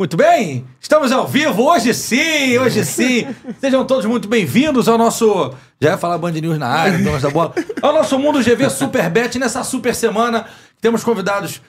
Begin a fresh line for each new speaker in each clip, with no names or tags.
Muito bem, estamos ao vivo hoje sim, hoje sim. Sejam todos muito bem-vindos ao nosso. Já ia falar Band News na área, donos da bola. Ao nosso Mundo GV Superbet nessa super semana. Temos convidados,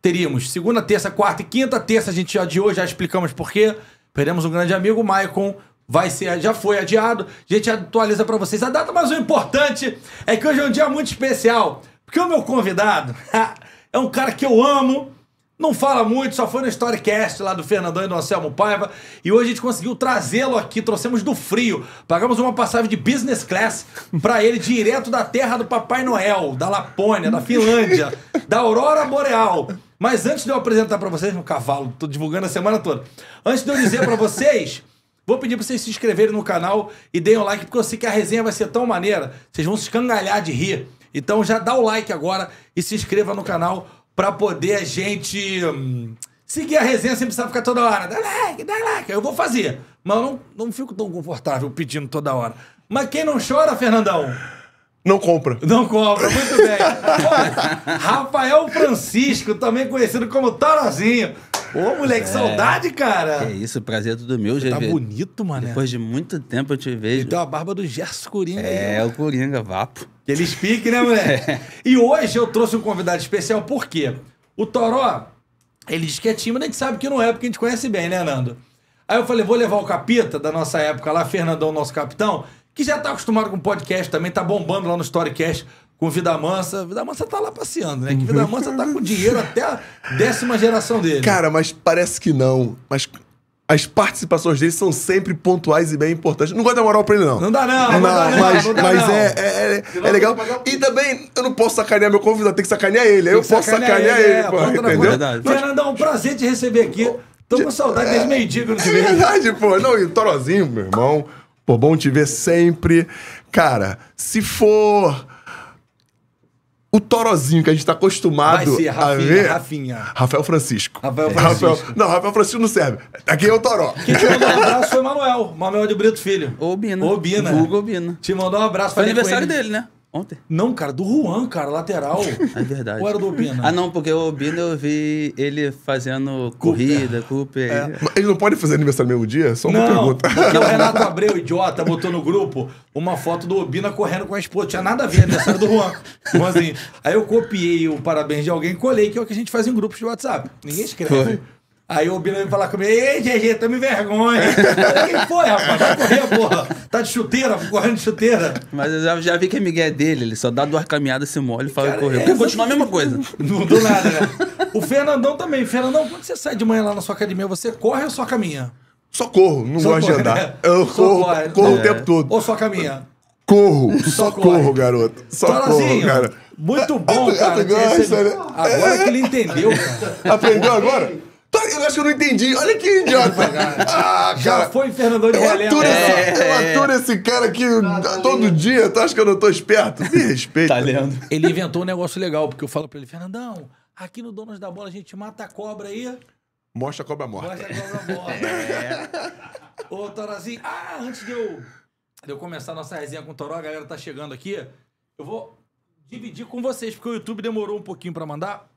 teríamos segunda, terça, quarta e quinta. Terça a gente já de hoje já explicamos por quê. Perdemos um grande amigo, o Maicon. Vai ser, já foi adiado. A gente atualiza para vocês a data, mas o importante é que hoje é um dia muito especial. Porque o meu convidado é um cara que eu amo, não fala muito, só foi no Storycast lá do Fernandão e do Anselmo Paiva. E hoje a gente conseguiu trazê-lo aqui, trouxemos do frio. Pagamos uma passagem de business class para ele direto da terra do Papai Noel, da Lapônia, da Finlândia, da Aurora Boreal. Mas antes de eu apresentar para vocês, meu cavalo, tô divulgando a semana toda. Antes de eu dizer para vocês, vou pedir para vocês se inscreverem no canal e deem um like, porque eu sei que a resenha vai ser tão maneira, vocês vão se escangalhar de rir. Então já dá o like agora e se inscreva no canal para poder a gente hum, seguir a resenha sem precisar ficar toda hora. Dá like, dá like. Eu vou fazer. Mas eu não, não fico tão confortável pedindo toda hora. Mas quem não chora, Fernandão? Não compra. Não compra, muito bem. Rafael Francisco, também conhecido como Torozinho. Ô, moleque, é, saudade, cara. Que
isso, prazer é tudo meu, Você Tá bonito,
mano. Depois de muito tempo eu te vejo. Ele tem a barba do Gerson Coringa. É, aí, o Coringa, vapo que ele explique, né, moleque? É. e hoje eu trouxe um convidado especial, por quê? O Toró, ele diz que é tímido, a gente sabe que não é, porque a gente conhece bem, né, Nando? Aí eu falei, vou levar o Capita, da nossa época lá, Fernandão, nosso capitão, que já tá acostumado com podcast também, tá bombando lá no Storycast com Vida Mansa. Vida Mansa tá lá passeando, né? Que Vida uhum.
Mansa tá com dinheiro até a décima geração dele. Cara, mas parece que não. Mas as participações dele são sempre pontuais e bem importantes. Não gosto da moral pra ele, não. Não dá, não. não, dá, não mas, não mas É, é, é, é, legal. E também, eu não posso sacanear meu convidado, tem que sacanear ele. Eu posso sacanear, ele, ele é, pô, entendeu? Fernandão, é um prazer te receber aqui. Tô com saudade desde meio-dia que eu não te vejo. É, é verdade, pô. Não, e o Torozinho, meu irmão. Pô, bom te ver sempre. Cara, se for o torozinho que a gente tá acostumado Vai ser Rafinha, a ver. Rafinha. Rafael Francisco. Rafael Francisco. Rafael, não, Rafael Francisco não serve. Aqui é o toró. Quem te mandou um abraço foi o
Manuel. Manuel de Brito Filho. Ô, Bina. Ô, Bina. Bina. Te mandou um abraço. Foi aniversário dele, né?
Ontem? Não, cara, do Juan,
cara, lateral. É verdade. Ou era do Obina?
Ah, não, porque o Obina eu vi
ele fazendo
corrida,
Cooper.
É.
Ele não pode fazer aniversário no mesmo dia? Só uma não, pergunta.
Porque o Renato Abreu, idiota, botou no grupo uma foto do Obina correndo com a esposa. Tinha nada a ver, aniversário do Juan. assim, aí eu copiei o parabéns de alguém e colei, que é o que a gente faz em grupos de WhatsApp. Ninguém escreve. Foi. Aí o Bila veio falar comigo, ei, GG, tá me vergonha. Quem foi, rapaz? Vai correr, porra. Tá de chuteira, correndo de chuteira. Mas eu já, já vi que a Miguel é dele,
ele só dá duas caminhadas, se molha e fala e correu. É, Porque continua a mesma coisa. Não do nada,
né? O Fernandão também. Fernandão, quando você sai de manhã lá na sua academia, você corre ou só caminha? Só corro, não só gosto corre,
de andar. Né? Eu só corro, corre. Né? corro é. o tempo
todo. Ou só caminha?
Corro, só, só corro, garoto. Só corro, assim, cara.
Muito é, bom, é, cara. É, agora que ele entendeu,
cara. Aprendeu agora? Cara, eu acho que eu não entendi. Olha que idiota. Ah, cara. Ah, Já foi Fernando de eu é, esse, é, eu aturo esse cara aqui tá, tá todo lendo. dia. Tu acha que eu não tô esperto? Me respeita. Tá lendo. Ele inventou um negócio legal, porque eu falo pra ele,
Fernandão, aqui no Donos da Bola a gente mata a cobra aí. Mostra a cobra morta. Mostra a cobra morta. É. Ô, Torazinho, ah, antes de eu, de eu começar a nossa resenha com o Toró, a galera tá chegando aqui. Eu vou dividir com vocês, porque o YouTube demorou um pouquinho pra mandar.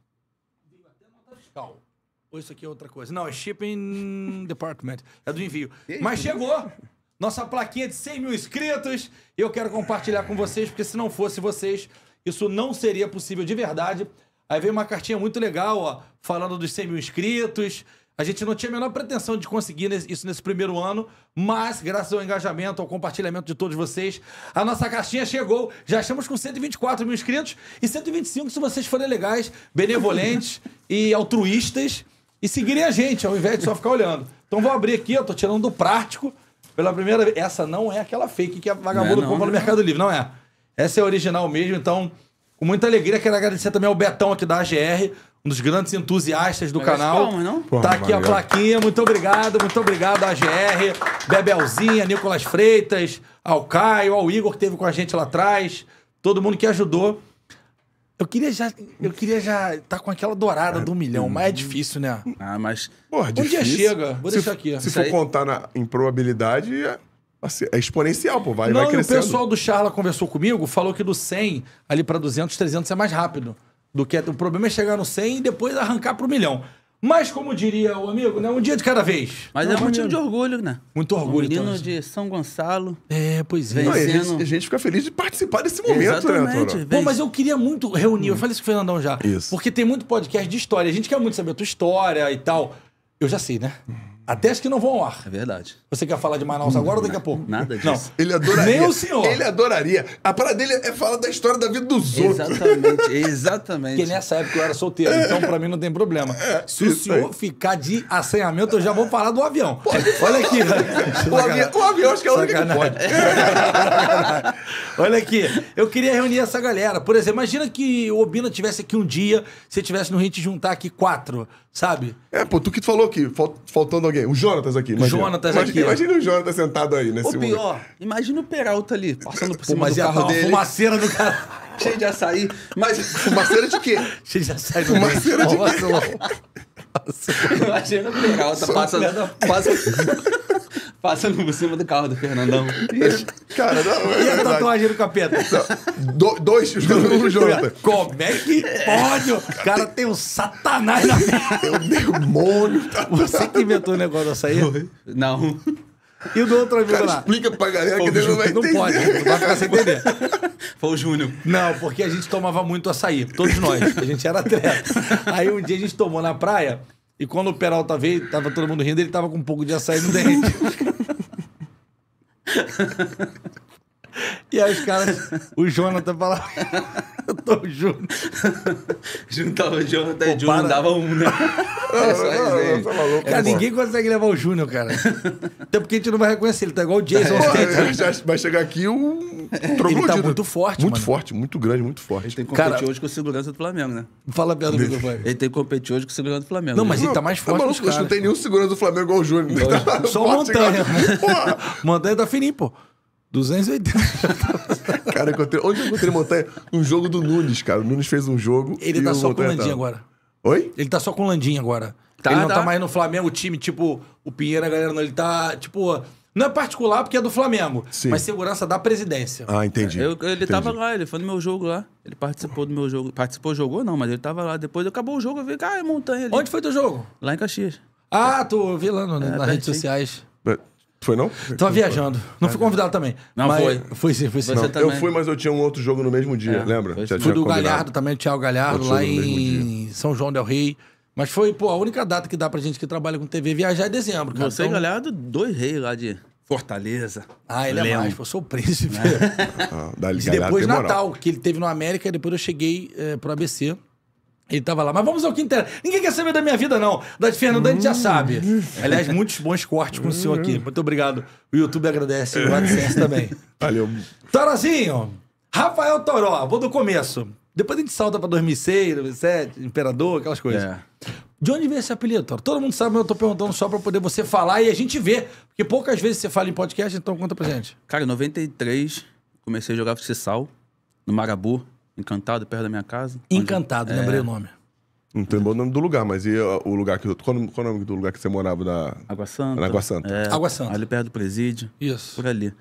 Ou isso aqui é outra coisa? Não, é Shipping Department. É do envio. Mas chegou! Nossa plaquinha de 100 mil inscritos. Eu quero compartilhar com vocês, porque se não fosse vocês, isso não seria possível de verdade. Aí veio uma cartinha muito legal, ó, falando dos 100 mil inscritos. A gente não tinha a menor pretensão de conseguir isso nesse primeiro ano, mas graças ao engajamento, ao compartilhamento de todos vocês, a nossa caixinha chegou. Já estamos com 124 mil inscritos e 125 se vocês forem legais, benevolentes e altruístas e seguirem a gente, ao invés de só ficar olhando. Então vou abrir aqui, eu tô tirando do prático pela primeira vez. Essa não é aquela fake que a vagabundo compra no Mercado Livre, não é. Essa é original mesmo, então, com muita alegria, quero agradecer também ao Betão aqui da AGR, um dos grandes entusiastas do canal. Palmas, não? Porra, tá aqui valeu. a plaquinha. Muito obrigado, muito obrigado à Bebelzinha, Nicolas Freitas, ao Caio, ao Igor que teve com a gente lá atrás, todo mundo que ajudou eu queria já eu queria já estar tá com aquela dourada é, do milhão, hum. mas é uhum. difícil, né?
Ah, mas. Porra, um difícil. dia chega, vou se, deixar aqui. Se for aí... contar na, em probabilidade, é, assim, é, exponencial, pô, vai, Não, vai crescendo. o pessoal
do Charla conversou comigo, falou que do 100 ali para 200, 300 é mais rápido. Do que o problema é chegar no 100 e depois arrancar para o milhão. Mas, como diria o amigo, né? Um dia de cada vez. Mas é um motivo de orgulho, né? Muito orgulho, um então, menino
então, de São Gonçalo. É, pois é. Não, a, gente, a
gente fica feliz de participar desse momento, né, Exatamente, né, Bom, mas eu queria muito reunir. Hum. Eu falei isso com o Fernandão já. Isso. Porque tem muito podcast de história. A gente quer muito saber a tua história e tal. Eu já sei, né? Hum. Até as que não vão ao ar. É verdade. Você quer falar de Manaus agora ou daqui a pouco? Nada disso. Não. Ele adoraria. Nem o senhor. Ele adoraria. A parada dele é falar da história da vida dos exatamente, outros. Exatamente, exatamente. Porque nessa época eu era solteiro, então pra mim não tem problema. É, se o senhor ficar de assanhamento, eu já vou falar do avião. Olha aqui. o, avião, o avião acho que é o que pode. Olha aqui. Eu queria reunir essa galera. Por exemplo, imagina que o Obina tivesse aqui um dia, se tivesse no Hit juntar aqui quatro,
sabe? É, pô, tu que falou que faltando alguém alguém, o Jonatas aqui. Imagina. Jonatas aqui. Imagina o Jonatas sentado aí nesse O pior, momento. imagina o Peralta ali, passando por cima do carro dele. Fumaceira do cara.
Cheio de açaí. Mas fumaceira de quê?
Cheio de açaí. Fumaceira de quê?
Imagina o Peralta, passando,
passando por cima do carro do Fernandão.
Cara,
não,
é E a tatuagem
do capeta? Do- dois, os no números Como é que é. pode? O cara tem um satanás na
É Meu demônio. Tá você que inventou o negócio do açaí? Não. E o do outro amigo Cara, lá? explica pra galera que Deus não vai Não entender. pode, não vai ficar sem entender. Foi o Júnior. Não, porque a gente tomava muito açaí, todos nós. A gente era atleta. Aí um dia a gente tomou na praia e quando o Peralta veio, tava todo mundo rindo, ele tava com um pouco de açaí no dente. E aí os caras, o Jonathan falava, eu tô junto. Juntava o Jonathan e o Júnior, dava um, né?
É
só isso aí. É cara, ninguém
consegue levar o Júnior, cara. Até porque a gente não vai
reconhecer, ele tá igual o Jason é. Statham. Vai chegar aqui um troglodito. Ele tá muito forte, Muito mano. forte, muito grande, muito forte. Ele tem que competir cara... hoje
com o segurança do Flamengo, né? Fala a piada do Flamengo. Ele tem que competir hoje com o segurança
do Flamengo. Não, né? mas ele tá mais é forte não, não tem nenhum segurança do Flamengo igual o Júnior. Só o Montanha. Montanha tá fininho, pô. 280. cara, eu encontrei, hoje eu encontrei Montanha um jogo do Nunes, cara. O Nunes fez um jogo. Ele tá só Montanha com o Landim tá... agora. Oi? Ele tá só com o Landim agora.
Tá, ele não tá. tá mais no Flamengo, o time, tipo, o Pinheiro, a galera, não. Ele tá, tipo, não é particular porque é do Flamengo, Sim. mas segurança da presidência.
Ah, entendi. Eu, ele entendi. tava
lá, ele foi no meu
jogo lá. Ele participou do meu jogo. Participou, jogou não, mas ele tava lá. Depois acabou o jogo, eu vi, cara, ah, é montanha ali.
Onde foi teu jogo? Lá em Caxias. Ah, tu vi lá no, é, nas redes sociais.
Foi não? Tava viajando. Não fui convidado também. Não mas... foi. Foi sim, foi sim. também eu fui, mas eu
tinha um outro jogo no mesmo dia, é, lembra? Foi do Galhardo também, o Thiago Galhardo, outro lá em São João del Rei. Mas foi, pô, a única data que dá pra gente que trabalha com TV é viajar é dezembro, cara. Você então... Galhardo,
dois reis lá de...
Fortaleza. Ah, ele é Leão. é mais, pô, eu sou o príncipe. É.
ah, e depois Natal,
que ele teve no América, e depois eu cheguei é, pro ABC. Ele tava lá, mas vamos ao que interessa. Ninguém quer saber da minha vida, não. Da de Fernando, a gente já hum. sabe. Aliás, muitos bons cortes com o senhor aqui. Muito obrigado. O YouTube agradece, o AdSense também. Valeu. Torazinho, Rafael Toró, vou do começo. Depois a gente salta pra 2006, 2007, Imperador, aquelas coisas. É. De onde veio esse apelido, Toró. Todo mundo sabe, mas eu tô perguntando só pra poder você falar e a gente ver. Porque poucas vezes você fala em podcast, então conta pra gente.
Cara, em 93, comecei a jogar futsal no Marabu, Encantado, perto da minha casa.
Encantado, onde... lembrei é... o nome. Não tem o nome do lugar, mas e o lugar que. Qual, qual o nome do lugar que você morava na. Água Santa. Na Água Santa. É, Água Santa. Ali perto do
presídio. Isso. Por ali.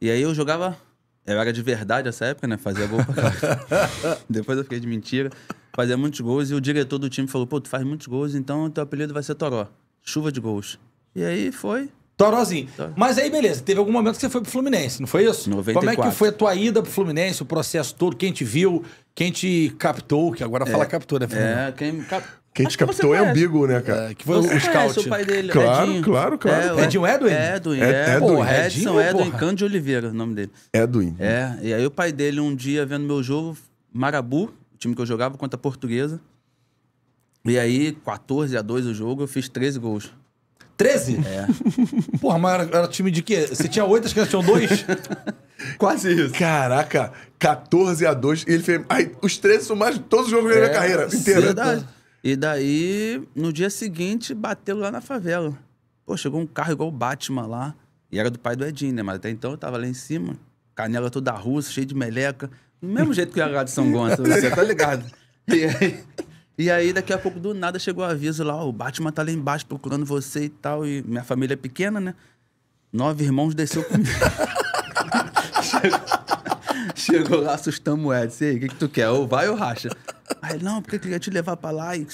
E aí eu jogava. Eu era de verdade nessa época, né? Fazia gol pra cá. Depois eu fiquei de mentira. Fazia muitos gols e o diretor do time falou: pô, tu faz muitos gols, então teu apelido vai ser Toró. Chuva de gols. E aí foi. Torozinho. Tá. Mas aí, beleza,
teve algum momento que você foi pro Fluminense, não foi isso? 94. Como é que foi a tua ida pro Fluminense, o processo todo, quem te viu, quem te captou, que agora é. fala captou, né, Fernando? É, quem cap...
Quem Acho te captou é ambíguo, né, cara? É, que foi você o scout. o né? pai dele, claro, Edinho. claro, claro. É, Edinho Edwin? Edwin, é.
Edwin. Porra, Edson Edwin Cândido Cândido Oliveira, o nome dele. Edwin. É, e aí o pai dele, um dia, vendo meu jogo, Marabu, o time que eu jogava, contra a Portuguesa. E aí,
14 a 2 o jogo, eu fiz 13 gols.
13? É.
Porra, mas era, era time de
quê? Você tinha 8, as crianças tinham 2? Quase isso. Caraca, 14 a 2. E ele fez. Aí, os 13 são mais todos os jogos é, da minha é, carreira inteira. Verdade.
E daí, no dia seguinte, bateu lá na favela. Pô, chegou um carro igual o Batman lá. E era do pai do Edinho, né? Mas até então eu tava lá em cima, canela toda russa, cheia de meleca. Do mesmo jeito que eu era lá de São Gonçalo, né? você tá ligado? E aí. E aí, daqui a pouco, do nada, chegou o aviso lá, o Batman tá lá embaixo procurando você e tal. E minha família é pequena, né? Nove irmãos desceu comigo. chegou, lá, assustamos o Edson. E aí, o que, que tu quer? Ou vai ou racha? Aí, não, porque eu queria te levar pra lá e...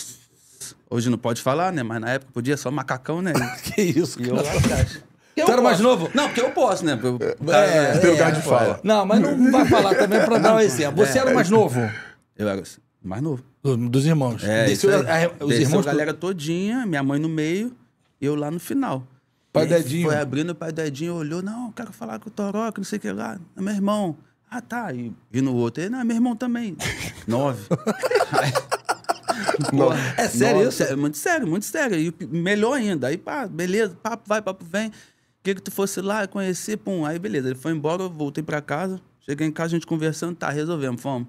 Hoje não pode falar, né? Mas na época podia, só macacão, né? que isso, e eu lá atrás. tu era mais novo? Não, porque eu posso, né? Eu, é, é, lugar é, de é, fala. É. Não,
mas não vai falar também pra dar um exemplo. Você era mais novo? Eu era assim. Mais novo. Do, dos irmãos. É, é desceu a, a, os desceu irmãos. A
galera todinha, minha mãe no meio, eu lá no final. Pai Dedinho. Foi abrindo, o pai Dedinho olhou, não, quero falar com o Toró, que não sei o que lá. É meu irmão. Ah, tá. E, e no outro, ele, não, é meu irmão também. Nove. é sério isso? É muito sério, muito sério. E melhor ainda. Aí, pá, beleza, papo vai, papo vem. Queria que tu fosse lá, conhecer, pum. Aí, beleza. Ele foi embora, eu voltei pra casa. Cheguei em casa, a gente conversando, tá, resolvemos, fomos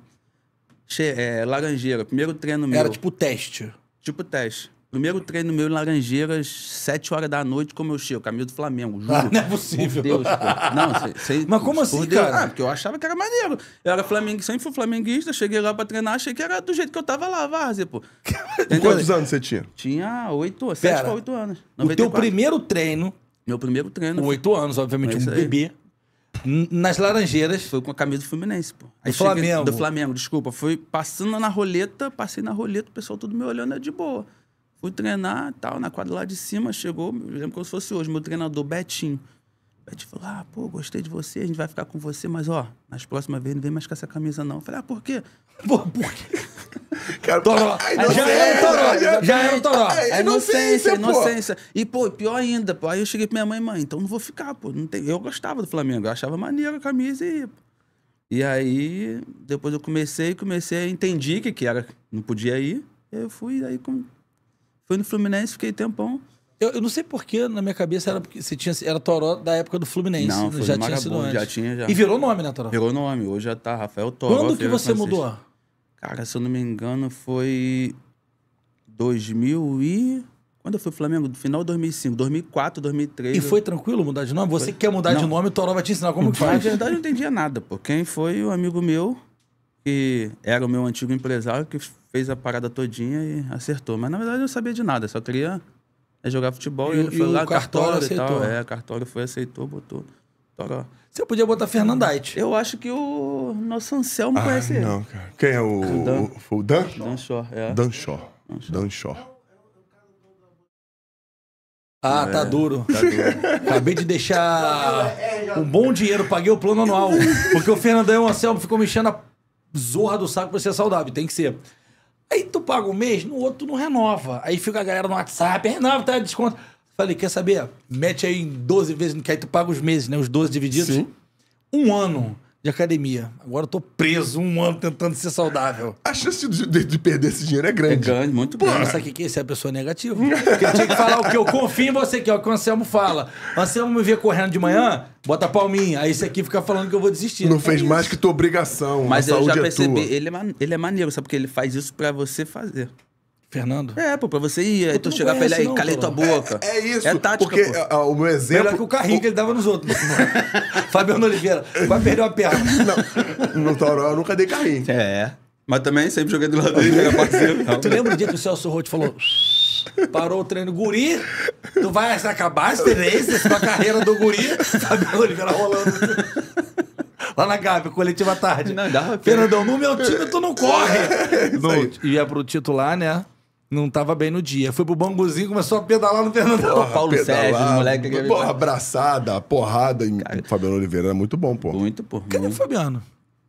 che, é, Laranjeira, primeiro treino meu. Era tipo teste. Tipo teste. Primeiro treino meu em Laranjeiras, 7 horas da noite, como eu chego, caminho do Flamengo, juro. Ah, não é possível. Por Deus, pô. Não, cê, Mas como assim, Deus, cara? Ah, porque eu achava que era maneiro. Eu era flamengo, sempre fui flamenguista, cheguei lá pra treinar, achei que era do jeito que eu tava lá, várzea, pô. Entendeu? Quantos anos você tinha? Tinha 8, 7 para 8 anos. 94. O teu primeiro treino... Meu primeiro treino. Com 8 anos, obviamente, um bebê. Nas Laranjeiras, foi com a camisa do Fluminense, pô. Aí do cheguei, Flamengo. Do Flamengo, desculpa. Fui passando na roleta, passei na roleta, o pessoal tudo me olhando de boa. Fui treinar tal, na quadra lá de cima, chegou, lembro como se fosse hoje, meu treinador Betinho. Aí te ah, pô, gostei de você, a gente vai ficar com você, mas ó, nas próximas vezes não vem mais com essa camisa, não. Eu falei, ah, por quê? Pô, por
quê? Cara,
toró. Ai, já era o toró. Já, já era o
toró. É, é inocência, inocência, é inocência. E, pô, pior ainda, pô. Aí eu cheguei pra minha mãe, mãe, então não vou ficar, pô. Não tem... Eu gostava do Flamengo, eu achava maneiro a camisa e. E aí, depois eu comecei, comecei a entender que, que era, não podia ir. Eu fui, aí com...
fui no Fluminense, fiquei tempão. Eu, eu, não sei porquê, na minha cabeça era porque você tinha, era Toró da época do Fluminense. Não, né? foi já tinha sido antes. Já tinha, já. E virou nome, né, Toró? Virou
nome. Hoje já tá Rafael Toró. Quando que você Francisco. mudou? Cara, se eu não me engano, foi 2000 e... Quando eu fui Flamengo? Final de 2005, 2004, 2003. E eu... foi tranquilo mudar de nome? Você quer mudar não. de nome,
o Toró vai te ensinar como que faz. Na verdade, eu não
entendia nada, pô. Quem foi o amigo meu, que era o meu antigo empresário, que fez a parada todinha e acertou. Mas, na verdade, eu não sabia de nada. Só queria é jogar futebol. E, e ele foi e lá, o Cartola, aceitou. Tal. É, Cartola foi, aceitou,
botou. Toró. Então,
Você podia botar Fernandite. Hum, eu acho que o nosso Anselmo ah, conhece não,
cara. Quem é o... Ah, Dan? O Dan?
Dan Shaw, é. Dan
Shaw. Dan Shaw. Ah, tá é. tá duro. Tá duro. Acabei de deixar
um bom dinheiro, paguei o plano anual. Porque o Fernandão e o Anselmo ficou mexendo a zorra do saco pra ser saudável. Tem que ser. Aí tu paga um mês, no outro tu não renova. Aí fica a galera no WhatsApp, renova, tá desconto. Falei, quer saber? Mete aí em 12 vezes, que aí tu paga os meses, né? Os 12 divididos. Sim. Um ano. Hum de academia. Agora eu tô preso um ano tentando ser saudável. A chance de, de, de perder esse dinheiro é grande. É grande, muito Pô, grande. Sabe o que é? Essa é a pessoa é negativa. Porque eu tinha que falar o que eu confio em você, que é o que o Anselmo fala. O Anselmo me vê correndo de manhã, bota palminha. Aí esse aqui fica falando que eu vou desistir.
Não é fez isso. mais
que tua obrigação. Mas eu já é percebi, é
ele, é, ele é maneiro, sabe? Porque ele faz isso pra você fazer. Fernando? É, pô, pra você
ir, aí tu, chegar conhece, pra ele aí, calei tua boca. É, é, isso. É tática, Porque pô. É, o meu exemplo... Melhor que o carrinho o... que ele dava nos outros. Fabiano Oliveira, vai perder uma perna. Não, no Toró eu nunca dei carrinho.
É. Mas também sempre joguei do lado dele, era parceiro. Tu lembra o dia que o Celso Roth falou... Parou o treino guri, tu vai acabar as experiências com a carreira do guri, Fabiano Oliveira rolando lá na Gabi, coletiva tarde. Não, dava Fernandão, no
meu time tu não corre.
É, é no, ia pro titular, né? Não tava bem no dia. Foi pro Banguzinho, começou a pedalar no Fernandão. Porra, Paulo Sérgio, os Que... É porra,
abraçada, porrada em cara, Fabiano Oliveira. Era é muito bom, pô. Muito, pô. Cadê o Fabiano?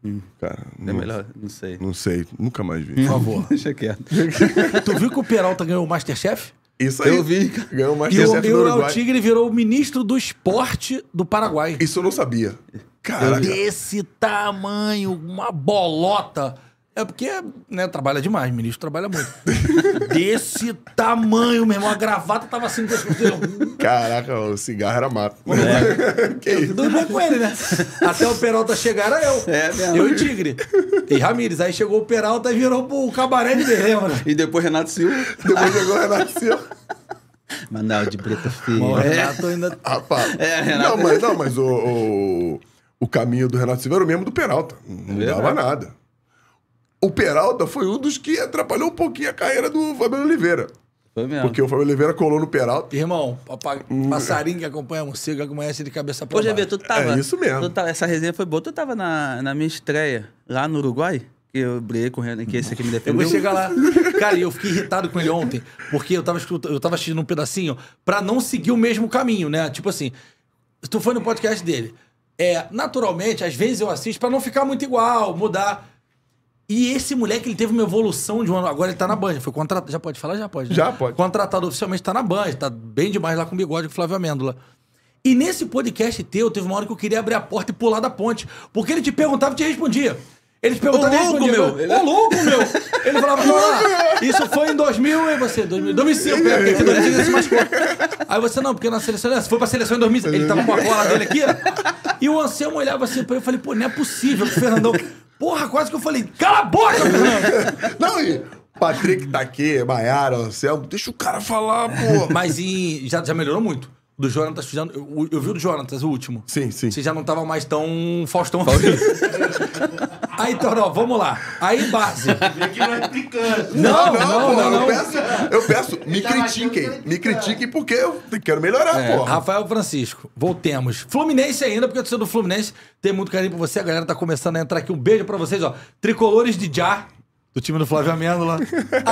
Hum, cara, é melhor, não sei. Não sei, nunca mais vi. Hum. Por favor.
Deixa quieto. tu viu que o Peralta ganhou o Masterchef?
Isso aí. Eu vi. Ganhou o Masterchef e o, do
Tigre virou o ministro do esporte do
Paraguai. Isso eu não sabia.
Cara, desse tamanho, uma bolota. É porque né, trabalha demais, ministro trabalha muito. Desse tamanho, meu irmão, a gravata tava assim.
Caraca, o cigarro era mato. É.
que isso? Dormia com ele, né? Até o Peralta chegar era eu. É mesmo. Eu e Tigre. E Ramires. Aí chegou o Peralta e virou o cabaré de dezembro. E depois Renato Silva. Depois chegou o Renato Silva.
Manaus de preta Filho. O Renato
ainda. Rapaz. É, Renato. Não, mas, não,
mas o, o, o caminho do Renato Silva era o mesmo do Peralta.
Não é dava
nada o Peralta foi um dos que atrapalhou um pouquinho a carreira do Fabiano Oliveira. Foi mesmo. Porque o Fabiano Oliveira colou no Peralta. Irmão, papai, hum. passarinho que acompanha a morcego acompanha de cabeça
pra Hoje, baixo. tu tava... É isso mesmo.
Tava, essa resenha foi boa. Tu tava na, na minha estreia lá no Uruguai? que eu briguei com o Renan, que esse aqui me defendeu. Eu vou chegar lá.
Cara, eu fiquei irritado com ele ontem, porque eu tava, eu tava assistindo um pedacinho pra não seguir o mesmo caminho, né? Tipo assim, tu foi no podcast dele. É, naturalmente, às vezes eu assisto pra não ficar muito igual, mudar. E esse moleque, ele teve uma evolução de um ano. Agora ele tá na Band. Foi contratado. Já pode falar? Já pode. Né? Já pode. Contratado oficialmente, tá na Band. Tá bem demais lá com o bigode com o Flávio Amêndola. E nesse podcast teu, teve uma hora que eu queria abrir a porta e pular da ponte. Porque ele te perguntava e te respondia. Ele te perguntava. Ô louco, meu! Ô é... louco, meu! Ele falava, não, isso foi em 2000 e você, 2000, 2005, é, porque é, é, 2005 se machucou. Aí você, não, porque na seleção, você é assim. foi pra seleção em 2005. Ele tava com a cola dele aqui, ó. E o Anselmo olhava assim pra eu e falei, pô, não é possível que o Fernandão. Porra, quase que eu falei, cala a boca!
não, e Patrick tá aqui, Maiara, Anselmo, deixa o
cara falar, pô. Mas e já, já melhorou muito. Do Jonatas, eu, eu vi o do Jonatas, o último. Sim, sim. Você já não tava mais tão Faustão assim. Aí, Toró, vamos lá. Aí,
base.
Não, não, não, não, Eu peço,
eu peço me critiquem. Me critiquem porque eu quero melhorar, é, porra. Rafael Francisco, voltemos.
Fluminense ainda, porque eu sou do Fluminense. Tem muito carinho por você. A galera tá começando a entrar aqui. Um beijo pra vocês, ó. Tricolores de Jar. Do time do Flávio Amêndola.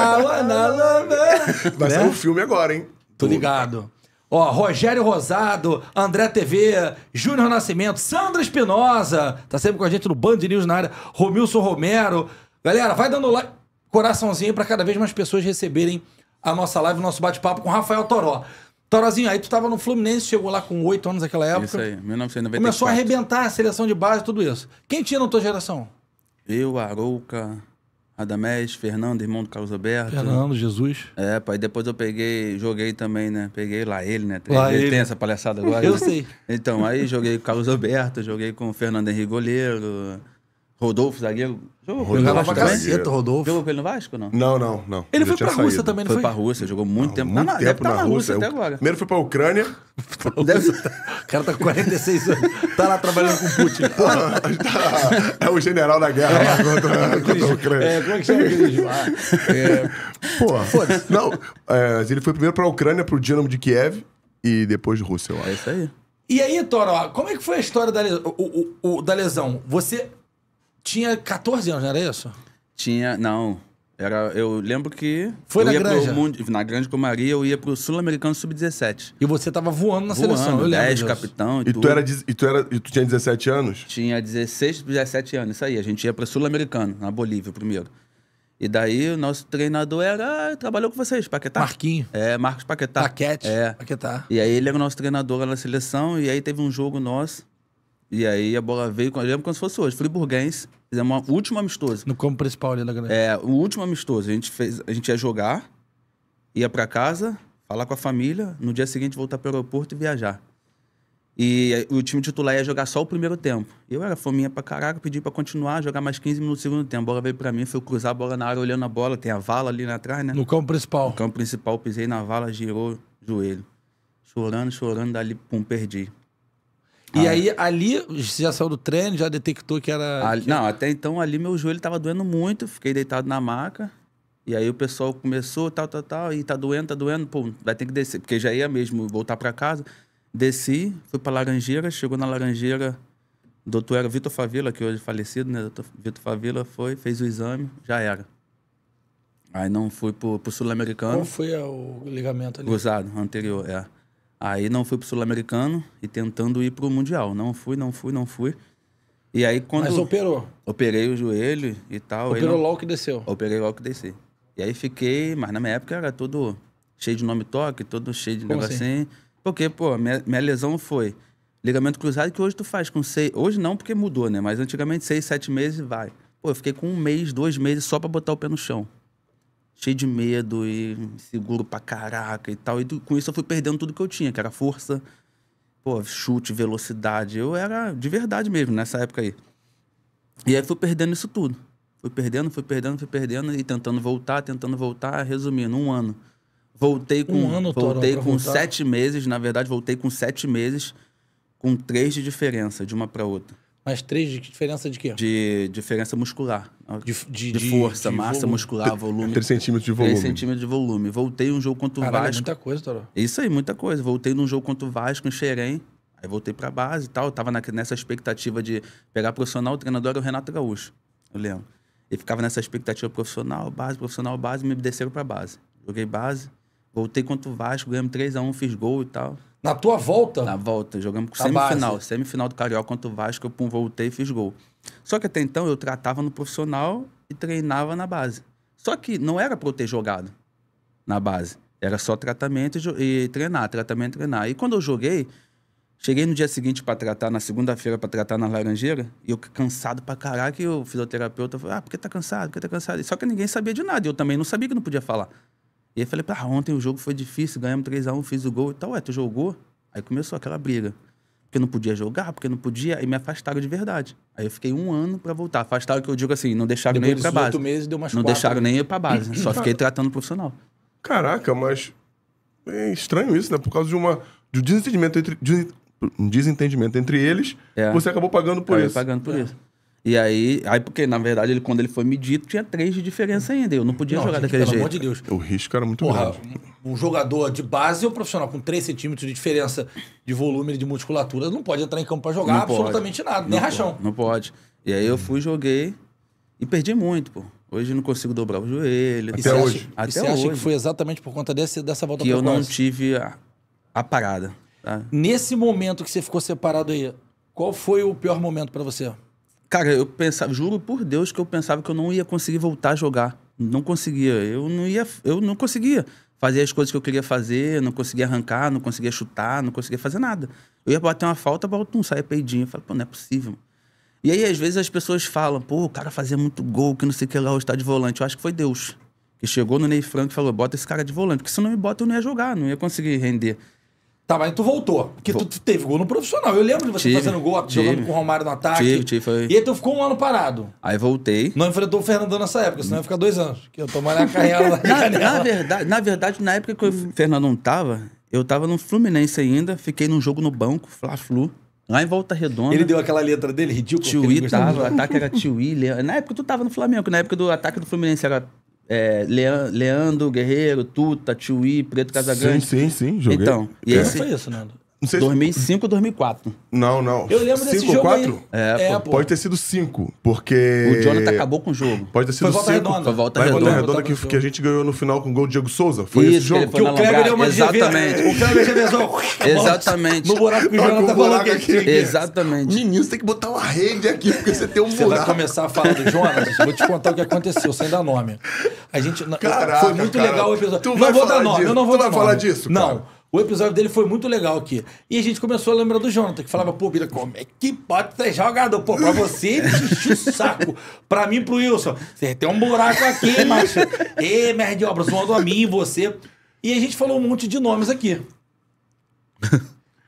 Vai ser um né? filme agora, hein? Tô ligado. Ó, Rogério Rosado, André TV, Júnior Nascimento, Sandra Espinosa, tá sempre com a gente no Band News na área, Romilson Romero. Galera, vai dando like, coraçãozinho para cada vez mais pessoas receberem a nossa live, o nosso bate-papo com Rafael Toró. Torozinho, aí tu tava no Fluminense, chegou lá com oito anos naquela época. Isso aí, 1994. Começou a arrebentar a seleção de base, tudo isso. Quem tinha na tua geração? Eu,
Arouca, Radamés, Fernando, irmão do Carlos Alberto. Fernando, Jesus. É, pai. Depois eu peguei, joguei também, né? Peguei lá ele, né? Lá ele, ele, tem essa palhaçada agora. eu né? sei. Então, aí joguei com o Carlos Alberto, joguei com o Fernando Henrique Goleiro, Rodolfo, zagueiro. Jogou com Jogava Vasco caceta,
Rodolfo. Jogou com ele no Vasco não? Não,
não, não. Ele foi tinha pra Rússia também, não foi? Foi pra Rússia, jogou muito tempo. Muito tá tempo tá na Rússia até
agora. Primeiro foi pra Ucrânia. Deve... O cara tá com 46 anos. Tá lá trabalhando com o Putin. Tá- é o general da guerra lá é. contra, é contra a Ucrânia. É, como é que chama aquele ah, lá? É, Porra. Foda-se. Não, é, ele foi primeiro pra Ucrânia, pro Dinamo de Kiev e depois de Rússia, eu É isso aí.
E aí, Toro, como é que foi a história da lesão? O, o- o- da lesão? Você tinha 14 anos, não era
isso? Tinha, não. Era, eu lembro que. Foi na Granja? Mundo, na Grande Comaria, eu ia pro Sul-Americano Sub-17. E você tava voando na voando, seleção, eu lembro. 10, capitão e, e tudo. Tu era, e, tu era, e tu tinha 17 anos? Tinha 16, 17 anos, isso aí. A gente ia pro Sul-Americano, na Bolívia primeiro. E daí o nosso treinador era. Ah, Trabalhou com vocês, Paquetá. Marquinho. É, Marcos Paquetá. Paquete. É. Paquetá. E aí ele era o nosso treinador na seleção, e aí teve um jogo nosso. E aí a bola veio, com lembro como se fosse hoje, Friburguense. Fizemos uma última amistosa. No
campo principal ali da galera.
É, o último amistoso. A gente, fez, a gente ia jogar, ia para casa, falar com a família, no dia seguinte voltar pro aeroporto e viajar. E o time titular ia jogar só o primeiro tempo. Eu era fominha pra caraca, pedi pra continuar, jogar mais 15 minutos no segundo tempo. A bola veio pra mim, fui cruzar a bola na área, olhando a bola, tem a vala ali atrás, né? No campo principal. No campo principal, pisei na vala, girou joelho. Chorando, chorando, dali, pum, perdi. E ah. aí, é. ali, você já saiu do treino, já detectou que era. Ali, que... Não, até então ali meu joelho tava doendo muito, fiquei deitado na maca. E aí o pessoal começou, tal, tal, tal, e tá doendo, tá doendo, pô, vai ter que descer, porque já ia mesmo voltar para casa. Desci, fui para Laranjeira, chegou na Laranjeira, doutor era Vitor Favila, que hoje é falecido, né? Doutor Vitor Favila foi, fez o exame, já era. Aí não fui pro, pro Sul-Americano. Como
foi o ligamento ali?
Cruzado, anterior, é. Aí não fui pro Sul-Americano e tentando ir pro Mundial. Não fui, não fui, não fui. E aí quando. Mas operou? Operei o joelho e tal. Operou não... logo que desceu? Operei logo que desci. E aí fiquei, mas na minha época era todo cheio de nome toque, todo cheio de Como negocinho. Assim? assim? Porque, pô, minha, minha lesão foi ligamento cruzado, que hoje tu faz com seis. Hoje não, porque mudou, né? Mas antigamente seis, sete meses vai. Pô, eu fiquei com um mês, dois meses só pra botar o pé no chão cheio de medo e seguro pra caraca e tal. E com isso eu fui perdendo tudo que eu tinha, que era força, pô, chute, velocidade. Eu era de verdade mesmo nessa época aí. E aí fui perdendo isso tudo. Fui perdendo, fui perdendo, fui perdendo e tentando voltar, tentando voltar, resumindo, um ano. Voltei com um ano, voltei com sete meses, na verdade voltei com sete meses, com três de diferença de uma para outra.
Mais três de diferença de quê?
De diferença muscular. De,
de, de força, de, massa volume. muscular, volume. três centímetros de volume. três
centímetros de volume. Voltei um jogo contra o Caralho, é Vasco. muita coisa, Toro. Isso aí, muita coisa. Voltei num jogo contra o Vasco em Xerém. Aí voltei pra base e tal. Eu tava na, nessa expectativa de pegar profissional. O treinador era o Renato Gaúcho, eu lembro. E ficava nessa expectativa profissional, base, profissional, base. Me desceram pra base. Joguei base. Voltei contra o Vasco, ganhamos 3x1, fiz gol e tal. Na tua volta? Na volta, jogamos com Na tá semifinal. Base. Semifinal do Carioca contra o Vasco, eu pum, voltei e fiz gol. Só que até então eu tratava no profissional e treinava na base. Só que não era para eu ter jogado na base. Era só tratamento e, e treinar, tratamento e treinar. E quando eu joguei, cheguei no dia seguinte para tratar, na segunda-feira para tratar na Laranjeira, e eu cansado pra caraca, e o fisioterapeuta falou: Ah, por que tá cansado? Por que tá cansado? Só que ninguém sabia de nada, e eu também não sabia que não podia falar. E aí falei, ah, ontem o jogo foi difícil, ganhamos 3x1, fiz o gol e tal. Ué, tu jogou? Aí começou aquela briga. Porque eu não podia jogar, porque eu não podia, e me afastaram de verdade. Aí eu fiquei um ano para voltar. Afastaram que eu digo assim, não deixaram Depois nem ir pra base. Meses, deu umas não quatro, deixaram né? nem ir pra base, só fiquei
tratando profissional. Caraca, mas é estranho isso, né? Por causa de uma de um desentendimento entre, de um desentendimento entre eles, é. você acabou pagando por Acabei isso. pagando por é. isso. E aí, aí, porque na verdade, ele, quando ele foi
medido, tinha três de diferença ainda. Eu não podia
não, jogar gente, daquele pelo jeito. Pelo amor de
Deus. O risco era muito Porra, grande. Um
jogador de base ou um profissional com 3 centímetros de diferença de volume de musculatura não pode entrar em campo para jogar não absolutamente pode. nada, não nem pode, rachão.
Não pode. E aí eu fui, joguei e perdi muito, pô. Hoje não consigo dobrar o joelho. Até é hoje. Acha, Até e você hoje. acha que foi
exatamente por conta desse, dessa volta Que eu não
tive a, a parada. Tá?
Nesse momento que você ficou separado aí,
qual foi o pior momento para você? Cara, eu pensava, juro por Deus que eu pensava que eu não ia conseguir voltar a jogar. Não conseguia. Eu não ia, eu não conseguia fazer as coisas que eu queria fazer, não conseguia arrancar, não conseguia chutar, não conseguia fazer nada. Eu ia bater uma falta, bota um saia peidinho. Eu falei, pô, não é possível. E aí, às vezes, as pessoas falam, pô, o cara fazia muito gol, que não sei o que lá, o está de volante. Eu acho que foi Deus. Que chegou no Ney Franco e falou, bota esse cara de volante, porque se não me bota, eu não ia jogar, não ia conseguir render. Tá, mas tu voltou. Porque tu teve gol no profissional. Eu lembro de você tive, fazendo gol, tive, jogando com o
Romário no ataque. Tive, tive, foi. E aí tu ficou um ano parado. Aí voltei. Não enfrentou o Fernandão nessa época, senão ia ficar dois anos. Que eu tomaria a carreira na, na, verdade, na verdade, na época que o
Fernandão tava, eu tava no Fluminense ainda, fiquei num jogo no banco, Fla-Flu. Lá em Volta Redonda. Ele deu
aquela letra dele Tio Tiwi tava, o ataque era
Tiwi. Na época tu tava no Flamengo, na época do ataque do Fluminense era é, Leandro Guerreiro, Tuta, Tiuí, Preto
Casagrande. Sim, sim, sim, joguei. Então, e é. esse... foi isso, Nando? Não sei 2005, 2004. Não, não. Eu lembro cinco, desse jogo quatro? aí. É, é, pô. Pode ter sido 5, porque... O Jonathan acabou com o jogo. Pode ter sido 5. Foi volta cinco. redonda. Foi volta redonda. Volta redonda que, que a gente ganhou no final com o gol do Diego Souza. Foi Isso, esse jogo? Que, que o Kleber deu uma Exatamente. O Kleber revezou. Exatamente. No buraco que o Jonathan tá falando aqui. Exatamente. Menino, você tem que botar uma rede aqui, porque você tem um buraco. Você vai começar a falar do Jonas,
vou te contar o que aconteceu, sem dar nome. A gente... Caraca, Foi muito legal o episódio. Não vou dar nome, eu não vou dar nome. Tu vai falar disso, Não. O episódio dele foi muito legal aqui. E a gente começou a lembrar do Jonathan, que falava, pô, Bira, como é que pode ser jogador? Pô, pra você, bicho o saco. Pra mim, pro Wilson, você tem um buraco aqui, macho. Ê, merda de obra, zoando a mim, você. E a gente falou um monte de nomes aqui.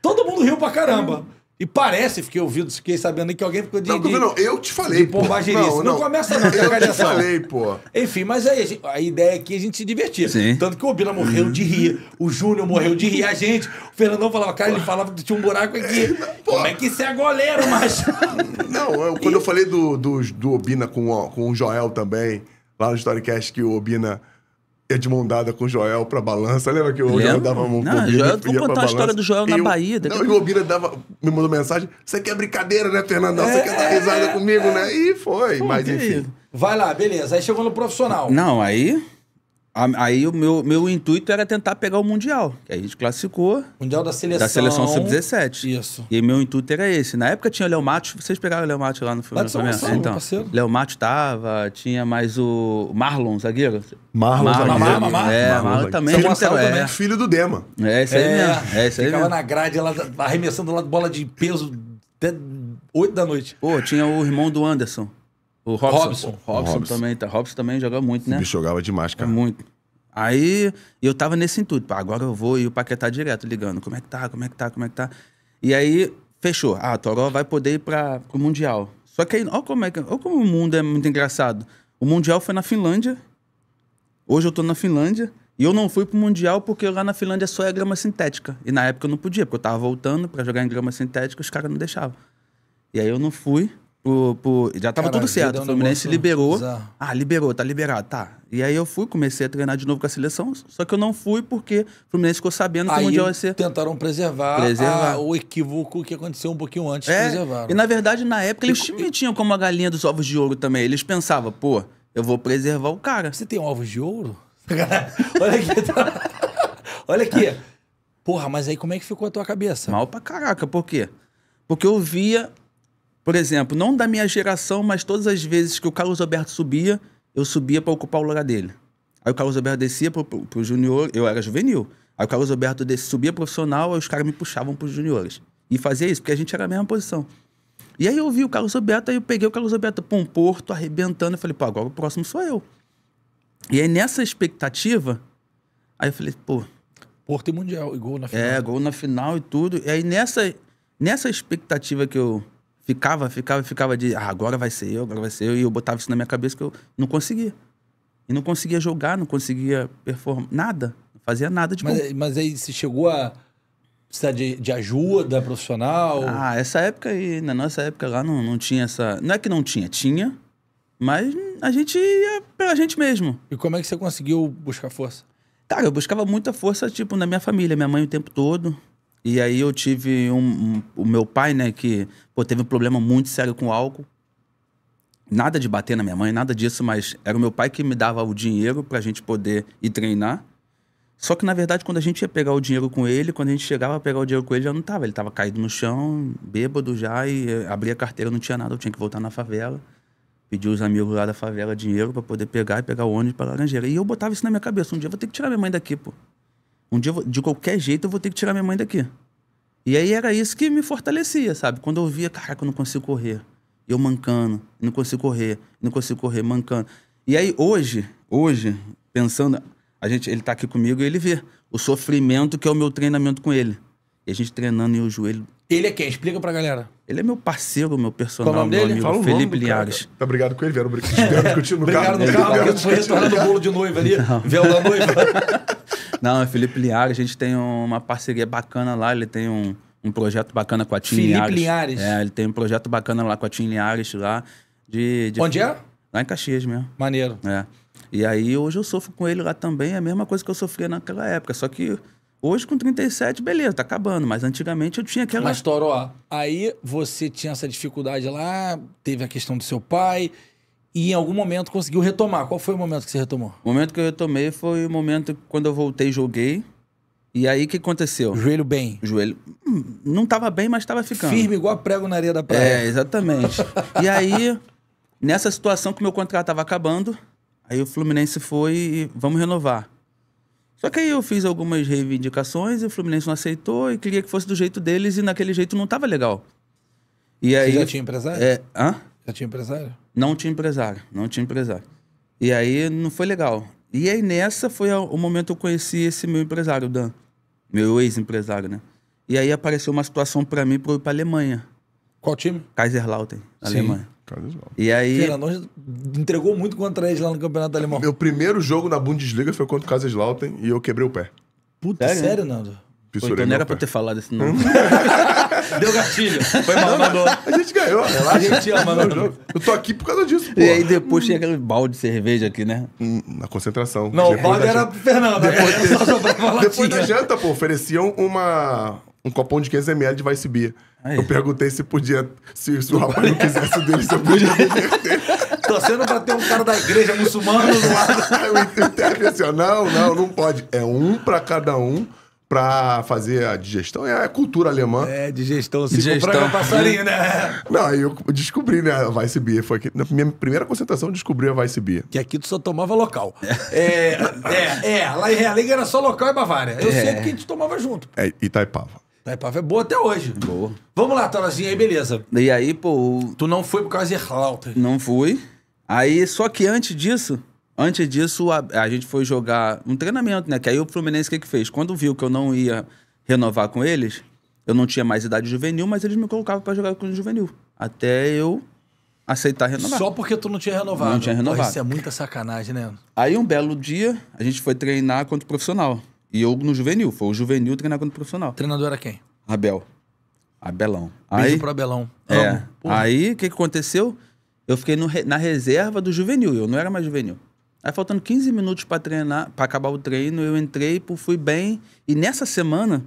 Todo mundo riu pra caramba. E parece, fiquei ouvindo, fiquei sabendo que alguém ficou de. Não, de, não eu te falei. De pombageirice. Não, não, não começa não, eu te falei, pô. Enfim, mas aí a ideia é que a gente se divertia. Sim. Tanto que o Obina morreu de rir, o Júnior morreu de rir, a gente. O Fernandão falava, cara, ele falava que tinha um buraco aqui. É, Como é que isso é goleiro, mas.
Não, eu, quando e... eu falei do, do, do Obina com, com o Joel também, lá no Storycast, que o Obina ia é de mão dada com o Joel pra balança. Lembra que o Lembra? Joel dava um Não, Bobina, balança. vou contar a história do Joel na eu, Bahia. Não, que... e o Bobina dava, me mandou mensagem. Você quer brincadeira, né, Fernandão? Você é, quer dar risada comigo, é. né? E foi, Pô, mas enfim. Vai lá,
beleza. Aí chegou no profissional.
Não, aí... Aí o meu, meu intuito era tentar pegar o Mundial. Que aí a gente classificou.
Mundial da seleção. Da seleção sub-17. Isso. E meu
intuito era esse. Na época tinha o Léo Matos, vocês pegaram o Léo Matos lá no filme? Lá de São então, Léo Matos tava, tinha mais o Marlon, zagueiro. Marlon, Marlon, Marlon, Marlon, é, Marlon, Marlon também. São Gonçalo é. também,
filho do Dema. É, isso aí é, mesmo. É, isso aí ficava mesmo. na grade, ela arremessando lá bola de peso
até 8 da noite. Pô, tinha o irmão do Anderson. O Robson. Robson. O Robson, Robson. também, tá. Robson também joga muito, né? Ele jogava demais, cara. Muito. Aí eu tava nesse intuito, agora eu vou e o Paquetá direto ligando, como é que tá, como é que tá, como é que tá. E aí fechou, ah, Toró vai poder ir para o Mundial. Só que aí, olha como, é que, olha como o mundo é muito engraçado. O Mundial foi na Finlândia, hoje eu tô na Finlândia, e eu não fui pro Mundial porque lá na Finlândia só é grama sintética. E na época eu não podia, porque eu tava voltando para jogar em grama sintética, os caras não deixavam. E aí eu não fui, Pro, pro, já tava Cara, tudo certo. O Fluminense liberou. Bizarro. Ah, liberou, tá liberado, tá. E aí eu fui, comecei a treinar de novo com a seleção, só
que eu não fui porque
o Fluminense ficou sabendo que aí o Mundial ia
ser. Tentaram preservar, preservar. A, ah, o equívoco que aconteceu um pouquinho antes,
é, preservaram. E na verdade, na época, eles e... tinham como a galinha dos ovos de ouro também. Eles pensavam, pô,
eu vou preservar o cara. Você tem ovos de ouro?
Olha aqui.
Tá. Olha aqui. Porra, mas aí como é que ficou a tua cabeça? Mal pra caraca, por quê? Porque eu
via por exemplo, não da minha geração, mas todas as vezes que o Carlos Alberto subia, eu subia para ocupar o lugar dele. Aí o Carlos Alberto descia para o junior, eu era juvenil. Aí o Carlos Alberto descia, subia profissional, aí os caras me puxavam para os juniores. E fazia isso, porque a gente era a mesma posição. E aí eu vi o Carlos Alberto, aí eu peguei o Carlos Alberto, para um porto arrebentando. Eu falei, pô, agora o próximo sou eu. E aí nessa expectativa, aí eu falei, pô.
Porto e Mundial, e gol na é, final. É,
gol na final e tudo. E aí nessa, nessa expectativa que eu, Ficava, ficava, ficava de, ah, agora vai ser eu, agora vai ser eu. E eu botava isso na minha cabeça que eu não conseguia. E não conseguia jogar, não conseguia performar, nada. fazia nada de mas, bom. Mas aí você chegou a precisar de, de ajuda profissional? Ah, essa época aí, na nossa época lá, não, não tinha essa... Não é que não tinha, tinha, mas a gente ia pela gente mesmo. E como é que você conseguiu buscar força? Cara, eu buscava muita força, tipo, na minha família. Minha mãe o tempo todo, e aí eu tive um, um, o meu pai, né, que pô, teve um problema muito sério com álcool. Nada de bater na minha mãe, nada disso, mas era o meu pai que me dava o dinheiro pra gente poder ir treinar. Só que, na verdade, quando a gente ia pegar o dinheiro com ele, quando a gente chegava a pegar o dinheiro com ele, já não tava. Ele tava caído no chão, bêbado já, e abria a carteira, não tinha nada, eu tinha que voltar na favela. Pedi os amigos lá da favela dinheiro para poder pegar e pegar o ônibus pra Laranjeira. E eu botava isso na minha cabeça. Um dia eu vou ter que tirar minha mãe daqui, pô. Um dia, de qualquer jeito, eu vou ter que tirar minha mãe daqui. E aí era isso que me fortalecia, sabe? Quando eu via, caraca, eu não consigo correr. Eu mancando, não consigo correr, não consigo correr, mancando. E aí hoje, hoje, pensando, a gente, ele tá aqui comigo e ele vê o sofrimento que é o meu treinamento com ele. E a gente treinando e o joelho.
Ele é quem? Explica pra galera.
Ele é meu parceiro, meu personal, Qual o nome meu dele? amigo, Fala Felipe Liares.
Tá
obrigado com ele, vieram brigar, discutindo no carro. Brigaram no carro, foi retornando o bolo de noiva ali, véu da noiva.
Não, é Felipe Linhares, a gente tem uma parceria bacana lá, ele tem um, um projeto bacana com a Tim Felipe Linhares. É, ele tem um projeto bacana lá com a Tim Linhares lá. De, de Onde é? Lá em Caxias mesmo. Maneiro. É. E aí hoje eu sofro com ele lá também, é a mesma coisa que eu sofria naquela época, só que
Hoje, com 37,
beleza, tá acabando. Mas antigamente eu tinha aquela.
Mas, ó, aí você tinha essa dificuldade lá, teve a questão do seu pai, e em algum momento conseguiu retomar. Qual foi o momento que você retomou?
O momento que eu retomei foi o momento quando eu voltei joguei. E aí o que aconteceu? Joelho bem. Joelho.
Hum, não tava bem, mas tava ficando. Firme, igual prego na areia da
praia. É, exatamente. e aí, nessa situação que meu contrato tava acabando, aí o Fluminense foi e vamos renovar. Só que aí eu fiz algumas reivindicações e o Fluminense não aceitou e queria que fosse do jeito deles e naquele jeito não tava legal. E aí, Você já tinha empresário? É, hã?
Já tinha empresário?
Não tinha empresário, não tinha empresário. E aí não foi legal. E aí nessa foi o momento que eu conheci esse meu empresário, o Dan. Meu ex-empresário, né? E aí apareceu uma situação para mim para ir pra Alemanha.
Qual time? Kaiserlautern, Alemanha. E aí. Fernandes entregou muito contra eles lá no Campeonato Alemão. Meu primeiro jogo na Bundesliga foi contra o Kaiserslautern e eu quebrei o pé. Puta, sério, né? sério Nando? Pissurei então não era pé. pra ter falado esse nome. Deu gatilho. Foi mal,
mandou.
A gente ganhou. Relaxa. A gente ama, mano. Eu tô aqui por causa disso, pô. E aí depois
tinha aquele balde de cerveja aqui, né? Hum, Na
concentração. Não, o balde era Fernando. Né? Depois, de... Depois assim, da né? janta, pô, ofereciam uma, um copão de 15ml de Vice Beer. Aí. Eu perguntei se podia, se, se o rapaz não quisesse dele, se eu podia
converter. Torcendo pra ter um cara da igreja muçulmana do lado. Aí
o assim, ó, não, não, não pode. É um pra cada um para fazer a digestão. É a cultura alemã. É, digestão. Se digestão. comprar um passarinho, né? Não, aí eu descobri, né, a Vice Beer. Foi aqui, na minha primeira concentração eu descobri a Vice Beer. Que aqui tu só tomava local.
É, é, é, lá em Realenga era só local e Bavária. Eu é. sei que a gente
tomava junto. É, Itaipava.
Itaipava é boa até hoje. Boa. Vamos lá, Torazinha, aí beleza. E aí, pô... Tu não foi por causa de Erlauter. Não fui. Aí, só que antes
disso... Antes disso, a, a, gente foi jogar um treinamento, né? Que aí o Fluminense o que, que fez? Quando viu que eu não ia renovar com eles, eu não tinha mais idade juvenil, mas eles me colocavam para jogar com o juvenil. Até eu aceitar renovar. Só porque
tu não tinha renovado. Não tinha renovado. Pô, isso é muita sacanagem, né?
Aí um belo dia, a gente foi treinar contra o profissional. E eu no juvenil. Foi o juvenil treinar contra o profissional. O treinador era quem? Abel. Abelão. Beijo aí, pro Abelão. É. Aí, o que, que aconteceu? Eu fiquei no, na reserva do juvenil. Eu não era mais juvenil. Aí faltando 15 minutos para treinar, para acabar o treino, eu entrei, pô, fui bem. E nessa semana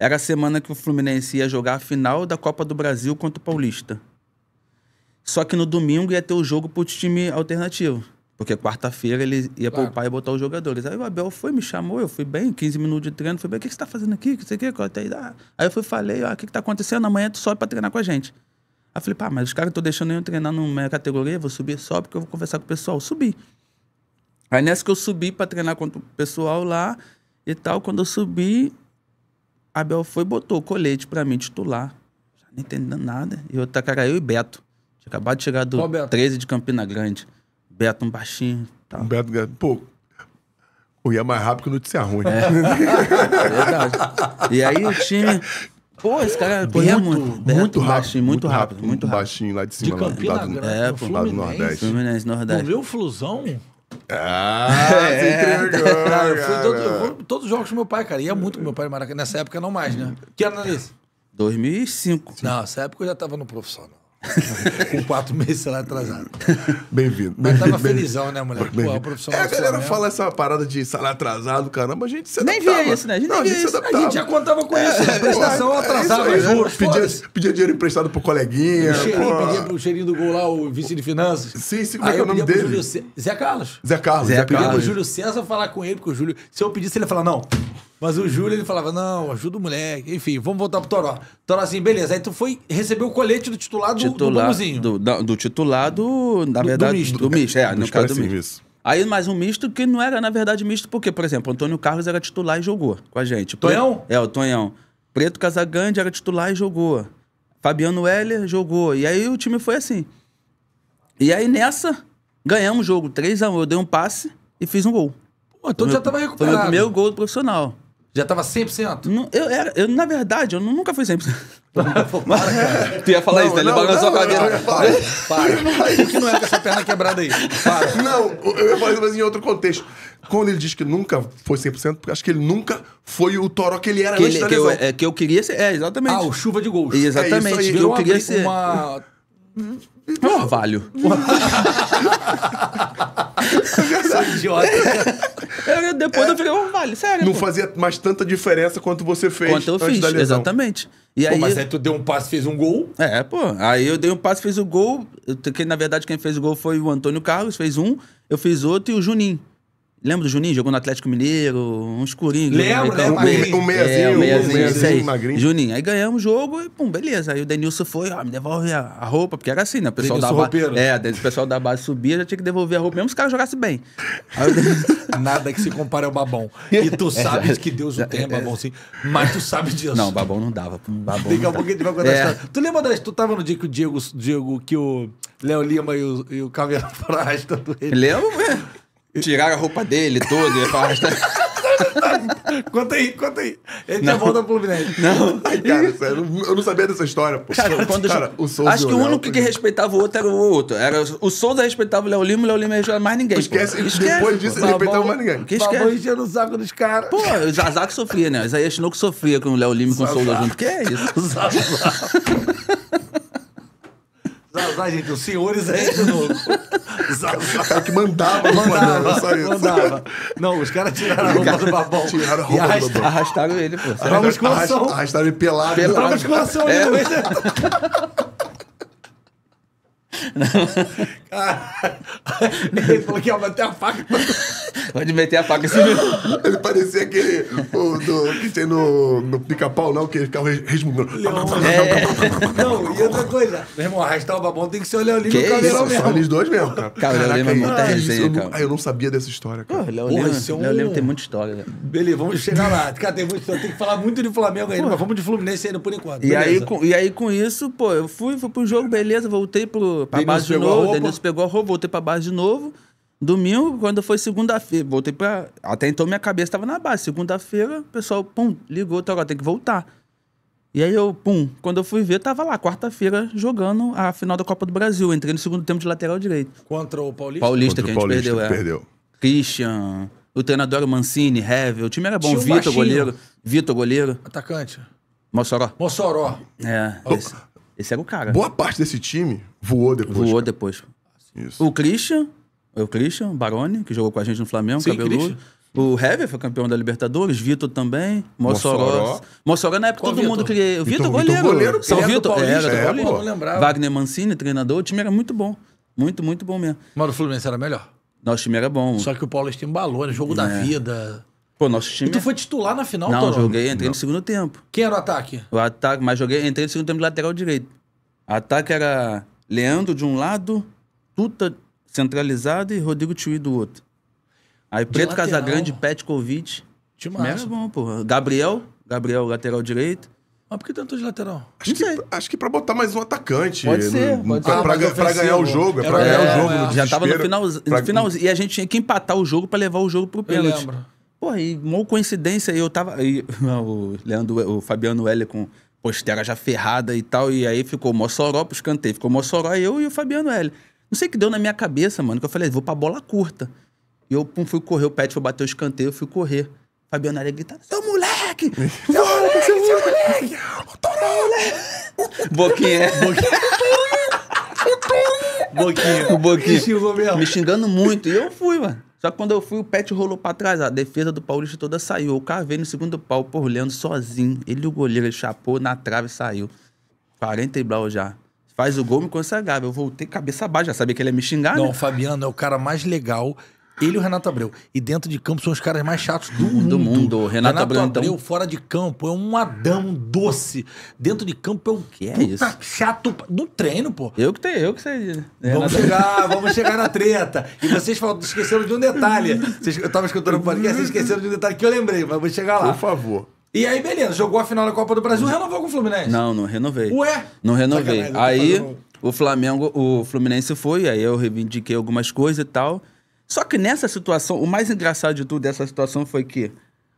era a semana que o Fluminense ia jogar a final da Copa do Brasil contra o Paulista. Só que no domingo ia ter o jogo pro time alternativo. Porque quarta-feira ele ia claro. poupar e botar os jogadores. Aí o Abel foi, me chamou, eu fui bem, 15 minutos de treino, fui bem, o que, que você tá fazendo aqui? Que que, qual aí? Ah. aí eu fui falei, ah, o que, que tá acontecendo? Amanhã tu sobe pra treinar com a gente. Aí eu falei, pá, mas os caras estão deixando eu treinar numa categoria, vou subir só porque eu vou conversar com o pessoal. Subi. Aí nessa que eu subi para treinar contra o pessoal lá e tal, quando eu subi, Abel foi e botou o colete para mim titular. Já não entendendo nada. E outro tacara eu e Beto. Tinha acabado de chegar do 13 de Campina Grande. Beto, um baixinho
tal. Beto, pô, corria mais rápido que o notícia ruim. Né?
É.
Verdade.
E aí o time.
Pô, esse cara
Foi muito, muito, Beto, muito, rápido, baixinho, muito, rápido, muito rápido. baixinho lá de cima, de lá, do, lado, é, do Nordeste. Fluminense, Nordeste. Tu
o Flusão?
Ah, é. você entregou, cara, eu fui todo, eu
todos os jogos com meu pai, cara. Ia muito com meu pai no Maracanã. Nessa época não mais, né? Que ano é isso? 2005. Não, nessa época eu já tava
no profissional com quatro meses sei lá atrasado. Bem-vindo. Mas tava bem felizão, né, mulher? Pô, a profissional. É, a galera é fala essa parada de salário atrasado, caramba, a gente se adaptava. Nem via isso, né? A gente, não, a gente, isso. A gente já
contava
com isso. É, né? prestação é, é atrasada, é juros.
Pedia, pedia, dinheiro emprestado pro coleguinha. Cheirinho, pedia
pro cheirinho do gol lá, o vice de finanças. Sim, sim, como é que é o nome dele? Zé Carlos. Zé Carlos.
Zé Carlos. Eu pedia pro Júlio
César falar com ele, porque o Júlio, se eu pedisse, ele ia falar, não. Mas o Júlio, ele falava, não, ajuda o moleque. Enfim, vamos voltar pro Toró. Toró assim, beleza. Aí tu foi receber o colete do titular do, titular, do,
do, do, do titular do, na do, verdade, do misto. Do misto, é, no caso do misto. Isso. Aí mais um misto que não era, na verdade, misto, porque, por exemplo, Antônio Carlos era titular e jogou com a gente. Tonhão? É, o Tonhão. Preto Casagrande era titular e jogou. Fabiano Heller jogou. E aí o time foi assim. E aí nessa, ganhamos o jogo 3x1. Eu dei um passe e fiz um gol. Pô, então já tava recuperado. Foi meu primeiro gol do profissional. Já tava 100%? Não, eu era, eu, na verdade, eu nunca fui 100%. Mas, cara. Tu ia falar não, isso, né? Ele balançou a cadeira. Para,
para. O que não é com essa perna quebrada aí? Para. Não, eu falei mas em outro contexto. Quando ele diz que nunca foi 100%, porque acho que ele nunca foi o toró que ele era que antes ele, da que
lesão. Eu, é, que eu queria ser, é, exatamente. Ah, o chuva de gols. Exatamente, é eu queria ser. Uma... Um
orvalho. Sou idiota. Eu, depois é. eu
falei, ô, oh, vale, sério. Não pô. fazia
mais tanta diferença quanto você fez. Quanto eu fiz, exatamente. E pô, aí, mas aí tu deu um passe fez um gol? É, pô.
Aí eu dei um passe fez o um gol. Eu, que, na verdade, quem fez o gol foi o Antônio Carlos, fez um, eu fiz outro e o Juninho. Lembra do Juninho? Jogou no Atlético Mineiro, uns coringas. Lembro, né? Um meiazinho, é, meiazinho, magrinho. Juninho. Aí ganhamos o jogo e, pum, beleza. Aí o Denilson foi, me devolve a, a roupa, porque era assim, né? O pessoal da base né? É, o pessoal da base subia, já tinha que devolver a roupa, mesmo se o cara
jogasse bem. Denilson... Nada que se compare ao Babão. E tu sabes que Deus o tem, é, Babão, sim. Mas tu sabe disso. Não, Babão não dava. Babão Daqui a pouco ele vai contar é. história. Tu lembra da história? Tu tava no dia que o Diego, Diego que o Léo Lima e o, o Caveira Frasta... Lembro,
velho. Tiraram a roupa dele toda e conta aí, conta aí. Ele não. volta pro Fluminense. Não. Ai, cara, eu não sabia dessa história, pô. Cara, quando cara, o Souza Acho que o único
que respeitava o outro era o outro. Era, o Souza respeitava o Léo Lima, o Léo Lima respeitava mais ninguém. Esquece, esquece depois disso, ele respeitava mais ninguém. Que esquece. Babão
enchendo o saco dos caras.
Pô, o Zazaco sofria, né? O Isaías Chinoco sofria com o Léo Lima e com o Souza junto. Que é isso? Zazaco.
Zazá, gente, os senhores é de novo. Zazá. que mandava, mandava, mandava. Não, os
caras tiraram a roupa do babão. Tiraram a
roupa arrasta, do babão. Arrastaram ele, pô.
Pra musculação. Arrastaram, arrastaram ele pelado. pelado. Pra né? musculação. É. Né? ele falou que
ia bater a faca.
Pode meter a faca assim mesmo.
Ele parecia aquele o, do, que tem no, no pica-pau, não, que ele ficava resmungando. É.
Não, e outra coisa, meu irmão, arrastar o babão tem que ser o Leolino Lima e o mesmo. Só eles
dois mesmo, cara. o Léo Lima é muita resenha, cara. Ah, eu não sabia dessa história, cara. Pô, Léo é um... tem muita história. Beleza,
vamos chegar lá. Cara, tem, muito, tem que falar muito de Flamengo ainda, né? mas vamos de Fluminense ainda por enquanto. E aí, com, e aí com isso, pô, eu fui,
fui pro jogo, beleza, voltei pro, pra Denilson base de novo, Denilson pegou, roubo, voltei pra base de novo. Domingo, quando foi segunda-feira, voltei pra. Até então minha cabeça tava na base. Segunda-feira, o pessoal, pum, ligou, tá, agora tem que voltar. E aí eu, pum, quando eu fui ver, tava lá, quarta-feira, jogando a final da Copa do Brasil. Entrei no segundo tempo de lateral direito. Contra o Paulista? Paulista, que a gente Paulista, perdeu, é. perdeu. Christian, o treinador era Mancini, Hevel, o time era bom. Tinha Vitor, goleiro. Vitor, goleiro. Atacante. Mossoró. Mossoró.
É. Esse,
esse, era o cara. Boa parte desse time voou depois. Voou cara. depois. Isso. O Christian, é o Christian Baroni, que jogou com a gente no Flamengo, Sim, cabeludo. Christian. O Hever foi campeão da Libertadores, Vitor também, Mossoró. Mossoró, na época Qual todo Vitor? mundo queria. Vitor, Vitor goleiro. goleiro São Vitor, era, é, Pô, Wagner Mancini, treinador, o time era muito bom. Muito, muito bom mesmo. Mas o Fluminense era melhor. Nosso time era bom.
Só que o Paulista embalou, era né? jogo é. da vida.
Pô, nosso time. E tu
foi titular na final, Não, Toró? joguei, entrei Não. no segundo tempo. Quem era o ataque?
O ataque, mas joguei, entrei no segundo tempo de lateral direito. Ataque era Leandro de um lado, Tuta centralizado e Rodrigo Tui do outro. Aí de Preto lateral. Casagrande, Petkovic. Demais. Mesmo bom, porra. Gabriel, Gabriel, lateral direito.
Mas por que tanto de lateral? Acho que, acho que pra botar mais um atacante. Pode ser. No, pode pra, ser. Pra, pra ganhar o jogo. É pra é, ganhar é, o jogo. É, Já tava no final, pra... no final. E a
gente tinha que empatar o jogo pra levar o jogo pro pênalti. Eu lembro. Porra, e uma coincidência, eu tava. E, o, Leandro, o Fabiano Heller com postera já ferrada e tal. E aí ficou Mossoró pro escanteio. Ficou Mossoró, eu e o Fabiano Heller. Não sei o que deu na minha cabeça, mano, que eu falei, vou pra bola curta. E eu pum, fui correr, o Pet foi bater o escanteio, eu fui correr. Fabiano era gritando, seu moleque!
Seu moleque, seu moleque! Seu moleque!
Boquinha. Boquinha. O Boquinha. Me xingando muito. E eu fui, mano. Só que quando eu fui, o Pet rolou pra trás. A defesa do Paulista toda saiu. Eu cavei no segundo pau, por Leandro sozinho. Ele e o goleiro, ele chapou na trave e saiu. 40 e blau já
faz o gol, me consagrava. Eu voltei cabeça baixa, já sabia que ele ia me xingar, Não, né? o Fabiano é o cara mais legal. Ele e o Renato Abreu. E dentro de campo são os caras mais chatos do, do mundo. mundo. Renato, Renato Abreu, então. Abreu, fora de campo é um Adão doce. Dentro de campo é quero que é isso? chato no treino, pô. Eu que tenho, eu que sei. Vamos chegar, vamos chegar na treta. E vocês falam, esqueceram de um detalhe. Vocês, eu tava escutando o podcast, vocês esqueceram de um detalhe que eu lembrei, mas vou chegar lá. Por favor. E aí, beleza, jogou a final da Copa do Brasil, renovou com o Fluminense?
Não, não renovei. Ué? Não renovei. Sacanagem, aí o Flamengo, o Fluminense foi, aí eu reivindiquei algumas coisas e tal. Só que nessa situação, o mais engraçado de tudo dessa situação foi que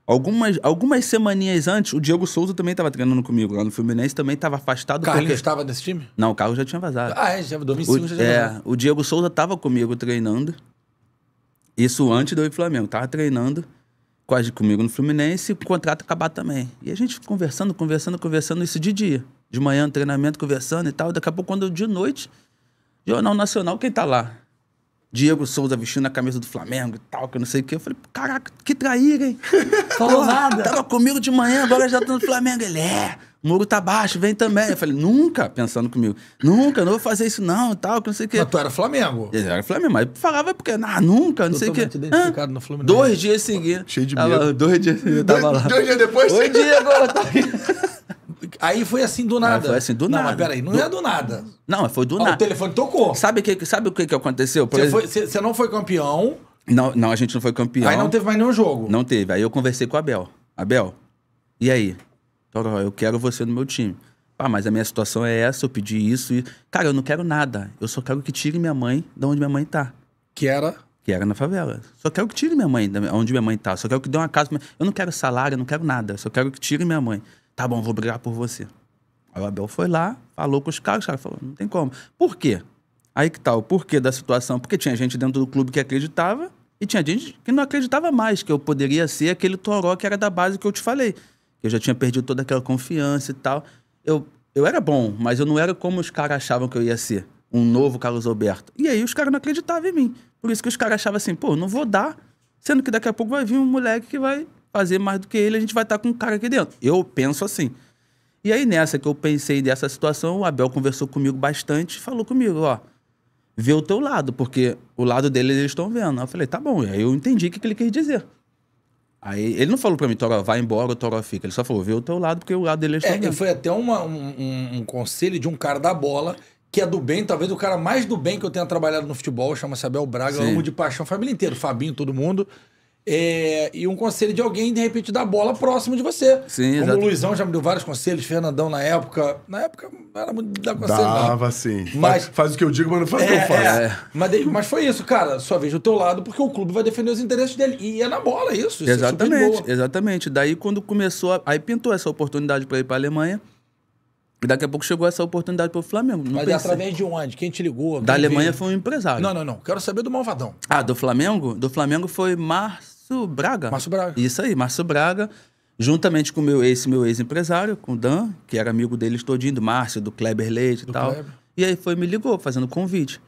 algumas, algumas semaninhas antes, o Diego Souza também estava treinando comigo lá no Fluminense, também estava afastado. O Carlinhos estava desse time? Não, o Carlos já tinha vazado. Ah, é, já, 2005 o, já tinha É, o Diego Souza estava comigo treinando. Isso antes do Flamengo, tava treinando quase comigo no Fluminense, o contrato acabar também. E a gente conversando, conversando, conversando, isso de dia. De manhã, treinamento, conversando e tal. Daqui a pouco, quando de noite, Jornal Nacional, quem tá lá? Diego Souza vestindo a camisa do Flamengo e tal, que eu não sei o quê. Eu falei, caraca, que traíra, hein? Falou nada. Tava comigo de manhã, agora já tô no Flamengo. Ele é o muro tá baixo, vem também. Eu falei, nunca, pensando comigo, nunca, não vou fazer isso não, tal, que não sei o quê. Mas tu era Flamengo. Eu era Flamengo, mas falava porque, ah, nunca,
não sei o quê. identificado ah, no Flamengo.
Dois dias seguidos. Cheio de medo. Tava, dois dias seguidos, tava lá. Dois
dias depois? Dois dias agora, tá Aí foi assim do nada. Aí foi assim do não, nada. Não, mas peraí, não do... é do nada. Não, foi do ah, nada. O telefone tocou. Sabe, que, sabe o que, que aconteceu? Você não foi campeão.
Não, não, a gente não foi campeão. Aí não teve
mais nenhum jogo.
Não teve. Aí eu conversei com o Abel. Abel, e aí? Toró, então, eu quero você no meu time. Ah, mas a minha situação é essa, eu pedi isso e. Cara, eu não quero nada. Eu só quero que tire minha mãe de onde minha mãe tá. Que era? Que era na favela. Só quero que tire minha mãe de onde minha mãe tá. Só quero que dê uma casa. Eu não quero salário, eu não quero nada. Só quero que tire minha mãe. Tá bom, vou brigar por você. Aí o Abel foi lá, falou com os caras, os caras falaram, não tem como. Por quê? Aí que tal? Tá, por porquê da situação? Porque tinha gente dentro do clube que acreditava e tinha gente que não acreditava mais que eu poderia ser aquele toró que era da base que eu te falei. Eu já tinha perdido toda aquela confiança e tal. Eu, eu era bom, mas eu não era como os caras achavam que eu ia ser. Um novo Carlos Alberto. E aí os caras não acreditavam em mim. Por isso que os caras achavam assim, pô, não vou dar, sendo que daqui a pouco vai vir um moleque que vai fazer mais do que ele, a gente vai estar tá com um cara aqui dentro. Eu penso assim. E aí, nessa que eu pensei dessa situação, o Abel conversou comigo bastante falou comigo, ó, vê o teu lado, porque o lado deles eles estão vendo. Eu falei, tá bom. E aí eu entendi o que, que ele quis dizer. Aí ele não falou pra mim, Toró, vai embora, o Toró fica. Ele só falou, vê o teu lado, porque o lado dele é, é Foi
até uma, um, um conselho de um cara da bola que é do bem, talvez o cara mais do bem que eu tenha trabalhado no futebol, chama-se Abel Braga, Sim. amo de paixão, família inteira, Fabinho, todo mundo. É, e um conselho de alguém, de repente, da bola próximo de você. Sim, Como exatamente. o Luizão já me deu vários conselhos, Fernandão na época. Na época não era muito dar conselho. Dava,
não. sim. Mas, faz, faz, o que eu digo, mas não faz é, o que eu é, faço. É.
Mas, mas foi isso, cara. Só veja o teu lado, porque o clube vai defender os interesses dele. E é na bola isso. isso é exatamente,
exatamente. Daí quando começou. A... Aí pintou essa oportunidade para ir para a Alemanha. E daqui a pouco chegou essa oportunidade pro Flamengo. Não Mas é pensei. através
de onde? Quem te ligou? Quem da Alemanha veio? foi um empresário. Não, não, não. Quero saber do Malvadão.
Ah, do Flamengo? Do Flamengo foi Mar Márcio Braga. Márcio Braga. Isso aí, Márcio Braga. Juntamente com meu, esse meu ex-empresário, com o Dan, que era amigo deles todinho, do Márcio, do Kleber Leite e tal. Kleber. E aí foi, me ligou, fazendo convite.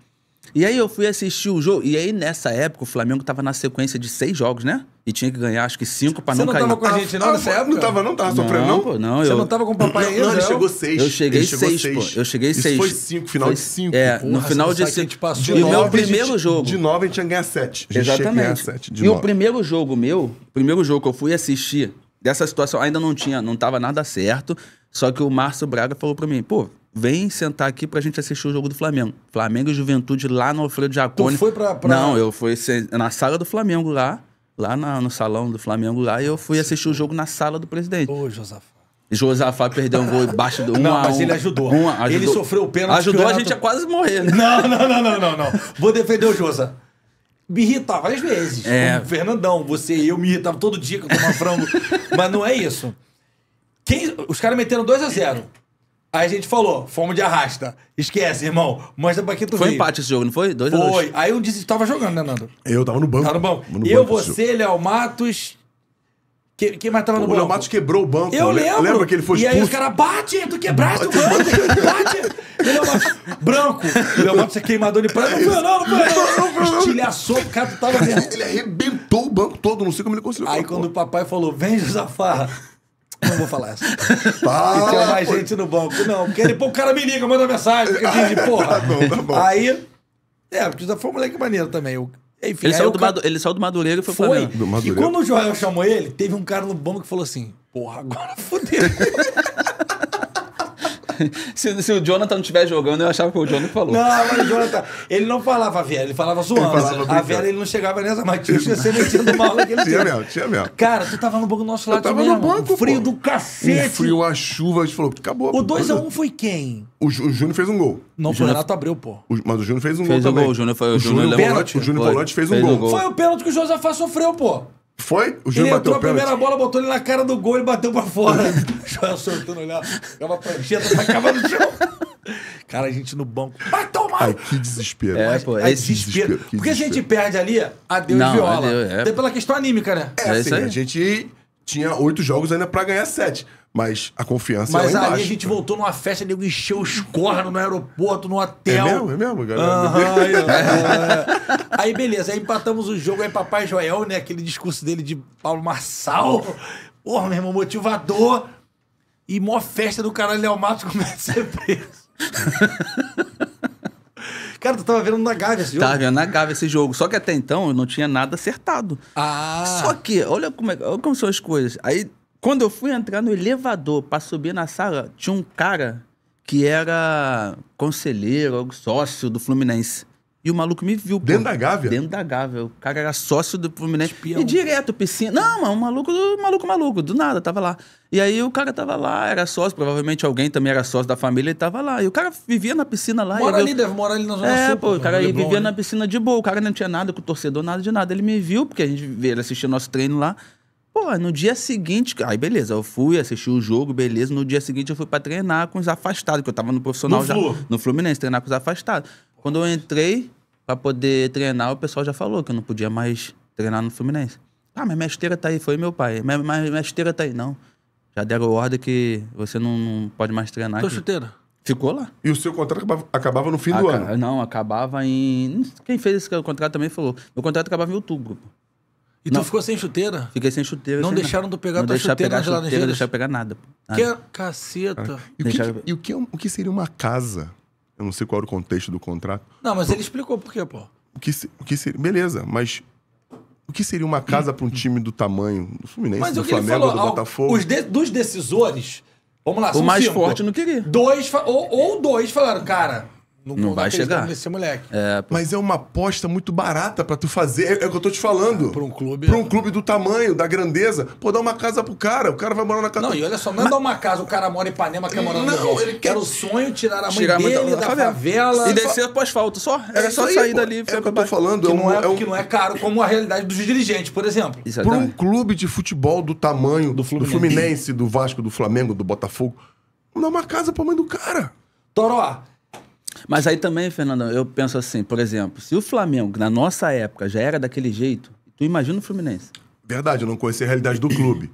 E aí eu fui assistir o jogo. E aí, nessa época, o Flamengo tava na sequência de seis jogos, né? e tinha que ganhar acho que cinco pra não, cair. Você não tava com a gente não ah, Não tava não, tava sofrendo não? Pô, não, Você eu... não tava com o papai ainda? Não, ele chegou seis. Eu cheguei seis, seis, pô. Eu cheguei Isso seis. foi
cinco, final foi... de cinco. É, porra, no final de cinco. Passou. De e o meu primeiro gente, jogo... De nove a gente ia ganhar sete. Exatamente. Sete, e nove. o
primeiro jogo meu, primeiro jogo que eu fui assistir dessa situação, ainda não tinha, não tava nada certo, só que o Márcio Braga falou pra mim, pô, vem sentar aqui pra gente assistir o jogo do Flamengo. Flamengo e Juventude lá no Alfredo Jacone. Tu foi pra... pra... Não, eu fui na sala do Flamengo lá lá na, no salão do Flamengo lá, e eu fui assistir o jogo na sala do presidente. Ô, Josafá. Josafá perdeu um gol embaixo do um Não, a mas um, ele ajudou. Um ajudou. Ele sofreu o pênalti. Ajudou a gente a
quase morrer. Né? Não, não, não, não, não, não. Vou defender o Josa. Me irritava às vezes. É. Fernandão, você e eu me irritava todo dia que eu tomava frango. mas não é isso. Quem, os caras meteram 2 a 0 Aí a gente falou, fomos de arrasta. Esquece, irmão. Mostra pra que tu Foi veio. empate esse jogo, não foi? Dois a dois. Foi. Aí um disse que tava jogando, né, Nando? Eu tava no banco. Tava no banco. no eu, banco você, Léo Matos. Que, quem mais tava no O banco? Léo Matos quebrou o banco. Eu lembro. Lembra que ele foi E aí os caras, bate, tu quebraste o banco, bate. E Léo Matos, branco. E Léo Matos é queimador de prata. Não foi eu não, não foi eu não. Estilhaçou, o cara tu tava vendo. Ele arrebentou o banco todo, não sei como ele conseguiu. Aí quando o papai falou, vem, Josafarra, não vou falar essa.
Fala, e tinha mais pô. gente
no banco. Não, porque depois o cara me liga, manda mensagem, porque diz, porra. tá bom, tá bom. Aí. É, porque já foi um moleque maneiro também. Eu, enfim, ele, saiu do
cara... ele saiu do Madureira e foi, foi. Do E quando o Joel
chamou ele, teve um cara no banco que falou assim: Porra, agora fodeu.
se, se, o Jonathan não estiver jogando, eu
achava que o Jonathan falou. Não, mas o Jonathan, ele não falava velha, ele falava zoando. Ele falava a velha ele não chegava nessa, mas tinha você metendo mal naquele Tinha mesmo, tinha mesmo.
Cara, tu tava no banco do nosso lado eu tava mesmo.
no banco. frio
pô. do cacete. O frio, a chuva, a gente falou, acabou. O 2x1 um foi quem? O, o Júnior fez um gol. Não, o foi Renato abriu, pô. O, mas o Júnior fez um fez gol. Fez um também. gol, o Júnior foi o Júnior. O Júnior Polotti fez um gol. Foi
o pênalti que o Josafá sofreu, pô. Foi? O Júnior bateu entrou a primeira bola, botou ele na cara do gol e bateu pra fora. Joel soltando olhar, uma prancheta, tacava no chão. Cara, a gente no banco. Vai
tomar! Ai, que desespero. É, pô, é esse desespero. desespero.
Porque desespero. a gente perde ali, adeus Não, viola. Adeus, é. pela questão anímica, né? É, é assim, a
gente tinha oito jogos ainda pra ganhar sete. Mas a confiança Mas é Mas aí a
gente voltou numa festa, nego encheu os cornos no aeroporto, no é hotel. É mesmo, é mesmo, galera. Aham, aí, é. É,
é.
aí beleza, aí empatamos o jogo, aí Papai Joel, né? Aquele discurso dele de Paulo Marçal. Porra, meu irmão, motivador. E mó festa do caralho, Léo Matos começa a ser preso.
Cara, tu tava vendo na Gávea esse jogo? Tava vendo na Gávea esse jogo. Só que até então eu não tinha nada acertado. Ah! Só que, olha como, é, olha como são as coisas. Aí quando eu fui entrar no elevador para subir na sala, tinha um cara que era conselheiro, sócio do Fluminense. E o maluco me viu. Dentro pô, da Gávea? Dentro da Gávea. O cara era sócio do Fluminense. Espião. E direto, piscina. Não, mano, maluco, maluco, maluco. Do nada, tava lá. E aí o cara tava lá, era sócio. Provavelmente alguém também era sócio da família e tava lá. E o cara vivia na piscina lá. Mora ali, eu... deve morar ali na zona É, sul, pô. O cara aí vivia na piscina de boa. O cara não tinha nada com o torcedor, nada de nada. Ele me viu, porque a gente veio assistir nosso treino lá. Pô, no dia seguinte, aí beleza, eu fui assisti o jogo, beleza. No dia seguinte eu fui para treinar com os afastados, que eu tava no profissional no já, no Fluminense, treinar com os afastados. Quando eu entrei para poder treinar, o pessoal já falou que eu não podia mais treinar no Fluminense. Ah, mas minha esteira tá aí, foi meu pai. Mas minha, minha esteira tá aí, não. Já deram ordem que você não, não pode mais treinar. Tua aqui. chuteira? Ficou lá.
E o seu contrato acabava, acabava no fim Aca do ano?
Não, acabava em. Quem fez esse contrato também falou. Meu contrato acabava em outubro. E não. tu
ficou sem chuteira?
Fiquei sem chuteira. Não sem deixaram nada. tu pegar não tua chuteira pegar na Não deixaram
pegar nada. nada. Que
caceta.
E, o que, e o, que, é o que seria uma casa? Eu não sei qual era o contexto do contrato. Não,
mas Pro... ele explicou por quê, pô.
O que, o que seria... Beleza, mas o que seria uma casa para um time do tamanho do Fluminense, Mas do Flamengo, falou, do Botafogo? Os de, dos
decisores, vamos lá, o mais cinco, forte não queria. Dois, ou, ou dois falaram, cara,
não, não vai chegar. Nesse moleque. É, por... Mas é uma aposta muito barata para tu fazer. É, é, o que eu tô te falando. É, pra um clube. Pra é. um clube do tamanho, da grandeza. Pô, dá uma casa pro cara. O cara vai morar na casa. Não, e olha só,
não é Mas... dar uma casa, o cara mora
em Ipanema, quer morar no Não, ele quer. o sonho tirar a mãe tirar dele da, favela.
favela. E descer pro asfalto. Só, é era só aí, sair pô. dali. É o que eu tô falando. Que, é um, não é, um... que não é caro como a realidade dos dirigentes, por exemplo. Exatamente.
Pra um clube de futebol do tamanho do Fluminense, do, Fluminense, do Vasco, do Flamengo, do Botafogo, não dá uma casa pra mãe do
cara. Toró,
mas aí também, Fernando, eu penso assim, por exemplo, se o Flamengo, na nossa época, já era daquele jeito,
tu imagina o Fluminense. Verdade, eu não conhecia a realidade do clube.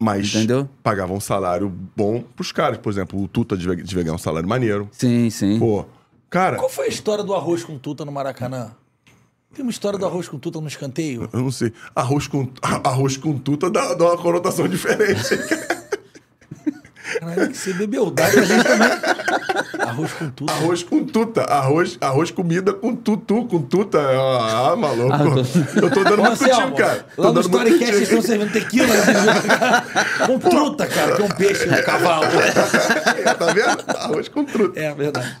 Mas Entendeu? pagava um salário bom pros caras. Por exemplo, o Tuta devia ganhar um salário maneiro. Sim, sim. Pô, cara... Qual
foi a história do arroz com Tuta no Maracanã? Tem uma história do arroz com tuta
no escanteio? Eu não sei. Arroz com, arroz com tuta dá, dá uma conotação diferente. Caralho, que você bebeu dá gente também. Arroz com tuta. Arroz com tuta. Arroz, arroz comida com tutu, com tuta. Ah, ah maluco. Ah, Eu tô dando Ô, muito Anselmo, tipo, cara. Tô lá no Storycast vocês estão servindo tequila. Né? com
truta, cara, que é um peixe, um cavalo. É, tá vendo? Arroz com truta. É, verdade.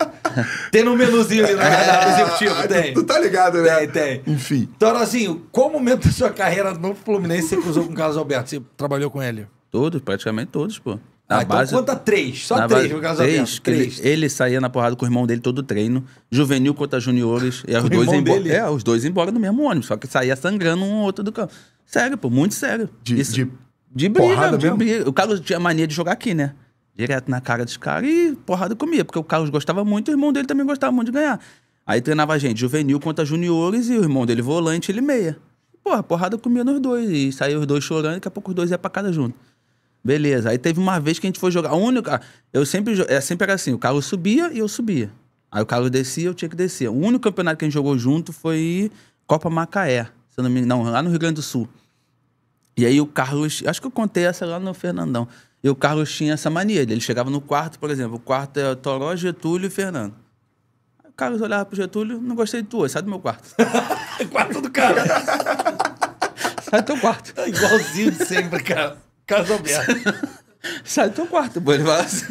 Tem no menuzinho ali na é, ah, executivo, tem. Tu, tu, tá ligado, né? Tem, tem. Enfim. Então, assim, qual momento da sua carreira no Fluminense você cruzou com o Carlos Alberto? Você trabalhou com ele? Todos,
praticamente todos, pô. Na ah, ah então base, então conta três, só três base, no três, três. Ele, ele, saía na porrada com o irmão dele todo treino, juvenil contra juniores, e os dois, embora, é, os dois embora no mesmo ônibus, só que saía sangrando um outro do campo. Sério, pô, muito sério. De, Isso, de, de briga, de mesmo? briga. O Carlos tinha mania de jogar aqui, né? Direto na cara dos caras e porrada comia, porque o Carlos gostava muito, o irmão dele também gostava muito de ganhar. Aí treinava a gente, juvenil contra juniores, e o irmão dele volante, ele meia. Porra, porrada comia nos dois, e saía os dois chorando, e daqui a pouco os dois iam é pra casa junto. Beleza. Aí teve uma vez que a gente foi jogar. A única. Eu sempre, é, sempre era assim: o Carlos subia e eu subia. Aí o Carlos descia, eu tinha que descer. O único campeonato que a gente jogou junto foi Copa Macaé. Se não me engano, lá no Rio Grande do Sul. E aí o Carlos. Acho que eu contei essa lá no Fernandão. E o Carlos tinha essa mania. Ele chegava no quarto, por exemplo. O quarto é Toró, Getúlio e Fernando. Aí o Carlos olhava pro Getúlio, não gostei de tu, sai do meu quarto. quarto do cara. sai do teu quarto. É igualzinho de sempre, cara. Casa aberta. Sai do teu quarto, boi Ele fala assim.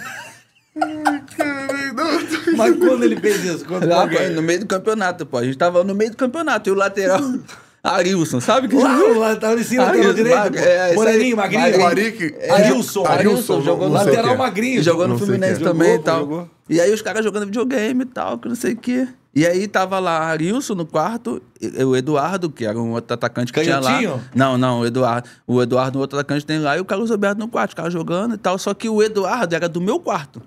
Ai, caralho, não, Mas quando ele fez
isso? Quando Lá, pô, no meio do campeonato, pô. A gente tava no meio do campeonato e o lateral. Arilson, sabe que lá, o lateral sim, lateral direito, é, Moreninho, Magrinho, Maric, é, Arilson, Arilson, jogou lateral Magrinho, jogou no Fluminense também e tal. E aí os caras jogando videogame e tal, que não sei o quê. E aí tava lá Arilson no quarto, o Eduardo, que era um outro atacante que Canhotinho? tinha lá. Não, não, o Eduardo. O Eduardo, outro atacante, tem lá, e o Carlos Alberto no quarto, ficava jogando e tal. Só que o Eduardo era do meu quarto.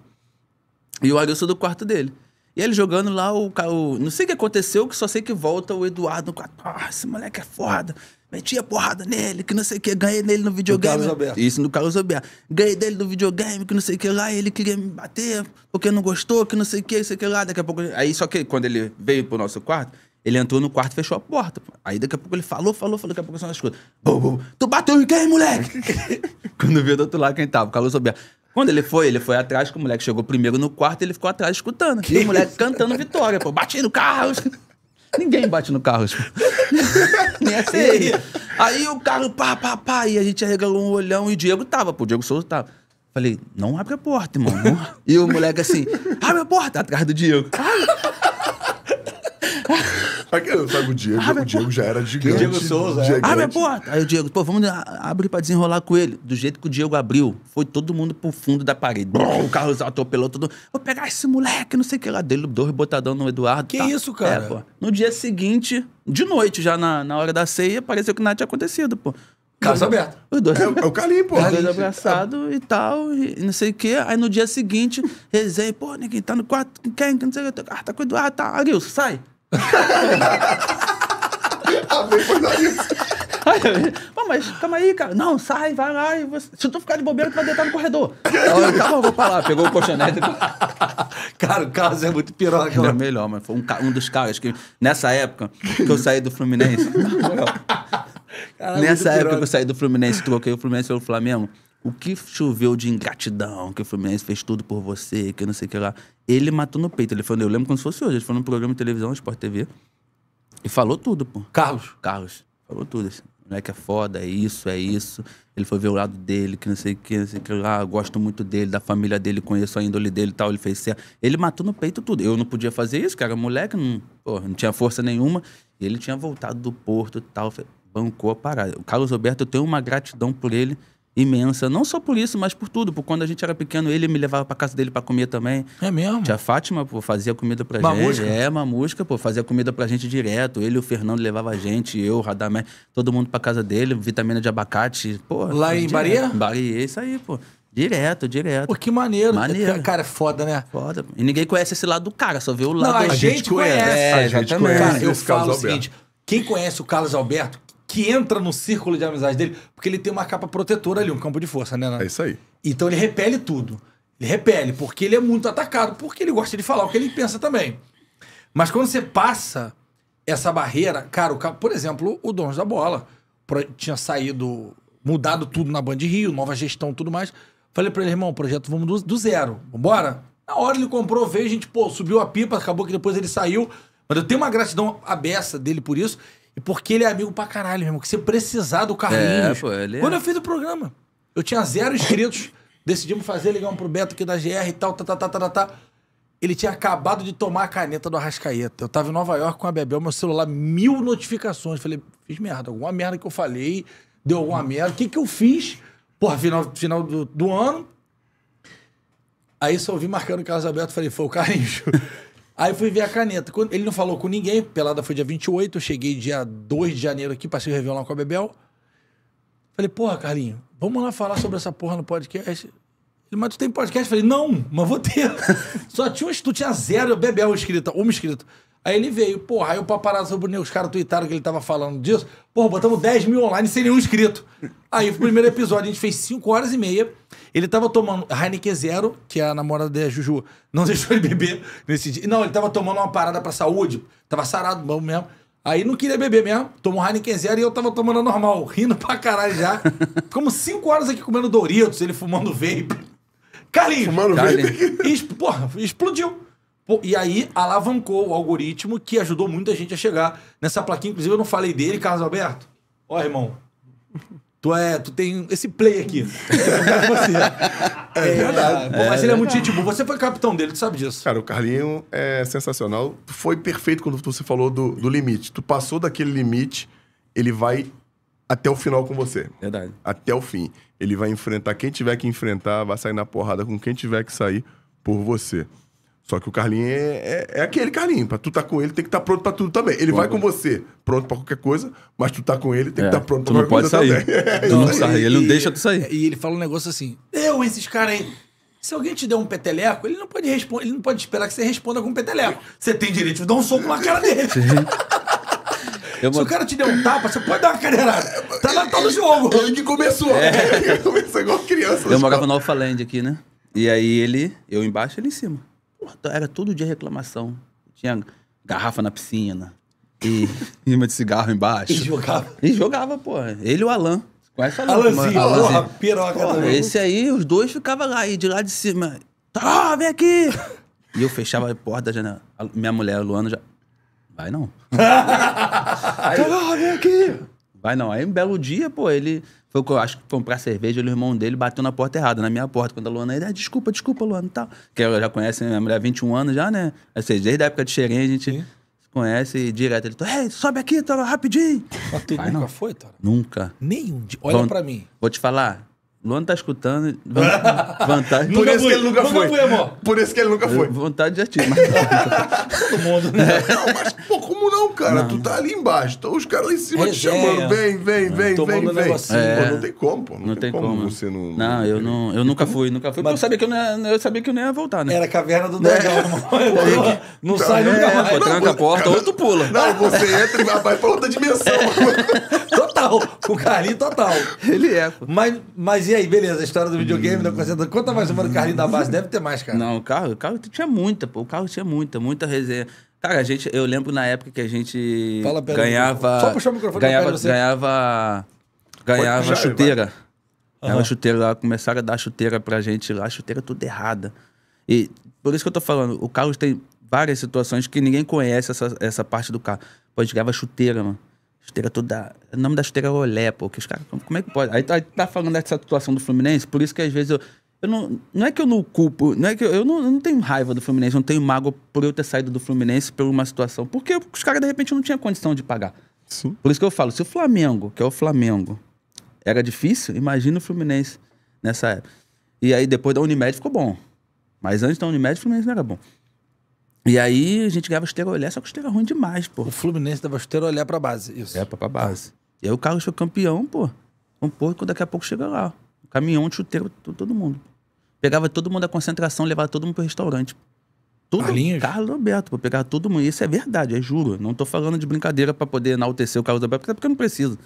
E o Arilson do quarto dele. E ele jogando lá, o, o, não sei o que aconteceu, que só sei que volta o Eduardo no quarto. Ah, esse moleque é foda metia porrada nele, que não sei o que, ganhei nele no videogame. Do Carlos Alberto. Isso, no Carlos Alberto. Ganhei dele no videogame, que não sei o que lá, ele queria me bater, porque não gostou, que não sei o que, sei o que lá. Daqui a pouco. Aí, só que quando ele veio pro nosso quarto, ele entrou no quarto e fechou a porta. Aí daqui a pouco ele falou, falou, falou, daqui a pouco são as coisas. tu bateu em quem, moleque? quando viu do outro lado quem tava, o Carlos Alberto. Quando ele foi, ele foi atrás, que o moleque chegou primeiro no quarto, ele ficou atrás escutando. Que e o moleque cantando vitória, pô, bati no carro. Ninguém bate no carro. Tipo. Nem a assim, CIA. Aí o carro, pá, pá, pá. E a gente arregalou um olhão e o Diego tava, pô. O Diego Souza tava. Falei, não abre a porta, irmão. Não. E o moleque assim, abre a porta atrás do Diego.
Aqui quem sabe, o Diego, o Diego já era gigante. Diego Souza. Gigante. É. Abre a
porta. Aí o Diego, pô, vamos abrir pra desenrolar com ele. Do jeito que o Diego abriu, foi todo mundo pro fundo da parede. Brum, o carro atropelou todo mundo. Vou pegar esse moleque, não sei o que lá. Dele, dois botadão no Eduardo. Que tá. isso, cara? É, pô. No dia seguinte, de noite, já na, na hora da ceia, pareceu que nada tinha acontecido, pô. Casa aberta. Os dois, é, é o Calim, pô. Os dois abraçados e tal, e não sei o quê. Aí no dia seguinte, resenha, pô, ninguém tá no quarto, quem, não sei o quê. Ah, tá com o Eduardo, tá. Arilson, sai. Amei foi isso. Pô, mas calma aí, cara. Não, sai, vai lá. E você... Se tu ficar de bobeira, tu vai deitar no corredor.
Ela, tá calma, tá eu vou pra lá. Pegou o colchonete. cara, o Carlos é muito
piroca. Ele é melhor, mas foi um, um dos caras que, nessa época que eu saí do Fluminense.
Caramba, é nessa época que eu
saí do Fluminense, troquei o Fluminense pelo Flamengo o que choveu de ingratidão, que o Fluminense fez tudo por você, que não sei o que lá. Ele matou no peito. Ele falou, eu lembro quando se fosse hoje. Ele foi num programa de televisão, Sport TV. E falou tudo, pô. Carlos? Carlos. Falou tudo, assim. moleque é foda, é isso, é isso. Ele foi ver o lado dele, que não sei o que, não sei o que lá. Gosto muito dele, da família dele, conheço a índole dele e tal. Ele fez certo. Ele matou no peito tudo. Eu não podia fazer isso, cara. Moleque, não, pô, não tinha força nenhuma. E ele tinha voltado do porto e tal. Bancou a parada. O Carlos Roberto, eu tenho uma gratidão por ele imensa. Não só por isso, mas por tudo. porque quando a gente era pequeno, ele me levava pra casa dele para comer também. É mesmo? Tia Fátima, pô, fazia comida pra mamusca. gente. É, mamusca, pô, fazia comida pra gente direto. Ele e o Fernando levava a gente, eu, o Radamé, todo mundo pra casa dele, vitamina de abacate. Pô, Lá em Bahia? Bahia, é isso aí, pô. Direto, direto. Pô, que maneiro. maneiro. Cara, é foda, né? Foda. E ninguém conhece esse lado do cara,
só vê o lado. Não, a, a gente, conhece. É, a gente conhece. Cara, eu falo o seguinte, quem conhece o Carlos Alberto que entra no círculo de amizade dele, porque ele tem uma capa protetora ali, um campo de força, né? É isso aí. Então ele repele tudo. Ele repele, porque ele é muito atacado, porque ele gosta de falar o que ele pensa também. Mas quando você passa essa barreira, cara, o, por exemplo, o dono da bola tinha saído, mudado tudo na Band Rio, nova gestão tudo mais. Falei pra ele, irmão, projeto vamos do, do zero, vambora? Na hora ele comprou, veio, a gente, pô, subiu a pipa, acabou que depois ele saiu. Mas eu tenho uma gratidão abessa dele por isso. E porque ele é amigo pra caralho, meu irmão. Que se precisar do Carlinhos. É, pô, ele é... Quando eu fiz o programa, eu tinha zero inscritos. Decidimos fazer, ligar um pro Beto aqui da GR e tal, tá, tá, tá, tá, tá, tá. Ele tinha acabado de tomar a caneta do Arrascaeta. Eu tava em Nova York com a Bebel, meu celular, mil notificações. Falei, fiz merda, alguma merda que eu falei, deu alguma uhum. merda. O que que eu fiz? Porra, final, final do, do ano. Aí só ouvi marcando o Carlos Alberto, falei, foi o Carlinhos. Aí fui ver a caneta. Quando, ele não falou com ninguém, pelada foi dia 28, eu cheguei dia 2 de janeiro aqui, passei o Réveillon lá com a Bebel. Falei, porra, Carlinho, vamos lá falar sobre essa porra no podcast. Ele, mas tu tem podcast? falei, não, mas vou ter. Só tinha um, tu tinha zero Bebel inscrita, uma escrita. Aí ele veio, porra, aí o paparazzo, os caras tuitaram que ele tava falando disso. Porra, botamos 10 mil online sem nenhum inscrito. Aí o primeiro episódio, a gente fez 5 horas e meia. Ele tava tomando Heineken Zero, que é a namorada da Juju não deixou ele beber nesse dia. Não, ele tava tomando uma parada pra saúde, tava sarado bom mesmo. Aí não queria beber mesmo, tomou Heineken Zero e eu tava tomando a normal, rindo pra caralho já. Ficamos 5 horas aqui comendo Doritos, ele fumando vape. Carlinhos! Fumando vape? Porra, explodiu. E aí alavancou o algoritmo que ajudou muita gente a chegar nessa plaquinha. Inclusive, eu não falei dele, Carlos Alberto. Ó, irmão. Tu, é, tu tem esse play aqui.
é,
é verdade. É, mas ele é, é muito
tipo. Você foi capitão dele, tu sabe disso. Cara, o Carlinho é sensacional. Foi perfeito quando você falou do, do limite. Tu passou daquele limite, ele vai até o final com você. Verdade. Até o fim. Ele vai enfrentar quem tiver que enfrentar, vai sair na porrada com quem tiver que sair por você. Só que o Carlinho é, é, é aquele Carlinho. Pra tu tá com ele, tem que estar tá pronto pra tudo também. Ele vai com você, pronto pra qualquer coisa, mas tu tá com ele, tem que estar é. tá pronto pra qualquer coisa. Sair. Também. É tu não pode sair. Ele não deixa tu sair. E ele fala um negócio assim:
Eu, esses caras aí. Se alguém te der um peteleco, ele não pode responder, ele não pode esperar que você responda com um peteleco. Você tem direito de dar um soco na cara dele. Eu Se o cara te der um tapa, você
pode dar uma cadeirada. Tá lá, tá do jogo. É, ele que começou. É. Ele começou igual criança. Eu morava
no Alphaland aqui, né? E aí ele, eu embaixo, ele em cima. Porra, era todo dia reclamação. Tinha garrafa na piscina, e rima de cigarro embaixo. E jogava. E jogava, pô Ele e o Alan. Conhece o Alan? Alanzinho, Alanzinho. porra, piroca porra, Esse aí, os dois ficavam lá, e de lá de cima, tá, vem aqui! E eu fechava a porta da janela. minha mulher, a Luana, já. Vai não. Caralho, tá, vem aqui! Vai não. Aí um belo dia, pô, ele foi, acho que comprar cerveja, o irmão dele bateu na porta errada, na minha porta. Quando a Luana, ele, ah, desculpa, desculpa, Luana, tal. Que ela já conhece minha mulher há 21 anos já, né? Ou seja, desde a época de Xerém, a gente Sim. se conhece direto. Ele,
hey, sobe aqui, Toro, rapidinho. Mas tu Vai, nunca não. foi, Toro? Nunca. Nenhum dia. Olha Vão, pra mim.
Vou te falar, Luan tá escutando.
Vantagem. Por isso que ele nunca, foi. amor.
Por isso que ele nunca foi. Vontade já tinha. Todo
mundo, né? É. Não, mas, pô, como não, cara? Não. Tu tá ali embaixo. Então os caras lá em cima te chamando. Vem, vem, é. vem, vem, vem. É. Pô, não tem
como, pô. Não, não tem, tem, como, como. você não. Não, eu, não, eu nunca fui, nunca fui. Mas eu sabia que eu não ia, eu sabia que eu não ia voltar, né? Era a caverna do é. dragão, é.
Não tá, sai nunca mais. Tranca a porta,
ou tu pula. Não, você entra e vai pra outra
dimensão
total. carinho Carlinho total. Ele é. Mas, mas e aí, beleza, a história do videogame, da concentração. Conta mais uma do Carlinho da base, deve ter mais, cara.
Não, o carro, o carro tinha muita, pô. O carro tinha muita, muita resenha. Cara, a gente, eu lembro na época que a gente Fala, pera, ganhava. Só puxar o microfone ganhava, você. ganhava. Ganhava puxar, chuteira. Uhum. Ganhava chuteira lá, começaram a dar chuteira pra gente lá, chuteira tudo errada. E por isso que eu tô falando, o carro tem várias situações que ninguém conhece essa, essa parte do carro. Pô, a gente ganhava chuteira, mano. Chuteira toda. O nome da chuteira é Olé, pô. Que os caras. Como é que pode? Aí tá, tá falando dessa situação do Fluminense, por isso que às vezes eu. Eu não, não é que eu não culpo, não é que eu, eu, não, eu não tenho raiva do Fluminense, não tenho mágoa por eu ter saído do Fluminense por uma situação. Porque os caras, de repente, não tinham condição de pagar. Sim. Por isso que eu falo, se o Flamengo, que é o Flamengo, era difícil, imagina o Fluminense nessa época. E aí, depois da Unimed, ficou bom. Mas antes da Unimed, o Fluminense não era bom. E aí a gente ganhava olhar, só que o ruim demais, pô. O Fluminense dava olhar pra base, isso. É, pra, pra base. E aí o Carlos foi campeão, pô. Um pouco, daqui a pouco chega lá. Caminhão de chuteiro, todo mundo. Pegava todo mundo da concentração, levava todo mundo pro restaurante. Tudo, Carlos Alberto, pô. Pegava todo mundo. Isso é verdade, é juro. Não tô falando de brincadeira pra poder enaltecer o Carlos Alberto, até porque eu não preciso.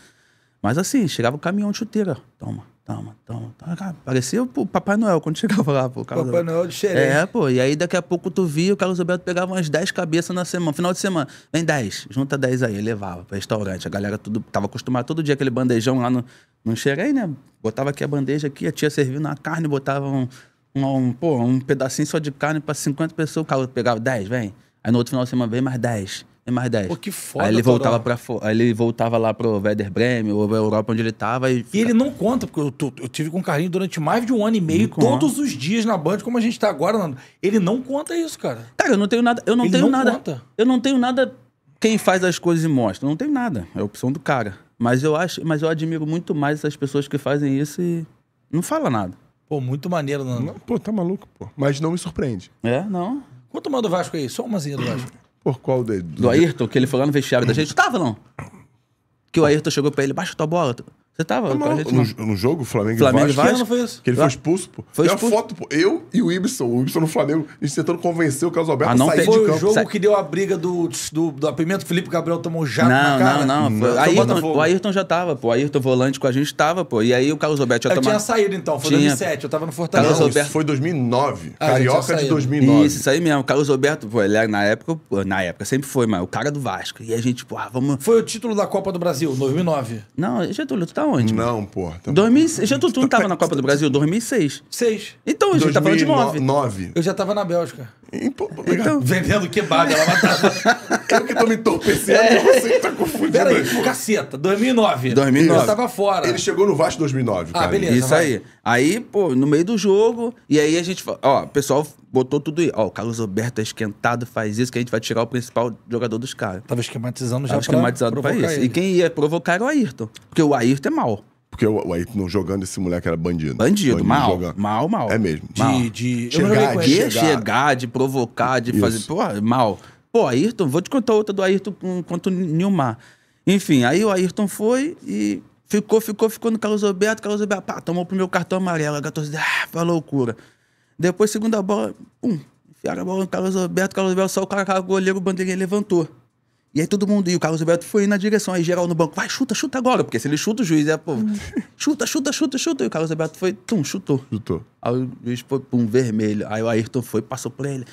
Mas assim, chegava o caminhão de chuteira. Toma, toma, toma. toma. Cara, parecia o Papai Noel quando chegava lá. Pô, Papai
Noel de xerém. É,
pô. E aí daqui a pouco tu via o Carlos Alberto pegava umas 10 cabeças na semana. Final de semana, vem 10, junta 10 aí. Levava pra restaurante. A galera tudo, tava acostumada todo dia aquele bandejão lá no, no xerém, né? Botava aqui a bandeja aqui, a tia servindo a carne, botava um, um, um, pô, um pedacinho só de carne pra 50 pessoas. O Carlos pegava 10, vem. Aí no outro final de semana, vem mais 10 e mais 10. Pô, que foda, Aí ele voltava, para aí ele voltava lá pro Werder
Bremen, ou pra Europa, onde ele tava. E, e ele não conta, porque eu, tô, eu tive com o Carlinhos durante mais de um ano e meio, não todos conta. os dias na Band, como a gente tá agora, Nando. Ele não conta isso, cara. Cara, eu não tenho nada. Eu
não ele tenho não nada. Conta.
Eu não tenho nada. Quem faz as coisas e mostra. Eu não tenho nada. É a opção do cara. Mas eu acho, mas eu admiro muito mais essas pessoas que fazem isso e não fala nada.
Pô, muito maneiro, Nando. Não, pô, tá maluco, pô. Mas não me surpreende. É, não. Quanto manda o Vasco aí? Só uma zinha do Vasco.
Por qual dele? Do Ayrton,
que ele foi lá no vestiário da gente. Tava, não? Que o Ayrton
chegou pra ele, baixa tua bola. Você tava? Não, no, no jogo, Flamengo, Flamengo e Vasco. Flamengo que Vasco? Que ele foi expulso, pô. Foi expulso. a foto, pô. Eu e o Ibson. O Ibson no Flamengo. A gente tentando convencer o Carlos Alberto ah, não a sair foi de campo. o jogo Sa que deu a briga do,
do, do apimento. Felipe Gabriel tomou jato não, na cara. Não, não, não. Ayrton, o Ayrton
já tava, pô. O Ayrton Volante com a gente tava, pô. E aí o Carlos Alberto já é eu tinha saído, então. Foi tinha. 2007. Eu tava no Fortaleza. Carlos Alberto... Isso foi
2009. Ah, Carioca de 2009. Isso,
isso aí mesmo. O Carlos Alberto, pô, ele é, na época... Pô, na época sempre foi, mas o cara do Vasco. E a gente, pô, ah, vamos... Foi o título da Copa do Brasil, 2009. Não, Getúlio, tu tá Tá onde? Não, pô. Tá 2006. Já tu, tu não tava na Copa do Brasil? 2006.
Seis. Então,
a gente tá falando de nove.
Nove.
Eu já tava na Bélgica. Então... Vendendo kebab, ela matava. eu que tô me entorpecendo, é. você que tá confundindo. Peraí, caceta, 2009. 2009. Ele tava fora. Ele chegou no Vasco 2009, ah, cara. Ah, beleza. Isso vai. aí. Aí, pô, no meio
do jogo, e aí a gente ó, o pessoal botou tudo aí. Ó, o Carlos Alberto é esquentado, faz isso, que a gente vai tirar o principal jogador dos caras. Tava esquematizando já Tava esquematizando pra, pra isso. Ele. E
quem ia provocar era o Ayrton. Porque o Ayrton é mal. Porque o, Ayrton jogando esse moleque era bandido. Bandido, bandido mal, mal, mal. É mesmo. De, mal. de chegar, de é. chegar.
chegar, de provocar, de Isso. fazer. Pô, mal. Pô, Ayrton, vou te contar outra do Ayrton quanto contra o Nilmar. Enfim, aí o Ayrton foi e ficou, ficou, ficou no Carlos Alberto. Carlos Alberto, pá, tomou pro meu cartão amarelo. a 14 ah, foi loucura. Depois, segunda bola, pum, enfiaram a bola no Carlos Alberto. Carlos Alberto só o cara, o goleiro, o bandeirinha levantou. E aí todo mundo, e o Carlos Alberto foi na direção, aí geral no banco, vai, chuta, chuta agora, porque se ele chuta, o juiz é, pô, chuta, chuta, chuta, chuta. E o Carlos Alberto foi, tum, chutou. Chutou. Aí o juiz foi, pum, vermelho. Aí o Ayrton foi, passou pra ele,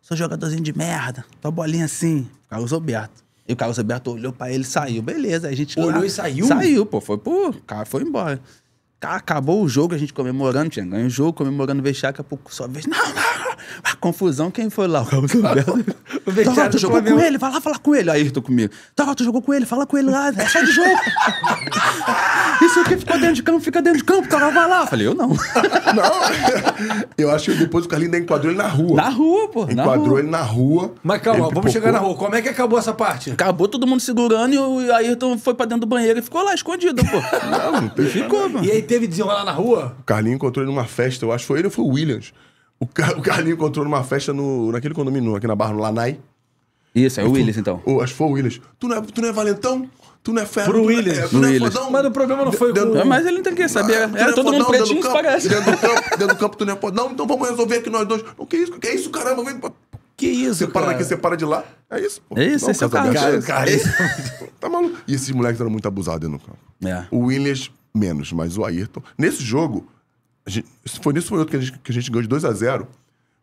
seu jogadorzinho de merda, tua bolinha assim. Carlos Alberto. E o Carlos Alberto olhou pra ele, saiu, beleza. Aí a gente olhou lá, e saiu? Saiu, pô, foi, pô, o cara foi embora. Acabou o jogo, a gente comemorando, tinha ganho o jogo, comemorando o vestiário, daqui a pouco só vez, não, não, a ah, confusão. Quem foi lá? O Carlos Humberto. o Tava, tu jogou com ele? Vai lá falar com ele. Aí, tô comigo. Tava, tu jogou com ele? Fala com ele lá. É só de jogo.
Isso aqui ficou dentro de campo, fica dentro de campo. Tava, vai lá. Falei, eu não.
não.
Eu acho que depois o Carlinho ainda enquadrou ele na rua. Na rua, pô. Enquadrou rua. ele na rua. Mas calma, vamos chegar na rua.
Como é que acabou essa
parte? Acabou todo mundo segurando e o Ayrton foi pra dentro do banheiro e ficou
lá escondido, pô.
Não, não tem Ficou, mano. E aí teve desenrolar na rua? O carlinho encontrou ele numa festa, eu acho. Foi ele ou foi o Williams? O, Car o Carlinho encontrou numa festa no, naquele condomínio, aqui na Barra, no Lanai. Isso, é o Willis, então. acho que foi o Willis. Tu não é, tu não é valentão? Tu não é ferro? Pro é- Willis. É, tu não é fodão? Mas o problema não foi com... Mas ele não tem que saber. Ah, Era é todo mundo pretinho, se parece. Dentro do campo, dentro do campo tu não é fodão, então vamos resolver aqui nós dois. O que é isso? O que é isso, caramba? Vem pra... Que isso, Você para daqui, você para de lá. É isso, pô. É isso, esse é o cara. cara, cara esse... É tá maluco. E esses moleques eram muito abusados no campo. É. O willis menos, mas o Ayrton... Nesse jogo... Gente, foi nesse momento que a gente, que a gente ganhou de 2 a 0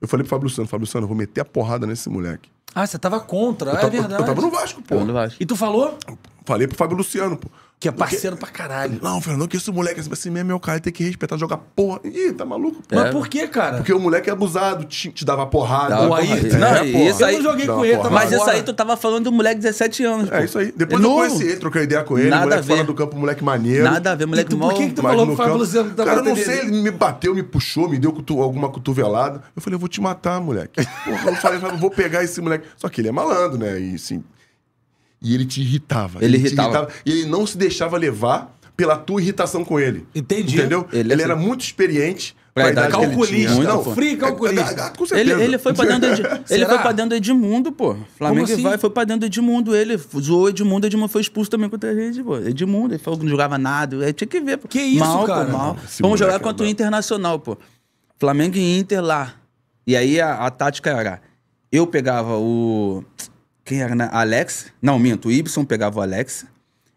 Eu falei pro Fábio Luciano, Fábio Luciano, eu vou meter a porrada nesse moleque. Ah, você tava contra, eu é tava, verdade. Eu, eu tava no Vasco, pô. no Vasco. E tu falou? Eu falei pro Fábio Luciano, pô. Que é parceiro Porque... pra caralho. Não, Fernando, que esse moleque assim mesmo é meu cara, tem que respeitar, jogar porra. Ih, tá maluco? É. Mas por que, cara? Porque o moleque é abusado, te, te dava porrada. Dava aí, porrada. Não, é, isso aí, eu não joguei com ele, tá Mas isso aí tu tava falando do moleque de 17 anos. É pô. É isso aí. Depois não. eu conheci ele, troquei ideia com ele, Nada moleque fora do campo, moleque maneiro. Nada a ver, moleque do mal. Por que, que tu falou pro Fábio Luciano Cara, eu não sei, ele me bateu, me puxou, me deu cutu alguma cotovelada. Eu falei, eu vou te matar, moleque. Porra, eu falei, eu vou pegar esse moleque. Só que ele é malandro, né? E sim, e ele te irritava. Ele, ele irritava. irritava. E ele não se deixava levar pela tua irritação com ele. Entendi. Entendeu? Ele, é ele era assim. muito experiente. Pra idade calculista, que não, free calculista. Com é, é, certeza. Ele, ele foi pra dentro do Ed, ele assim? foi pra dentro do Edmundo, pô.
Flamengo assim? vai, foi pra dentro do Edmundo. Ele zoou Edmundo, Edmundo foi expulso também contra a gente, pô. Edmundo, ele falou que não jogava nada. Aí tinha que ver, pô. Que isso, mal, cara? Pô, mal. Vamos jogar contra o Internacional, pô. Flamengo e Inter lá. E aí a, a tática era. Eu pegava o. Quem era? Né? Alex? Não, minto. O Y pegava o Alex.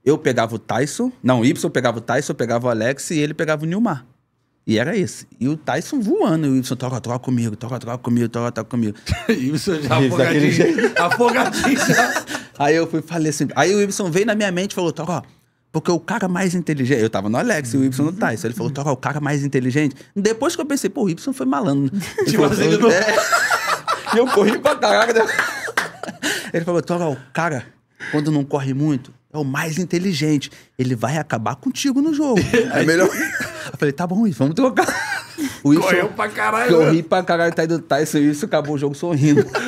Eu pegava o Tyson. Não, o Y pegava o Tyson, eu pegava o Alex e ele pegava o Nilmar. E era esse. E o Tyson voando. E o Ibsen, toca, toca comigo, toca, toca comigo, toca, toca comigo. Ibsen já afogadinho. afogadinho Aí eu fui, falei assim. Aí o Ibsen veio na minha mente e falou, toca, porque o cara mais inteligente. Eu tava no Alex e o Ibsen no Tyson. Ele falou, toca, o cara mais inteligente. Depois que eu pensei, pô, o Ibsen foi malandro. tipo assim,
é. E eu corri
pra caraca. Né? Ele falou: então, o cara, quando não corre muito, é o mais inteligente. Ele vai acabar contigo no jogo. é melhor. Eu falei: tá bom, Wilson, vamos trocar. O Wilson, Correu pra
caralho. Eu ri né?
pra caralho, tá indo, tá, isso, isso, acabou o jogo sorrindo.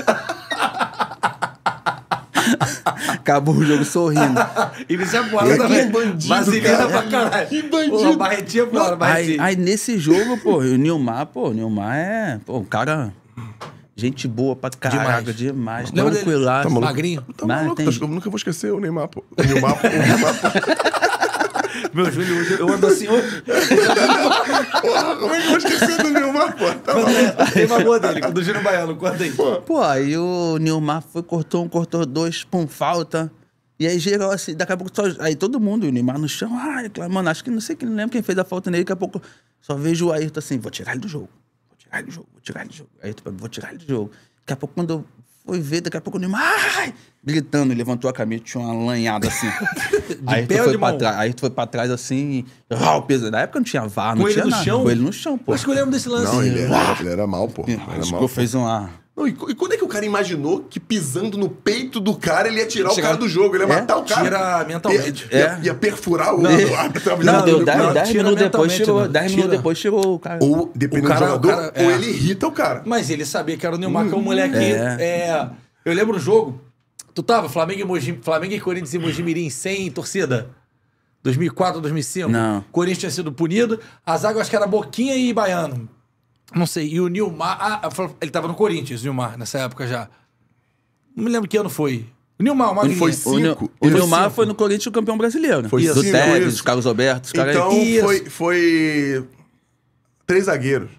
Acabou o jogo sorrindo.
ele já bora
também. Bandido, mas ele é pra caralho. Que bandido. barretinha é fora, barretinha. Aí, aí nesse jogo, pô, o Nilmar, pô, o Nilmar é. Pô, o cara. Gente boa pra caralho. demais. demais. Lembra Tá maluco? Magrinho? Tá maluco, tem... eu
tá nunca vou esquecer o Neymar, pô. O Neymar, pô. O Neymar, pô. Meu Júlio, hoje eu ando assim hoje.
como é que eu vou esquecer do Neymar, pô? Tá maluco.
É, tem uma boa dele, do Júlio Baiano, corta aí. É pô.
pô, aí o Neymar foi, cortou um, cortou dois, pum, falta. E aí geral, assim, daqui a pouco só. Aí todo mundo, o Neymar no chão, ai, mano, Acho que não sei, que não lembro quem fez a falta nele, daqui a pouco só vejo o Ayrton assim, vou tirar ele do jogo tirar ele do jogo, vou tirar ele do jogo. Aí eu vou tirar ele do jogo. Daqui a pouco, quando eu fui ver, daqui a pouco o Neymar. Gritando, levantou a camisa, tinha uma lanhada assim. de aí, pé tu foi de pra trás, aí tu foi pra trás assim, rau, peso. Na época não tinha vá, não com tinha ele no nada. Chão? Com ele no chão, pô. Acho que eu lembro desse lance. Não, ele era,
ele era mal, pô. Ele era mal, eu fez uma... Não, e, e, quando é que o cara imaginou que pisando no peito do cara ele ia tirar Chegar... o cara do jogo? Ele ia é? matar o cara. Tira mentalmente. Ia, ia, é. ia perfurar o. Não, não, deu 10 minutos depois chegou. 10 minutos depois chegou. o cara. Ou, dependendo cara, do jogador, cara, é. ou ele
irrita o cara. Mas ele sabia que era o Neymar, que é um hum. moleque. É. é. eu lembro um jogo. Tu tava? Flamengo e, Mogi, Flamengo e Corinthians e Mojimirim sem torcida? 2004, 2005? Não. Corinthians tinha sido punido. A zaga acho que era Boquinha e Baiano. Não sei. E o Nilmar. Ah, ele tava no Corinthians, Nilmar, nessa época já. Não me
lembro que ano foi. O Nilmar, o Magrinho. Foi cinco. O, o Nilmar foi no Corinthians o campeão brasileiro. Né? Foi isso. Do cinco, Tevez, isso.
Carlos Alberto, cara Então
foi, foi três zagueiros.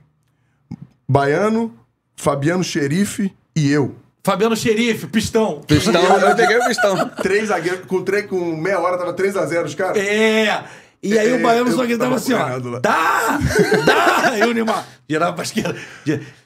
Baiano, Fabiano Xerife e eu. Fabiano Xerife, pistão. Pistão, eu peguei o pistão. Três zagueiros, com, com meia hora tava 3x0 os caras. É! E aí o é, baiano só gritava assim, ó. Dá! Dá! eu o Neymar girava
pra esquerda.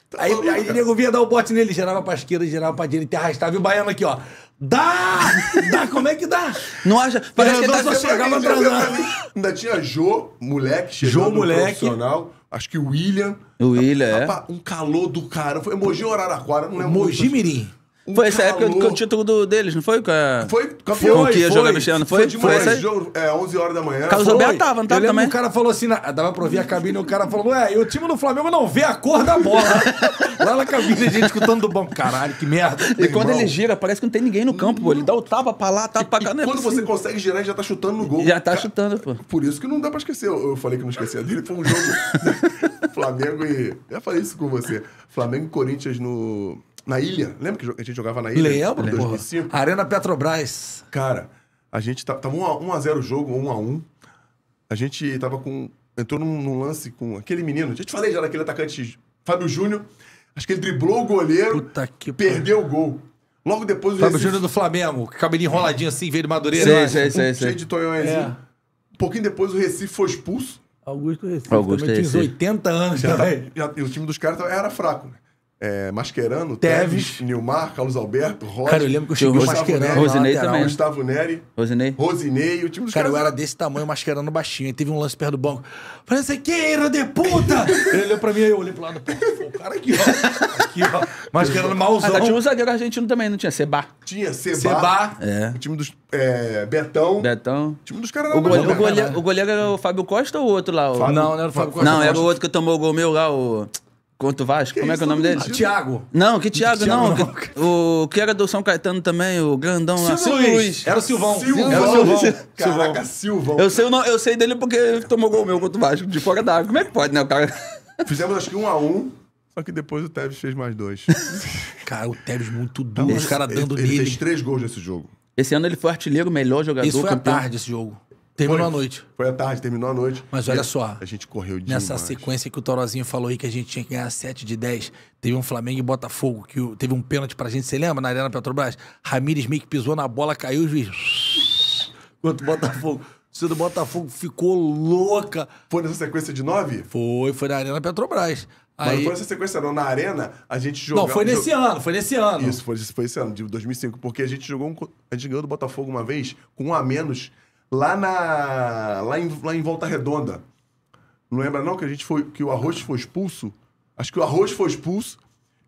Tá aí, aí o nego vinha dar o bote nele, girava pra esquerda, girava pra direita, arrastava. E o baiano aqui, ó. Dá! Dá, como é que dá? Não acha? Parece que tá tá só chegava atrasado.
Ainda tinha Jô, moleque, chegando Jô, moleque. profissional. Acho que o William. O William, é. Um calor do cara. Foi Mogi ou Araraquara? Não lembro. Mogi Mirim foi essa época que
o título do, deles, não foi? Com Foi,
com a foi, foi, foi, jogava Foi, foi de foi
jogo, é, 11 horas da
manhã. Carlos Alberto tava,
não tava eu também? O cara falou assim, na, ah, dava pra ouvir a cabine, o cara falou, ué, e o time do Flamengo não vê a cor da bola. Lá na cabine, a gente escutando do banco, caralho, que merda. E quando irmão. ele gira,
parece que não tem ninguém no campo, pô. Ele dá o tapa pra lá, tapa pra cá. É e quando você consegue girar, ele já tá chutando no gol. Já tá cara, chutando, pô. Por isso que não dá pra esquecer. Eu, eu falei que não esquecia dele, foi um jogo... Flamengo e... Eu falei isso com você. Flamengo e Corinthians no... Na ilha. Lembra que a gente jogava na ilha? Lembro, 2005? Porra. Arena Petrobras. Cara, a gente tá, tava 1x0 o jogo, 1x1. A, gente tava com. Entrou num, num lance com aquele menino. Já te falei já daquele atacante Fábio Júnior. Acho que ele driblou o goleiro, Puta que perdeu o gol. Logo depois o Fábio Júnior do Flamengo,
cabelinho enroladinho assim, veio de Madureira. Sim, sim, sei, um, Cheio de tonhãozinho.
É. Um pouquinho depois o Recife foi expulso. Augusto Recife. Augusto também Recife. 80 anos já, tá, né? já e o time dos caras era fraco, né? é, Mascherano, Teves, Teves, Nilmar, Carlos Alberto, Rossi. Cara, eu lembro que eu cheguei o Mascherano. Neri, Rosinei lateral, também. Gustavo Neri.
Rosinei.
Rosinei,
o time dos Cara, eu era desse tamanho,
mascherando baixinho. Aí teve um lance perto do banco. Falei assim, queira é de puta! Ele olhou pra mim, e eu olhei pro
lado. Pô, o cara aqui,
ó. Aqui, ó.
Mascherano malzão. Ah, tá, tinha
um zagueiro argentino também, não tinha? Seba.
Tinha, Seba. Seba.
É. O time dos... É, Betão. Betão. O time dos caras... O, gole... o,
goleiro, o goleiro era o Fábio Costa ou o outro lá? O... Fábio... Não, não era o Fábio Costa. Não, era o outro que tomou o gol meu lá, o... Quanto Vasco? Que Como é que é o nome dele? Ah, Tiago. Não, que Tiago, Thiago não. não. Que, o que era do São Caetano também, o grandão lá. Silvio Luiz. Luiz. Era o Silvão. Silvão. Era o Silvão. Caraca,
Silvão. Eu sei,
eu sei dele porque tomou gol meu contra o Vasco, de fora da Como é que pode, né, o cara? Fizemos acho que um a
um. Só que depois o Tevez fez mais dois. cara, o Tevez muito duro. Os caras dando ele, nele. Ele fez três
gols nesse jogo. Esse ano ele foi artilheiro,
melhor jogador. Isso foi campeão. à tarde, esse jogo. Terminou foi, a
noite.
Foi à tarde, terminou a noite. Mas olha só.
A gente correu demais. Nessa
sequência que o Torozinho falou aí que a gente tinha que ganhar 7 de 10. Teve um Flamengo e Botafogo, que teve um pênalti pra gente, você lembra? Na Arena Petrobras. Ramires meio que pisou na bola, caiu o juiz. Quanto Botafogo. O do Botafogo ficou louca. Foi nessa sequência de 9? Foi, foi na Arena Petrobras. Mas não foi nessa
sequência, não. Na arena, a gente jogou. Não, foi nesse jog... ano, foi nesse ano. Isso, foi, foi esse ano, de 2005. Porque a gente jogou. Um... A gente ganhou do Botafogo uma vez com um a menos lá na lá em, lá em Volta Redonda. Não lembra não que a gente foi que o arroz foi expulso? Acho que o arroz foi expulso.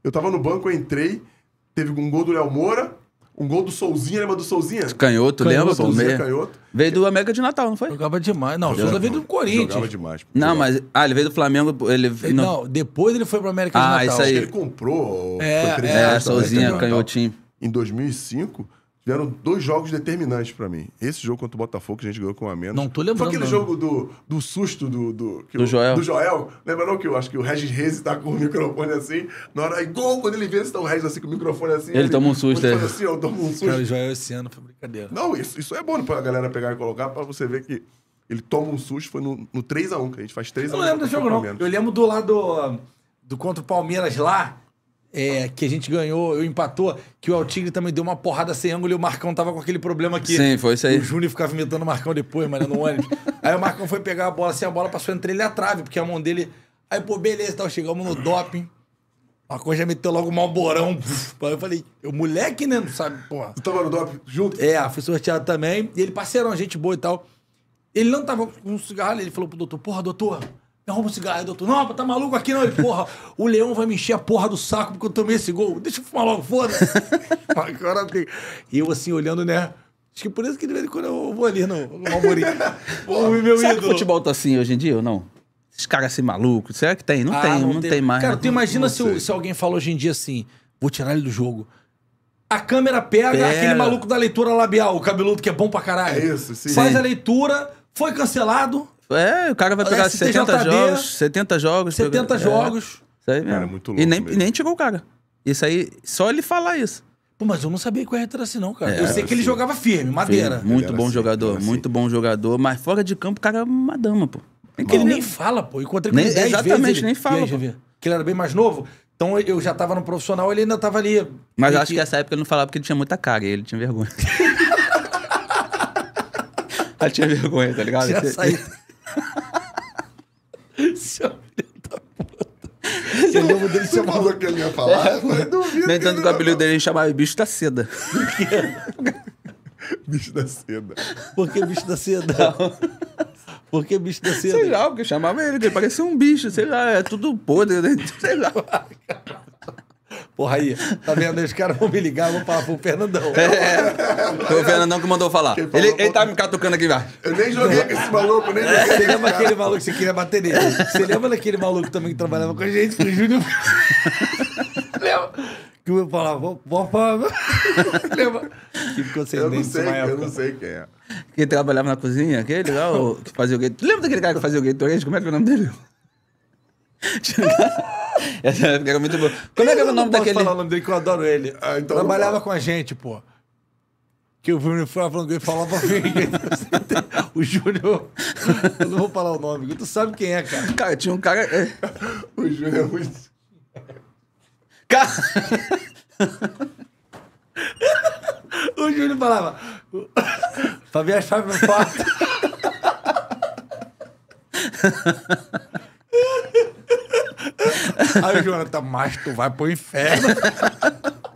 Eu tava no banco, eu entrei, teve um gol do Léo Moura, um gol do Souzinha, lembra do Souzinha? Canhoto, lembra? Souzinha, é canhoto. Veio do América de Natal, não foi? Jogava
demais. Não, Souza veio do Corinthians. Jogava demais.
Não, mas... Ah, ele veio do Flamengo, ele... ele não...
não... depois ele foi pro América ah, de Natal. Ah, isso aí. Acho que ele comprou. É,
é, é Souzinha, canhotinho. Em 2005 vieram dois jogos determinantes para mim. Esse jogo contra o Botafogo, que a gente ganhou com a menos. Não tô lembrando. Foi aquele não. jogo do, do susto do, do, do, o, Joel. do Joel. Lembra não que eu acho que o Regis Reis tá com o microfone assim. Na hora, igual quando ele vê, está o Regis assim com o microfone assim. Ele, ele toma um susto, é. Assim, eu tomo um susto. Cara, o Joel esse ano foi brincadeira. Não, isso, isso é bom pra galera pegar e colocar pra você ver que ele toma um susto. Foi no, no 3x1, que a gente faz 3x1. Eu não lembro do jogo, não. Eu lembro do lado
do contra o Palmeiras lá é, que a gente ganhou, eu empatou, que o Tigre também deu uma porrada sem ângulo e o Marcão tava com aquele problema aqui. Sim, foi isso aí. O Júnior ficava imitando o Marcão depois, mano, no ônibus. aí o Marcão foi pegar a bola, assim, a bola passou entre ele e a trave, porque a mão dele... Aí, pô, beleza, tal, chegamos no doping. Uma coisa já meteu logo borão. Aí Eu falei, eu moleque, né? Não sabe, porra. Tu tava no doping junto? É, fui sorteado também. E ele, parceirão, gente boa e tal. Ele não tava com um cigarro, ele falou pro doutor, porra, doutor... Me arruma um cigarro. doutor, não, tá maluco aqui não? Ele, porra, o leão vai me encher a porra do saco porque eu tomei esse gol. Deixa eu fumar logo, foda-se. e eu assim, olhando, né? Acho que por isso que de vez em quando eu vou ali no, no Almorim. Será ídolo. que o futebol
tá assim hoje em dia ou não? Esses caras assim malucos, será que tem? Não ah, tem, não, não tem. tem. mais. Cara, tu imagina se, se
alguém fala hoje em dia assim, vou tirar ele do jogo. A câmera pega, aquele maluco da leitura labial, o cabeludo que é bom pra caralho. É isso, sim. Faz sim. a leitura, foi cancelado,
é, o cara vai pegar 70 é, jogos, 70 jogos. 70 é. jogos. É, isso aí é mesmo. muito louco e nem, mesmo. nem tirou o cara. Isso aí, só ele falar isso.
Pô, mas eu não sabia que o era assim, não, cara. É, eu sei que ele jogava firme, madeira. Firme. Muito bom assim,
jogador, muito assim. bom jogador. Mas fora de
campo, o cara é uma dama, pô. É que ele nem fala, pô. Encontrei com ele 10 Exatamente, vezes, ele... nem fala. E aí, que ele era bem mais novo. Então eu já tava no profissional, ele ainda tava ali.
Mas acho que... que essa época ele não falava porque ele tinha muita cara e ele tinha vergonha. Ela tinha vergonha, tá ligado? Tinha saído.
Seu filho da
puta. Eu lembro dele ser maluco que ele ia falar. É, mas duvido.
No entanto, o apelido dele chamava bicho da seda. bicho
da seda. Por que bicho da seda? Não.
Por que bicho da seda? Sei lá, porque eu chamava ele, ele parecia um bicho, sei lá, é tudo podre, né? sei lá. Porra aí, tá vendo? Os caras vão me ligar, vão falar pro Fernandão. É, é, foi o Fernandão que mandou falar. Ele, falou, ele tá me catucando aqui embaixo. Eu nem joguei com esse maluco, nem joguei. Você lembra aquele maluco que você queria bater nele? Você lembra daquele maluco também que trabalhava com a gente, com o Júnior. lembra? Que eu falava, vou Lembra?
Que ficou sem eu não sei, Eu não sei
quem é.
Que
trabalhava na cozinha, aquele lá, que fazia o gate. Lembra daquele cara que fazia o gate? Como é que é o nome dele? Era muito bom.
Como é que era o nome daquele? Eu não falar o nome dele que eu adoro ele. Ah, então Trabalhava com a gente, pô. Que o Júnior foi falando que ele falava bem. o Júnior. Eu não vou falar o nome, tu sabe quem é, cara. Cara, tinha um cara. É. o Júnior é muito. Cara. o Júnior falava. Pra ver a chave no quarto. Aí o Jonathan, mas tu vai pro inferno.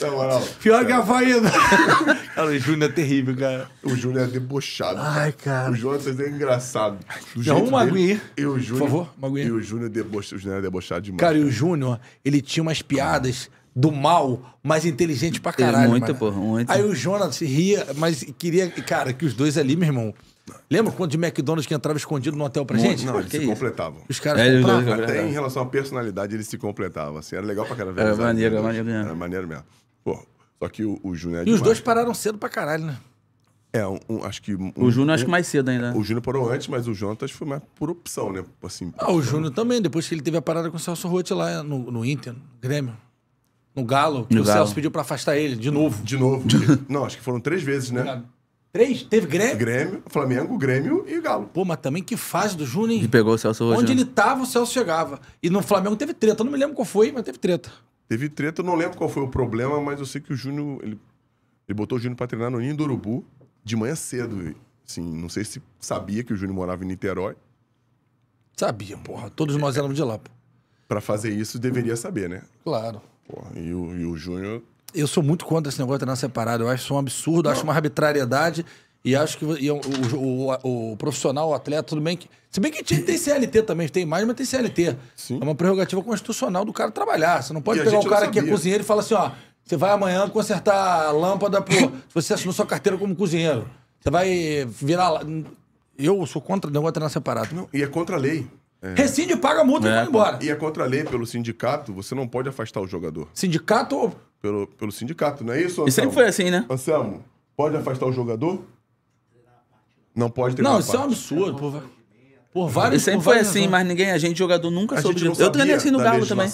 Na moral. Pior que a faída.
cara, o Júnior é terrível, cara. O Júnior é debochado. Ai, cara. O Jonathan é engraçado. Já uma aguinha. E o Júnior. Por favor, uma aguinha. E o Júnior debochado, o é debochado demais. Cara, cara, e o Júnior, ele tinha umas piadas. Do mal, mas
inteligente pra é caralho. Muito, mano. muito. Aí o Jonathan se ria, mas queria, cara, que os dois ali, meu irmão, Lembra quando de McDonald's que entrava escondido no hotel pra gente? Não, eles que se isso? completavam. Os caras é, compravam. Até em
relação à personalidade, eles se completavam. Assim, era legal pra caramba. Era maneiro, era maneiro mesmo. Era maneiro mesmo. Pô, só que o, o Júnior é E demais, os dois
né? pararam cedo pra caralho, né?
É, um, um, acho que. Um, o Júnior acho que mais cedo ainda. O Júnior parou antes, mas o Jonas foi mais por opção, né? Assim, ah, o
Júnior também, depois que ele teve a parada com o Celso Rotti lá no, no Inter, no Grêmio. No Galo, que no o Galo. Celso pediu pra
afastar ele, de novo. De novo. Não, acho que foram três vezes, né? Três? Teve Grêmio? Grêmio, Flamengo, Grêmio e Galo. Pô, mas também que fase do Júnior,
hein? pegou o Celso Rogério. Onde ele
tava, o Celso chegava. E no Flamengo teve treta. Eu não me lembro qual foi, mas teve treta. Teve treta, eu não lembro qual foi o problema, mas eu sei que o Júnior. Ele, ele botou o Júnior pra treinar no Ninho do Urubu de manhã cedo. Assim, não sei se sabia que o Júnior morava em Niterói.
Sabia, porra. Todos nós éramos
de lá, pô. Pra fazer isso, deveria saber, né? Claro. Porra, e o, e o Júnior
eu sou muito contra esse negócio de treinar separado. Eu acho isso um absurdo, acho uma arbitrariedade. E acho que e é o, o, o, o, profissional, o atleta, tudo bem que. Se bem que tem CLT também, tem mais, mas tem CLT. Sim. É uma prerrogativa constitucional do cara trabalhar. Você não pode e pegar o cara que é cozinheiro e falar assim: ó, você vai amanhã consertar a lâmpada pro. se você assinou sua carteira como cozinheiro. Você vai virar.
Eu sou contra o negócio de treinar separado. Não, e é contra a lei.
É.
Rescinde, paga a multa é. e vai
embora. E é contra a lei, pelo sindicato, você não pode afastar o jogador. Sindicato ou pelo, pelo sindicato, não é isso? Anselmo? E sempre foi assim, né? Anselmo, pode afastar o jogador? Não pode ter Não, isso é um
absurdo. Por, por vários Sempre por foi várias assim, mas ninguém, a gente jogador nunca a soube. Gente não de... Eu treinei assim no da Galo também.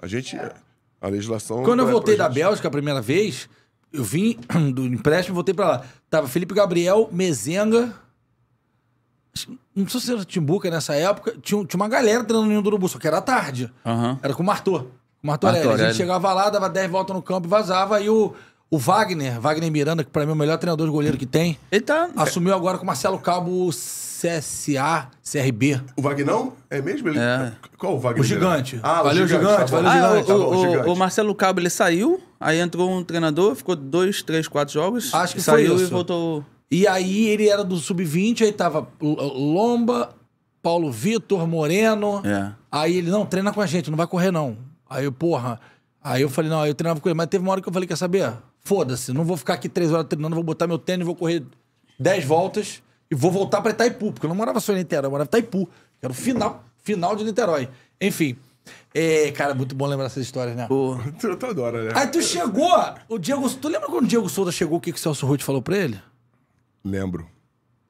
A gente. É. A legislação. Quando eu é voltei da
Bélgica a primeira vez, eu vim do empréstimo, voltei pra lá. Tava Felipe Gabriel, Mezenga. Não sei se era Timbuca nessa época. Tinha, tinha uma galera treinando no Ninho do Urubu, só que era tarde. Era com o Martor. Martorelli. Martorelli. A gente chegava lá, dava 10 voltas no campo e vazava. E o, o Wagner, Wagner Miranda, que pra mim é o melhor treinador de goleiro que tem, ele tá... assumiu agora com o Marcelo Cabo o CSA, CRB. O Vagnão? É mesmo?
Ele... É. Qual o Wagner? O gigante. Ah, valeu o gigante, gigante valeu ah, o gigante. O, o, o,
o, Marcelo Cabo, ele saiu, aí entrou um treinador, ficou dois, três, quatro jogos. Acho que saiu foi isso. e
voltou... E aí ele era do sub-20, aí tava Lomba, Paulo Vitor, Moreno. É. Aí ele, não, treina com a gente, não vai correr não. Aí eu, porra. Aí eu falei, não, aí eu treinava com ele. Mas teve uma hora que eu falei, quer saber? Foda-se, não vou ficar aqui três horas treinando, vou botar meu tênis, vou correr dez voltas e vou voltar pra Itaipu, porque eu não morava só em Niterói, eu morava em Itaipu, era o final, final de Niterói. Enfim. É, cara, muito bom lembrar essas histórias, né? Pô, tu, tu adora, né? Aí tu chegou, o Diego. Tu lembra quando o Diego Souza chegou, o que, que o Celso Ruth falou pra ele? Lembro.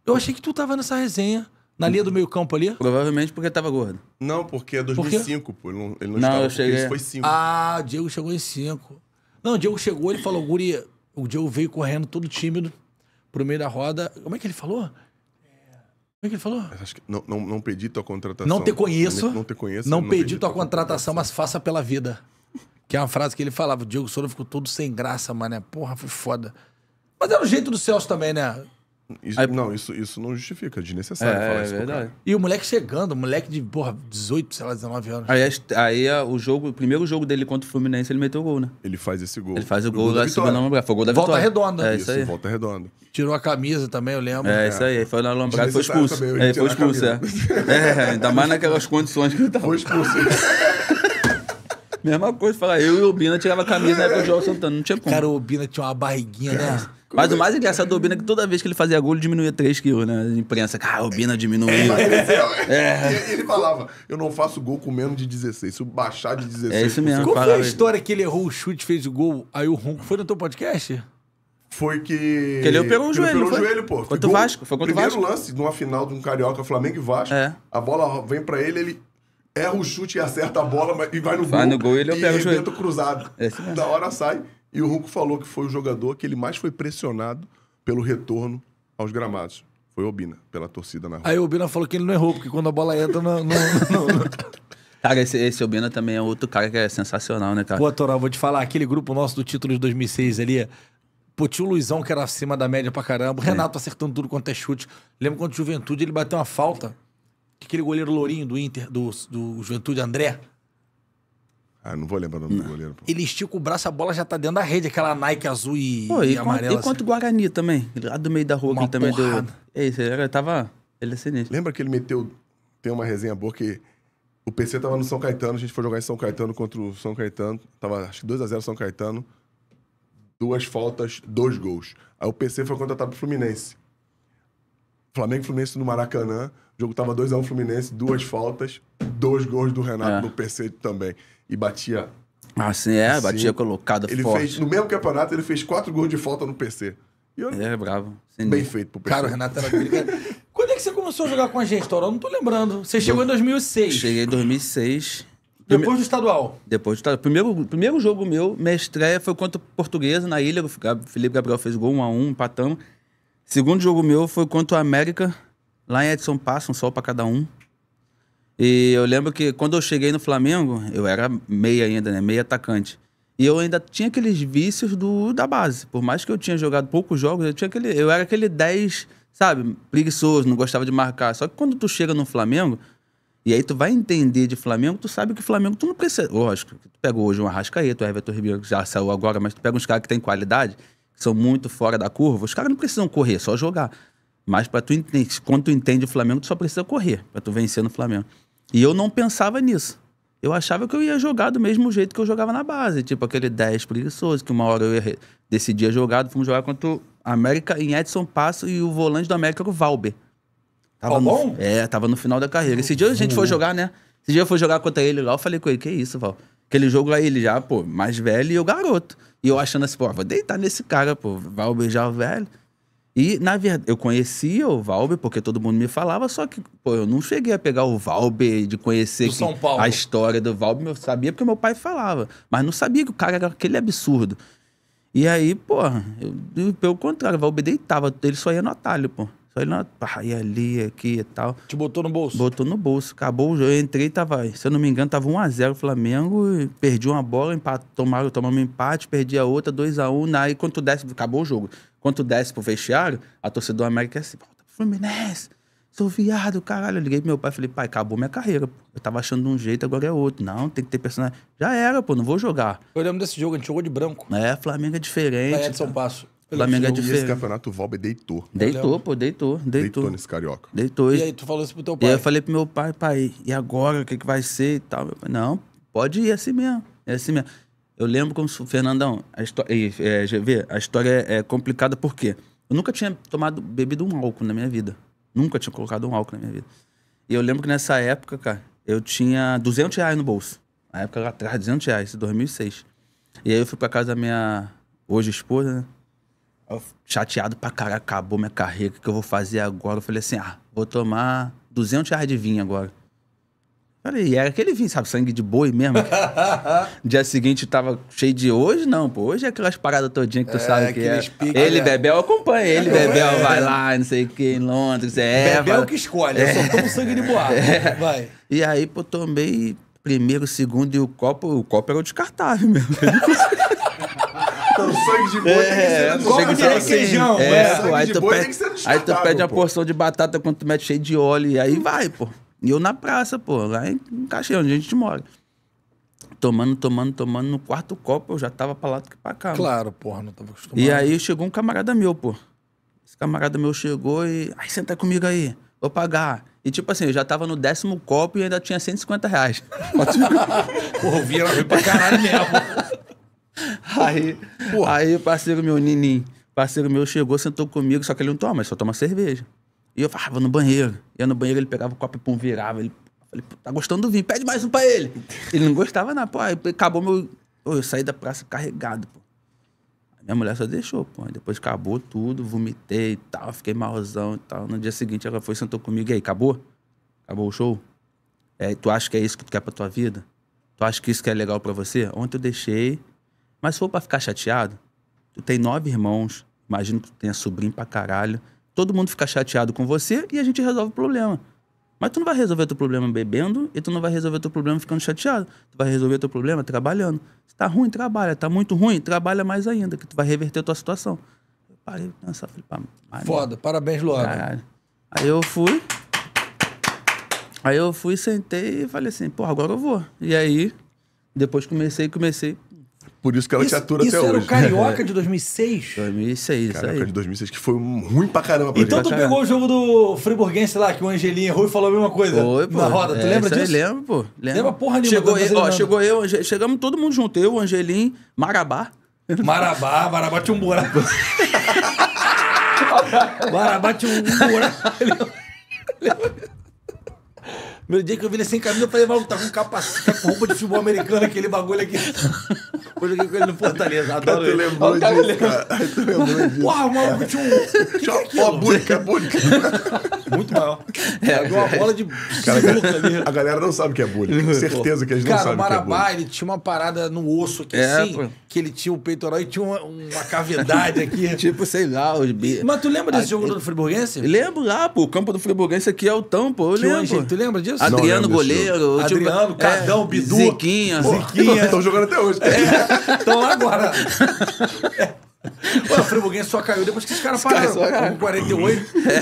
Eu achei que tu tava nessa resenha. Na linha do meio-campo ali? Provavelmente porque tava gordo. Não, porque é 2005,
pô. Ele não, ele não, Não, estava, eu cheguei- Isso foi 5.
Ah, o Diego chegou em cinco. Não, o Diego chegou, ele falou, Guri, o Diego veio correndo todo tímido pro meio da roda. Como é que ele falou? Como é que ele falou?
Acho que não, não, não pedi tua contratação. Não te conheço. Não, te conheço. Não, pedi tua
contratação, mas faça pela vida. Que é uma frase que ele falava. O Diego Souza ficou todo sem graça, mano. Porra, foi foda. Mas era o jeito do Celso também, né? Isso,
Aí, não, isso, isso não justifica, é desnecessário é, falar é isso. É verdade.
E o moleque chegando, o moleque de, porra, 18, sei lá, 19 anos.
Aí, aí é, o jogo, o primeiro jogo dele contra o Fluminense, ele meteu o gol, né? Ele faz esse gol. Ele faz o, gol, gol da segunda Lombrada. Foi o gol da vitória. Volta redonda. Né? É, isso, isso aí. Volta redonda.
Tirou a camisa também, eu lembro. É, é. isso aí. Foi na Lombrada, foi expulso. Também, é, foi expulso, é.
é. Ainda mais naquelas condições que ele tava. Foi expulso. Mesma coisa, falar, eu e o Bina tirava a camisa na né, época do João Santana, não tinha
como. Cara, o Bina tinha uma barriguinha,
né?
Mas o mais engraçado do Albino é que toda vez que ele fazia gol, ele diminuía 3 quilos, né? A imprensa, ah, o Albino diminuiu. É,
é. é. Ele falava, eu não faço gol com menos de 16, se eu baixar de 16... É isso mesmo. Qual foi a história que ele errou o chute, fez o gol, aí o Ronco... Foi no teu podcast? Foi que... Que ele pegou o joelho, operou foi? o joelho, pô. Contra o Vasco, foi contra o Vasco. Primeiro lance, numa final de um Carioca, Flamengo e Vasco, é. a bola vem pra ele, ele erra o chute e acerta a bola e vai no vai gol. Vai no gol ele e ele pega o joelho. cruzado. É da hora sai... E o Hulk falou que foi o jogador que ele mais foi pressionado pelo retorno aos gramados. Foi o Obina, pela torcida na rua.
Aí o Obina falou que ele não errou, porque quando a bola entra, não. não, não, não.
Cara, esse, esse Obina também é outro cara que é sensacional, né, cara? Pô,
Toral, vou te falar, aquele grupo nosso do título de 2006 ali, Pô, tinha o Luizão, que era acima da média pra caramba. O é. Renato é. acertando tudo quanto é chute. Lembro quando o Juventude ele bateu uma falta. Aquele goleiro lourinho do Inter, do, do Juventude, André.
Ah, não vou lembrar o nome não. do goleiro. Pô.
Ele estica o braço, a bola já tá dentro da rede, aquela Nike azul e,
pô, e, e amarela. E quanto contra assim.
o Guarani também, lá do meio da rua,
que também deu.
É isso, ele tava. Ele é sinistro. Lembra que ele meteu. Tem uma resenha boa que o PC tava no São Caetano, a gente foi jogar em São Caetano contra o São Caetano. Tava acho que 2x0 São Caetano. Duas faltas, dois gols. Aí o PC foi contratado pro Fluminense. Flamengo e Fluminense no Maracanã. O jogo tava 2x1 um Fluminense, duas faltas, dois gols do Renato é. no PC também e batia. Assim, é, assim. batia colocada ele forte. Fez, no mesmo campeonato, ele fez quatro gols de falta no PC. Eu... É, bravo. Bem feito pro PC. Cara, o Renato era
Quando é que você começou a jogar com a gente, Toro? Eu não tô lembrando. Você chegou em 2006.
Cheguei em 2006. Depois do estadual? Depois do estadual. Primeiro, primeiro jogo meu, minha estreia foi contra o Portuguesa na ilha. O Felipe Gabriel fez gol 1x1, um empatamos. Segundo jogo meu foi contra o América, lá em Edson Passo, um sol pra cada um. E eu lembro que quando eu cheguei no Flamengo, eu era meia ainda, né? Meia atacante. E eu ainda tinha aqueles vícios do, da base. Por mais que eu tinha jogado poucos jogos, eu, tinha aquele, eu era aquele 10, sabe, preguiçoso, não gostava de marcar. Só que quando tu chega no Flamengo, e aí tu vai entender de Flamengo, tu sabe que Flamengo tu não precisa. Lógico, tu pega hoje um Arrascaeta, o Everton Ribeiro já saiu agora, mas tu pega uns caras que têm qualidade, que são muito fora da curva, os caras não precisam correr, é só jogar. Mas para tu quando tu entende o Flamengo, tu só precisa correr para tu vencer no Flamengo. E eu não pensava nisso. Eu achava que eu ia jogar do mesmo jeito que eu jogava na base, tipo aquele 10 preguiçoso, que uma hora eu ia decidia jogar, fomos jogar contra o América em Edson Passo e o volante do América era o Valber. Tava oh, no, bom? É, tava no final da carreira. Esse dia a gente foi uhum. jogar, né? Esse dia eu fui jogar contra ele lá, eu falei com ele, que isso, Val? Aquele jogo lá, ele já, pô, mais velho e eu garoto. E eu achando assim, pô, vou deitar nesse cara, pô, Valber já velho. E, na verdade, eu conhecia o Valber, porque todo mundo me falava, só que, pô, eu não cheguei a pegar o Valber, de conhecer a história do Valber. Eu sabia porque meu pai falava, mas não sabia que o cara era aquele absurdo. E aí, pô, eu, pelo contrário, o Valber deitava, ele só ia no atalho, pô. Só ia, no, pá, ia ali, aqui e tal. Te botou no bolso? Botou no bolso. Acabou o jogo, eu entrei e tava, se eu não me engano, tava 1x0 o Flamengo, perdi uma bola, empate, tomaram, tomamos um empate, perdi a outra, 2x1, aí quando tu desce, acabou o jogo. Quando tu desce pro vestiário, a torcida do América é assim, volta pro Fluminense, sou viado, caralho. Eu liguei pro meu pai e falei, pai, acabou minha carreira. Pô. Eu tava achando de um jeito, agora é outro. Não, tem que ter personagem. Já era, pô, não vou jogar.
Eu lembro desse jogo, a gente jogou de branco. É, Flamengo é diferente. É, de São Passo. Flamengo é diferente. Nesse
campeonato, o Valber deitou. Né? Deitou, pô, deitou, deitou. Deitou nesse carioca. Deitou. E aí, tu falou isso pro teu pai? E aí eu falei pro meu pai, pai, e agora, o que que vai ser e tal? Meu pai, não, pode ir é assim mesmo, é assim mesmo. Eu lembro como se, Fernandão, a história. É, a história é, é complicada porque eu nunca tinha tomado, bebido um álcool na minha vida. Nunca tinha colocado um álcool na minha vida. E eu lembro que nessa época, cara, eu tinha 200 reais no bolso. Na época lá atrás, 200 reais, 2006. E aí eu fui pra casa da minha hoje esposa, né? Eu, chateado pra caralho, acabou minha carreira, o que eu vou fazer agora? Eu falei assim, ah, vou tomar 200 reais de vinho agora. E era é aquele vinho, sabe, sangue de boi mesmo. dia seguinte tava cheio de hoje, não, pô. Hoje é aquelas paradas todinhas que tu é, sabe que é. Pique, ele, né? Bebel, acompanha. Ele, Bebel, é. vai lá, não sei o que, em Londres, é. Bebel é que escolhe, é. eu só é. tomo
sangue de boi. É. Vai.
E aí, pô, tomei primeiro, segundo e o copo, o copo era o descartável mesmo.
Então, sangue de boi é, tem que ser de aí, tu pede, aí tu pede uma porção
de batata quando tu mete cheio de óleo, e aí vai, pô. E eu na praça, pô, lá em Caxias, onde a gente mora. Tomando, tomando, tomando. No quarto copo eu já tava pra lá do que pra cá. Claro, mano.
porra, não tava acostumado. E aí
chegou um camarada meu, pô. Esse camarada meu chegou e. Ai, senta comigo aí, vou pagar. E tipo assim, eu já tava no décimo copo e ainda tinha 150 reais. porra, eu vi, ela veio pra caralho mesmo. Aí, porra. aí o parceiro meu, Ninim, parceiro meu chegou, sentou comigo, só que ele não toma, ele só toma cerveja. E eu falava, ah, no banheiro. Ia no banheiro, ele pegava o copo e pum, virava. Ele, falei, tá gostando do vinho, pede mais um pra ele. ele não gostava, não. Pô, aí acabou meu. Eu saí da praça carregado, pô. Minha mulher só deixou, pô. Depois acabou tudo, vomitei e tal, fiquei malzão e tal. No dia seguinte ela foi, sentou comigo e aí, acabou? Acabou o show? É, tu acha que é isso que tu quer pra tua vida? Tu acha que isso que é legal para você? Ontem eu deixei. Mas se for pra ficar chateado, tu tem nove irmãos, imagino que tu tenha sobrinho pra caralho todo mundo fica chateado com você e a gente resolve o problema. Mas tu não vai resolver teu problema bebendo e tu não vai resolver teu problema ficando chateado. Tu vai resolver teu problema trabalhando. Se tá ruim, trabalha. Tá muito ruim, trabalha mais ainda, que tu vai reverter tua situação. Eu parei de pensar, falei, pá, Foda, parabéns, Luana. Caralho. Aí eu fui. Aí eu fui, sentei e falei assim, pô, agora eu vou. E aí, depois comecei, comecei,
por isso que ela isso, te atura até hoje. Isso era o Carioca de 2006? 2006, Carioca isso aí. de 2006, que foi ruim pra caramba pra Então gente. tu pegou o jogo do
Friburguense lá, que o Angelinho
errou e falou a mesma coisa foi, pô. na roda. É, tu lembra disso? lembro, pô. Lembra Lembra
porra nenhuma. Chegou, eu, ó, chegou eu, chegamos todo mundo junto. Eu, Angelinho, Marabá. Marabá,
Marabá tinha um buraco. Marabá tinha um buraco. Primeiro dia que eu vi ele sem camisa, eu falei, maluco, tá com capacete, tá com roupa de futebol americano, aquele bagulho aqui. Eu joguei com ele no Fortaleza, adoro ele. Tu lembrou
disso,
cara. Tu lembrou disso. Porra, o maluco tinha um... Tinha uma é búrica, é búrica. Muito maior. É, Pegou uma bola de cara, ali. A galera não sabe o que é búrica. Certeza que eles não sabem o que é Cara, o Marabá,
ele tinha uma parada no osso aqui, é, assim, que ele tinha o peitoral e tinha uma, cavidade
aqui. tipo, sei lá, os... Mas tu lembra desse jogo do
Friburguense? Lembro lá,
pô. O campo do Friburguense aqui é o tampo, eu lembro. Tu lembra disso? isso? Adriano Goleiro. Adriano, é, Cardão, Cadão, Bidu. Ziquinha. Pô,
Ziquinha. Estão jogando até hoje.
Estão é. lá agora. Ué, o Friburguense só caiu depois que esses caras pararam. Cara. 48. É.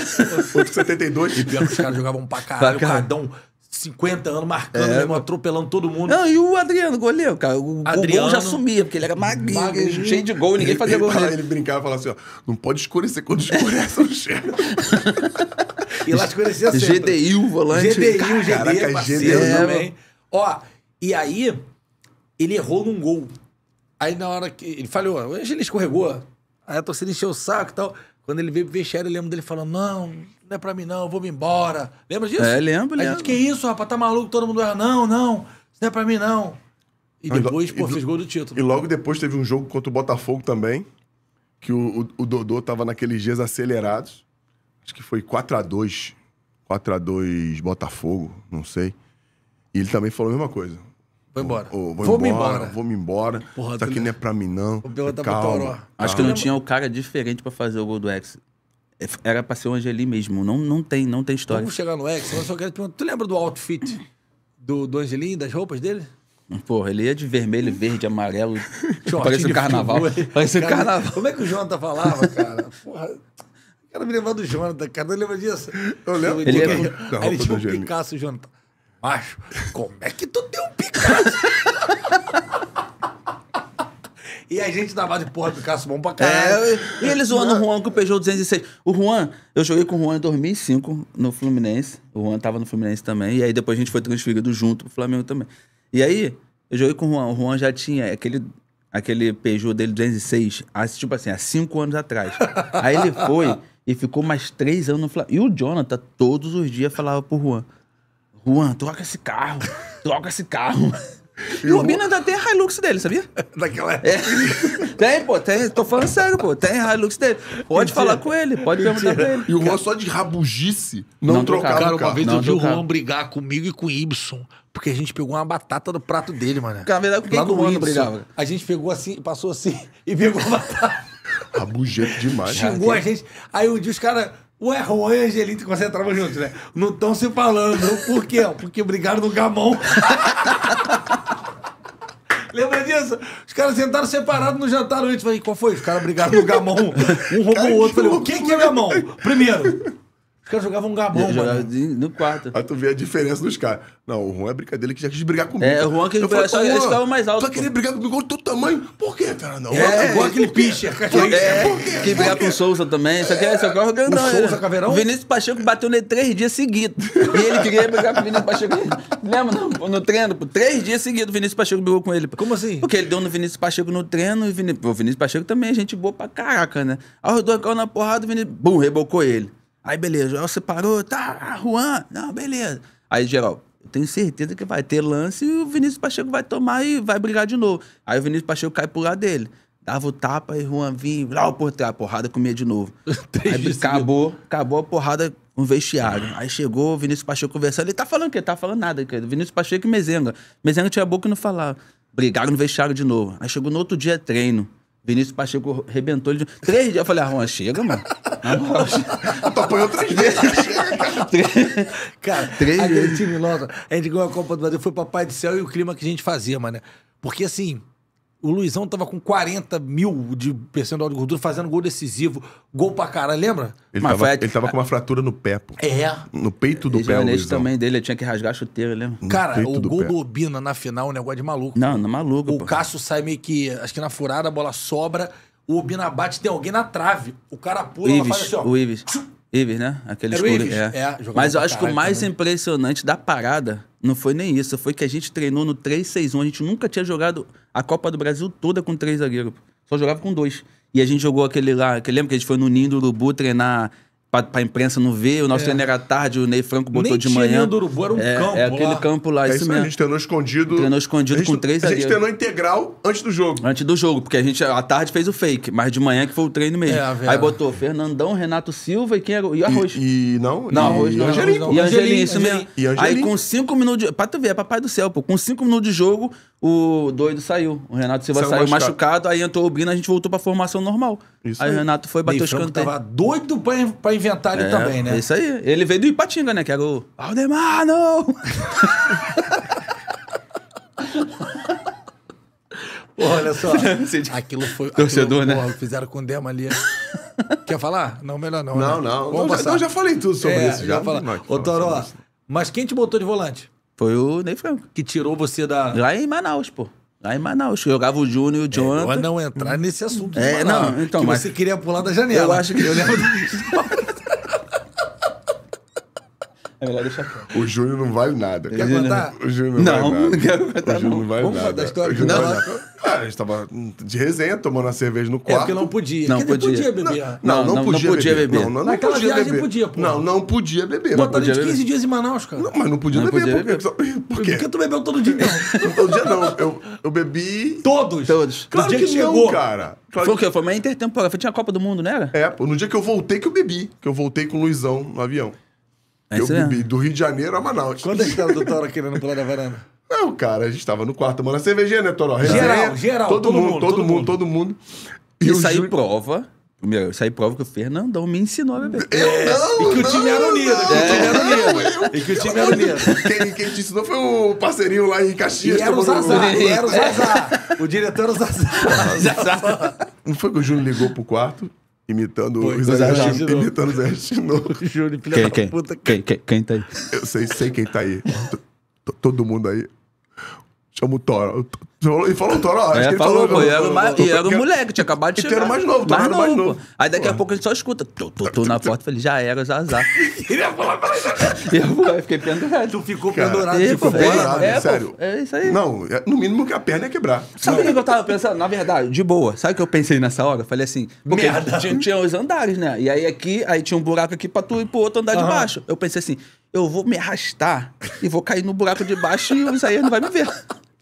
72. E pior que os caras jogavam pra caralho. Pra caralho. Cardão 50 anos, marcando é. mesmo, atropelando todo mundo. Não, e o Adriano, goleiro, cara. O,
Adriano, o gol já sumia, porque ele era magrinho, magrinho. cheio de gol, ninguém fazia gol Ele brincava e falava assim, ó, não pode escurecer quando escurece o cheiro.
e lá escurecia sempre. GDI, o volante. GDI, o GDI, Caraca, GDI também. É,
ó, e aí, ele errou num gol. Aí na hora que ele falhou, hoje ele escorregou. Aí a torcida encheu o saco e tal. Quando ele veio pro vestiário, eu lembro dele falando: Não, não é pra mim não, eu vou me embora. Lembra disso? É, lembro, lembro. A gente, que isso, rapaz, tá maluco, todo mundo era, não, não, isso não é pra mim não.
E depois, não, e, pô, e, fez gol do título. E logo depois teve um jogo contra o Botafogo também, que o, o, o Dodô tava naqueles dias acelerados. Acho que foi 4 a 2 4 a 2 Botafogo, não sei. E ele também falou a mesma coisa. Vou embora. Oh, vou, vou embora, me embora. Vou me embora. Isso aqui não é pra mim, não. O Bela tá Calma.
Acho que não tinha o cara diferente pra fazer o gol do X. É, era pra ser o Angeli mesmo. Não, não tem, não tem história. Vamos
chegar no X, eu só quero te perguntar. Tu lembra do outfit do, do Angelim, das roupas dele?
Porra, ele ia de vermelho, verde, amarelo. Parece um carnaval. Parece um carnaval.
Como é que o Jonathan falava, cara? Porra. O cara me lembrava do Jonathan, cara. Não lembra disso? Eu lembro. Ele, ele, é ele tinha um Picasso, o Jonathan. Macho, como é que tu tem um Picasso? E a gente dava de porra do Cássio bom pra é, caralho. É, e eles zoando o
Juan com o Peugeot 206. O Juan, eu joguei com o Juan em 2005 no Fluminense. O Juan tava no Fluminense também. E aí depois a gente foi transferido junto pro Flamengo também. E aí, eu joguei com o Juan. O Juan já tinha aquele, aquele Peugeot dele 206, tipo assim, há cinco anos atrás. aí ele foi e ficou mais três anos no Flamengo. E o Jonathan, todos os dias, falava pro Juan. Juan, troca esse carro, troca esse carro. E o Bino ainda tem a Hilux dele, sabia? Daquela é. época. É. Tem, pô, tem. Tô
falando sério, pô. Tem a Hilux dele. Pode Mentira. falar com ele, pode Mentira. perguntar pra ele. E o Juan só de rabugice não, não trocaram. Cara, uma vez não eu vi o Juan
brigar comigo e com o Ibson. Porque a gente pegou uma batata do prato dele, mano. Na verdade, com quem que o Juan brigava? A gente pegou assim, passou assim e pegou a batata.
Rabugento demais. Xingou a
gente. Aí um dia os caras o Angelito e a Angelita concentravam juntos, né? Não estão se falando. Por quê? Porque brigaram no gamão. Lembra disso? Os caras sentaram separados no jantar antes. Falei, qual foi? Os caras brigaram no gamão. Um roubou o outro. Falei, o que, que é gamão? Primeiro,
os caras jogavam um gabão, mano. No quarto. Aí tu vê a diferença dos caras. Não, o Juan é brincadeira, ele que já quis brigar comigo. É, o Juan que ele falei, só, ele ficava mais alto. Tu queria brigar comigo do teu tamanho? Por quê, cara? Não, é, igual aquele picha.
É, por quê? É, que brigar com o Souza também. Só que é, só que eu é grandão. O Souza, Caveirão? O Vinícius Pacheco bateu nele três dias seguidos. E ele queria brigar com o Vinícius Pacheco. Lembra? No, no treino, por três dias seguidos, o Vinícius Pacheco brigou com ele. Como assim? Porque ele deu no Vinícius Pacheco no treino. E o Vinícius Pacheco também é gente boa pra caraca, né? Aí os dois caiu na porrada, o Vinícius... Bum, rebocou ele. Aí beleza, Joel separou, tá, Juan, não, beleza. Aí geral, eu tenho certeza que vai ter lance e o Vinícius Pacheco vai tomar e vai brigar de novo. Aí o Vinícius Pacheco cai pro lado dele. Dava o tapa e Juan vinha, lá o trás, a porrada comia de novo. Aí acabou, acabou a porrada com o vestiário. Aí chegou o Vinícius Pacheco conversando, ele tá falando o quê? Tá falando nada, querido. Vinícius Pacheco e Mezenga. Mezenga tinha a boca e não falava. Brigaram no vestiário de novo. Aí chegou no outro dia treino. Vinícius Pacheco rebentou ele. De... Três dias. Eu falei, arruma chega, mano.
tô apanhou três vezes.
cara, três vezes. a gente ganhou a Copa do Brasil, foi papai do céu e o clima que a gente fazia, mano. Porque assim, o Luizão tava com 40 mil de percentual de gordura, fazendo gol decisivo, gol pra cara, lembra? Ele, Mas tava, ele
tava com uma fratura no pé, pô. É. No peito do ele pé, o Luizão. também
dele, ele tinha que rasgar a chuteira, lembra? No cara, o do gol pé. do Obina na final é um negócio de maluco. Não, não é maluco, O pô. Cássio sai meio que, acho que na furada, a bola sobra, o Obina bate, tem alguém na trave. O cara pula, o faz assim, ó. O Ives. Tchum. Ives, né? Aquele escuro. É. é Mas eu acho que o mais também.
impressionante da parada não foi nem isso, foi que a gente treinou no 3-6-1. A gente nunca tinha jogado a Copa do Brasil toda com três zagueiros. Só jogava com dois. E a gente jogou aquele lá, que lembra que a gente foi no Ninho do Urubu treinar para a imprensa não ver. O nosso é. treino era tarde, o Ney Franco botou Nem de manhã. do Urubu, era um é, é campo. É aquele lá. campo lá, é isso, isso mesmo. A gente
treinou escondido.
Treinou escondido gente, com três A gente treinou
integral antes do jogo.
Antes do jogo, porque a gente, à tarde, fez o fake, mas de manhã que foi o treino mesmo. É, Aí botou Fernandão, Renato Silva e quem era? E Arroz. E, e não? Não, Arroz não. E Angelim. E Angelim, isso mesmo. Aí com cinco minutos. De... Pra tu ver, é papai do céu, pô. Com cinco minutos de jogo, o doido saiu. O Renato Silva saiu, saiu machucado. machucado. aí entrou o Bino, a gente voltou pra formação normal. Isso aí, aí o Renato foi bater os escanteio. Tava doido pra, pra inventar ele é, também, né? É isso aí. Ele veio do Ipatinga, né? Que era o Aldemar, não!
olha só. Aquilo foi.
Torcedor, aquilo, né? Porra,
fizeram
com o Dema ali. Quer falar? Não, melhor não. Não, né? não. Vamos já, já falei tudo sobre é, isso. Já, já falar. Ô, Toró, mas quem te botou de volante? Foi o Ney Franco. Que tirou você da. Lá em Manaus, pô. Lá em Manaus. Jogava o Júnior e o é, Jonathan. É, não entrar nesse assunto. É, Manaus, não, então. Que mas... você queria pular da janela. Eu acho que. Eu lembro
disso. É melhor deixar quieto. O Júnior não vale nada. Quer contar? O Júnior não, não vale nada. quero contar. O Júnior não vale Vamos nada. Vamos ah, falar da história do Nelson? a gente tava de resenha, tomando a cerveja no quarto. É porque não podia. Não podia. podia. beber. Não, não, não, não podia, podia beber. beber. Não, não, Naquela podia viagem beber. podia, pô. Não, não podia beber. Bota de 15 dias em Manaus, cara. Não, mas não podia beber. Podia beber. Por, quê? Por quê? Porque tu bebeu todo dia, então. não. todo dia não. Eu, eu bebi... Todos? Todos. Claro que, que não, cara. Claro foi o quê? Foi uma intertemporada. Foi, tinha a Copa do Mundo, né? É, pô. No dia que eu voltei que eu bebi. Que eu voltei com o Luizão no avião. É eu bebi do Rio de Janeiro a Manaus. Quando é que era tá do Toro querendo pular da varanda? Não, cara, a gente tava no quarto tomando a cervejinha, né, Toró? Geral, geral. Todo, todo mundo, mundo, todo mundo, todo mundo. E, e
saí prova. Meu, saí prova que o Fernandão me ensinou a beber. Eu é, não,
E que o time era unido. E que o time era unido. Quem, quem te ensinou foi o parceirinho lá em Caxias. E era o Zazá. Era o Zazá. O diretor era o Zazá. Não foi que o Júnior ligou pro quarto Imitando Pô, o então Zé Chino, imitando o Zé Chino. Júlio, filha quem, da quem, puta. Quem, quem, quem tá aí? Eu sei, sei quem tá aí. T -t Todo mundo aí. Chama o Toro. E falou o Toró. É, ele falou, falou pô, e era, uma, e era um
moleque, tinha acabado de chegar. era mais novo, mais novo, mais novo. Aí daqui a pouco a gente só escuta. Tô, tô, tô na porta, falei, já era, já, ele ia falar, pra já. Eu fiquei pendurado. Tu
ficou pendurado. Ficou pendurado, é, é, sério. É isso aí. Não, é, no mínimo que a perna ia quebrar.
Sabe o que eu tava pensando? Na verdade, de boa. Sabe o que eu pensei nessa hora? Falei assim, porque tinha os andares, né? E aí aqui, aí tinha um buraco aqui pra tu ir pro outro andar de baixo. Eu pensei assim, eu vou me arrastar e vou cair no buraco de baixo e o Isaías não vai me ver.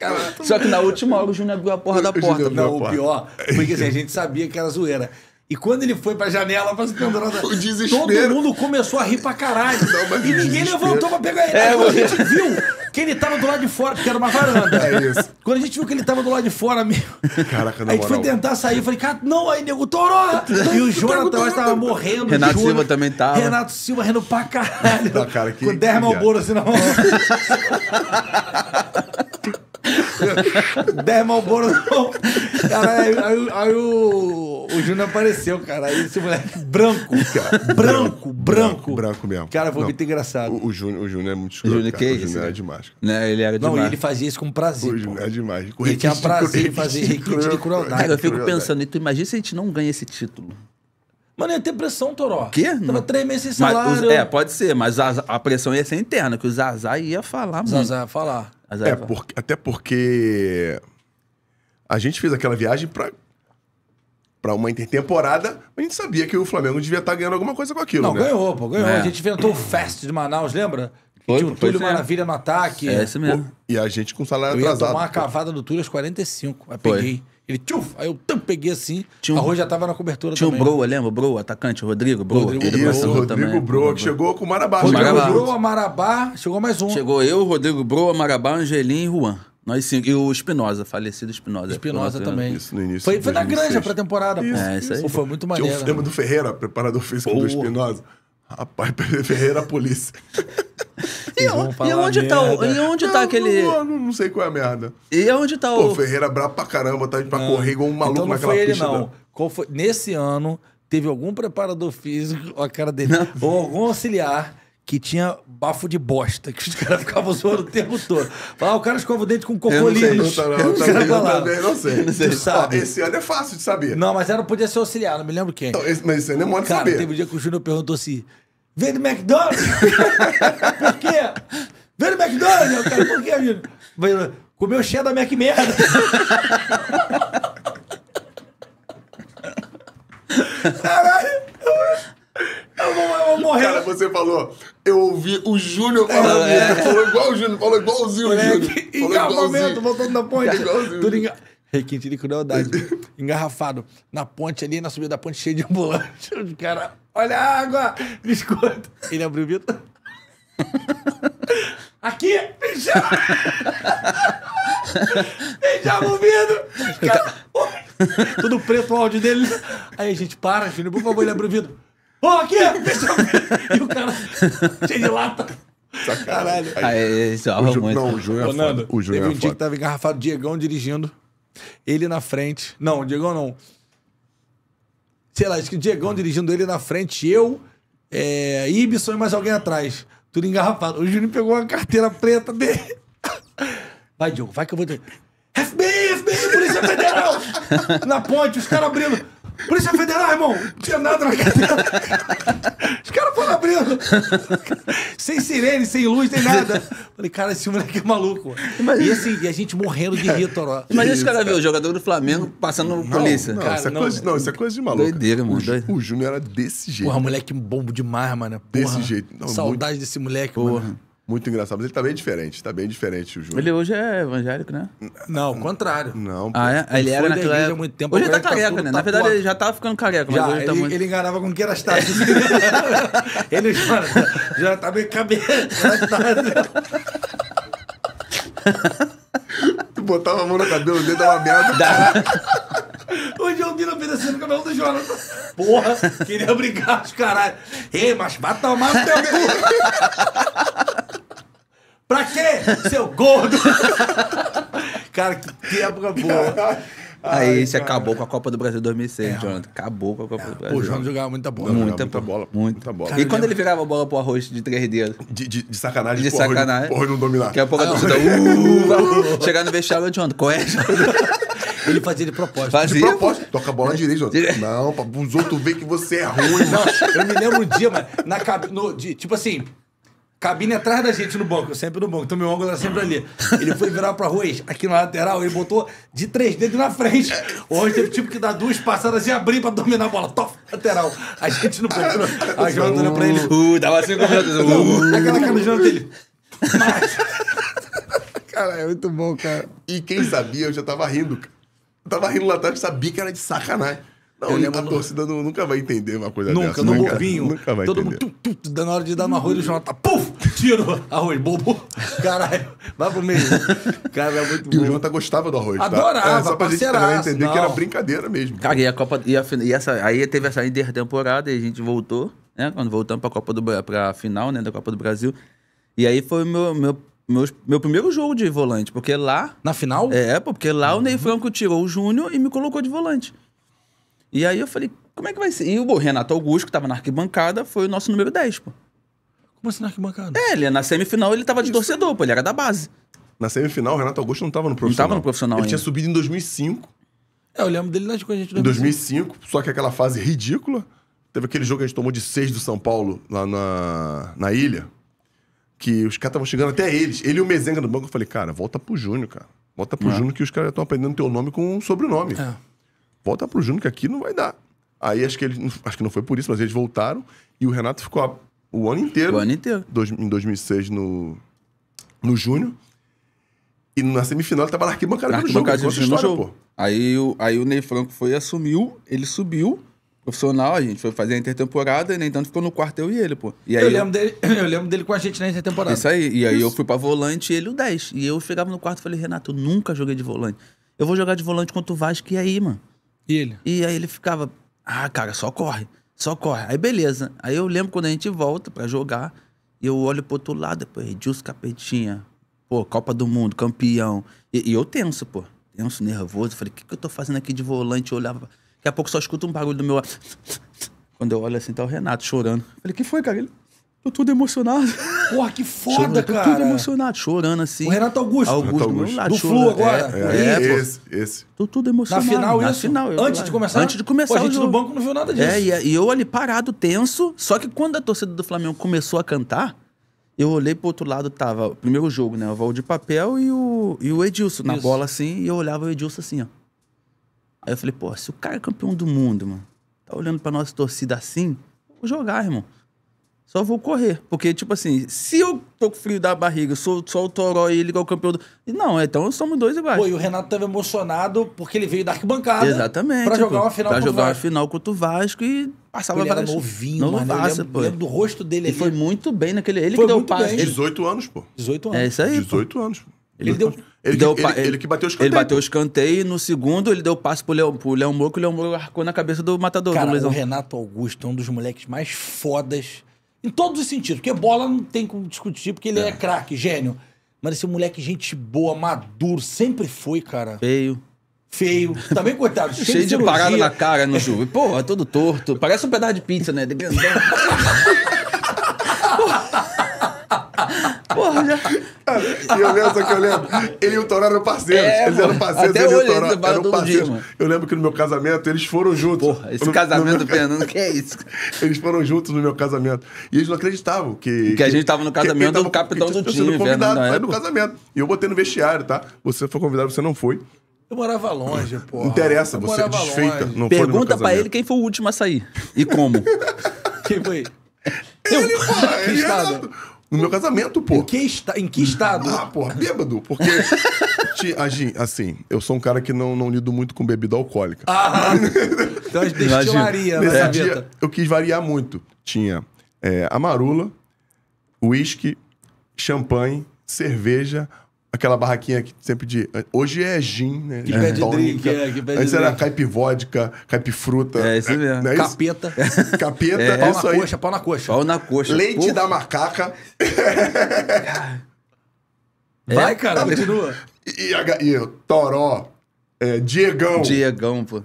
Caraca, Só que na última hora o Júnior abriu a porra da porta. Não, o pior foi que assim, a gente sabia que era zoeira. E quando ele foi pra janela pra se pendurar Todo mundo começou a rir pra caralho. Não, e ninguém desespero. levantou pra pegar ele. É, a gente viu que ele tava do lado de fora, porque era uma varanda. É isso. Quando a gente viu que ele tava do lado de fora
Caraca, Aí a gente foi tentar sair, eu
falei, cara, não, aí nego torou! E o Jonathan tava morrendo. Renato Júnior. Silva também tava. Renato Silva rindo pra caralho.
Não, cara, que, com 10 malboros
assim na mão. Dermal mal Cara, aí, aí, aí o, o Júnior apareceu, cara. Aí esse moleque branco, cara. Branco,
branco. Branco, mesmo. Cara, foi Não, muito engraçado. O, o, Júnior, é muito escuro. O Júnior que é isso? O Júnior é, é né? demais. Né, ele era demais. Não, e ele
fazia isso com prazer. O Júnior é demais.
Com ele tinha prazer em fazer
requinte de crueldade. Cara, eu fico pensando,
e então, tu imagina se a gente não ganha esse título? Mano, ia ter pressão, Toró. Quê? Tava três meses sem salário. Mas, os, é,
pode ser, mas a, a, pressão ia ser interna, que o Zazá ia falar, mano. Zazá ia falar. É, por,
até porque a gente fez aquela viagem para para uma intertemporada, a gente sabia que o Flamengo devia estar tá ganhando alguma coisa com aquilo. Não, né? ganhou, pô, ganhou. É. A gente inventou o Fest
de Manaus, lembra?
Foi, Tinha o Túlio Maravilha
no ataque. É isso mesmo. Pô,
e a gente com salário eu atrasado. Eu tomar a
cavada do Túlio aos 45. Aí peguei. Ele, tchuf, aí eu tam, peguei assim. Tinha um, a já tava na cobertura tinha também. Tinha um Broa,
lembra? Broa, atacante, Rodrigo Broa. Rodrigo, ele Isso, Rodrigo Broa, que
chegou com o Marabá. Rodrigo Broa, Marabá, chegou mais um.
Chegou eu, Rodrigo Broa, Marabá, Angelim e Juan. Nós cinco. E o Espinosa, falecido Espinosa. Espinosa né? também. Isso no início. Foi, foi na granja pra temporada. pô. É, isso aí. Pô, foi muito maneiro. o lembro né? do
Ferreira, preparador físico do Espinosa. Rapaz, Ferreira a polícia. e, o, tá e, onde tá, o, e onde não, tá aquele. Não, não, não, sei qual é a merda. E onde tá o. Pô, Ferreira é brabo pra caramba, tá indo pra ah. correr igual um maluco então não naquela foi ele, Não. Da... Qual foi?
Nesse ano, teve algum preparador físico, a cara dele, não. ou algum auxiliar que tinha bafo de bosta, que os caras ficavam zoando o tempo todo. Falava, ah, o cara escova o dente com cocô Eu não não, não, não, não, sei. Sabe? esse ano é fácil de saber. Não, mas era podia ser auxiliar, não me lembro quem. Então, esse, mas esse ano é mole de saber. teve um dia que o Júnior perguntou assim, Veio do McDonald's? Por quê? Veio do McDonald's? quero por quê, amigo? o
cheiro da Mac merda. Caralho! Eu vou, eu vou morrer. Cara, você falou, eu ouvi o Júnior falando é, é. Falou igual o Júnior, falou igualzinho o Júnior. Engarrafamento,
voltando na ponte. Tudo enga... Requinte de crueldade. Engarrafado. Na ponte ali, na subida da ponte, cheio de ambulância. Os Olha a água! Biscoito! Ele abriu o vidro. Aqui! Fechava! Fechava o vidro! Tá- Tudo preto o áudio dele. Aí a gente para, filho, por favor, ele abriu o vidro. Ô, oh, aqui! Fechava o vidro! E o cara cheio de lata.
Sacanagem.
Aí, isso, o Ju, Não, o Júnior é o Júnior teve é um dia que
tava
engarrafado, o Diegão dirigindo. Ele na frente. Não, o Diegão não sei lá, acho que o Diegão dirigindo ele na frente, eu, é, Ibson e mais alguém atrás. Tudo engarrafado. O Juninho pegou uma carteira preta dele. Vai, Diogo, vai que eu vou. FBI, FBI, Polícia Federal! na ponte, os caras abrindo. Polícia Federal, irmão! Não tinha nada na cadeira. Os caras foram abrindo. sem sirene, sem luz, sem nada. Falei, cara, esse moleque é maluco. Imagina. E assim, e a gente morrendo de rir, Toró.
Imagina os caras ver o jogador do Flamengo passando não, polícia. Não, cara, não, coisa, não, isso é coisa de é maluco. Doideira, mano.
O, o Júnior era desse jeito. Porra, moleque bombo demais, mano. Porra, desse jeito. Não, saudade muito... desse moleque, Porra. mano. Muito engraçado, mas ele tá bem diferente, tá bem diferente o Júnior. Ele
hoje é evangélico, né? Não, ao contrário.
Não, ah, pô. Ah, é? Ele era naquela muito tempo. Hoje ele tá,
tá careca, tá né? Na verdade, ele já tava tá
ficando careca, mas já, hoje ele, tá muito... ele enganava com que era estágio. ele já, já tá meio cabeça. Né,
tu botava a mão assim no cabelo dele, dava merda.
Hoje eu vi obedecendo o cabelo do Jonathan. Porra, queria brigar os caralho. Ei, mas bata o mato, no Pra quê, seu gordo? cara, que época boa.
Aí você acabou com a Copa do Brasil 2006, é, Jonathan. Acabou com a Copa é. do Brasil. Pô, o Jonathan jogava muita bola. Muita, muita bola. Muita bola. Cara, e quando lembro... ele virava a bola pro arroz de três
dedos? De, de, de sacanagem. De porra, sacanagem. Porra, não dominar. Daqui a pouco a ah, torcida...
Uh, chegar no
vestiário, Jonathan, qual é? Ele fazia de propósito. Fazia? De propósito. Toca a bola na direita, Jonathan. Não, pra os outros verem que você é ruim. Não, eu me lembro um dia, mano, na, no, de, tipo assim
cabine atrás da gente no banco, eu sempre no banco, então meu ângulo era sempre ali. Ele foi virar pra rua, aqui na lateral, ele botou de três dedos na frente. Hoje teve tipo que dar duas passadas e abrir pra dominar a bola. Top, lateral. A gente no banco. A Joana olhou pra ele. Uh, dava cinco minutos.
Uh. Aquela cara do Joana
dele. Cara, é muito bom, cara. E quem sabia, eu já tava rindo. Eu tava rindo lá atrás, sabia que era de sacanagem. Não, lembro... a torcida não, nunca vai entender uma coisa nunca, dessa. No nunca, né, no bovinho. Nunca vai todo entender. Todo mundo, dando na hora de dar no arroz, o
Jonathan, tá, puf, tiro, arroz, bobo. Caralho, vai pro meio. Cara, é muito
e o Jonathan
gostava do arroz, tá? Adorava, tá? É, só pra gente entender não. que era
brincadeira mesmo.
Cara, e a Copa, e, a, e essa, aí teve essa intertemporada e a gente voltou, né? Quando voltamos pra Copa do, pra final, né, da Copa do Brasil. E aí foi o meu, meu meu primeiro jogo de volante, porque lá. Na final? É, porque lá uhum. o Ney Franco tirou o Júnior e me colocou de volante. E aí eu falei, como é que vai ser? E o Renato Augusto, que tava na arquibancada, foi o nosso número 10, pô.
Como
assim na arquibancada?
É, ele, na semifinal ele tava de Isso. torcedor, pô, ele era da base. Na semifinal, o Renato Augusto não tava no
profissional. Não tava no profissional Ele ainda. tinha subido em 2005. É, eu lembro dele nas com a gente. Em 2005, 2005, só que aquela fase ridícula. Teve aquele jogo que a gente tomou de 6 do São Paulo, lá na, na ilha. Que os caras estavam chegando até eles. Ele e o Mezenga no banco. Eu falei, cara, volta pro Júnior, cara. Volta pro é. Júnior que os caras estão aprendendo teu nome com um sobrenome. É volta pro Júnior que aqui não vai dar. Aí acho que ele, acho que não foi por isso, mas eles voltaram e o Renato ficou o ano inteiro. O ano inteiro. Dois, em 2006 no, no Júnior. E na semifinal ele tava na arquibancada, na arquibancada jogo, no jogo. Pô. Aí, o, aí o Ney Franco foi assumiu, ele subiu
profissional, a gente foi fazer a intertemporada, e nem tanto ficou no quartel e ele, pô. E aí, eu, lembro
dele, eu
lembro dele com a gente na intertemporada. Isso aí. E aí isso. eu fui
pra volante e ele o 10. E eu chegava no quarto e falei, Renato, eu nunca joguei de volante. Eu vou jogar de volante contra o Vasco e aí, mano. E ele? E aí ele ficava, ah, cara, só corre, só corre. Aí beleza. Aí eu lembro quando a gente volta para jogar, eu olho pro outro lado, pô, Edilson Capetinha, pô, Copa do Mundo, campeão. E, e eu tenso, pô, tenso, nervoso. Falei, o que, que eu tô fazendo aqui de volante? Eu olhava, daqui a pouco só escuto um barulho do meu. Quando eu olho assim, tá o Renato chorando. Falei, que foi, cara? Ele, Tô todo emocionado.
Porra, que foda, Chorando, cara. Tô todo
emocionado, chorando assim. O Renato Augusto. Augusto, Augusto. do Flu agora. É, é, é esse, esse. Tô todo emocionado. Na final, Na isso? Final, eu, antes de é. começar? Antes de começar. Pô, a gente no banco não viu nada disso. É, e, e eu ali parado, tenso. Só que quando a torcida do Flamengo começou a cantar, eu olhei pro outro lado, tava o primeiro jogo, né? O Val de Papel e o, e o Edilson. Isso. Na bola assim, e eu olhava o Edilson assim, ó. Aí eu falei, pô, se o cara é campeão do mundo, mano, tá olhando pra nossa torcida assim, vou jogar, irmão. Só vou correr. Porque, tipo assim, se eu tô com frio da barriga, sou só o Toró e ele é o campeão do. Não, é, então somos dois
iguais. Pô, e o Renato tava emocionado porque ele veio da arquibancada. Exatamente. Pra jogar uma final pra contra jogar o Vasco. uma final contra o Vasco e passava
ele várias... era novinho, mano. Novaça, eu lembro, lembro, do
rosto dele. Ele foi muito bem naquele.
Ele foi que deu o passe. 18
anos, pô. 18 é anos. É isso aí. 18 pô. anos. Pô. Ele, ele, deu. Ele, deu ele,
ele, que bateu o escanteio. Ele bateu o escanteio e no segundo ele deu o passe pro Léo pro Leão Mouco e o Léo Mouco arcou na cabeça do
matador. Cara, do o Renato Augusto é um dos moleques mais fodas em todos os sentidos. Porque bola não tem como discutir, porque ele é, é craque, gênio. Mas esse moleque, gente boa, maduro, sempre foi, cara. Feio. Feio. Também, coitado, cheio, cheio de, de parada na
cara, no pô Porra, todo torto. Parece um pedaço de pizza, né? De grandão.
Porra, já. E eu lembro, só que eu lembro. Ele e o Toró eram parceiros. É, eles eram parceiros, até ele hoje, e o Toró eles eram parceiros. Dia, eu lembro que no meu casamento eles foram juntos. Porra, esse no, casamento no meu... do Fernando, que é isso? Eles foram juntos no meu casamento. E eles não acreditavam que. Que, que a gente tava no casamento que, que do capitão do time. Sendo convidado, foi né, no casamento. E eu botei no vestiário, tá? Você foi convidado, você não foi. Eu morava longe, pô. interessa, eu você é desfeita. Não Pergunta pra ele quem foi o último a sair. E como. quem foi? Ele, eu. pô, é no meu casamento, pô. Em que, esta... em que estado? Ah, porra, bêbado. Porque, assim, eu sou um cara que não, não lido muito com bebida alcoólica. Ah,
então a destilaria Nesse é. dia,
eu quis variar muito. Tinha é, amarula, uísque, champanhe, cerveja, aquela barraquinha que sempre de. Hoje é gin, né? Que pede drink, é, que pede Antes era caipivódica, fruta. É, isso mesmo. É, é, é
Capeta. Isso?
Capeta, é. pau na aí. coxa,
pau na coxa. Pau na coxa.
Leite Porra. da
macaca. Vai, cara, continua. E, e, e Toró, é, Diegão. Diegão, pô.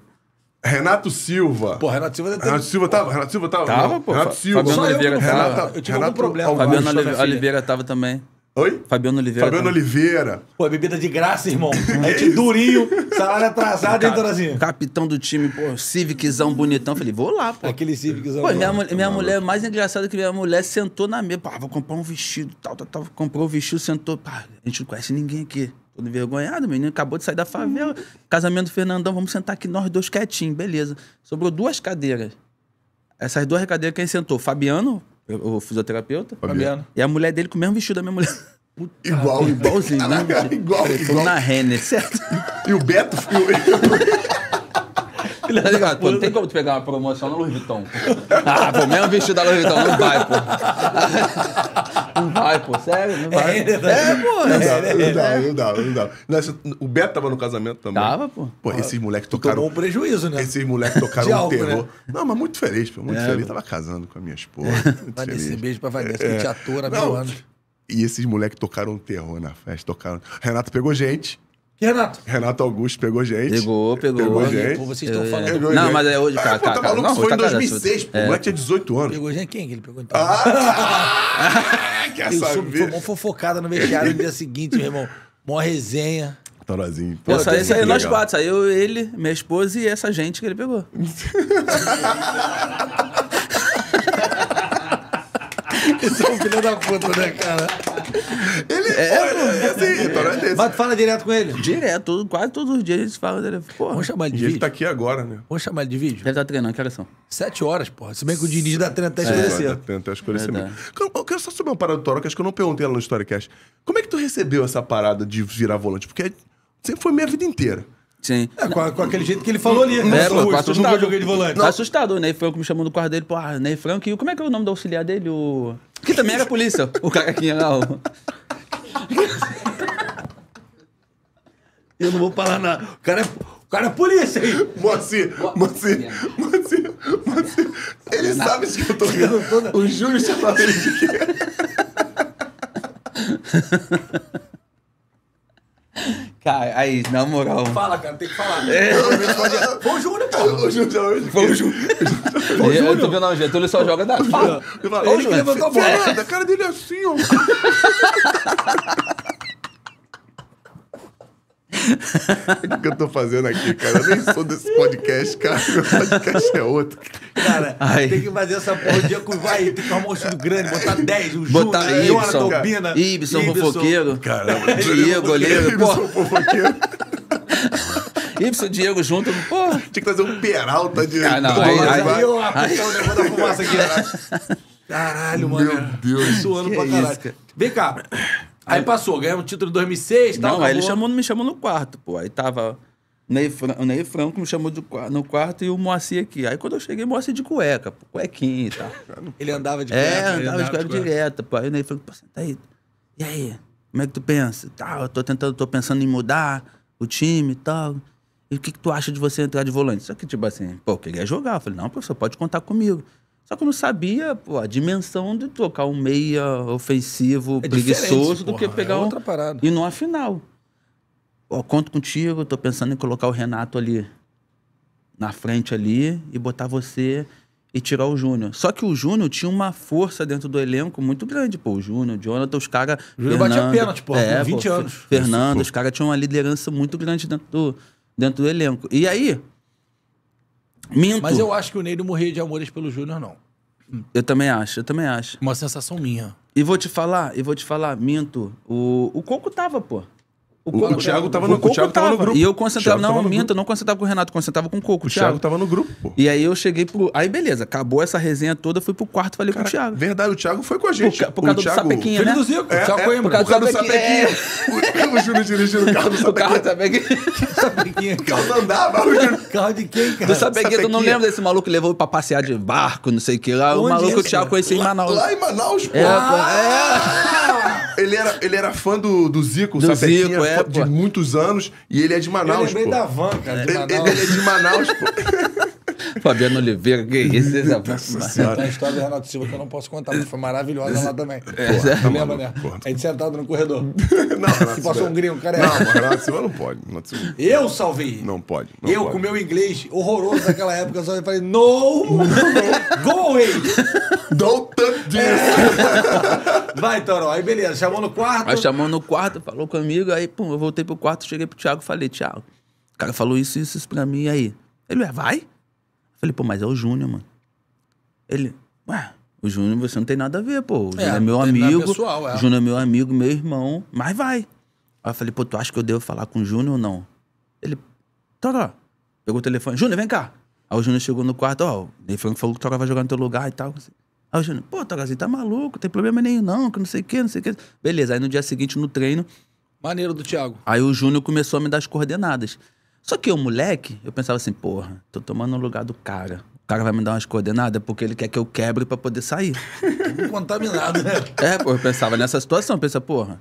Renato Silva. Pô, Renato Silva deve ter... Renato Silva tava, Renato Silva tava. Tava, não. pô. Renato Silva. Fabiano Só Oliveira eu tava. Eu tive Renato, algum problema.
Fabiano Oliveira tava também. Oi? Fabiano Oliveira. Fabiano também. Oliveira.
Pô, é bebida de graça, irmão.
É de durinho, salário atrasado, hein, Dorazinho? Capitão do time, pô, Civiczão bonitão. Falei, vou lá, pô. Aquele Civiczão. Pô, minha, mulher, tá minha mulher, mais engraçada que minha mulher sentou na mesa. Pá, vou comprar um vestido, tal, tal, tal. Comprou o vestido, sentou. Pá, a gente não conhece ninguém aqui. Todo envergonhado, menino acabou de sair da favela. Casamento do Fernandão, vamos sentar aqui nós dois quietinhos, beleza. Sobrou duas cadeiras. Essas duas cadeiras quem sentou? Fabiano, o fisioterapeuta? Fabiano. E a mulher dele com o mesmo vestido da minha mulher.
Puta igual, igualzinho. né? igual, igual. Na
Renner, certo? E o Beto... E o ligado? Pô, não tem como tu pegar uma promoção no Louis Vuitton. Ah, pô, mesmo vestido da Louis Vuitton, não vai, pô. Não vai, pô, sério, não vai. É, é pô. Não é, é. dá, não dá, não
dá, não dá. o Beto tava no casamento também. Tava, pô. Pô, esses moleques tocaram. Tomou um prejuízo, né? Esses moleques tocaram um né? terror. né? Não, mas muito feliz, pô. Muito feliz. Tava casando com a minha esposa. Muito Vanessa, feliz. beijo pra Vanessa, que te atora há mil anos. E esses moleques tocaram um terror na festa. Tocaram. Renato pegou gente. Renato? Renato Augusto pegou gente. Pegou, pegou. Pegou gente. Pô, vocês estão é. falando. Pegou não, gente. mas é hoje, ah, cara. É, pô, tá maluco, não, foi em 2006, pô. O é. moleque
é tinha 18 anos. Pegou gente? Quem que ele pegou então? Ah!
quer eu saber? Foi uma
fofocada no vestiário no dia seguinte, meu irmão. Mó resenha.
Torozinho. Pô, eu saí, saí nós quatro.
Saiu ele, minha esposa e essa gente que ele pegou.
Isso é um filho da
puta, né, cara? Ele é, olha, né? assim, então, é, né, é, desse. Mas
tu fala direto com ele?
Direto, quase todos os dias a gente fala dele. Porra. Vamos chamar ele de vídeo. Ele tá aqui agora, né? Vamos chamar ele de vídeo? Ele tá treinando, que horas
são? Sete horas, porra. Se bem que o Diniz dá treino até é. escurecer. É, dá treino até escurecer mesmo. Eu, quero só saber uma parada do Toro, que acho que eu não perguntei lá no Storycast. Como é que tu recebeu essa parada de virar volante? Porque sempre foi minha vida inteira. Sim. É, com, a, com, aquele jeito que ele falou ali. É, né? pô, Russo, nunca joguei de volante. Não.
Assustador, o Ney Franco me chamou no quarto dele, pô, ah, Ney Franco, e como é que é o nome do auxiliar dele? O... Que também era polícia, o cacaquinho lá. O...
Eu não vou falar nada. O cara é... O cara é polícia aí. Moacir, Moacir, Moacir, Moacir. Ele não. sabe isso que eu tô rindo. Né? O Júlio já sabe de quê.
Cara, aí, na moral. Fala,
cara, tem que falar. É. Foi o Júnior, cara. Foi o Júnior. Foi o Júnior.
Eu tô vendo a Angela, ele só joga da. Fala. Ele que levantou a bola. A
cara dele é assim,
ó.
o que eu tô fazendo aqui, cara? Eu nem sou desse podcast, cara. Meu podcast é outro. Cara, tem que
fazer essa porra de o vai, tem que arrumar um estudo grande, botar 10, é. o botar Júnior, Ibson, Tobina, Ibson, Ibson, fofoqueiro. Caramba, Diego, goleiro.
Ibson, fofoqueiro.
Ibsen e Diego junto, pô. Tinha que fazer um Peralta de. Ah, não, aí, aí, aí, aí da fumaça aqui. Né?
Caralho, mano. Meu Deus. Suando que pra é caralho. Isso, cara. Vem cá. Aí passou, ganhou o título em 2006, tal. Não, aí ele chamou, me chamou no quarto,
pô. Aí tava o Ney, o Ney Franco me chamou no quarto e o Moacir aqui. Aí quando eu cheguei, o Moacir de cueca, pô, cuequinha e tal.
Ele andava de é, cueca? É, andava, andava de, cueca de cueca
direto, pô. Aí o Ney Franco, pô, senta aí. E aí, como é que tu pensa? tá eu tô tentando, tô pensando em mudar o time e tal. E o que, que tu acha de você entrar de volante? Só que, tipo assim, pô, eu queria jogar. Eu falei, não, professor, pode contar comigo. Só que eu não sabia pô, a dimensão de tocar um meia ofensivo, é preguiçoso, do que pegar é outra parada. E numa final. conto contigo, tô pensando em colocar o Renato ali na frente ali e botar você e tirar o Júnior. Só que o Júnior tinha uma força dentro do elenco muito grande, pô. O Júnior, o Jonathan, os caras. O Júnior batia pênalti, pô, é, com 20 pô, anos. Fernando, Isso, os caras tinham uma liderança muito grande dentro do, dentro do elenco. E aí, Minto. Mas eu
acho que o Ney não morria de amores pelo Júnior, não.
Eu também acho, eu também acho. Uma sensação minha. E vou te falar, e vou te falar, minto. O, o Coco tava, pô. O, o, o Thiago tava, no, o Thiago tava, tava. no grupo. E eu concentrava. Não, minta, não concentrava com o Renato, concentrava com o Coco. O Thiago, Thiago
tava no grupo, pô.
E aí eu cheguei pro. Aí beleza, acabou essa resenha toda, fui pro quarto falei Cara, com o Thiago. Verdade, o Thiago foi com a gente. Por, por causa o do Thiago... Sapequinha. Filho né? do Zico. É, Thiago é, Coimbra. É, por causa, por causa do Sapequinha.
É. o Júnior dirigindo o carro do Sapequinha. O carro
do Sapequinha. O
carro não andava, o Carro de quem, cara? Do Sapequinha, eu não lembro desse maluco que levou pra passear de barco, não sei o que lá. O maluco é o Thiago conhecia em Manaus. Lá
em Manaus, pô. É, é. Ah! ele era, ele era fã do, do Zico, do Zico, é, de pô. muitos anos, e ele é de Manaus. Eu lembrei pô. da van, cara. Ele, ele, é de Manaus, pô.
Fabiano Oliveira,
que isso? Essa... Tem história do Renato Silva que eu não posso contar, mas foi maravilhosa lá também. É, porra, tá lembra, né? Porra. A gente sentado no corredor. Não, Se é- passou um gringo, cara. É- não, Renato Silva não pode. Silva. Eu
salvei. Não pode.
Não eu, pode. com meu inglês horroroso daquela época, só falei, no, no, go away. Don't touch this. É. Vai, Toró. Aí, beleza. Chamou no quarto. Aí
chamou no quarto, falou comigo. Aí, pum, eu voltei pro quarto, cheguei pro Thiago, falei, Thiago, o cara falou isso, isso, isso pra mim. Aí, ele, vai? Falei, pô, mas é o Júnior, mano. Ele, ué, o Júnior você não tem nada a ver, pô. O é, Júnior é, é, meu amigo. Pessoal, é. O Júnior é meu amigo, meu irmão, mas vai. Aí eu falei, pô, tu acha que eu devo falar com o Júnior ou não? Ele, Toró, pegou o telefone, Júnior, vem cá. Aí o Júnior chegou no quarto, ó, o ele falou, que o Toró vai jogar no teu lugar e tal. Assim. Aí o Júnior, pô, Torazinho, tá maluco, tem problema nenhum não, que não sei o que, não sei o que. Beleza, aí no dia seguinte, no treino... Maneiro do Thiago. Aí o Júnior começou a me dar as coordenadas. Só que eu, moleque, eu pensava assim, porra, tô tomando o lugar do cara. O cara vai me dar umas coordenadas porque ele quer que eu quebre para poder sair.
contaminado, né?
É, pô, eu pensava nessa situação, pensa porra.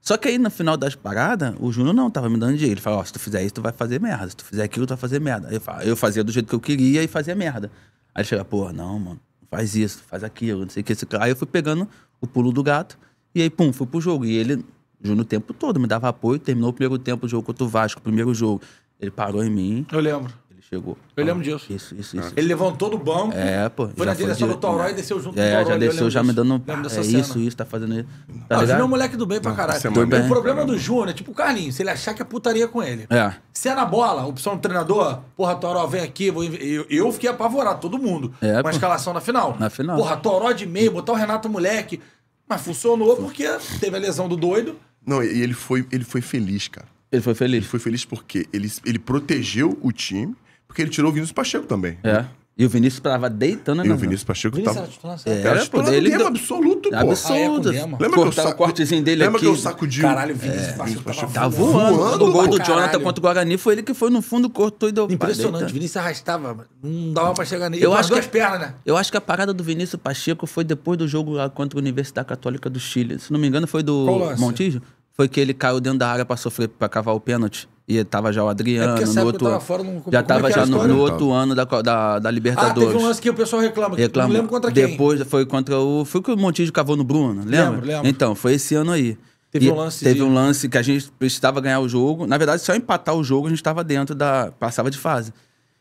Só que aí no final das paradas, o Júnior não tava me dando dinheiro. Ele falou: Ó, oh, se tu fizer isso, tu vai fazer merda. Se tu fizer aquilo, tu vai fazer merda. Aí eu, fazia do jeito que eu queria e fazia merda. Aí ele chega, porra, não, mano, faz isso, faz aquilo, não sei o que. Aí eu fui pegando o pulo do gato e aí, pum, fui pro jogo. E ele, Júnior, o tempo todo, me dava apoio. Terminou o primeiro tempo do jogo contra o Vasco, primeiro jogo. Ele parou em mim. Eu lembro. Ele chegou. Eu lembro disso. Ah, isso, isso, isso. Ele levantou do banco. É, pô. Foi na direção do Toró e desceu junto é, do É, já desceu já me dando... É isso, isso, tá fazendo isso. Tá ah, Júnior é um moleque do bem pra caralho. É o problema do
Júnior é tipo o Carlinhos, se ele achar que é putaria com ele. É. Se é na bola, opção do treinador, porra, Toró vem aqui. Vou... Eu, eu fiquei apavorado, todo mundo. É, com a escalação na final. Na final. Porra, Toró de meio, botar o Renato moleque. Mas funcionou porque teve a lesão do doido.
Não, e ele foi, ele foi feliz, cara. Ele foi feliz. Ele foi feliz porque ele, ele protegeu o time, porque ele tirou o Vinícius Pacheco também. É. E o Vinícius tava deitando, né? E o Vinícius Pacheco Vinícius tava... é, era ele deu... absoluto, pô. Absoluto. Ah, é, lembra
que eu sa... o cortezinho dele lembra aqui? Lembra que eu sacudi? Caralho, o Vinícius é. Pacheco tava, tava voando. voando. O gol do Jonathan contra o Guarani foi ele que foi no fundo, cortou e deu... Impressionante, o Vinícius arrastava. Não dava pra chegar nele. Eu acho que as pernas, né? Eu acho que a parada do Vinícius Pacheco foi depois do jogo lá contra a Universidade Católica do Chile. Se não me engano, foi do Montijo foi que ele caiu dentro da área para sofrer, para cavar o pênalti. E tava já o Adriano, é no outro tava fora, não... Já é tava é já no, no, outro então. ano da, da, da Libertadores. Ah, teve um
lance que o pessoal reclama. reclama. Não lembro contra quem.
Depois foi contra o... Foi que o Montijo cavou no Bruno, lembra? Lembro, lembro. Então, foi esse ano aí. Teve e um lance. Teve de... um lance que a gente precisava ganhar o jogo. Na verdade, só empatar o jogo, a gente tava dentro da... Passava de fase.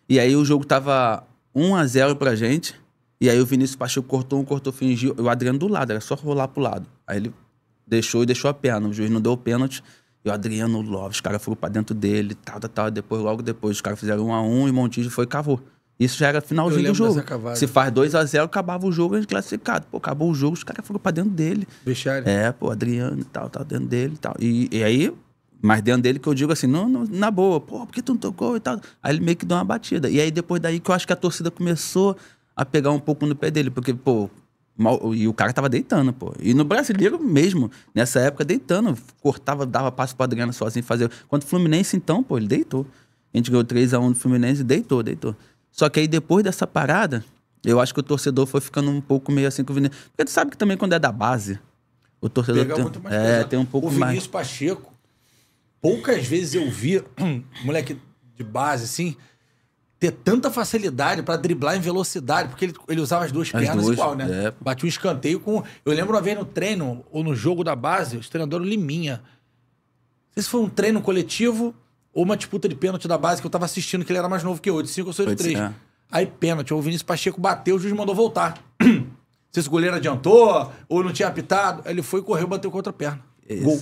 E aí o jogo tava 1 a 0 pra gente. E aí o Vinícius Pacheco cortou um, cortou, fingiu. o Adriano do lado, era só rolar pro lado. Aí ele deixou e deixou a perna. O juiz não deu o pênalti. E o Adriano love os caras foram pra dentro dele, tal, tal, tal. Depois, logo depois, os caras fizeram um a um e Montijo foi e cavou. Isso já era finalzinho do jogo. Se faz 2 a 0 acabava o jogo, a gente classificado. Pô, acabou o jogo, os caras foram pra dentro dele. Vestiário. É, pô, Adriano e tal, tal, dentro dele e tal. E, e aí, mas dentro dele que eu digo assim, não, não, na boa, pô, por que tu não tocou e tal? Aí ele meio que deu uma batida. E aí, depois daí que eu acho que a torcida começou a pegar um pouco no pé dele, porque, pô, e o cara tava deitando, pô. E no brasileiro mesmo, nessa época, deitando. Cortava, dava passo pro Adriano sozinho fazer. Quanto o Fluminense, então, pô, ele deitou. A gente ganhou 3x1 do Fluminense e deitou, deitou. Só que aí depois dessa parada, eu acho que o torcedor foi ficando um pouco meio assim com o Vinícius. Porque tu sabe que também quando é da base, o torcedor Pega tem, muito mais é, pesado. tem um pouco o Vinícius mais.
Pacheco, poucas vezes eu vi moleque de base assim ter tanta facilidade para driblar em velocidade, porque ele, ele usava as duas as pernas duas, igual, né? É. Batia um escanteio com. Eu lembro uma vez no treino, ou no jogo da base, os treinadores Liminha. Não sei se foi um treino coletivo ou uma disputa de pênalti da base que eu tava assistindo, que ele era mais novo que eu, de 5 ou 6 de 3. É. Aí, pênalti, o Vinícius Pacheco bateu, o juiz mandou voltar. não sei se o goleiro adiantou ou não tinha apitado. Aí ele foi, correu, bateu com outra perna.
Isso. Gol.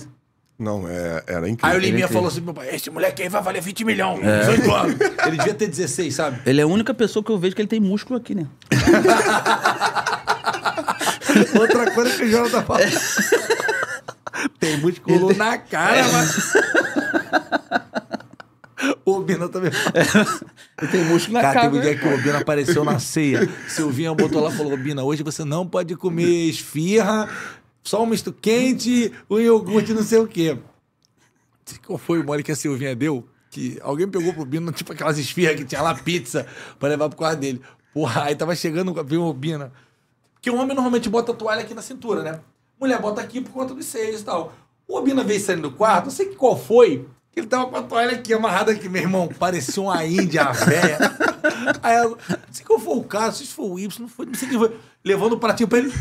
Não, é, era incrível. Aí o Liminha falou assim:
esse moleque aí vai valer 20 milhões, é. 18 é. anos. Ele devia ter 16, sabe?
Ele é a única pessoa que eu vejo que ele tem músculo aqui, né? Outra coisa que o João tá falando.
É. é. Tem músculo na cara, é. mas. O Bina também. É. Tem músculo na cara. Cara, teve um dia que o Bina apareceu na ceia. Silvinha botou lá e falou: Bina, hoje você não pode comer esfirra, só um misto quente, um iogurte, não sei o quê. Qual foi o mole que a Silvinha deu? Que alguém pegou pro Bino, tipo aquelas esfirras que tinha lá pizza, pra levar pro quarto dele. Porra, aí tava chegando, veio o Bina. Porque o homem normalmente bota a toalha aqui na cintura, né? Mulher bota aqui por conta dos seios e tal. O Bina veio saindo do quarto, não sei qual foi, ele tava com a toalha aqui, amarrada aqui, meu irmão. Parecia uma índia véia. Aí ela, não sei qual foi o caso, se foi o Y, não foi, não sei quem foi. Levando o pratinho pra ele.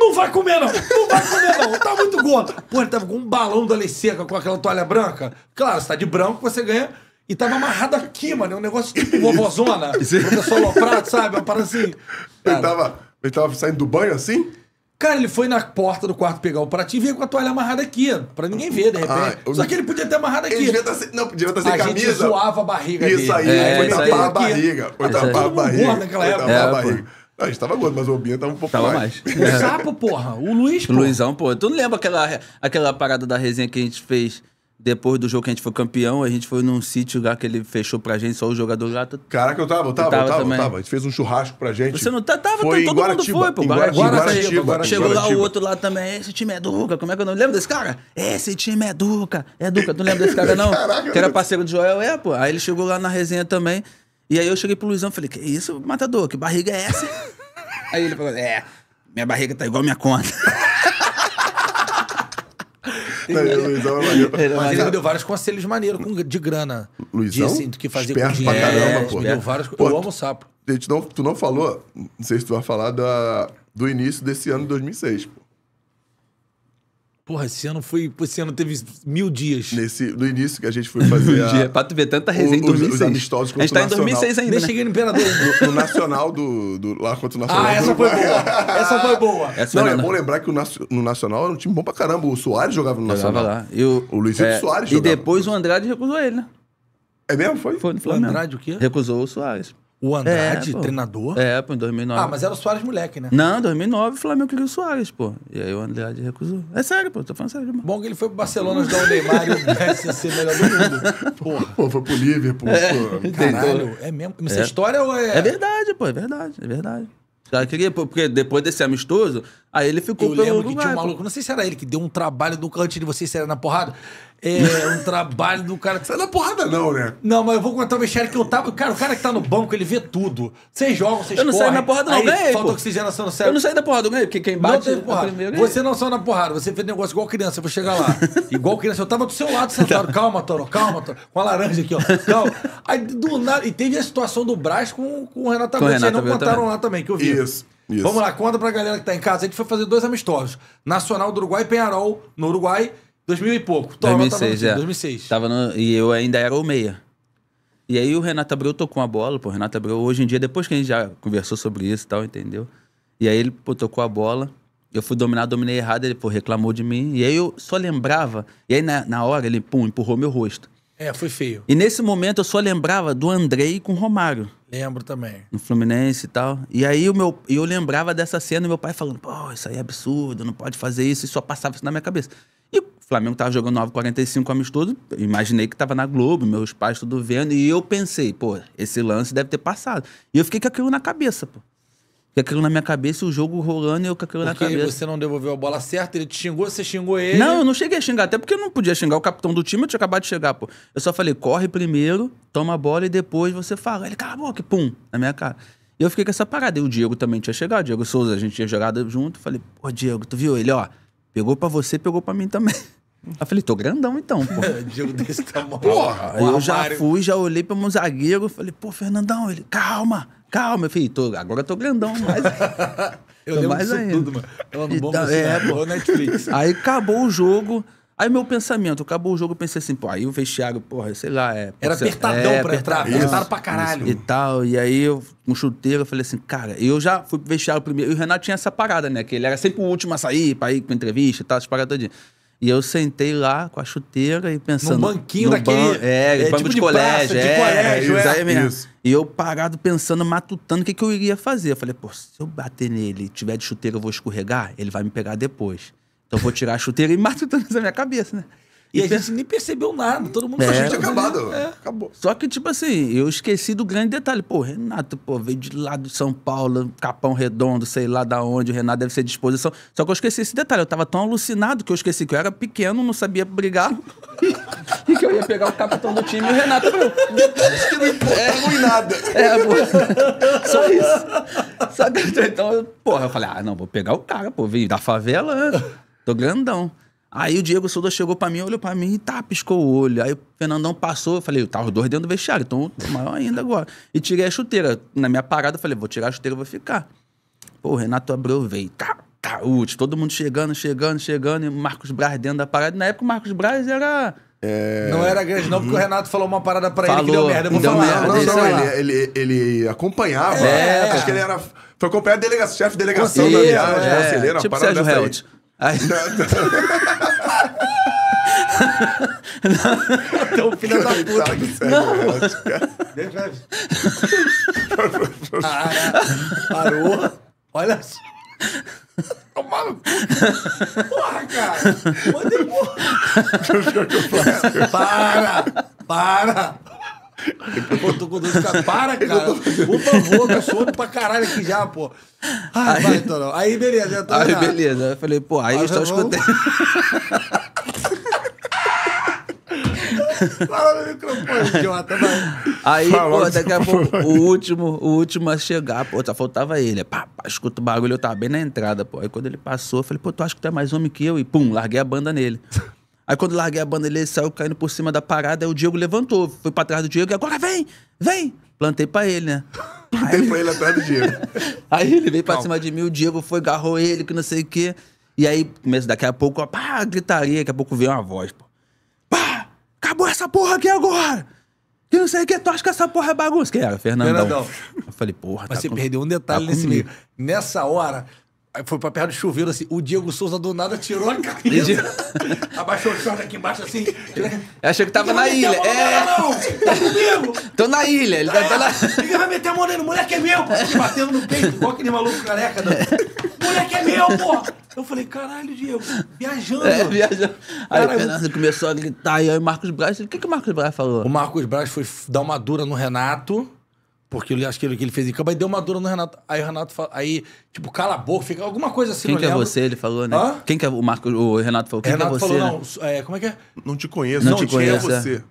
Não vai comer, não! Não vai comer, não! Tá muito gordo! Pô, ele tava com um balão da lei seca com aquela toalha branca. Claro, se tá de branco, você ganha. E tava amarrado aqui, mano. É um negócio tipo vovozona. professor Loprado, sabe? Uma parada assim. ele, tava, ele tava saindo do banho assim? Cara, ele foi na porta do quarto pegar o pratinho e veio com a toalha amarrada aqui, pra ninguém ver, de ah, repente. Ah, Só que ele podia ter amarrado aqui. Ele devia tá sem, não, podia estar tá sem a
camisa. Gente zoava a barriga isso dele. Aí, é, isso aí, foi tapar a barriga. Foi tapar a barriga. Foi tapar a é, barriga. Ah, a gente tava gordo, mas o Obinha tava um pouco Tava mais. mais. O sapo, porra. O Luiz, O porra. Luizão,
pô. Tu não
lembra
aquela, aquela parada da resenha que a gente fez depois do jogo que a gente foi campeão? A gente foi num sítio lá que ele fechou pra gente, só o jogador lá. Tu- Caraca, eu tava, eu tava, eu tava, eu tava, A
gente fez um churrasco pra gente.
Você não tá, tava, Foi em todo Guaratiba, mundo foi, pô. em Guaratiba, Guaratiba, Guaratiba. Chegou lá o outro lá também, esse time é Duca, como é que eu não lembro desse cara? Esse time é Duca, é Duca, tu não lembra desse cara não? Caraca. que era parceiro do Joel, é, pô. Aí ele chegou lá na resenha também, e aí eu cheguei pro Luizão e falei, que isso, matador, que barriga é essa? aí ele falou, é, minha barriga tá igual minha conta.
Não, Luizão é, é maneiro. Mas ele me deu
vários conselhos maneiros com, de grana.
Luizão? De, assim, do que fazer com dinheiro. pra caramba, é, pô. deu vários, pô, eu amo sapo. Gente, não, tu não falou, não sei se tu vai falar da, do início desse ano de 2006, pô. Porra, esse ano foi. Esse ano teve mil dias. Nesse, no início que a gente foi fazer. Mil dias. pra tu ver tanta resenha em 2006. Os amistosos contra a gente tá em 2006 ainda. Nem né? cheguei no Imperador. No, no Nacional do, do, Lá contra o ah, Nacional. Ah, essa
foi boa. Essa foi boa.
Essa não, foi é não. bom lembrar que o, no Nacional era um time bom pra caramba. O Soares jogava no Nacional. Jogava lá. Eu, o Luizito é, Soares jogava. E depois o Andrade recusou ele, né?
É mesmo? Foi? Foi no Flamengo. O Andrade o quê? Recusou o Soares. O Andrade, é, treinador? É, pô, em 2009. Ah, mas era o Soares
moleque, né? Não,
2009 o Flamengo queria o Soares, pô. E aí o Andrade recusou. É sério, pô, tô falando sério. Mano.
Bom que ele foi pro Barcelona jogar o Neymar e o Messi ser melhor do mundo. Pô,
foi pro Liverpool. É, pô. Caralho, é mesmo? Essa é. história é ou é... É verdade, pô, é verdade, é verdade. Cara, queria, porque depois desse amistoso, aí ele ficou Eu pelo lembro lugar, que tinha um maluco,
pô. não sei se era ele, que deu um trabalho do cante de vocês era na porrada. É um trabalho do cara. Sai da porrada, não, né? Não, mas eu vou contar o vestiário que eu tava. Cara, o cara que tá no banco, ele vê tudo. Vocês jogam, vocês Eu não saio da porrada, não, aí, ganhei. Falta pô. oxigenação no cérebro. Eu não saio da porrada, eu ganhei, porque quem bate. Não teve é porrada. Primeiro, você não saiu na porrada, você fez negócio igual criança, eu vou chegar lá. igual criança, eu tava do seu lado sentado. Tá. calma, Toro, calma, Toro. Com a laranja aqui, ó. Calma. Aí do nada. E teve a situação do Braz com, com o Renato Abel. Vocês não contaram também. lá também, que eu vi. Isso. Isso. Vamos lá, conta pra galera que tá em casa. A gente foi fazer dois amistosos: Nacional do Uruguai e Penharol no Uruguai. 2000 e pouco. Toma, 2006, tava no, é. 2006.
Tava no, e eu ainda era o meia. E aí o Renato Abreu tocou a bola, pô. O Renato Abreu, hoje em dia, depois que a gente já conversou sobre isso e tal, entendeu? E aí ele, pô, tocou a bola. Eu fui dominar, dominei errado, ele, pô, reclamou de mim. E aí eu só lembrava. E aí na, na hora ele, pum, empurrou meu rosto.
É, foi feio.
E nesse momento eu só lembrava do Andrei com o Romário.
Lembro também.
No Fluminense e tal. E aí o meu, eu lembrava dessa cena e meu pai falando, pô, isso aí é absurdo, não pode fazer isso. E só passava isso na minha cabeça. Flamengo estava jogando 9h45 amistoso, imaginei que estava na Globo, meus pais tudo vendo, e eu pensei, pô, esse lance deve ter passado. E eu fiquei com aquilo na cabeça, pô. Fiquei com aquilo na minha cabeça, o jogo rolando e eu com aquilo porque na cabeça. Porque você
não devolveu a bola certa, ele te xingou, você xingou ele. Não, eu
não cheguei a xingar, até porque eu não podia xingar o capitão do time, eu tinha acabado de chegar, pô. Eu só falei, corre primeiro, toma a bola e depois você fala. Ele, cala a boca, pum, na minha cara. E eu fiquei com essa parada. E o Diego também tinha chegado, o Diego Souza, a gente tinha jogado junto. Falei, pô, Diego, tu viu ele, ó? Pegou pra você, pegou pra mim também. Eu falei, tô grandão
então, pô. Digo desse tamanho. Porra, eu já fui,
já olhei pra um zagueiro, falei, pô, Fernandão, ele, calma, calma. Eu falei, tô, agora eu tô grandão, mas...
eu tô lembro mais disso tudo, mano. Eu não então, vou é, tá pô, Netflix. Aí
acabou o jogo... Aí meu pensamento, acabou o jogo, eu pensei assim, pô, aí o vestiário, porra, sei lá, é. Era ser, apertadão é, pra entrar, apertado pra caralho. Isso, e tal. E aí eu, com um chuteiro, eu falei assim, cara, eu já fui pro vestiário primeiro. E o Renato tinha essa parada, né? Que ele era sempre o último a sair pra ir com entrevista e tal, essas paradas todinhas. E eu sentei lá com a chuteira e pensando. No banquinho no daquele. Ban é, é, banco tipo de, de colégio. Praça, é, de colégio, é, é, isso. E eu parado pensando, matutando o que, que eu iria fazer. Eu falei, pô, se eu bater nele tiver de chuteira, eu vou escorregar, ele vai me pegar depois. Então eu vou tirar a chuteira e matutando na minha cabeça, né? E, e a per... gente nem percebeu nada, todo mundo é, gente tinha acabado. É. Acabou. Só que, tipo assim, eu esqueci do grande detalhe. Pô, Renato, pô, veio de lá de São Paulo, Capão Redondo, sei lá da onde, o Renato deve ser de exposição. Só que eu esqueci esse detalhe. Eu tava tão alucinado que eu esqueci que eu era pequeno, não sabia brigar. e que eu ia pegar o capitão do time e o Renato. Meu, detalhes que não importam é, em nada. É, pô. Só isso. Só que, então, eu, porra, eu falei, ah, não, vou pegar o cara, pô, veio da favela, né? tô grandão. Aí o Diego Souza chegou para mim, olhou para mim e tá, piscou o olho. Aí o Fernandão passou, eu falei, tá os dois dentro do vestiário, então maior ainda agora. E tirei a chuteira. Na minha parada, eu falei, vou tirar a chuteira, vou ficar. Pô, o Renato abriu, veio, tá, tá, útil. Todo mundo chegando, chegando, chegando, e o Marcos Braz dentro da parada. Na época o Marcos Braz era...
É... Não era grande, não, porque uhum. o hum.
Renato falou uma parada pra falou, ele que deu merda. Eu vou falar. Merda, não, não,
ele, ele, ele, acompanhava. É. Acho que ele era. Foi acompanhado delegação, chefe de delegação da viagem, é. conselheiro, tipo uma parada. Sérgio Aí...
Não, não. filho da puta. Que não. Cara, parou.
Olha só. Tomando. Porra, cara.
Mandei porra. Para.
Para. Eu tô com dor de cabeça. Para, cara. Tá- por favor, tá outro, pra caralho aqui já, pô. Ah, aí, vai, então Aí, beleza. Então, aí, já. Né?
beleza. Eu falei, pô, aí eu estou escutando. Fala no microfone, idiota,
vai. Aí, Falou, pô, daqui a pouco, o
último, o último a chegar, pô, só faltava ele. Pá, pá, escuta o bagulho, eu tava bem na entrada, pô. Aí quando ele passou, eu falei, pô, tu acha que tu é mais homem que eu? E pum, larguei a banda nele. Aí quando larguei a banda, ele saiu caindo por cima da parada, aí o Diego levantou, foi pra trás do Diego, e agora vem, vem! Plantei pra ele, né? Plantei pra ele atrás do Diego. aí ele veio pra Calma. cima de mim, o Diego foi, agarrou ele, que não sei o quê. E aí, daqui a pouco, pá, gritaria, daqui a pouco veio uma voz, pô. Pá! Acabou essa porra aqui agora!
Que não sei o que, tu acha que essa porra é bagunça? Quem era, Fernandão. Fernandão.
Eu falei, porra, Mas tá você com... perdeu
um tá detalhe tá nesse meio. Nessa hora, Aí foi pra perto do chuveiro, assim. O Diego Souza do nada tirou a camisa. abaixou o short aqui embaixo, assim. Achei que tava na ilha. É. Não, tá comigo. Tô na ilha. Ele tá, tá vai meter a mão nele. Moleque é meu, pô. batendo no peito, igual aquele maluco careca. Né? Moleque é meu, pô. Eu falei, caralho, Diego, viajando. É, viajando. Aí o Fernando começou a gritar. E aí o Marcos Braz... O que, que o Marcos Braz falou? O Marcos Braz foi dar uma dura no Renato. Porque eu acho que ele, que ele fez em campo, aí deu uma dura no Renato. Aí o Renato fala, aí, tipo, cala a boca, fica alguma coisa assim. Quem que é você?
Ele falou, né? Hã? Quem que é o Marco? O Renato falou,
quem Renato que é você? Falou, né? não, é, como é que é? Não te conheço, não, não te conheço, é você.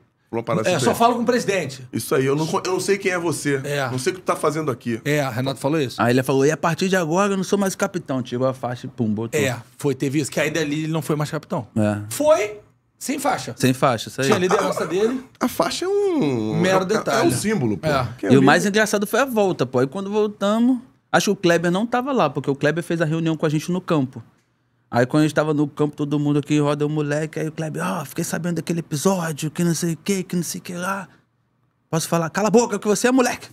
É, assim. só fala com o presidente. Isso aí, eu não, eu não sei quem é você. É. Não sei o que tu tá fazendo aqui.
É, Renato falou isso. Aí ele falou,
e a partir de agora eu não sou mais capitão. Tirou a faixa e pum, botou. É, foi,
teve isso. Que aí dali ele não
foi mais
capitão. É. Foi, sem faixa.
Sem faixa, isso aí. Tinha a liderança
dele.
A faixa é um.
Mero é detalhe. É um símbolo, pô. É. é e o mais engraçado foi a volta, pô. Aí quando voltamos. Acho que o Kleber não tava lá, porque o Kleber fez a reunião com a gente no campo. Aí quando a gente tava no campo, todo mundo aqui roda o moleque, aí o Kleber, ó, oh, fiquei sabendo daquele episódio, que não sei o que, que não sei o que lá. Posso falar, cala a boca que você é moleque.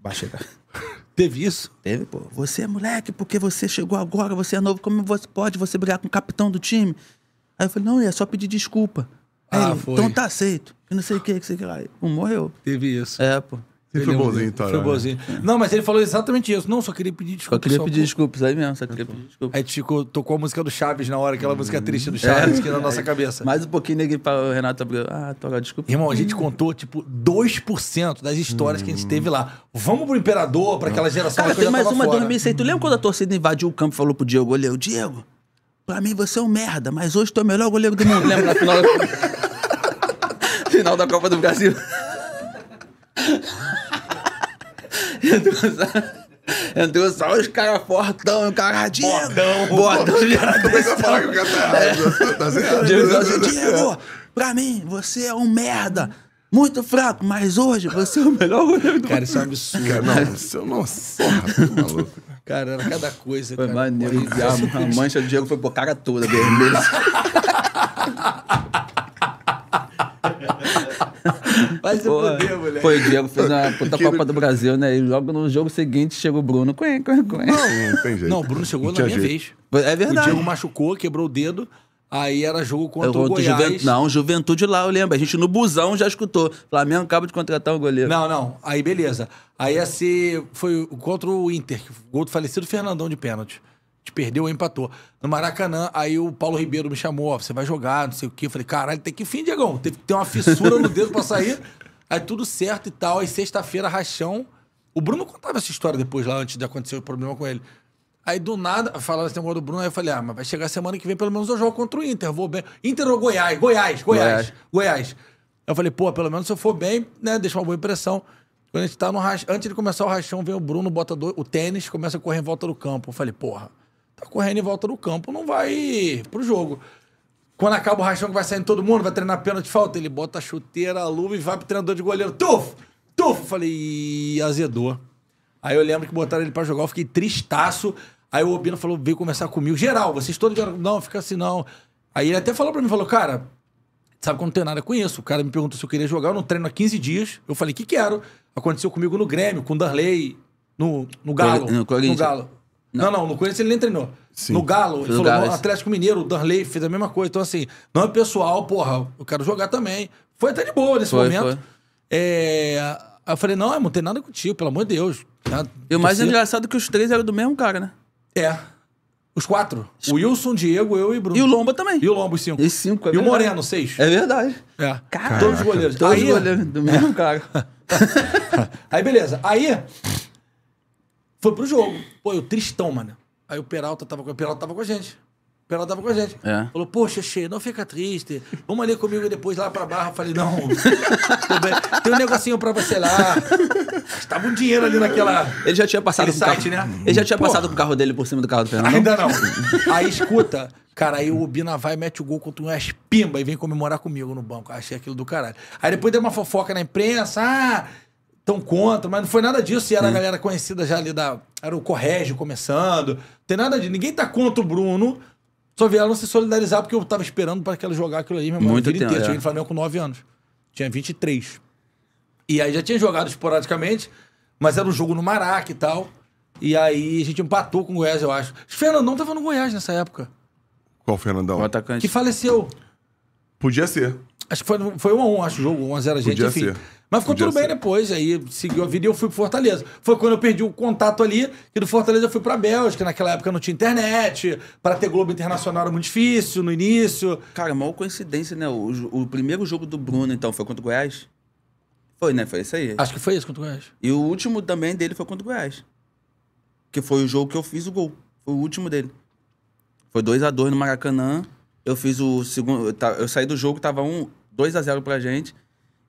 Baixei, cara.
Teve isso? Teve, pô. Você é moleque porque você chegou agora, você é novo, como você pode você brigar com o capitão do time? Aí eu falei, não, é só pedir desculpa. ah, foi. Então tá aceito. Eu não sei o que, que sei que lá.
Um morreu. Teve isso. É, pô. Ele foi é bonzinho, então. Foi né? bonzinho. É. Não, mas ele falou exatamente isso. Não, só queria pedir desculpas. Só queria pedir desculpas, aí mesmo. Só queria pedir desculpas. Aí gente ficou, tocou a música do Chaves na hora, aquela hum. música triste do é. Chaves, é, que é na nossa cabeça. Mais um pouquinho, neguinho, pra o Renato abriu. Ah, toca desculpa. Irmão, a gente hum. contou, tipo, 2% das histórias hum. que a gente teve lá. Vamos pro Imperador, pra aquela geração. Cara, tem mais uma
fora. 2006. Tu lembra quando a torcida invadiu o campo e falou pro Diego, olha, o
Diego... Pra mim você é um merda,
mas hoje tu é o melhor goleiro do mundo. Lembra na final da... final da Copa do Brasil? entrou, só... os caras fortão, o cara Diego. Bordão, bordão. Como é que eu falar que o cara
tá errado? Tá tá Diego,
pra mim você é um merda muito fraco, mas hoje você é o melhor goleiro do mundo. Cara, isso é um absurdo. Cara, não, isso, não, é porra, tá maluco.
Cara, era cada coisa. Foi cara, maneiro. A, a mancha
do Diego foi pro cara toda, vermelha. Vai se fuder, moleque. Foi o Diego, fez a puta que... Copa do Brasil, né? E logo no jogo seguinte chegou o Bruno. Quen, quen, quen. Não, não tem jeito. Não, o Bruno chegou não na minha jeito. vez. É verdade. O Diego machucou, quebrou o dedo. Aí era jogo contra o Goiás. Juventude, não, Juventude lá, eu lembro. A gente no busão já escutou. Flamengo acaba de contratar um goleiro. Não, não.
Aí beleza. Aí esse foi contra o Inter, gol do falecido Fernandão de pênalti. Te perdeu, empatou. No Maracanã, aí o Paulo Ribeiro me chamou, ó, você vai jogar, não sei o quê. Eu falei, caralho, tem que fim, Diegão. Teve que ter uma fissura no dedo pra sair. Aí tudo certo e tal. Aí sexta-feira, rachão. O Bruno contava essa história depois lá, antes de acontecer o problema com ele. Aí do nada, falaram assim agora do Bruno, aí eu falei, ah, mas vai chegar semana que vem, pelo menos eu jogo contra o Inter, vou bem. Inter ou Goiás, Goiás, Goiás, Goiás. Goiás. Eu falei, pô, pelo menos se eu for bem, né, deixa uma boa impressão. Quando a gente tá no rachão, Antes de começar o rachão, vem o Bruno, bota do... o tênis, começa a correr em volta do campo. Eu falei, porra, tá correndo em volta do campo, não vai pro jogo. Quando acaba o rachão que vai sair todo mundo, vai treinar pênalti, falta, ele bota a chuteira, a luva e vai pro treinador de goleiro. Tuf! Tuf! Eu falei, azedou. Aí eu lembro que botaram ele para jogar, eu fiquei tristaço. Aí o Obino falou, veio conversar comigo. Geral, vocês todos... Não, fica assim, não. Aí ele até falou pra mim, falou, cara, sabe quando não tem nada com isso. O cara me perguntou se eu queria jogar, eu não treino há 15 dias. Eu falei que quero. Aconteceu comigo no Grêmio, com o Darley, no, no Galo. No, no Galo. Não. não, não, no ele nem treinou. Sim. No Galo, ele falou, no Atlético Mineiro, o Darley fez a mesma coisa. Então, assim, não é pessoal, porra, eu quero jogar também. Foi até de boa nesse foi, momento. Foi. É... Aí eu falei, não, não tem nada contigo, pelo amor de Deus. Nada, e o mais engraçado é que os três eram do mesmo cara, né? É. Os quatro. O Wilson, Diego, eu e Bruno. E o Lomba também. E o Lomba, os cinco. E cinco, é E o Moreno,
seis. É verdade. É. Caraca. Todos os goleiros. Todos Aí, goleiros do mesmo
é. cara. Aí, beleza. Aí, foi pro jogo. Pô, eu tristão, mano. Aí o Peralta tava, com- o Peralta tava com a gente. Ela tava com a gente. É. Falou, poxa, Che, não fica triste. Vamos ali comigo depois lá pra barra. Falei, não, tem um negocinho pra você lá. Tava um dinheiro ali naquela.
Ele já tinha passado com site, carro... né? Ele já tinha passado com o carro dele por cima do carro do Fernando. Ainda não.
aí escuta, cara, aí o Bina vai, mete o gol contra um Espimba e vem comemorar comigo no banco. Achei aquilo do caralho. Aí depois deu uma fofoca na imprensa. Ah, tão contra, mas não foi nada disso. E era a galera conhecida já ali da. Era o Corrégio começando. Não tem nada de. Ninguém tá contra o Bruno. Só vieram se solidarizar porque eu tava esperando para que ela jogar aquilo ali, meu irmão. Muito tempo. Tinha É. Flamengo com 9 anos. Tinha 23. E aí já tinha jogado esporadicamente, mas era um jogo no Maraca e tal. E aí a gente empatou com o Goiás, eu acho. Fernandão tava no Goiás nessa época.
Qual o Fernandão? O atacante.
Que faleceu. Podia ser. Acho que foi, foi 1x1, um acho, o jogo. 1x0 a, a gente, Podia enfim. Ser. Mas ficou tudo bem depois, aí seguiu a vida e eu fui pro Fortaleza. Foi quando eu perdi o contato ali, que do Fortaleza eu fui pra Bélgica. Naquela época não tinha internet, para ter Globo Internacional era muito difícil no início. Cara, maior coincidência, né? O, o primeiro jogo do Bruno, então, foi contra o Goiás?
Foi, né? Foi esse aí. Acho que foi esse contra o Goiás. E o último também dele foi contra o Goiás. Que foi o jogo que eu fiz o gol. Foi o último dele. Foi 2 a 2 no Maracanã. Eu fiz o segundo. Eu saí do jogo, tava um, 2 a 0 pra gente.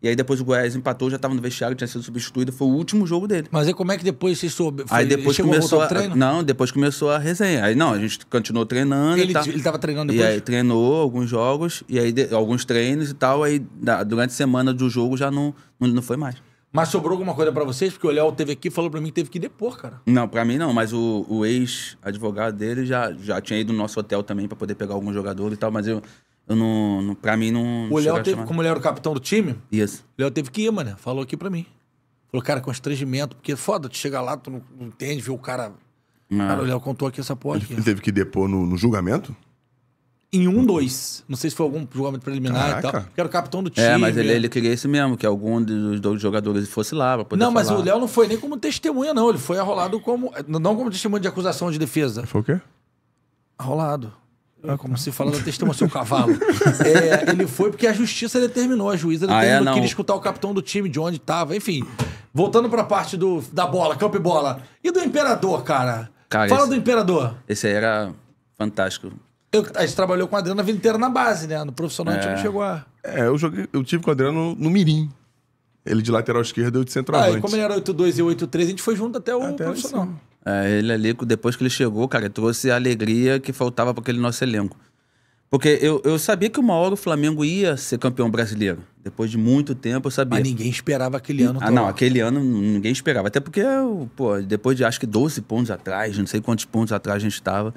E aí depois o Goiás empatou, já tava no vestiário, tinha sido substituído, foi o último jogo dele.
Mas aí como é que depois você soube? Foi, aí depois começou a,
treino? Não, depois começou a resenha. Aí não, a gente continuou treinando ele, e tal. Ele tava treinando depois? E aí treinou alguns jogos, e aí de, alguns treinos e tal, aí da, durante a semana do jogo já não, não, não
foi mais. Mas sobrou alguma coisa para vocês? Porque o Léo teve aqui e falou para mim que teve que depor, cara.
Não, para mim não, mas o, o ex-advogado dele já, já tinha ido no nosso hotel também para poder pegar algum jogador e tal, mas eu, não, não, pra mim não. O Léo teve, como
ele era o capitão do time, Isso. o Léo teve que ir, mano. Falou aqui pra mim. Falou, cara, constrangimento, porque é foda, tu chega lá, tu não, não entende, viu o cara. Cara, o Léo contou aqui essa porra.
Ele, aqui, ele teve que depor no, no julgamento?
Em um, dois. Não sei se foi algum julgamento preliminar Caraca. e tal. Porque era o capitão do time. É, mas ele, ele
queria isso mesmo, que algum dos
dois jogadores fosse lá pra poder Não, mas falar. o
Léo não foi nem como testemunha, não. Ele foi arrolado como... Não como testemunha de acusação de defesa. Foi o quê? Arrolado. É, como se fala da testemunha, seu cavalo. É, ele foi porque a justiça determinou, a juíza determinou ah, é, não. que ele escutar o capitão do time de onde estava, enfim. Voltando para a parte do, da bola, campo e bola. E do imperador, cara? cara fala esse, do imperador.
Esse aí era fantástico.
Eu, a gente trabalhou com o Adriano a vida inteira na base, né? No profissional é. a gente é. não chegou a.
É, eu, joguei, eu tive com o Adriano no Mirim. Ele de lateral esquerda, eu de centroavante. Ah, e como ele
era 8-2 e 8-3, a gente foi junto até o até profissional. Assim.
É, ele
ali, depois que ele chegou, cara, trouxe a alegria que faltava para aquele nosso elenco. Porque eu, eu sabia que uma hora o Flamengo ia ser campeão brasileiro. Depois de muito tempo, eu sabia. Mas ninguém esperava
aquele ano. Ah, não,
aquele ano ninguém esperava. Até porque, pô, depois de acho que 12 pontos atrás, não sei quantos pontos atrás a gente estava.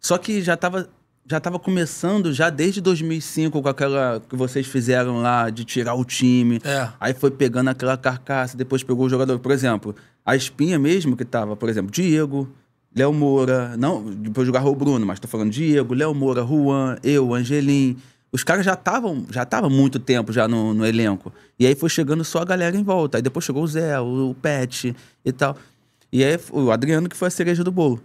Só que já estava já estava começando já desde 2005 com aquela que vocês fizeram lá de tirar o time. É. Aí foi pegando aquela carcaça, depois pegou o jogador. Por exemplo, a espinha mesmo que tava, por exemplo, Diego, Léo Moura, não, depois jogar o Bruno, mas tô falando Diego, Léo Moura, Juan, eu, Angelim. Os caras já estavam já tava muito tempo já no, no, elenco. E aí foi chegando só a galera em volta. Aí depois chegou o Zé, o, o Pet e tal. E aí o Adriano que foi a cereja do bolo.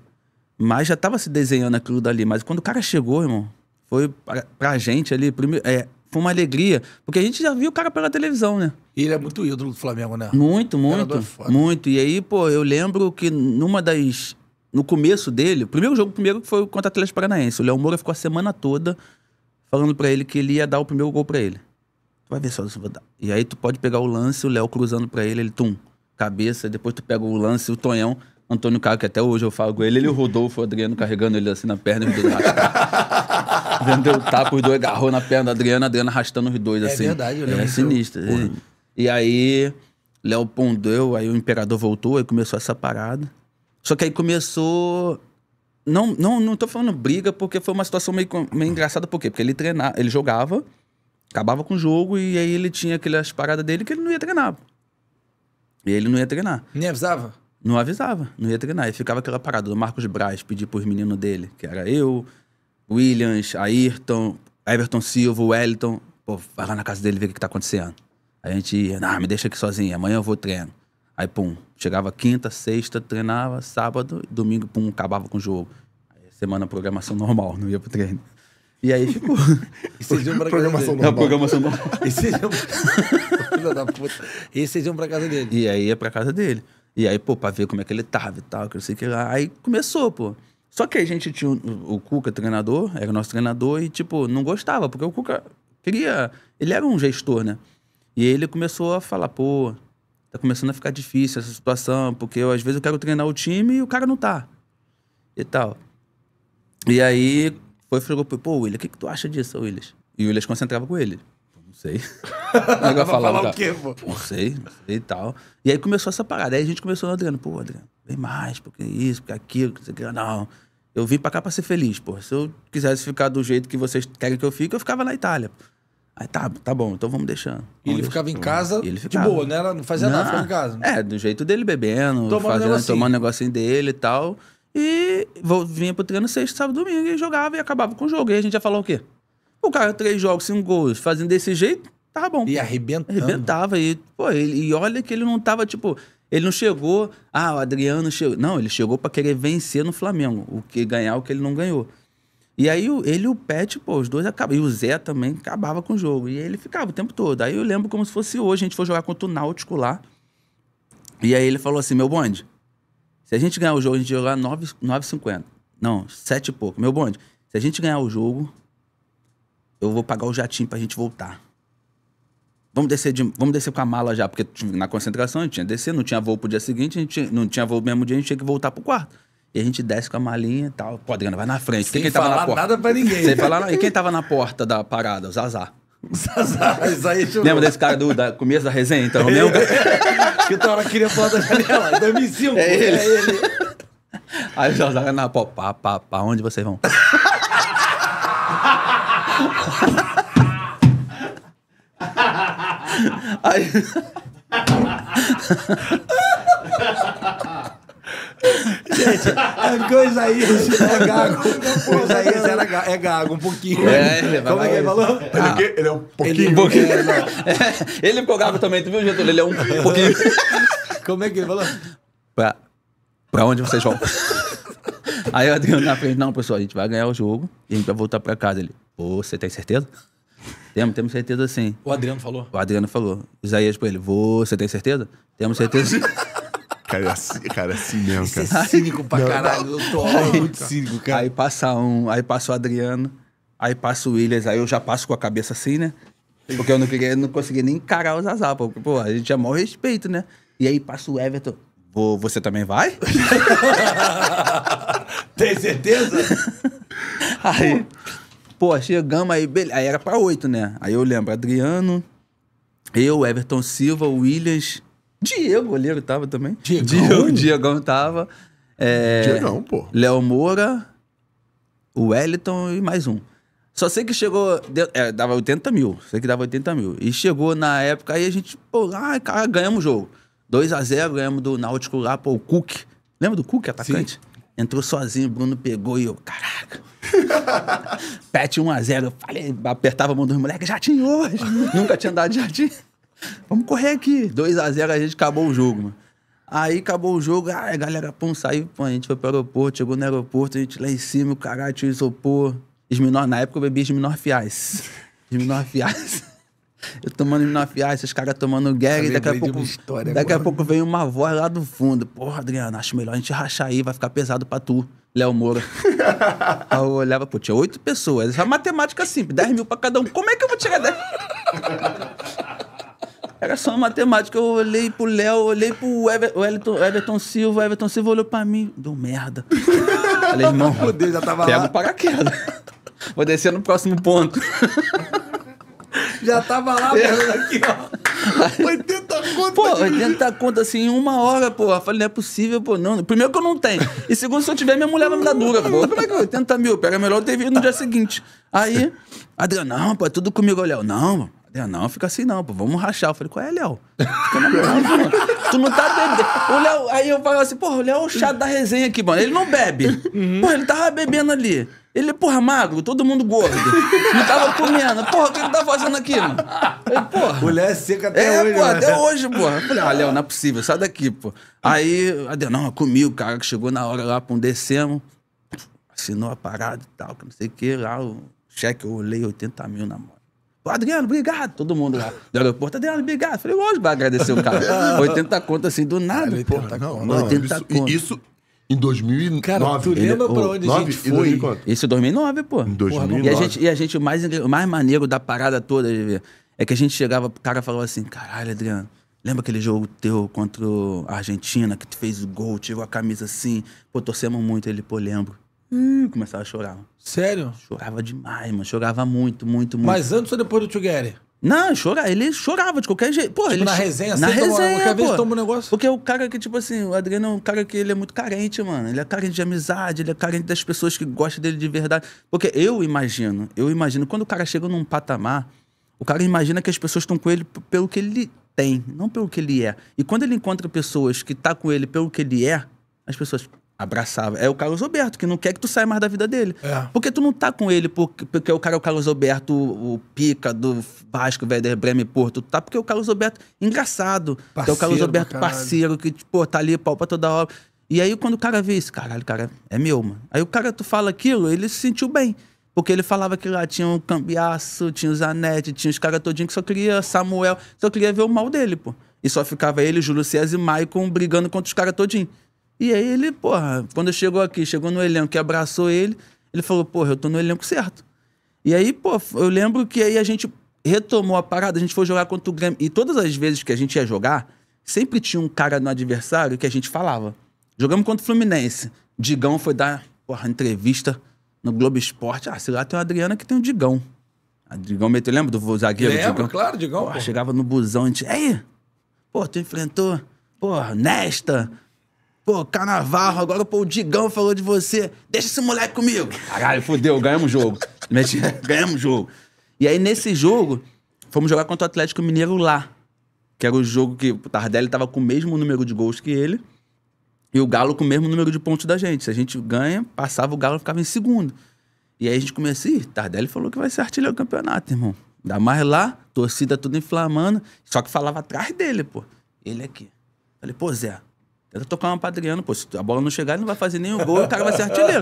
Mas já tava se desenhando aquilo dali. Mas quando o cara chegou, irmão, foi pra, pra gente ali, primeiro, é, foi uma alegria. Porque a gente já viu o cara pela televisão, né? E ele é muito ídolo do Flamengo, né? Muito, muito. É muito. E aí, pô, eu lembro que numa das. No começo dele, o primeiro jogo primeiro foi contra o Atlético Paranaense. O Léo Moura ficou a semana toda falando para ele que ele ia dar o primeiro gol para ele. Tu vai ver só se vou dar. E aí tu pode pegar o lance, o Léo cruzando para ele, ele tum, cabeça, depois tu pega o lance, o Tonhão. Antônio Caio, que até hoje eu falo com ele, ele e o Rodolfo o Adriano carregando ele assim na perna e os dois arrastando. Vendeu o tapa, os dois agarrou na perna do Adriano, Adriano arrastando os dois é assim. É verdade, eu é lembro. É sinistro. Eu... Assim. E aí, Léo pondeu, aí o imperador voltou, aí começou essa parada. Só que aí começou. Não, não, não tô falando briga, porque foi uma situação meio, meio engraçada, por quê? Porque ele treinava, ele jogava, acabava com o jogo, e aí ele tinha aquelas paradas dele que ele não ia treinar. E ele não ia treinar. Nem avisava? Não avisava, não ia treinar. E ficava aquela parada do Marcos Braz pedir pros meninos dele, que era eu, Williams, Ayrton, Everton Silva, Wellington. Pô, vai lá na casa dele ver o que tá acontecendo. Aí a gente ia, ah, me deixa aqui sozinho, amanhã eu vou treino. Aí, pum, chegava quinta, sexta, treinava, sábado, domingo, pum, acabava com o jogo. Aí, semana programação normal, não ia pro treino. E aí ficou. Vocês iam pra programação casa dele. normal. É, programação normal.
E vocês iam.
Filha da puta. E vocês iam pra casa dele. E aí ia pra casa dele. E aí, pô, pra ver como é que ele tava e tal, que eu sei que lá. Aí começou, pô. Só que a gente tinha o, o Cuca, treinador, era nosso treinador, e, tipo, não gostava, porque o Cuca queria. Ele era um gestor, né? E ele começou a falar, pô, tá começando a ficar difícil essa situação, porque eu, às vezes eu quero treinar o time e o cara não tá. E tal. E aí foi e falou, pô, William, o que, que tu acha disso, Willis? E o Willis concentrava com ele sei.
Agora é falar tá? o quê, pô? Não sei,
não sei e tal. E aí começou essa parada. Aí a gente começou, Adriano, pô, Adriano, vem mais, porque isso, porque aquilo, que você quer, não. Eu vim pra cá pra ser feliz, pô. Se eu quisesse ficar do jeito que vocês querem que eu fique, eu ficava na Itália. Aí tá, tá bom, então vamos deixando. Vamos ele ficava em casa ele ficava. de boa, né? Ela não fazia não, nada, ficava em casa. É, do jeito dele, bebendo, tomando, fazendo, negocinho. tomando negocinho dele e tal. E vou, vinha pro treino sexta, sábado, domingo, e jogava e acabava com o jogo. E a gente já falou o quê? O cara, três jogos, cinco gols, fazendo desse jeito, tava bom. E arrebentando. Arrebentava. E, pô, ele, e olha que ele não tava, tipo... Ele não chegou... Ah, o Adriano chegou... Não, ele chegou para querer vencer no Flamengo. O que ganhar, o que ele não ganhou. E aí ele e o Pet, pô, os dois acabavam. E o Zé também acabava com o jogo. E ele ficava o tempo todo. Aí eu lembro como se fosse hoje, a gente foi jogar contra o Náutico lá. E aí ele falou assim: meu bonde, se a gente ganhar o jogo, a gente jogar 9,50. Não, 7 e pouco. Meu bonde, se a gente ganhar o jogo, eu vou pagar o jatinho pra gente voltar. Vamos descer, de, vamos descer com a mala já, porque tipo, na concentração a gente tinha que descer, não tinha voo pro dia seguinte, a gente tinha, não tinha voo mesmo dia, a gente tinha que voltar pro quarto. E a gente desce com a malinha e tal. Pô, Adriano, vai na frente. Sem quem falar tava na porta? nada pra ninguém. Sem falar E quem tava na porta da parada? O Zazá.
Zazá, isso aí Lembra
desse cara do da, começo da resenha, então? Lembra?
que toda hora queria pular da janela. 2005. É ele. É ele.
Aí o Zazá na pó, pá, pá, pá, onde vocês vão?
Aí... Gente, é
coisa aí é gago. Coisa aí era gago, é gago, um pouquinho. É, ele Como é que ele falou? Ah. Ele, ah, é ele é um pouquinho. Ele, é um pouquinho. É, né? é, ele ficou gago também, tu viu, Getúlio? Ele é um pouquinho. Como é que ele falou?
Pra, pra onde vocês vão? Aí o Adriano na frente, não, pessoal, a gente vai ganhar o jogo e a gente vai voltar pra casa. Ele, oh, você tem certeza? Temos, temos certeza sim. O Adriano falou? O Adriano falou. Isaías pra ele, você tem certeza? Temos certeza sim. Cara, é assim, cara, é assim mesmo, cara. é cínico
pra não, caralho. Não. Eu tô aí, muito
cínico, cara. Aí passa um, aí passa o Adriano, aí passa o Williams, aí eu já passo com a cabeça assim, né? Porque eu não, queria, não consegui nem encarar o Zazá, porque, pô, a gente é maior respeito, né? E aí passa o Everton. Você também vai? tem certeza? aí, Pô, chegamos aí, beleza. Aí era pra oito, né? Aí eu lembro, Adriano, eu, Everton Silva, Williams, Diego, goleiro, tava também. Diego, Diego, Diegão tava. É, Diegão, pô. Léo Moura, o Wellington e mais um. Só sei que chegou. Deu, é, dava 80 mil. Sei que dava 80 mil. E chegou na época, aí a gente, pô, ah, cara, ganhamos o jogo. 2x0, ganhamos do Náutico lá, pô, o Cook. Lembra do Cook, atacante? Sim. Entrou sozinho, o Bruno pegou e eu, caraca. Pet 1x0. Eu falei, apertava a mão dos moleques, jatinho hoje. Nunca tinha andado de jatinho. Vamos correr aqui. 2x0, a, a gente acabou o jogo, mano. Aí acabou o jogo, ah, a galera, pum, saiu, pô, a gente foi pro aeroporto, chegou no aeroporto, a gente lá em cima, o caralho, tinha isopor. Esminor, na época eu bebia esminor fiás. Esminor fiás. Eu tomando Minofiar, esses caras tomando gag, daqui a pouco. Daqui a pouco vem uma voz lá do fundo. Porra, Adriano, acho melhor a gente rachar aí, vai ficar pesado pra tu, Léo Moura. aí eu olhava, pô, tinha oito pessoas. Essa é matemática simples, 10 mil pra cada um. Como é que eu vou tirar 10? Era só uma matemática. Eu olhei pro Léo, olhei pro Ever, Everton, Everton Silva, Everton Silva olhou pra mim. Deu merda. Falei, irmão, Meu Deus, já tava pega lá. o paraquedas. Vou descer no próximo ponto. Já tava
lá, é, mano, aqui, ó.
80 contas. Pô, 80 contas, assim, em uma hora, pô. Eu falei, não é possível, pô. Não. Primeiro que eu não tenho. E segundo, se eu tiver, minha mulher vai me dar dura, pô. Como é que é 80 mil? Pega melhor, eu vindo no dia seguinte. Aí, Adriano, não, pô, é tudo comigo, Léo. Não, mano. não, fica assim não, pô, vamos rachar. Eu falei, qual é, Léo? Fica na moral, mano. Tu não tá bebendo. O Léo, aí eu falo assim, pô o Léo é o chato da resenha aqui, mano. Ele não bebe. Uhum. Pô, ele tava bebendo ali. Ele é, porra, magro, todo mundo gordo. não tava comendo. Porra, o que ele tá fazendo aqui, mano? Ele, porra. Mulher é seca até é, hoje. Porra, né? até hoje, porra. Eu falei, ah, Léo, não é possível, sai daqui, pô. Aí, Adel, não, comi o cara que chegou na hora lá, um descemos. Assinou a parada e tal, que não sei o que. Lá o cheque, eu olhei 80 mil na mão. Adriano, obrigado. Todo mundo lá do aeroporto. Adriano, obrigado. Falei, hoje vai agradecer o cara. 80 contas assim, do nada. 80 pô. Então, não, não, 80 isso, Isso em 2009. Cara, tu lembra ele, é pra onde 9, a gente foi? Isso em 2009, pô. Em 2009. e a gente, e a gente o, mais, mais maneiro da parada toda é, é que a gente chegava, o cara falava assim, caralho, Adriano, lembra aquele jogo teu contra a Argentina, que tu fez o gol, tirou a camisa assim? Pô, torcemos muito. Ele, pô, lembro. Hum, começava a chorar. Sério? Chorava demais, mano. Chorava muito, muito, muito. Mas antes ou depois do Together? Não, chora, ele chorava de qualquer jeito. Pô, tipo, ele na resenha, na resenha, toma, qualquer vez toma um negócio. Porque o cara que, tipo assim, o Adriano é um cara que ele é muito carente, mano. Ele é carente de amizade, ele é carente das pessoas que gostam dele de verdade. Porque eu imagino, eu imagino, quando o cara chega num patamar, o cara imagina que as pessoas estão com ele pelo que ele tem, não pelo que ele é. E quando ele encontra pessoas que tá com ele pelo que ele é, as pessoas, abraçava. É o Carlos Alberto, que não quer que tu saia mais da vida dele. É. Porque tu não tá com ele porque, porque o cara é o Carlos Alberto, o, o pica do Vasco, Werder Bremen, Porto. Tu tá porque é o Carlos Alberto engraçado. Parceiro, é o Carlos Alberto parceiro, que, pô, tá ali, pau pra toda hora. E aí, quando o cara vê isso, caralho, cara, é meu, mano. Aí o cara, tu fala aquilo, ele se sentiu bem. Porque ele falava que lá tinha o um Cambiaço, tinha o Zanetti, tinha os caras todinhos que só queria Samuel, só queria ver o mal dele, pô. E só ficava ele, Júlio César e Maicon brigando contra os caras todinhos. E aí ele, porra, quando chegou aqui, chegou no elenco que abraçou ele, ele falou, porra, eu tô no elenco certo. E aí, pô, eu lembro que aí a gente retomou a parada, a gente foi jogar contra o Grêmio. E todas as vezes que a gente ia jogar, sempre tinha um cara no adversário que a gente falava. Jogamos contra o Fluminense. Digão foi dar, porra, entrevista no Globo Esporte. Ah, sei lá, tem o Adriana que tem o Digão. A Digão meteu, lembra do zagueiro? Lembro, Digão? claro, Digão. Porra, chegava no busão, a gente, aí, pô, tu enfrentou, porra, Nesta, Pô, Canavarro, agora pô, o Digão falou de você. Deixa esse moleque comigo. Caralho, fodeu, ganhamos o jogo. ganhamos o jogo. E aí, nesse jogo, fomos jogar contra o Atlético Mineiro lá. Que era o jogo que o Tardelli tava com o mesmo número de gols que ele. E o Galo com o mesmo número de pontos da gente. Se a gente ganha, passava o Galo ficava em segundo. E aí a gente começou, Ih, Tardelli falou que vai ser artilheiro do campeonato, irmão. Ainda mais lá, torcida tudo inflamando. Só que falava atrás dele, pô. Ele aqui. Falei, pô, Zé, era tocar uma padriana, pô. Se a bola não chegar, ele não vai fazer nenhum gol, o cara vai ser artilheiro.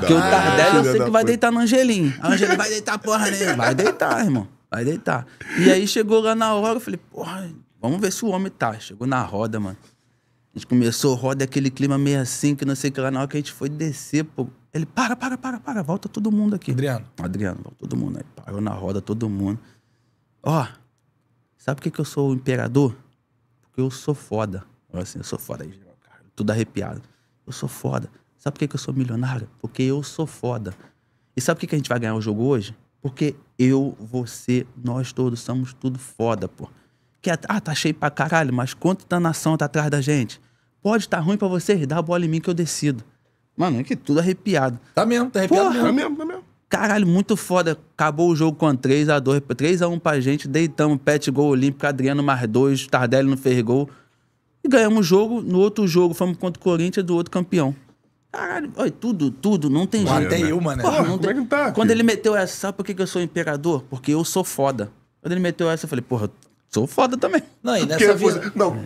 Porque o Tardelli eu é sei que vai deitar no Angelim. A Angelim vai deitar porra né? Vai deitar, irmão. Vai deitar. E aí chegou lá na hora, eu falei, porra, vamos ver se o homem tá. Chegou na roda, mano. A gente começou, roda é aquele clima meio assim, que não sei o que lá. Na hora que a gente foi descer, pô. Ele, para, para, para, para, volta todo mundo aqui. Adriano. Adriano, volta todo mundo. Aí parou na roda todo mundo. Ó, sabe por que, que eu sou o imperador? Porque eu sou foda. Assim, eu sou foda. Aí tudo arrepiado. Eu sou foda. Sabe por que, eu sou milionário? Porque eu sou foda. E sabe por que, que a gente vai ganhar o jogo hoje? Porque eu, você, nós todos somos tudo foda, pô. Que, é, ah, tá cheio pra caralho, mas quanto da nação tá atrás da gente? Pode estar tá ruim para vocês, dá a bola em mim que eu decido. Mano, é que tudo arrepiado. Tá mesmo, tá arrepiado Porra, mesmo. Tá mesmo, tá mesmo. Caralho, muito foda. Acabou o jogo com 3x2, 3x1 pra gente, deitamos, pet gol olímpico, Adriano mais dois, Tardelli não fez gol. E ganhamos um jogo, no outro jogo fomos contra o Corinthians, do outro campeão. Caralho, olha, tudo, tudo, não tem jeito. Até né? eu, mano. Né? Porra, não é tem... é tá, Quando ele meteu essa, sabe por que, eu sou imperador? Porque eu sou foda. Quando ele meteu essa, eu falei, porra, sou foda também. Não, e nessa vida... Você,
não,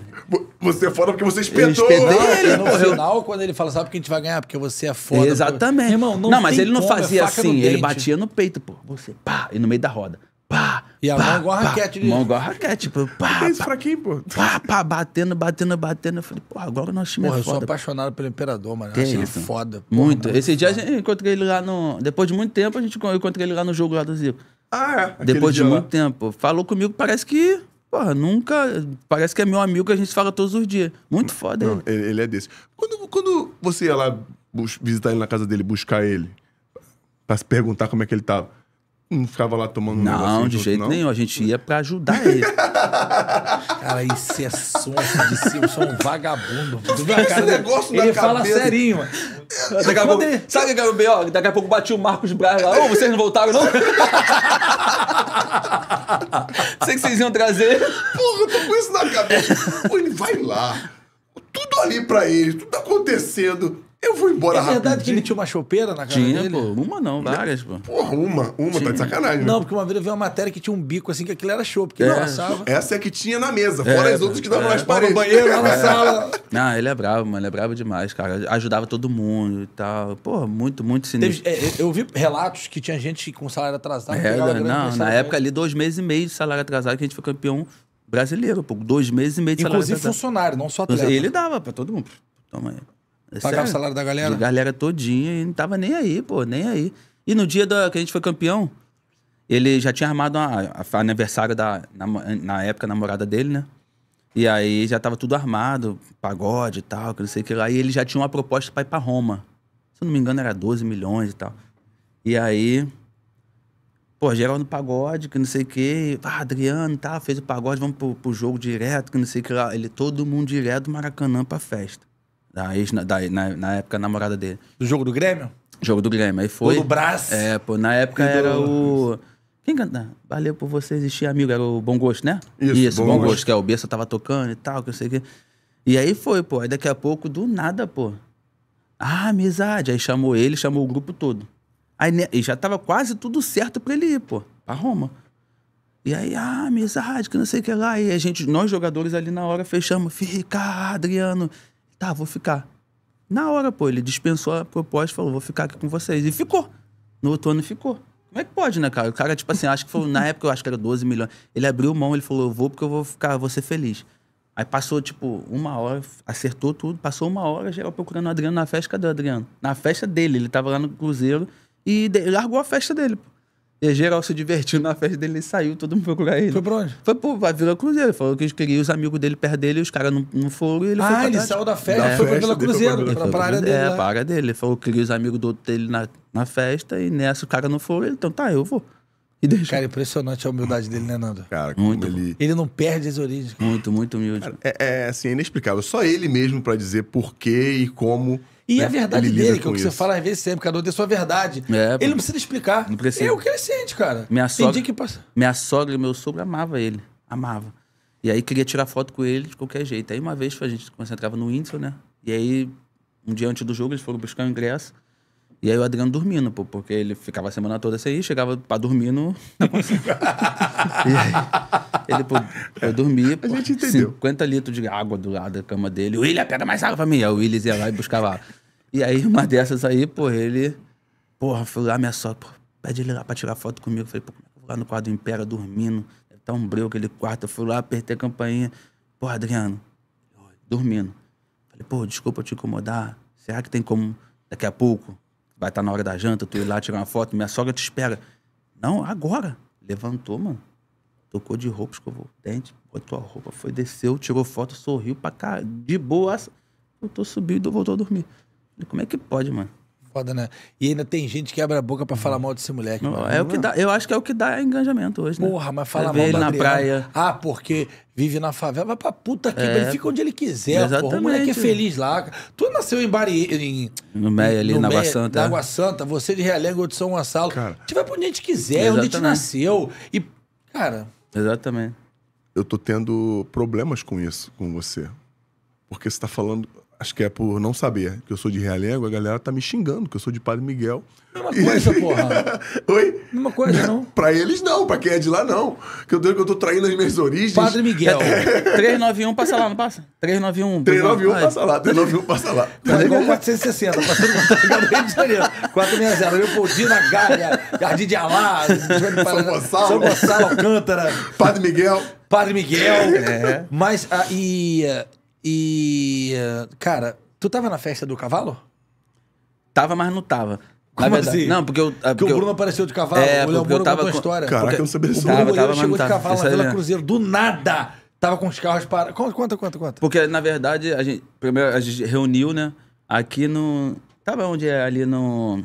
você é foda porque você
espetou. Eu não, ele, no
final, quando ele fala, sabe por que a gente vai ganhar? Porque você é foda. Exatamente. Irmão, não, não mas ele não é fazia assim, ele batia
no peito, pô. Você, pá, e no meio da roda pá. E a mão igual a raquete, né? Mão igual a raquete, tipo, pá. É isso pra quem, pô? Pá, pá,
batendo, batendo, batendo. Eu falei, pô agora o nosso time porra, é foda. Eu sou apaixonado pelo Imperador, mano. Que eu isso? foda. Porra, muito. Esse
dia a gente encontrei ele lá no. Depois de muito tempo, a gente encontrei ele lá no jogo lá do Zico. Ah, é? Depois de muito lá. tempo. Falou comigo, parece que. Porra, nunca. Parece que é meu amigo que a
gente fala todos os dias. Muito foda Não, ele. Ele é desse. Quando, quando você ia lá visitar ele na casa dele, buscar ele, pra se perguntar como é que ele tava. Não ficava lá tomando
Não, um de jeito não? nenhum. A gente ia pra ajudar ele. cara, isso é sonso
de ser Eu sou um vagabundo. Esse né? negócio ele fala cabeça. serinho. Mano. Daqui a pouco, sabe o que é o ó? Daqui a pouco bati o Marcos Braz lá. Ô, oh, vocês não voltaram, não?
Sei que vocês iam trazer. Porra, eu tô com isso na cabeça. Pô, ele vai lá. Tudo ali pra ele, tudo tá acontecendo. Eu vou embora rápido. É verdade rapidinho. que ele tinha uma chopeira na cara tinha, dele? Pô, uma não, várias, pô. Porra, uma. Uma, tinha. tá de sacanagem. Né? Não, porque uma vez
eu vi uma matéria que tinha um bico assim, que aquilo era chope, que é. não passava. Essa é que tinha na mesa, é, fora é, as outras que davam é. nas paredes. Fora no banheiro, lá
na
sala. Não, ele é bravo, mano, ele é bravo demais, cara. Ajudava todo mundo e tal. Porra, muito, muito
sinistro. Teve, é, eu vi relatos que tinha gente com salário atrasado. É, não, não na época ali,
dois meses e meio de salário atrasado, que a gente foi campeão brasileiro, pô. Dois meses e meio de salário Inclusive funcionário,
não só atleta. Ele dava pra todo mundo.
Toma aí. É Pagava o salário da galera? Da galera todinha e não tava nem aí, pô, nem aí. E no dia do que a gente foi campeão, ele já tinha armado uma, a, a aniversário da, na, na época, namorada dele, né? E aí já tava tudo armado, pagode e tal, que não sei o que lá. E ele já tinha uma proposta pra ir pra Roma. Se eu não me engano, era 12 milhões e tal. E aí, pô, geral no pagode, que não sei o que. Ah, Adriano, tá, fez o pagode, vamos pro, pro jogo direto, que não sei o que lá. Ele, todo mundo direto do Maracanã pra festa. Da ex, na, da, na, na época, namorada dele. Do jogo do Grêmio? Jogo do Grêmio. Aí foi. Do Brás. É, pô, na época do... era o. Quem canta? Valeu por você existir, amigo. Era o Bom Gosto, né? Isso, Isso Bom, Bom Gosto. Gosto. Que é o Bessa tava tocando e tal, que eu sei o quê. E aí foi, pô. Aí daqui a pouco, do nada, pô. Ah, amizade. Aí chamou ele, chamou o grupo todo. Aí né, e já tava quase tudo certo pra ele ir, pô, pra Roma. E aí, ah, amizade, que não sei o que lá. E a gente, nós jogadores ali na hora fechamos, fica, Adriano. Tá, vou ficar. Na hora, pô, ele dispensou a proposta e falou: vou ficar aqui com vocês. E ficou. No outro ano ficou. Como é que pode, né, cara? O cara, tipo assim, acho que foi, na época eu acho que era 12 milhões. Ele abriu mão, ele falou: eu vou porque eu vou ficar, vou ser feliz. Aí passou, tipo, uma hora, acertou tudo, passou uma hora, geral procurando o Adriano na festa. Cadê o Adriano? Na festa dele, ele tava lá no Cruzeiro e largou a festa dele, pô. E geral se divertiu na festa dele, ele saiu, todo mundo procurar ele. Foi pra onde? Foi pro, pra Vila Cruzeiro. Falou que queria os amigos dele perto dele, os caras não, não foram e ele ah, foi pra ele saiu da festa, é. foi pra Vila Cruzeiro, pra, pra, pra área dele. É, lá. pra área dele. Ele falou que queria os amigos do outro dele na, na festa e nessa o cara não foram. Ele, então tá, eu vou. E deixa. Cara,
impressionante a humildade dele, né, Nando?
Cara, muito. Ele... ele não perde as origens. Cara. Muito, muito humilde. Cara, é, é, assim, é inexplicável. Só ele mesmo pra dizer por e como e né? a verdade ele dele, que é o que isso. você
fala às vezes sempre, cada um tem sua verdade.
É, ele não
precisa
explicar. Não precisa. É o que ele sente, cara. Minha sogra, que passa...
minha sogra e meu sogro amava ele. Amava. E aí queria tirar foto com ele de qualquer jeito. Aí uma vez a gente concentrava no Windsor, né? E aí, um dia antes do jogo, eles foram buscar o ingresso. E aí o Adriano dormindo, pô, porque ele ficava a semana toda sem chegava pra dormir no. e aí, ele, pô, eu dormia, pô, a gente entendeu. 50 litros de água do lado da cama dele. O William, pega mais água pra mim. Aí o Willis ia lá e buscava água. E aí, uma dessas aí, pô, ele. Porra, fui lá, minha só pô, pede ele lá pra tirar foto comigo. falei, pô, como é que eu vou lá no quadro do Impera dormindo? É tão breu aquele quarto. Eu fui lá, apertei a campainha. Pô, Adriano, dormindo. Falei, pô, desculpa te incomodar. Será que tem como daqui a pouco? vai estar tá na hora da janta, tu ir lá tirar uma foto, minha sogra te espera. Não, agora. Levantou, mano. Tocou de roupa, escovou o dente, botou a roupa, foi, desceu, tirou foto, sorriu pra cá, de boa. Voltou, subiu e voltou a dormir. Falei, como é que pode, mano?
foda, né? E ainda tem gente que abre a boca pra uhum. falar mal desse moleque. Não, é o que dá, eu acho que é o que dá engajamento hoje, né? Porra, mas é fala mal dele ele na praia. Ah, porque vive na favela. Vai pra puta que É. ele fica onde ele quiser, porra. O moleque é feliz lá. Tu nasceu em Bari... Em, No meio ali, na Água Santa, Na é. Água Santa. Você de Realengo ou de São Gonçalo. Cara. A gente vai pra onde a gente quiser, onde a gente nasceu. E, cara...
Exatamente. eu tô tendo problemas com isso, com você. Porque você tá falando. Acho que é por não saber que eu sou de Realengo, a galera tá me xingando que eu sou de Padre Miguel.
Mesma coisa, porra. Oi?
Mesma coisa, não. pra eles não, pra quem é de lá não. Que eu, tô traindo as minhas origens. Padre Miguel. 391 é. passa lá, não passa? 391. 391 ah, passa lá, 391 passa lá. Tá igual 460, passando contra
o Rio de Janeiro. 460, Leopoldina, Galha, Jardim de Alá, São Gonçalo. São Gonçalo, Alcântara. Padre Miguel. Padre Miguel. É. Mas, ah, e ah, e, eh, cara, tu tava na festa do cavalo? Tava, mas não tava. Como assim? Não, porque eu. Porque, é, porque o Bruno eu... apareceu de cavalo, é, o Léo com... a história. Caraca, porque eu não sabia disso. O Bruno tava, chegou de cavalo tava. na Vila é. Cruzeiro, do nada! Tava com os carros para. Conta, conta, conta.
Porque, na verdade, a gente. Primeiro, a gente reuniu, né? Aqui no. Tava onde é ali no.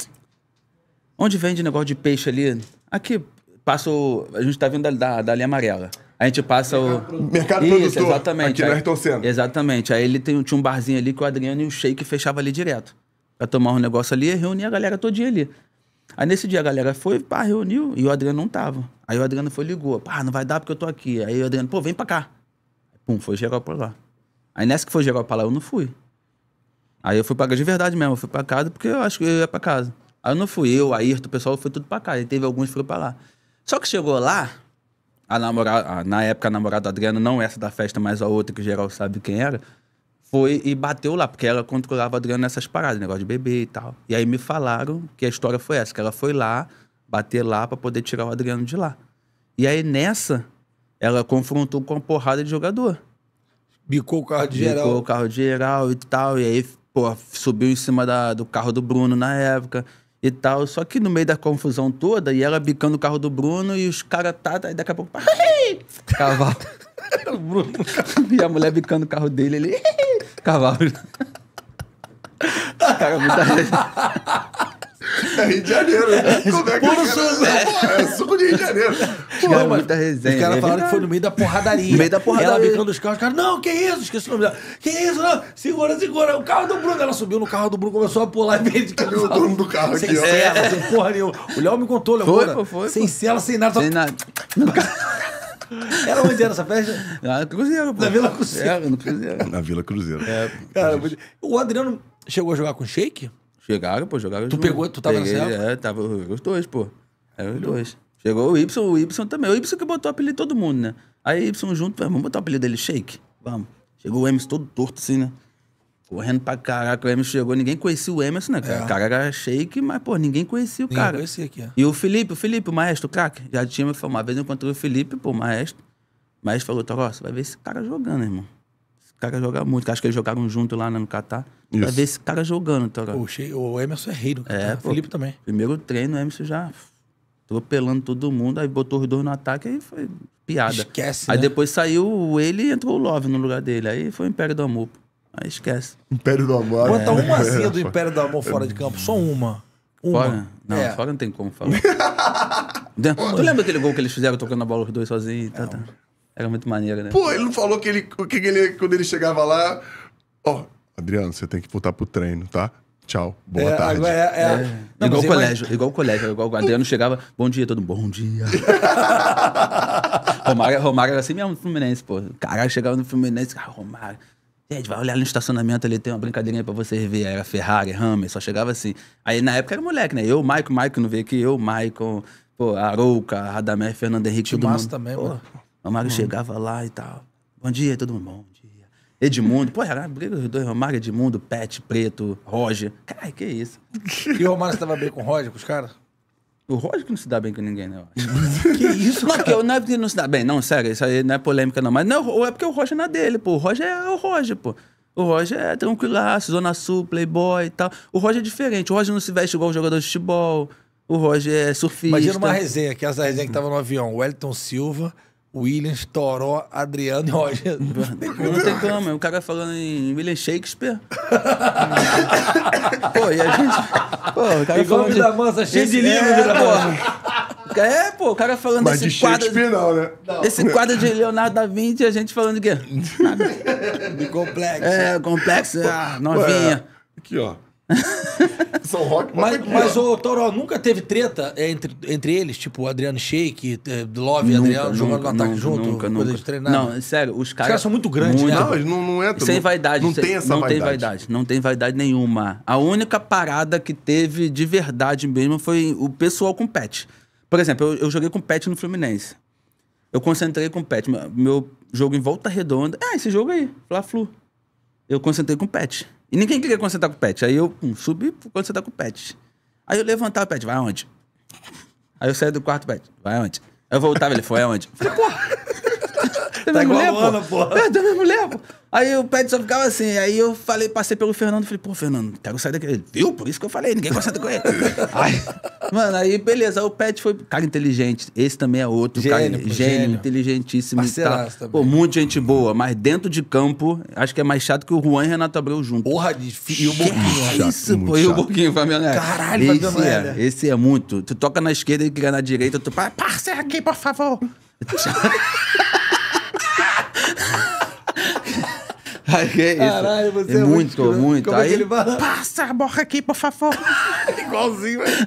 Onde vende negócio de peixe ali? Aqui, passa o... A gente tá vindo da, da, da linha amarela. A gente passa mercado o. Mercado Isso, produtor. exatamente. Aqui aí, no Ayrton Senna. Exatamente. Aí ele tem, tinha um barzinho ali que o Adriano e o Shake fechava ali direto. Pra tomar um negócio ali e reunir a galera todo dia ali. Aí nesse dia a galera foi, pá, reuniu e o Adriano não tava. Aí o Adriano foi ligou, pá, não vai dar porque eu tô aqui. Aí o Adriano, pô, vem pra cá. Pum, foi geral pra lá. Aí nessa que foi geral pra lá, eu não fui. Aí eu fui pra casa de verdade mesmo, eu fui pra casa porque eu acho que eu ia pra casa. Aí eu não fui, eu, Ayrton, o pessoal foi tudo pra casa. E teve alguns que foram pra lá. Só que chegou lá, a namorada, na época a namorada do Adriana, não essa da festa, mas a outra que geral sabe quem era, foi e bateu lá, porque ela controlava a Adriana nessas paradas, negócio de bebê e tal. E aí me falaram que a história foi essa, que ela foi lá, bater lá para poder tirar o Adriano de lá. E aí nessa, ela confrontou com uma porrada de jogador. Bicou o carro de Bicou geral. Bicou o carro de geral e tal, e aí, pô, subiu em cima da, do carro do Bruno na época e tal. Só que no meio da confusão toda, e ela bicando o carro do Bruno e os caras tá, aí daqui a pouco. Cavalo. Bruno. e a mulher bicando o carro
dele, ele. Cavalo.
Ah, cara, muita gente.
É Rio de Janeiro. Né? É, Como é que é? suco. É. suco de Rio de Janeiro.
Pô, cara, mas, muita resenha. Os caras né? falaram que foi no meio
da porradaria. No meio da porradaria. Ela brincando os carros. Os caras, não, que isso? Esqueci o nome dela. Que isso? Não. Segura, segura. O carro do Bruno. Ela subiu no carro do Bruno, começou a pular e veio de carro. o dono do carro sem aqui, Sem cela, é. sem porra nenhuma. O Léo me contou, Léo. Foi, pô, foi. Sem cela, sem nada. Sem nada. Era onde era essa festa? Ah, Na Cruzeiro, pô. Na Vila Cruzeiro. É, Cruzeiro. Na Vila Cruzeiro. É, cara, o Adriano chegou a jogar com shake? Chegaram, pô,
jogaram Tu pegou, tu tava Peguei, nessa É, tava os dois, pô. é os dois. Chegou o Y, o Y também. O Y que botou o apelido todo mundo, né? Aí Y junto, vamos botar o apelido dele, Shake? Vamos. Chegou o Emerson todo torto assim, né? Correndo pra caraca, o Emerson chegou, ninguém conhecia o Emerson, assim, né, cara? É. O cara era shake, mas, pô, ninguém conhecia o ninguém cara. conhecia aqui, é. E o Felipe, o Felipe, o maestro, o craque, já tinha me falado. Uma vez eu encontrei o Felipe, pô, o maestro. O maestro falou, Toró, você vai ver esse cara jogando, irmão cara joga muito. Acho que eles jogaram junto lá né, no Catar. Isso. Pra ver esse cara jogando, tá o Emerson é rei do Catar. É, Felipe também. Primeiro treino, o Emerson já atropelando todo mundo. Aí botou os dois no ataque e foi piada. Esquece, Aí né? depois saiu ele e entrou o Love no lugar dele. Aí foi o Império do Amor. Aí esquece.
Império do Amor. quanto é.
uma zinha do Império do Amor fora de campo. Só uma. Uma. Fora? Não, é. fora não tem como falar. tu lembra aquele gol que eles fizeram tocando a bola os dois sozinhos? É, tá, tá. Era muito
maneiro, né? Pô, ele não falou que ele, que ele quando ele chegava lá. Ó, oh, Adriano, você tem que voltar pro treino, tá? Tchau, boa é, tarde. É, é, é, não, igual, o colégio, mas... igual
o colégio, igual o Adriano chegava, bom dia, todo mundo, bom dia. Romário, Romário era assim mesmo no Fluminense, pô. Caralho, chegava no Fluminense, cara, Romário. Gente, vai olhar no estacionamento ali, tem uma brincadeirinha pra vocês ver. Era Ferrari, Hammer, só chegava assim. Aí na época era moleque, né? Eu, Maicon, Maicon não veio aqui, eu, Maicon, pô, Arouca, Radamé, Fernando Henrique, todo mundo. também, pô. Mano. O Mário hum. chegava lá e tal. Bom dia, todo mundo. Bom dia. Edmundo, pô, era briga dos dois, Romário, Edmundo, Pet, Preto, Roger. Cara, que isso. E o Romário estava bem com o Roger, com os caras? O Roger que não se dá bem com ninguém, né? que isso, não, é cara? não é porque não se dá bem, não, sério, isso aí não é polêmica, não. Mas não, é porque o Roger não é dele, pô. O Roger é o Roger, pô. O Roger é tranquilaço, Zona Sul, Playboy e tal. O Roger é diferente. O Roger não se
veste igual um jogador de futebol. O Roger é surfista. Imagina uma resenha, que é essa resenha que tava no avião. O Elton Silva, Williams, Toró, Adriano e Roger. Não tem como, o é
cara falando em William Shakespeare. pô, e a gente. Pô, o cara e falando. De... da mansa, cheio de livro, é, da pô. É, pô, o cara falando Mas desse de quadro. De... Não, né? Não. Esse quadro de Leonardo da Vinci e a gente falando de quê? De complexo. É, complexo, ah, novinha. Aqui, ó. São Rock,
mas, mas o Toró nunca teve treta entre, entre eles, tipo Adriano Sheik, eh, Love
e Adriano nunca, jogando no
um ataque nunca, junto, nunca,
nunca. de treinar. Não,
sério, os caras. Os caras são muito grandes, muito, né? Não, não, não é Sem vaidade. Não tem essa não vaidade. Tem vaidade. Não tem vaidade nenhuma. A única parada que teve de verdade mesmo foi o pessoal com pet. Por exemplo, eu, eu joguei com pet no Fluminense. Eu concentrei com o Pet. Meu jogo em volta redonda. Ah, esse jogo aí, Fla-Flu. Eu concentrei com o Pet. E ninguém quer quando você tá com o pet. Aí eu subi quando você tá com o pet. Aí eu levantava o pet, vai aonde? Aí eu saí do quarto, pet, vai aonde? Aí eu voltava, ele foi aonde? falei, porra da tá minha mulher, Ana, pô. porra. É, da minha mulher, pô. Aí o Pet só ficava assim. Aí eu falei, passei pelo Fernando, falei, pô, Fernando, quero sair daqui. Ele, viu? Por isso que eu falei, ninguém consegue com ele. mano, aí beleza. Aí o Pet foi, cara inteligente. Esse também é outro, gênio, cara, pô, gênio, gênio, inteligentíssimo. tá. Pô, muito gente boa, mas dentro de campo, acho que é mais chato que o Juan e Renato Abreu junto. Porra, difícil. e o Boquinho. Isso, pô, e o Boquinho, Fabiano. É. Caralho, esse Fabiano. É, esse é muito. Tu toca na esquerda e liga na direita, tu fala,
parceiro aqui, por favor.
Aí, é isso. Caralho, você é, é muito, muito. muito. Como é aí ele fala?
Passa a boca aqui, por favor.
Igualzinho, velho.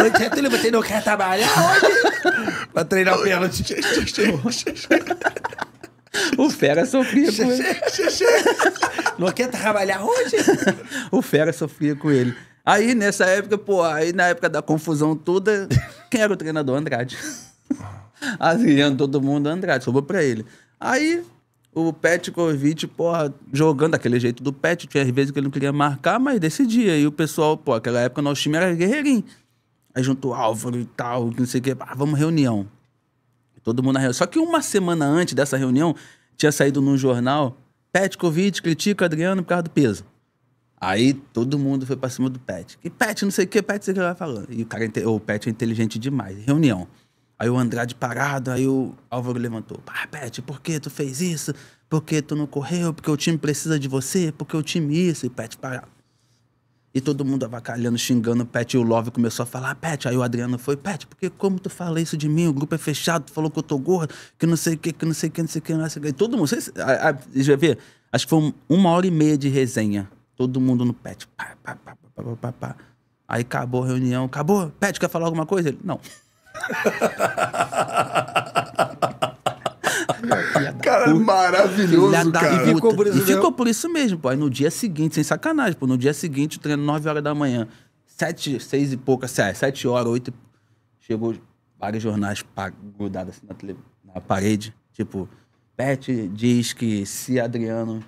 Antes você não quer trabalhar hoje? pra treinar o pênalti.
O Fera sofria com ele. Não quer trabalhar hoje? o Fera sofria com ele. Aí, nessa época, pô, aí na época da confusão toda, quem era o treinador? Andrade. Adriano, assim, todo mundo, Andrade, sobrou pra ele. Aí, o Pet Petkovic, porra, jogando daquele jeito do Pet, tinha vezes que ele não queria marcar, mas decidia. E o pessoal, pô, aquela época nosso time era guerreirinho. Aí o Álvaro e tal, não sei o quê, ah, vamos reunião. Todo mundo na reunião. Só que uma semana antes dessa reunião, tinha saído num jornal, Pet Petkovic critica Adriano por causa do peso. Aí todo mundo foi pra cima do Pet. E Pet, não sei o que, Pet, não sei o que vai falando. E o, cara, é o Pet é inteligente demais. Reunião. Aí o Andrade parado, aí o Álvaro levantou. Pet, por que tu fez isso? Por que tu não correu? Porque o time precisa de você? Porque o time isso? E Pet parado. E todo mundo avacalhando, xingando o Pet. E o Love começou a falar, Pet. Aí o Adriano foi, Pet, porque como tu fala isso de mim? O grupo é fechado, tu falou que eu tô gordo, que não sei o que, que não sei o que, não sei o que, não sei o que. E todo mundo, vocês, a, a, acho que foi uma hora e meia de resenha. Todo mundo no Pet. Pá, pá, pá, pá, pá, pá, pá. Aí acabou a reunião, acabou? Pet, quer falar alguma coisa? Ele, não.
cara, é maravilhoso, cara. E ficou, e ficou,
por isso mesmo, pô. Aí no dia seguinte, sem sacanagem, pô. No dia seguinte, treino 9 horas da manhã. sete, 6 e pouca, 7, é, horas, 8. Chegou vários jornais grudados assim na, tele, na parede. Tipo, Pet diz que se Adriano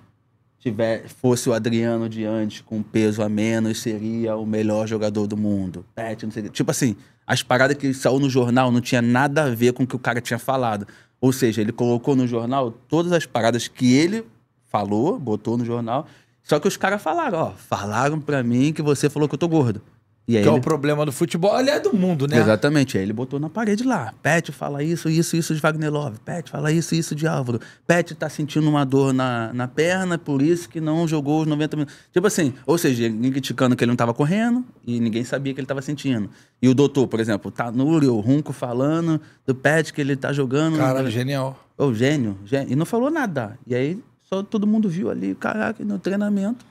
tiver, fosse o Adriano de antes com peso a menos, seria o melhor jogador do mundo. Pet, não sei. Tipo assim as paradas que saiu no jornal não tinha nada a ver com o que o cara tinha falado. Ou seja, ele colocou no jornal todas as paradas que ele falou, botou no jornal. Só que os caras falaram, ó, falaram pra mim que você falou que eu tô gordo. E aí que ele... é o problema do futebol, aliás, é do mundo, né? Exatamente. Aí ele botou na parede lá. Pet fala isso, isso, isso de Wagner Love. Pet fala isso, isso de Álvaro. Pet tá sentindo uma dor na, na perna, por isso que não jogou os 90 minutos. Tipo assim, ou seja, ninguém criticando que ele não tava correndo e ninguém sabia que ele tava sentindo. E o doutor, por exemplo, Tanuri, o Runco falando do Pet que ele tá jogando. cara genial. Ô, gênio, gênio. E não falou nada. E aí só todo mundo viu ali, caraca, no treinamento.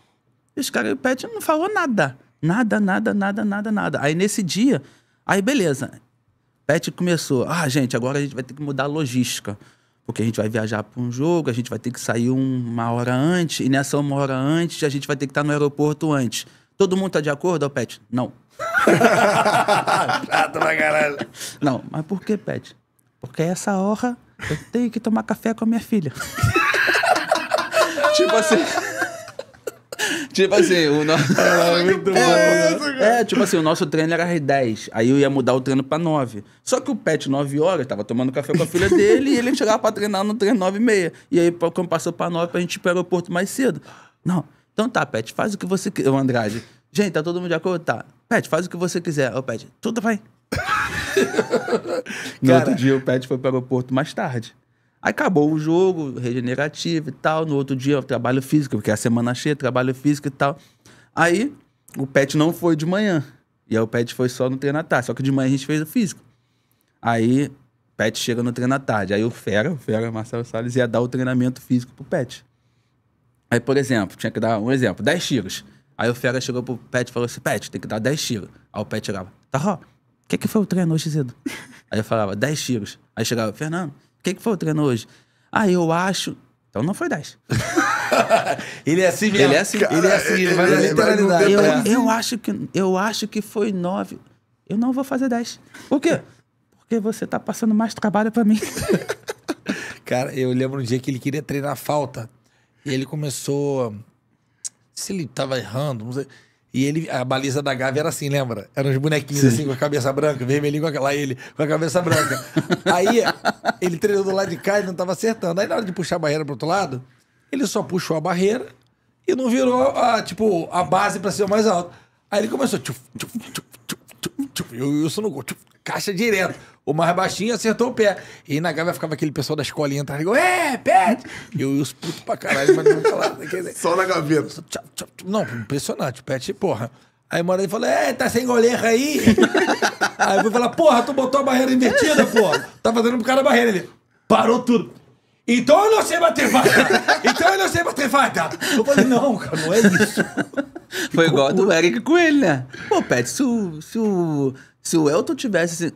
E os caras, o Pet não falou nada. Nada, nada, nada, nada, nada. Aí nesse dia, aí beleza. Pet começou. Ah, gente, agora a gente vai ter que mudar a logística. Porque a gente vai viajar para um jogo, a gente vai ter que sair uma hora antes, e nessa uma hora antes a gente vai ter que estar tá no aeroporto antes. Todo mundo tá de acordo, Pet? Não.
Chato pra caralho.
Não, mas por que, Pet? Porque é essa hora eu tenho que tomar café com a minha filha. tipo assim tipo assim, o nosso. É, é, né? é, é, tipo assim, o nosso treino era às 10. Aí eu ia mudar o treino pra 9. Só que o Pet, 9 horas, tava tomando café com a filha dele e ele chegava pra treinar no treino 9 e meia. E aí, quando passou pra 9, a gente ir pro aeroporto mais cedo. Não. Então tá, Pet, faz o que você quiser. O Andrade. Gente, tá todo mundo de acordo? Tá. Pet, faz o que você quiser. Ô, Pet, tudo vai. no Cara, outro dia, o Pet foi pro aeroporto mais tarde. Aí acabou o jogo, regenerativo e tal. No outro dia, trabalho físico, porque é a semana cheia, trabalho físico e tal. Aí, o PET não foi de manhã. E aí o PET foi só no treino à tarde. Só que de manhã a gente fez o físico. Aí, Pet chega no treino à tarde. Aí o Fera, o Fera Marcelo Salles, ia dar o treinamento físico pro Pet. Aí, por exemplo, tinha que dar um exemplo, 10 tiros. Aí o Fera chegou pro Pet e falou assim: Pet, tem que dar 10 tiros. Aí o Pet chegava, tá, o que, que foi o treino hoje cedo? Aí eu falava, 10 tiros. Aí chegava, Fernando, que, que foi o treino hoje? Ah, eu acho. Então não foi 10.
ele é assim mesmo. Ele é assim, Cara, ele é assim, ele vai na é, é, é, literalidade. Eu, eu,
acho que, eu acho que foi
9. Eu não vou fazer 10. Por quê? Porque você tá passando mais trabalho para mim. Cara, eu lembro um dia que ele queria treinar falta. E ele começou. Se ele tava errando, não sei. E ele, a baliza da Gávea era assim, lembra? Eram uns bonequinhos Sim. assim, com a cabeça branca, vermelhinho com aquela ele, com a cabeça branca. Aí ele treinou do lado de cá e não estava acertando. Aí na hora de puxar a barreira pro outro lado, ele só puxou a barreira e não virou a, tipo, a base para ser o mais alto. Aí ele começou. Tchuf, tchuf, tchuf, tchuf, tchuf, tchuf, e o Wilson no gol. Tchuf, caixa direto. O mais baixinho acertou o pé. E na Gávea ficava aquele pessoal da escolinha entrando e ligava, é, pede! E eu, os putos pra caralho, mas
não falava.
Só na gaveta.
Não, impressionante, pet, porra. Aí o Morani falou, é, tá sem goleiro aí? aí eu fui falar, porra, tu botou a barreira invertida, porra. Tá fazendo pro cara a barreira. Ele parou tudo. Então eu não sei bater falta. Então eu não sei bater falta. Eu falei, não, cara, não é isso.
Foi igual do Eric com ele né? Pô, Pet, se o, se o, se o Elton tivesse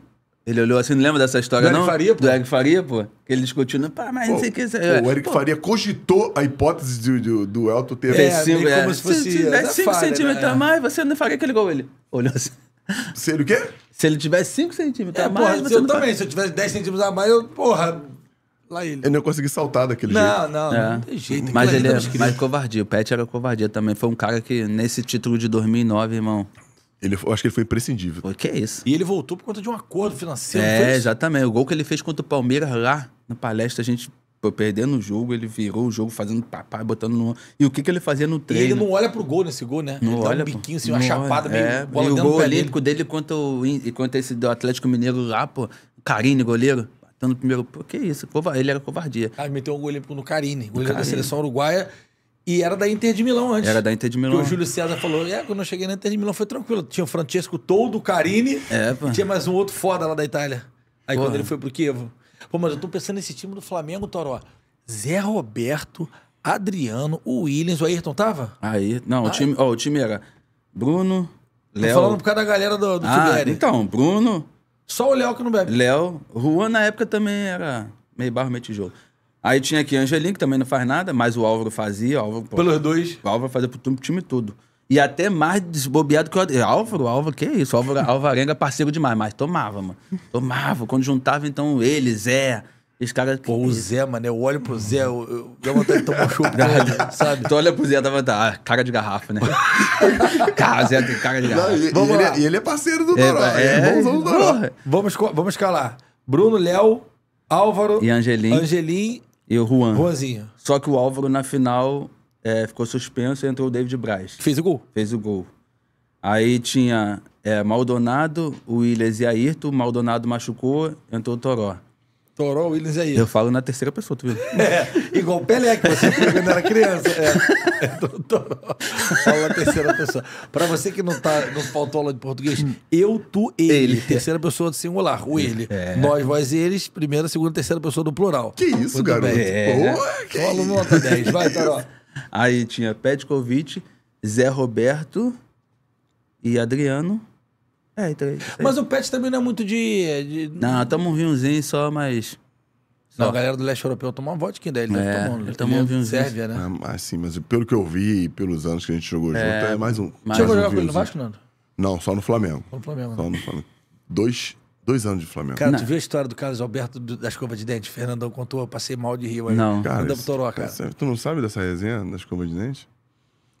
ele olhou assim, não lembra dessa história, do não? Eric Faria, pô. Do Eric Faria,
pô. Que ele discutiu, não, pá,
mas não sei o que. É. O Eric pô. Faria
cogitou a hipótese do, do, do Elton ter. É, é, como é, se fosse. Se 5 né? centímetros a é.
mais, você não faria aquele gol. Ele
olhou assim. Se ele o quê? Se ele tivesse 5 centímetros a é, mais. Porra, eu também, faria. se eu tivesse 10 centímetros a mais, eu, porra. Lá ele. Eu não consegui saltar daquele não, jeito. Não, não, é. não tem jeito. Mas ele tá é mais
covardia. O Pet era covardia também. Foi um cara que, nesse título de 2009, irmão. Ele, eu acho que ele foi imprescindível. o que é isso. E ele voltou por
conta de um acordo financeiro. É,
exatamente. O gol que ele fez contra o Palmeiras lá na palestra, a gente perdendo o jogo, ele virou o jogo fazendo papai, botando no. E o que, que ele fazia no treino? E ele não
olha pro gol nesse gol, né? Não ele olha, dá um biquinho, assim, uma chapada olha. meio. É, bola e o gol olímpico
dele contra, o, contra esse do Atlético Mineiro lá, pô. Carine, goleiro. Batendo no primeiro. Pô,
que isso? Ele era covardia. Ah, meteu um gol olímpico no Carine, goleiro da seleção uruguaia. E era da Inter de Milão antes. Era da Inter de Milão. Que o Júlio César falou: é, quando eu cheguei na Inter de Milão foi tranquilo. Tinha o Francesco Toldo, Carini. É, pô. Tinha mais um outro foda lá da Itália. Aí quando ele foi pro Kievo. Pô, mas eu tô pensando nesse time do Flamengo, Toró. Zé Roberto, Adriano, o Williams, o Ayrton tava?
Aí, não, o time, ó, o time era Bruno, Léo. Tô falando por
causa da galera do, do ah,
Então, Bruno. Só o Léo que não bebe. Léo, Juan na época também era meio barro, meio tijolo. Aí tinha aqui Angelim, que também não faz nada, mas o Álvaro fazia. O Álvaro, pô, Pelos dois. O Álvaro fazia pro time, pro time todo. E até mais desbobeado que o Álvaro, Álvaro, que isso? Álvaro, Alvarenga é parceiro demais, mas tomava, mano. Tomava. Quando juntava, então, ele, Zé.
Esse cara. Pô, o Zé, mano, eu olho pro Zé, eu, eu dá vontade de tomar um chupa, sabe? Tu olha pro Zé, dá vontade. Ah, cara de garrafa, né? cara, Zé tem cara
de
garrafa. Não, e, vamos é, e Ele, ele, é parceiro
do é, Doró. É, é, é
Vamos, vamos escalar. Bruno, Léo, Álvaro.
E Angelim. Angelim e o Juan. Juanzinho. Só que o Álvaro, na final, é, ficou suspenso e entrou o David Braz. fez o gol. Fez o gol. Aí tinha é, Maldonado, o Willis e Ayrton. Maldonado machucou, entrou o Toró.
Toró Williams aí Eu
falo na terceira pessoa, tu viu?
É, igual o Pelé, que você foi quando era criança. É, é do Toró. Falo na terceira pessoa. Para você que não, tá, não faltou aula de português, eu, tu, ele. ele. Terceira pessoa do singular, o ele. É. Nós, vós, eles, primeira, segunda, terceira pessoa do plural. Que isso,
Muito garoto. Bem. É. Pô,
Fala nota 10, vai, Toró.
Aí tinha Petkovic, Zé Roberto e Adriano.
É, então. Mas o Pet também não é muito de. de... Não,
toma um vinhozinho só, mas.
Não, a galera do leste europeu toma uma vodka dele, ele é, ele toma é um vinhozinho. Sérvia, né?
Ah, mas sim, mas pelo que eu vi e pelos anos que a gente jogou é, junto, é mais um. Mais Chegou um a jogar com ele no Vasco, Nando? Não, só no Flamengo. Só no Flamengo. Só né? no Flamengo. Dois, dois anos de Flamengo. Cara, não. tu viu
a história do Carlos Alberto do, da escova de dente? Fernandão contou, eu passei mal de rio aí. Não. Cara, Manda pro Toró, cara.
tu não sabe dessa resenha da escova de dente?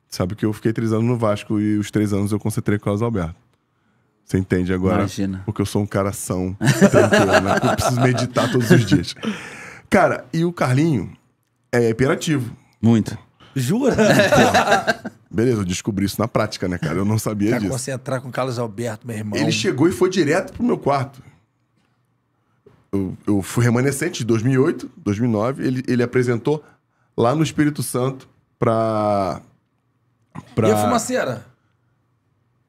Sabe que eu fiquei três anos no Vasco e os três anos eu concentrei com o Carlos Alberto. Você entende agora? Imagina. Porque eu sou um cara são, né? Eu preciso meditar todos os dias. Cara, e o Carlinho é hiperativo. Muito. Jura? Então, beleza, eu descobri isso na prática, né, cara? Eu não sabia Quer disso. concentrar com o Carlos Alberto, meu irmão. Ele chegou e foi direto pro meu quarto. Eu, eu fui remanescente de 2008, 2009. Ele, ele apresentou lá no Espírito Santo pra... pra... E a
fumaceira?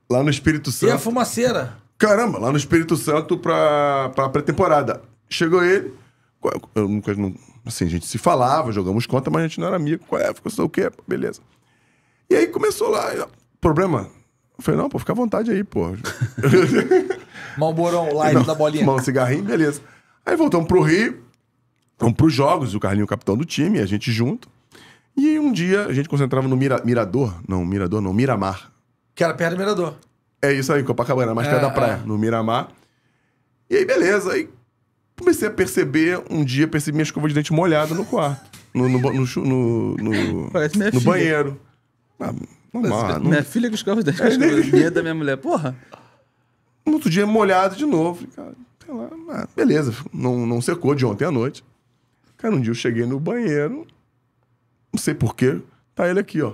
Lá no Espírito Santo. E a fumaceira? Caramba, lá no Espírito Santo pra, pra pré-temporada. Chegou ele, eu nunca, não, assim, a gente se falava, jogamos conta, mas a gente não era amigo. Qual é? Ficou, só o quê? Beleza. E aí começou lá, eu, problema? Eu falei, não, pô, fica à vontade aí, pô. Malborão, live não, da bolinha. Mal um cigarrinho, beleza. Aí voltamos pro Rio, vamos pros jogos, o Carlinho, capitão do time, a gente junto. E um dia a gente concentrava no Mira, Mirador, não, Mirador não, Miramar. Que era perto do Mirador. É isso aí, Copacabana, mais é, perto da praia, é. no Miramar. E aí, beleza. Aí comecei a perceber, um dia, percebi minha escova de dente molhada no quarto. No, no, no, no, no, Parece minha no filha. banheiro. Ah, normal, não... Minha filha com escova de dente, é, com medo da minha mulher. Porra! No outro dia, molhado de novo. Cara, sei lá, ah, beleza. Não, não secou de ontem à noite. Cara, um dia eu cheguei no banheiro, não sei porquê, tá ele aqui, ó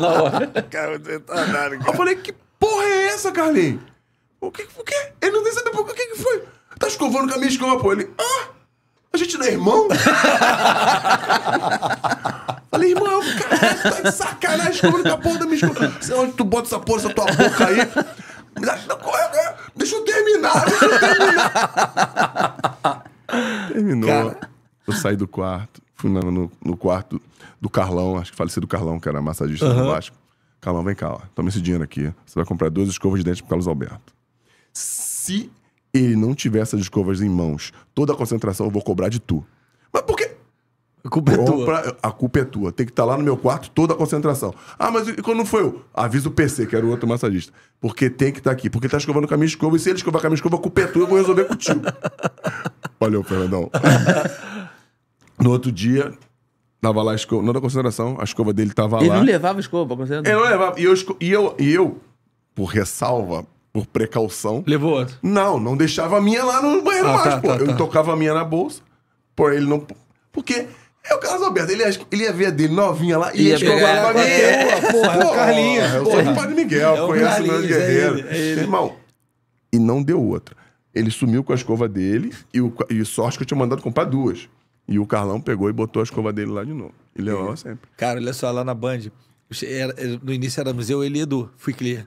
na hora. cara. Tá eu falei, que porra é essa, Carlinhos? O que o que? Ele não tem saber por que que foi. Tá escovando com a minha escova, pô. Ele, ah, a gente não é irmão? falei, irmão, cara, tá de sacanagem escovando com a porra da minha escova. Sei onde tu bota essa porra, essa tua boca aí. É, é? Deixa eu terminar, deixa eu terminar.
Terminou. Cara...
Eu saí do quarto. Fui no, no, no quarto do Carlão, acho que falecido do Carlão, que era massagista uhum. do Vasco. Carlão, vem cá, ó, toma esse dinheiro aqui. Você vai comprar duas escovas de dente pro Carlos Alberto. Se ele não tiver essas escovas em mãos, toda a concentração eu vou cobrar de tu. Mas por quê? A culpa Compra, é tua. A culpa é tua. Tem que estar tá lá no meu quarto toda a concentração. Ah, mas e quando foi eu? Avisa o PC, que era o outro massagista. Porque tem que estar tá aqui. Porque tá escovando com a minha escova. E se ele escovar com a minha escova, a culpa é tua, eu vou resolver contigo. Valeu, Fernandão. No outro dia, tava lá a escova. Não da consideração, a escova dele tava ele lá. Ele não
levava a escova pra consideração? É, ele não
levava. E eu, e eu, e eu por ressalva, por precaução. Levou outro? Não, não deixava a minha lá no banheiro ah, mais, tá, pô. Tá, eu tá. tocava a minha na bolsa. Por ele não. Porque. É o Carlos Alberto, ele ia, ele ia ver a dele novinha lá e ia escovar é, pra Miguel, é, porra, é porra, Carlinhos. Porra, porra. Eu sou do Padre Miguel, é conheço o meu é guerreiro. É ele, é ele. Irmão, e não deu outra. Ele sumiu com a escova dele e, o, e sorte que eu tinha mandado comprar duas. E o Carlão pegou e botou a escova dele lá de novo. E levava é. Uhum.
sempre. Cara, olha só, lá na Band, era, no início era eu, ele e Edu, fui clear.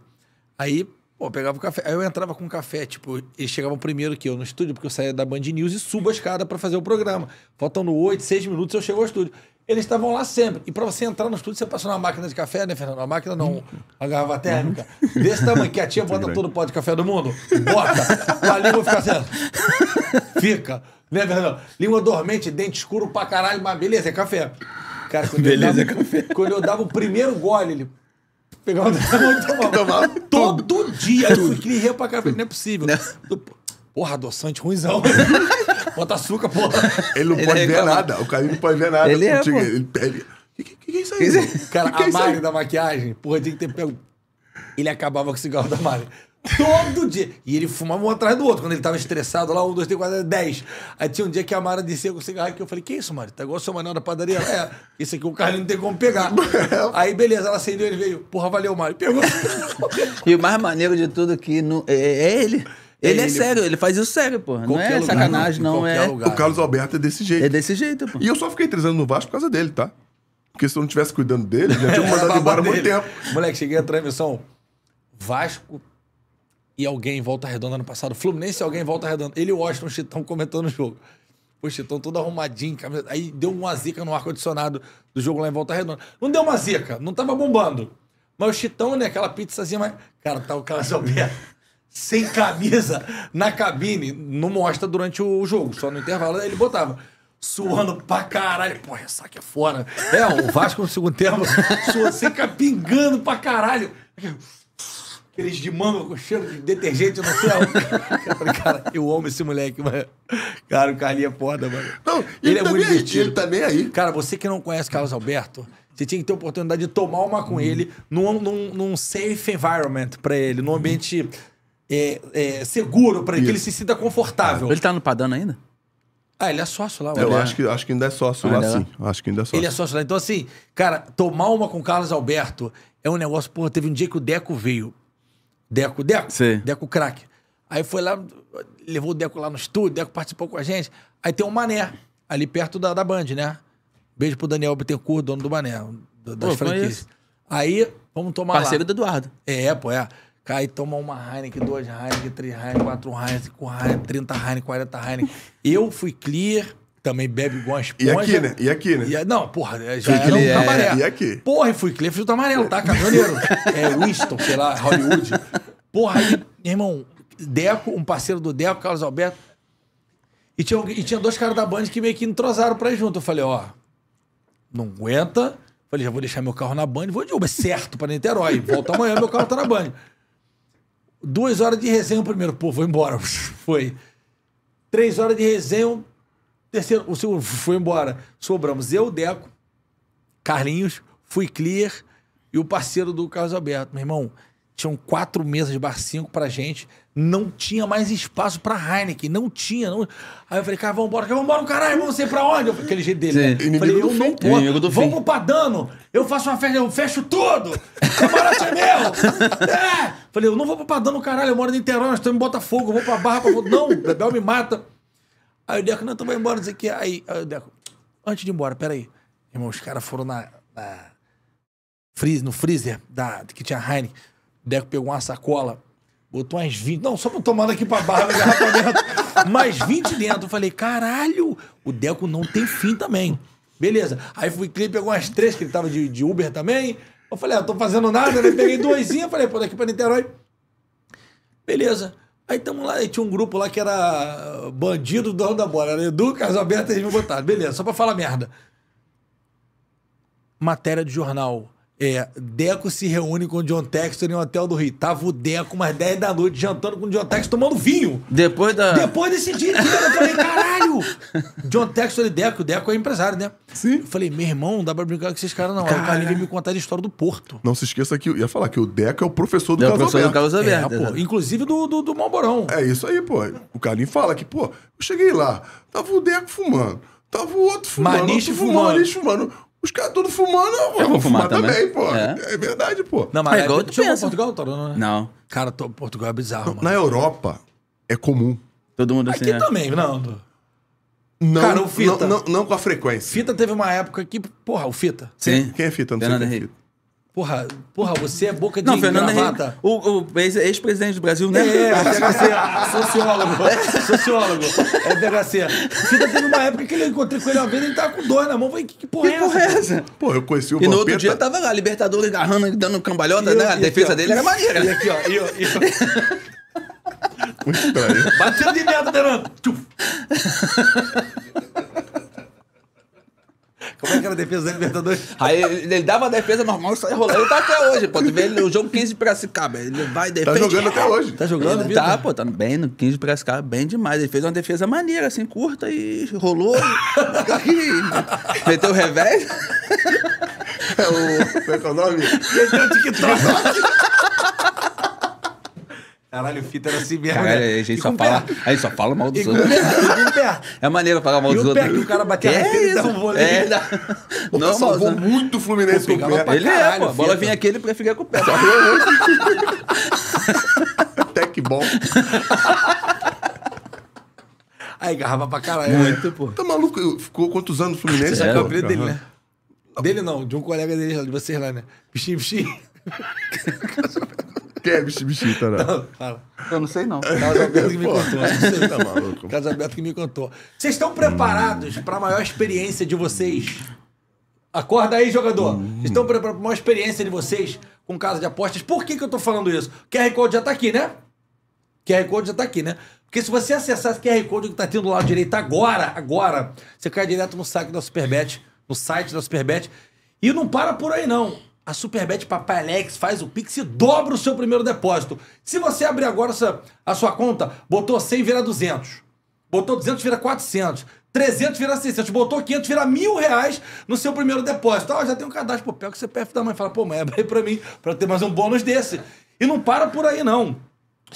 Aí, pô, pegava o café. Aí eu entrava com o café, tipo, eles chegavam primeiro que eu no estúdio, porque eu saía da Band News e subo a escada para fazer o programa. Faltando oito, seis minutos, eu chego ao estúdio. Eles estavam lá sempre. E para você entrar no estúdio, você passa numa máquina de café, né, Fernando? Uma máquina não, uma garrafa térmica.
Uhum. Desse tamanho que a
tia bota todo o pó de café do mundo. Bota! Tá a língua assim, fica assim. Fica. Né, Fernando? Língua dormente, dente escuro pra caralho, mas beleza, é café. Cara, quando beleza, eu dava, é café. Quando eu dava o primeiro gole, ele pegava o e tomava. tomava Todo tudo. dia. Eu fui ria pra caralho. Não é possível. Não. Porra, adoçante ruimzão. Bota açúcar, porra.
Ele não ele pode é ver reclamado. nada. O cara não pode ver nada. Ele é, contigo. Ele, ele... Que,
que, que, é isso aí?
Cara, que é a Mari da maquiagem, porra, tinha que ter pego. Ele acabava com o cigarro da Mari. Todo dia. E ele fumava um atrás do outro. Quando ele tava estressado lá, um, dois, três, quatro, é dez. Aí tinha um dia que a Mara descia com o cigarro aqui. Eu falei, que isso, Mari? Tá igual o seu Manel da padaria? Ela, é, esse aqui o Carlinho não tem como pegar. Aí, beleza, ela acendeu, ele veio. Porra, valeu, Mari. Pegou. e o
mais maneiro de tudo que não, é, é ele. É ele, ele é, é sério, ele faz isso sério, pô Não é lugar, sacanagem, não, não é. Lugar. O
Carlos Alberto é desse jeito. É desse jeito, pô. E eu só fiquei três anos no Vasco por causa dele, tá? Porque se eu não tivesse cuidando dele, já tinha mandado embora há muito tempo.
Moleque, cheguei à transmissão. Vasco e alguém volta redonda no passado. Fluminense e alguém volta redonda. Ele e o Washington, o Chitão comentando o jogo. O Chitão todo arrumadinho, camisa... aí deu uma zica no ar-condicionado do jogo lá em Volta Redonda. Não deu uma zica, não tava bombando. Mas o Chitão, né, aquela pizzazinha mais. Cara, tá o Carlos Alberto sem camisa na cabine, não mostra durante o jogo, só no intervalo ele botava suando pra caralho. Porra, essa aqui é fora. É, o Vasco no segundo tempo suando, sem pingando pra caralho. Aqueles de manga com cheiro de detergente no céu. eu falei, cara, eu amo esse moleque, mano. Cara, o carlinho é foda, mano. Não, ele, ele é tá muito divertido. É aí, ele tá aí. Cara, você que não conhece Carlos Alberto, você tinha que ter a oportunidade de tomar uma com hum. ele num, num, num, safe environment pra ele, num ambiente é, é, seguro pra ele, Isso. que ele se sinta confortável. ele tá no Padano ainda? Ah, ele é sócio lá.
Eu acho que, acho que ainda é sócio ah, lá, sim. Acho que ainda é sócio. Ele é
sócio lá. Então, assim, cara, tomar uma com Carlos Alberto é um negócio... Porra, teve um dia que o Deco veio. Deco, Deco, Sim. Deco craque. Aí foi lá, levou o Deco lá no estúdio, Deco participou com a gente. Aí tem um Mané, ali perto da, da Band, né? Beijo pro Daniel Bittencourt, dono do Mané, do, das pô, franquias. Aí, vamos tomar Parceiro lá. do Eduardo. É, pô, é. Cai, toma uma Heineken, duas Heineken, três Heineken, quatro Heineken, cinco Heineken, trinta Heineken, quarenta Heineken. Eu fui clear, também bebe igual E aqui, né? E aqui, né? E, é, não, porra, né, já era um cabaré. É... E aqui? Porra, e fui Cliff Fruto Amarelo, tá? Caminhoneiro. é Winston, sei lá, Hollywood. Porra, aí, meu irmão, Deco, um parceiro do Deco, Carlos Alberto. E tinha, e tinha dois caras da Band que meio que entrosaram pra ir junto. Eu falei, ó, não aguenta. Falei, já vou deixar meu carro na Band, vou de Uber certo pra Niterói. Volta amanhã, meu carro tá na Band. Duas horas de resenha, o primeiro, pô, vou embora. Foi. Três horas de resenha, Terceiro, o segundo foi embora. Sobramos eu, Deco, Carlinhos, Fui Clear e o parceiro do Carlos Alberto. Meu irmão, tinham quatro mesas de bar, cinco pra gente. Não tinha mais espaço pra Heineken. Não tinha. Não... Aí eu falei, cara, vambora. Cara, vambora, caralho, vamos ser pra onde? Eu falei, aquele jeito dele. Né? Eu falei, eu não posso. Vamos pro Padano. Eu faço uma festa, eu fecho tudo. Camarote é meu. É. Falei, eu não vou pro Padano, caralho. Eu moro em Niterói, nós estamos em Botafogo. Eu vou pra Barra. Pra... Não, o Bebel me mata. Aí o Deco, não, tu então vai embora, não sei o quê. Aí, aí o Deco, antes de ir embora, peraí. Irmão, os caras foram na, na freezer, no freezer da, que tinha Heineken. O Deco pegou uma sacola, botou umas 20. Não, só pra tomando aqui pra barra, garrafa dentro. Mais 20 dentro. Eu falei, caralho, o Deco não tem fim também. Beleza. Aí fui que pegou umas três, que ele tava de, de Uber também. Eu falei, ah, tô fazendo nada, né? Peguei duas, falei, pô, daqui pra Niterói. Beleza. Aí tamo lá, e tinha um grupo lá que era ah, bandido dono da bola. Era Edu, Carlos Alberto e eles me botaram. Beleza, só pra falar merda. Matéria de jornal. É, Deco se reúne com o John Texton em um hotel do Rio. Tava o Deco umas 10 da noite jantando com o John Texton tomando vinho. Depois da. Depois desse dia, eu falei, caralho! John Texton e Deco, o Deco é empresário, né? Sim. Eu falei, meu irmão, não dá pra brincar com esses
caras, não. Cara... Aí o Carlinhos veio me contar a história do Porto. Não se esqueça que eu ia falar que o Deco é o professor do é Carlos Alberto. Do Carlos Alberto. É, pô, inclusive do, do, do Malborão. É isso aí, pô. O Carlinhos fala que, pô, eu cheguei lá, tava o Deco fumando. Tava o outro fumando. Maniche outro fumando. fumando. Maniche fumando. Os caras todos fumando, eu vou, eu vou fumar, fumar também. pô. É. é. verdade,
pô. Não,
mas é, é igual tu pensa.
Portugal, Toró, tá não
né? Não. Cara, tô, Portugal é bizarro, mano.
Na Europa, é
comum. Todo mundo assim, Aqui né? também, Nando.
Não, cara, o Fita. Não, não, não, com a frequência. Fita teve uma época que, porra, o Fita. Sim. Quem é Fita? Não Fernando sei quem é Fita.
Porra, porra, você é boca de
não, Fernando gravata.
Henrique, o, o ex-presidente do Brasil,
né? É, é DHC,
é, sociólogo. É, sociólogo. É DHC. tá tendo uma época que eu encontrei com ele uma vez, ele tava com dois na mão. Falei, que, que porra que é porra essa? É essa? Pô, eu
conheci o E no outro dia
tava lá, Libertador agarrando, dando cambalhota, né? A defesa aqui, dele era maneira. E aqui, ó. E,
e...
Muito estranho.
Batendo de merda, Fernando. Como é que era a defesa da Libertadores?
Aí ele, ele dava a defesa normal e saia rolando. Ele tá até hoje, pô. Tu vê ele, o jogo 15 Piracicaba. Ele vai defende. Tá jogando até hoje. Tá jogando? Tá, tá, pô. Tá bem no 15 Piracicaba, bem demais. Ele fez uma defesa maneira, assim, curta e rolou. E... Meteu o revés.
É o... Como é que é o nome? Meteu o TikTok.
Caralho, o Fita era assim mesmo. Caralho,
né? a, gente só fala, a gente só fala mal dos outros. É maneiro falar mal dos outros. E o pé que o cara bateu é ele dá um vôlei. É, Não, não
salvou não. muito o Fluminense com o pé. Ele caralho, é, pô. A bola vinha aqui, ele ficar com o pé. Só Até que bom. Aí garrava pra caralho. Muito, né? pô. Tá maluco? Ficou quantos anos o Fluminense? Já é, o é, dele, né? Dele não,
de um colega dele, de vocês lá, né? Bichinho, bichinho.
Quem é bicho, Bichita,
né? não?
Não, Eu não sei, não. Carlos Aberto que me contou. Você tá maluco. que me contou. Vocês estão preparados para a maior experiência de vocês? Acorda aí, jogador. estão preparados para a maior experiência de vocês com casa de apostas? Por que, que eu tô falando isso? O QR Code já tá aqui, né? O QR Code já tá aqui, né? Porque se você acessar esse QR Code que tá tendo do lado direito agora, agora, você cai direto no site da Superbet, no site da Superbet. E não para por aí, não. A Superbet Papai Alex faz o Pix e dobra o seu primeiro depósito. Se você abrir agora a sua conta, botou 100, vira 200. Botou 200, vira 400. 300 vira 600, botou 500 vira mil reais no seu primeiro depósito. Ah, já tem um cadastro, pô, pega o CPF da mãe. Fala, pô, mãe, abre aí pra mim, pra ter mais um bônus desse. E não para por aí, não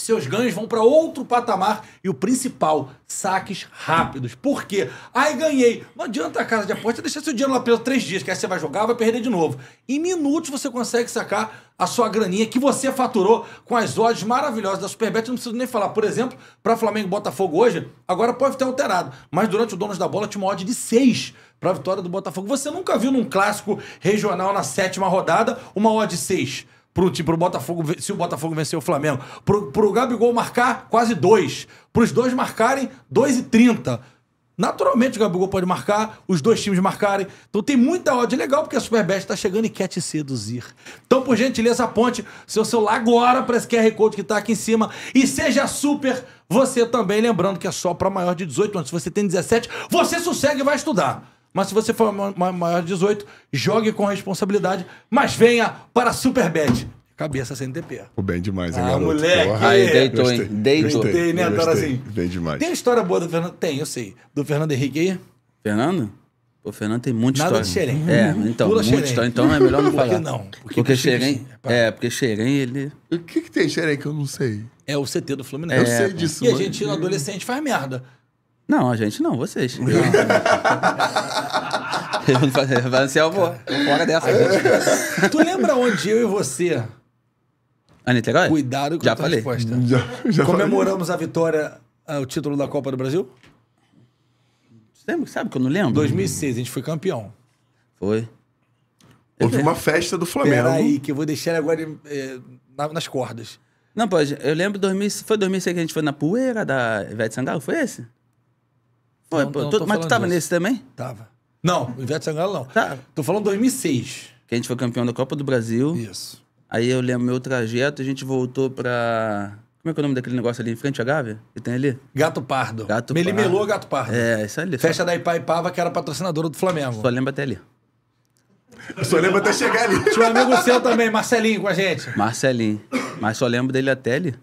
seus ganhos vão para outro patamar e o principal, saques rápidos. Por quê? Aí ganhei. Não adianta a casa de aposta deixar seu dinheiro lá pelos três dias, que aí você vai jogar, vai perder de novo. Em minutos você consegue sacar a sua graninha que você faturou com as odds maravilhosas da Superbet. Não preciso nem falar, por exemplo, para Flamengo e Botafogo hoje, agora pode ter alterado, mas durante o Donos da Bola tinha uma odd de 6 para a vitória do Botafogo. Você nunca viu num clássico regional na sétima rodada uma odd de 6 pro, tipo, pro Botafogo, se o Botafogo vencer o Flamengo, pro, pro Gabigol marcar quase dois, pros dois marcarem 2,30. Naturalmente o Gabigol pode marcar, os dois times marcarem. Então tem muita odd legal porque a Superbet está chegando e quer te seduzir. Então, por gentileza, aponte seu celular agora para esse QR Code que está aqui em cima e seja super você também. Lembrando que é só para maior de 18 anos. Se você tem 17, você sossegue e vai estudar. Mas se você for maior de 18, jogue com responsabilidade, mas venha para a Superbet. Cabeça sem DP.
O bem demais, hein, ah, garoto? moleque! Porra. Aí, deitou, hein? Deitou. Gostei, né, Dorazinho? Assim? Bem demais.
Tem história boa do Fernando? Tem, eu sei. Do Fernando Henrique aí?
Fernando? O Fernando tem muita história. Nada de Xerém. É, então, Pula muita história. Então é melhor não falar. Por que não? Porque, porque Xerém... Assim? É, porque Xerém, ele... O que
que tem Xerém que eu
não sei? É o CT do Fluminense. É, eu sei disso, E a gente, no adolescente, faz merda.
Não, a gente não, vocês. eu não fazer, assim, vai ser avô.
Fora dessa. Gente. tu lembra onde eu e você...
A Niterói? Cuidado com já a
falei. resposta. Já, já Comemoramos falei. a vitória, ah, o título da Copa do Brasil? Sabe, sabe que eu não lembro? 2006, a gente foi campeão.
Foi. Houve uma festa
do Flamengo. Peraí, que eu vou deixar agora é, nas cordas. Não,
pode. Eu lembro, 2000, foi 2006 que a gente foi na poeira da Ivete Sangalo, foi esse?
Foi, pô. mas tu tava disso. nesse também? Tava. Não, o Ivete Sangalo não. Tá.
Tô falando 2006. Que a gente foi campeão da Copa do Brasil. Isso. Aí eu lembro meu trajeto, a gente voltou pra... Como é que é o nome daquele negócio ali em frente à Gávea? Que tem ali? Gato Pardo. Gato Melimelô Pardo. Gato Pardo.
É, isso ali. Festa só... da Ipaipava, que era patrocinadora do Flamengo. Só lembra até ali.
só lembro até chegar ali. Tinha um amigo seu também, Marcelinho, com a gente. Marcelinho. Mas só lembro dele até ali.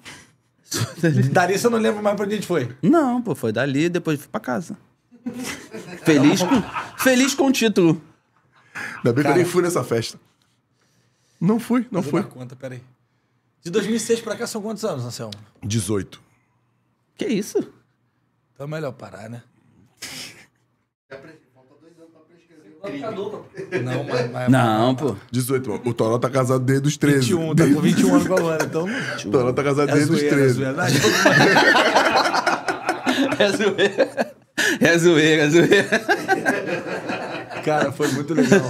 Dali você não lembra mais pra onde a gente foi? Não, pô, foi dali, depois fui pra casa. feliz, com, feliz com o título.
Ainda bem que eu nem fui nessa festa.
Não fui, não fui. conta, peraí. De 2006 pra cá são quantos anos, Anselmo? 18. Que isso? Então é melhor parar, né?
Não, mas, mas, é Não, pô. 18, o Toró tá casado desde os 13. 21, tá com 21 anos
agora, então. O Toró tá casado é desde zoeira, é os 13. É zoeira. É zoeira, é zoeira. Cara, foi muito legal.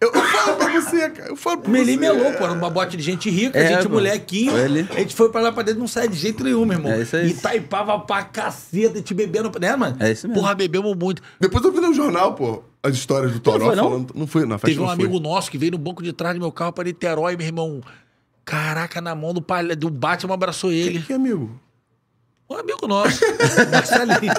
Eu, eu falo
pra você, cara. Eu falo pra Melim você. melou, pô. Era uma
bote de gente rica, é, gente pô. molequinho. A gente foi pra lá pra dentro, não sai de jeito nenhum, meu irmão. É isso aí. E taipava pra caceta, te bebendo, né, mano? É isso mesmo. Porra,
bebemos muito. Depois eu vi no jornal, pô as histórias do Toró não foi, não? falando. Não foi, na festa Teve um amigo foi.
nosso que veio no banco de trás do meu carro para Niterói, meu irmão. Caraca, na mão do, palha, do Batman abraçou
ele. Que, que amigo? Um amigo nosso. Marcelinho.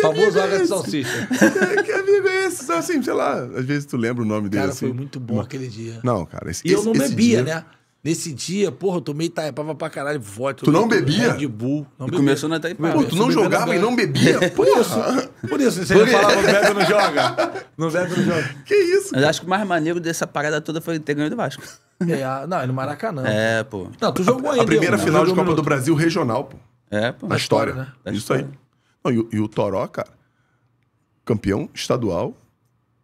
famoso é Água de Salsicha. Que, amigo é esse? Assim, sei lá, às vezes tu lembra o nome dele. Cara, assim. foi muito bom aquele dia. Não, cara. Esse, e eu esse, não bebia, dia...
né? Nesse dia, porra, eu tomei taipava pra caralho, voto. Tu não bebia? Red Bull. Não bebia. Começou na taipava. Pô, tu não jogava e não bebia? É, por isso. Por isso, você Por falava, não bebe, não joga. Não bebe, não joga.
Que isso?
Mas acho que o mais maneiro dessa parada toda foi ter ganho do Vasco.
É, não, é no Maracanã.
É, pô.
Não, tu jogou ainda. A primeira final de Copa do Brasil regional, pô. É, pô. Na história. Né? Isso aí. Não, e, e o Toró, cara, campeão estadual,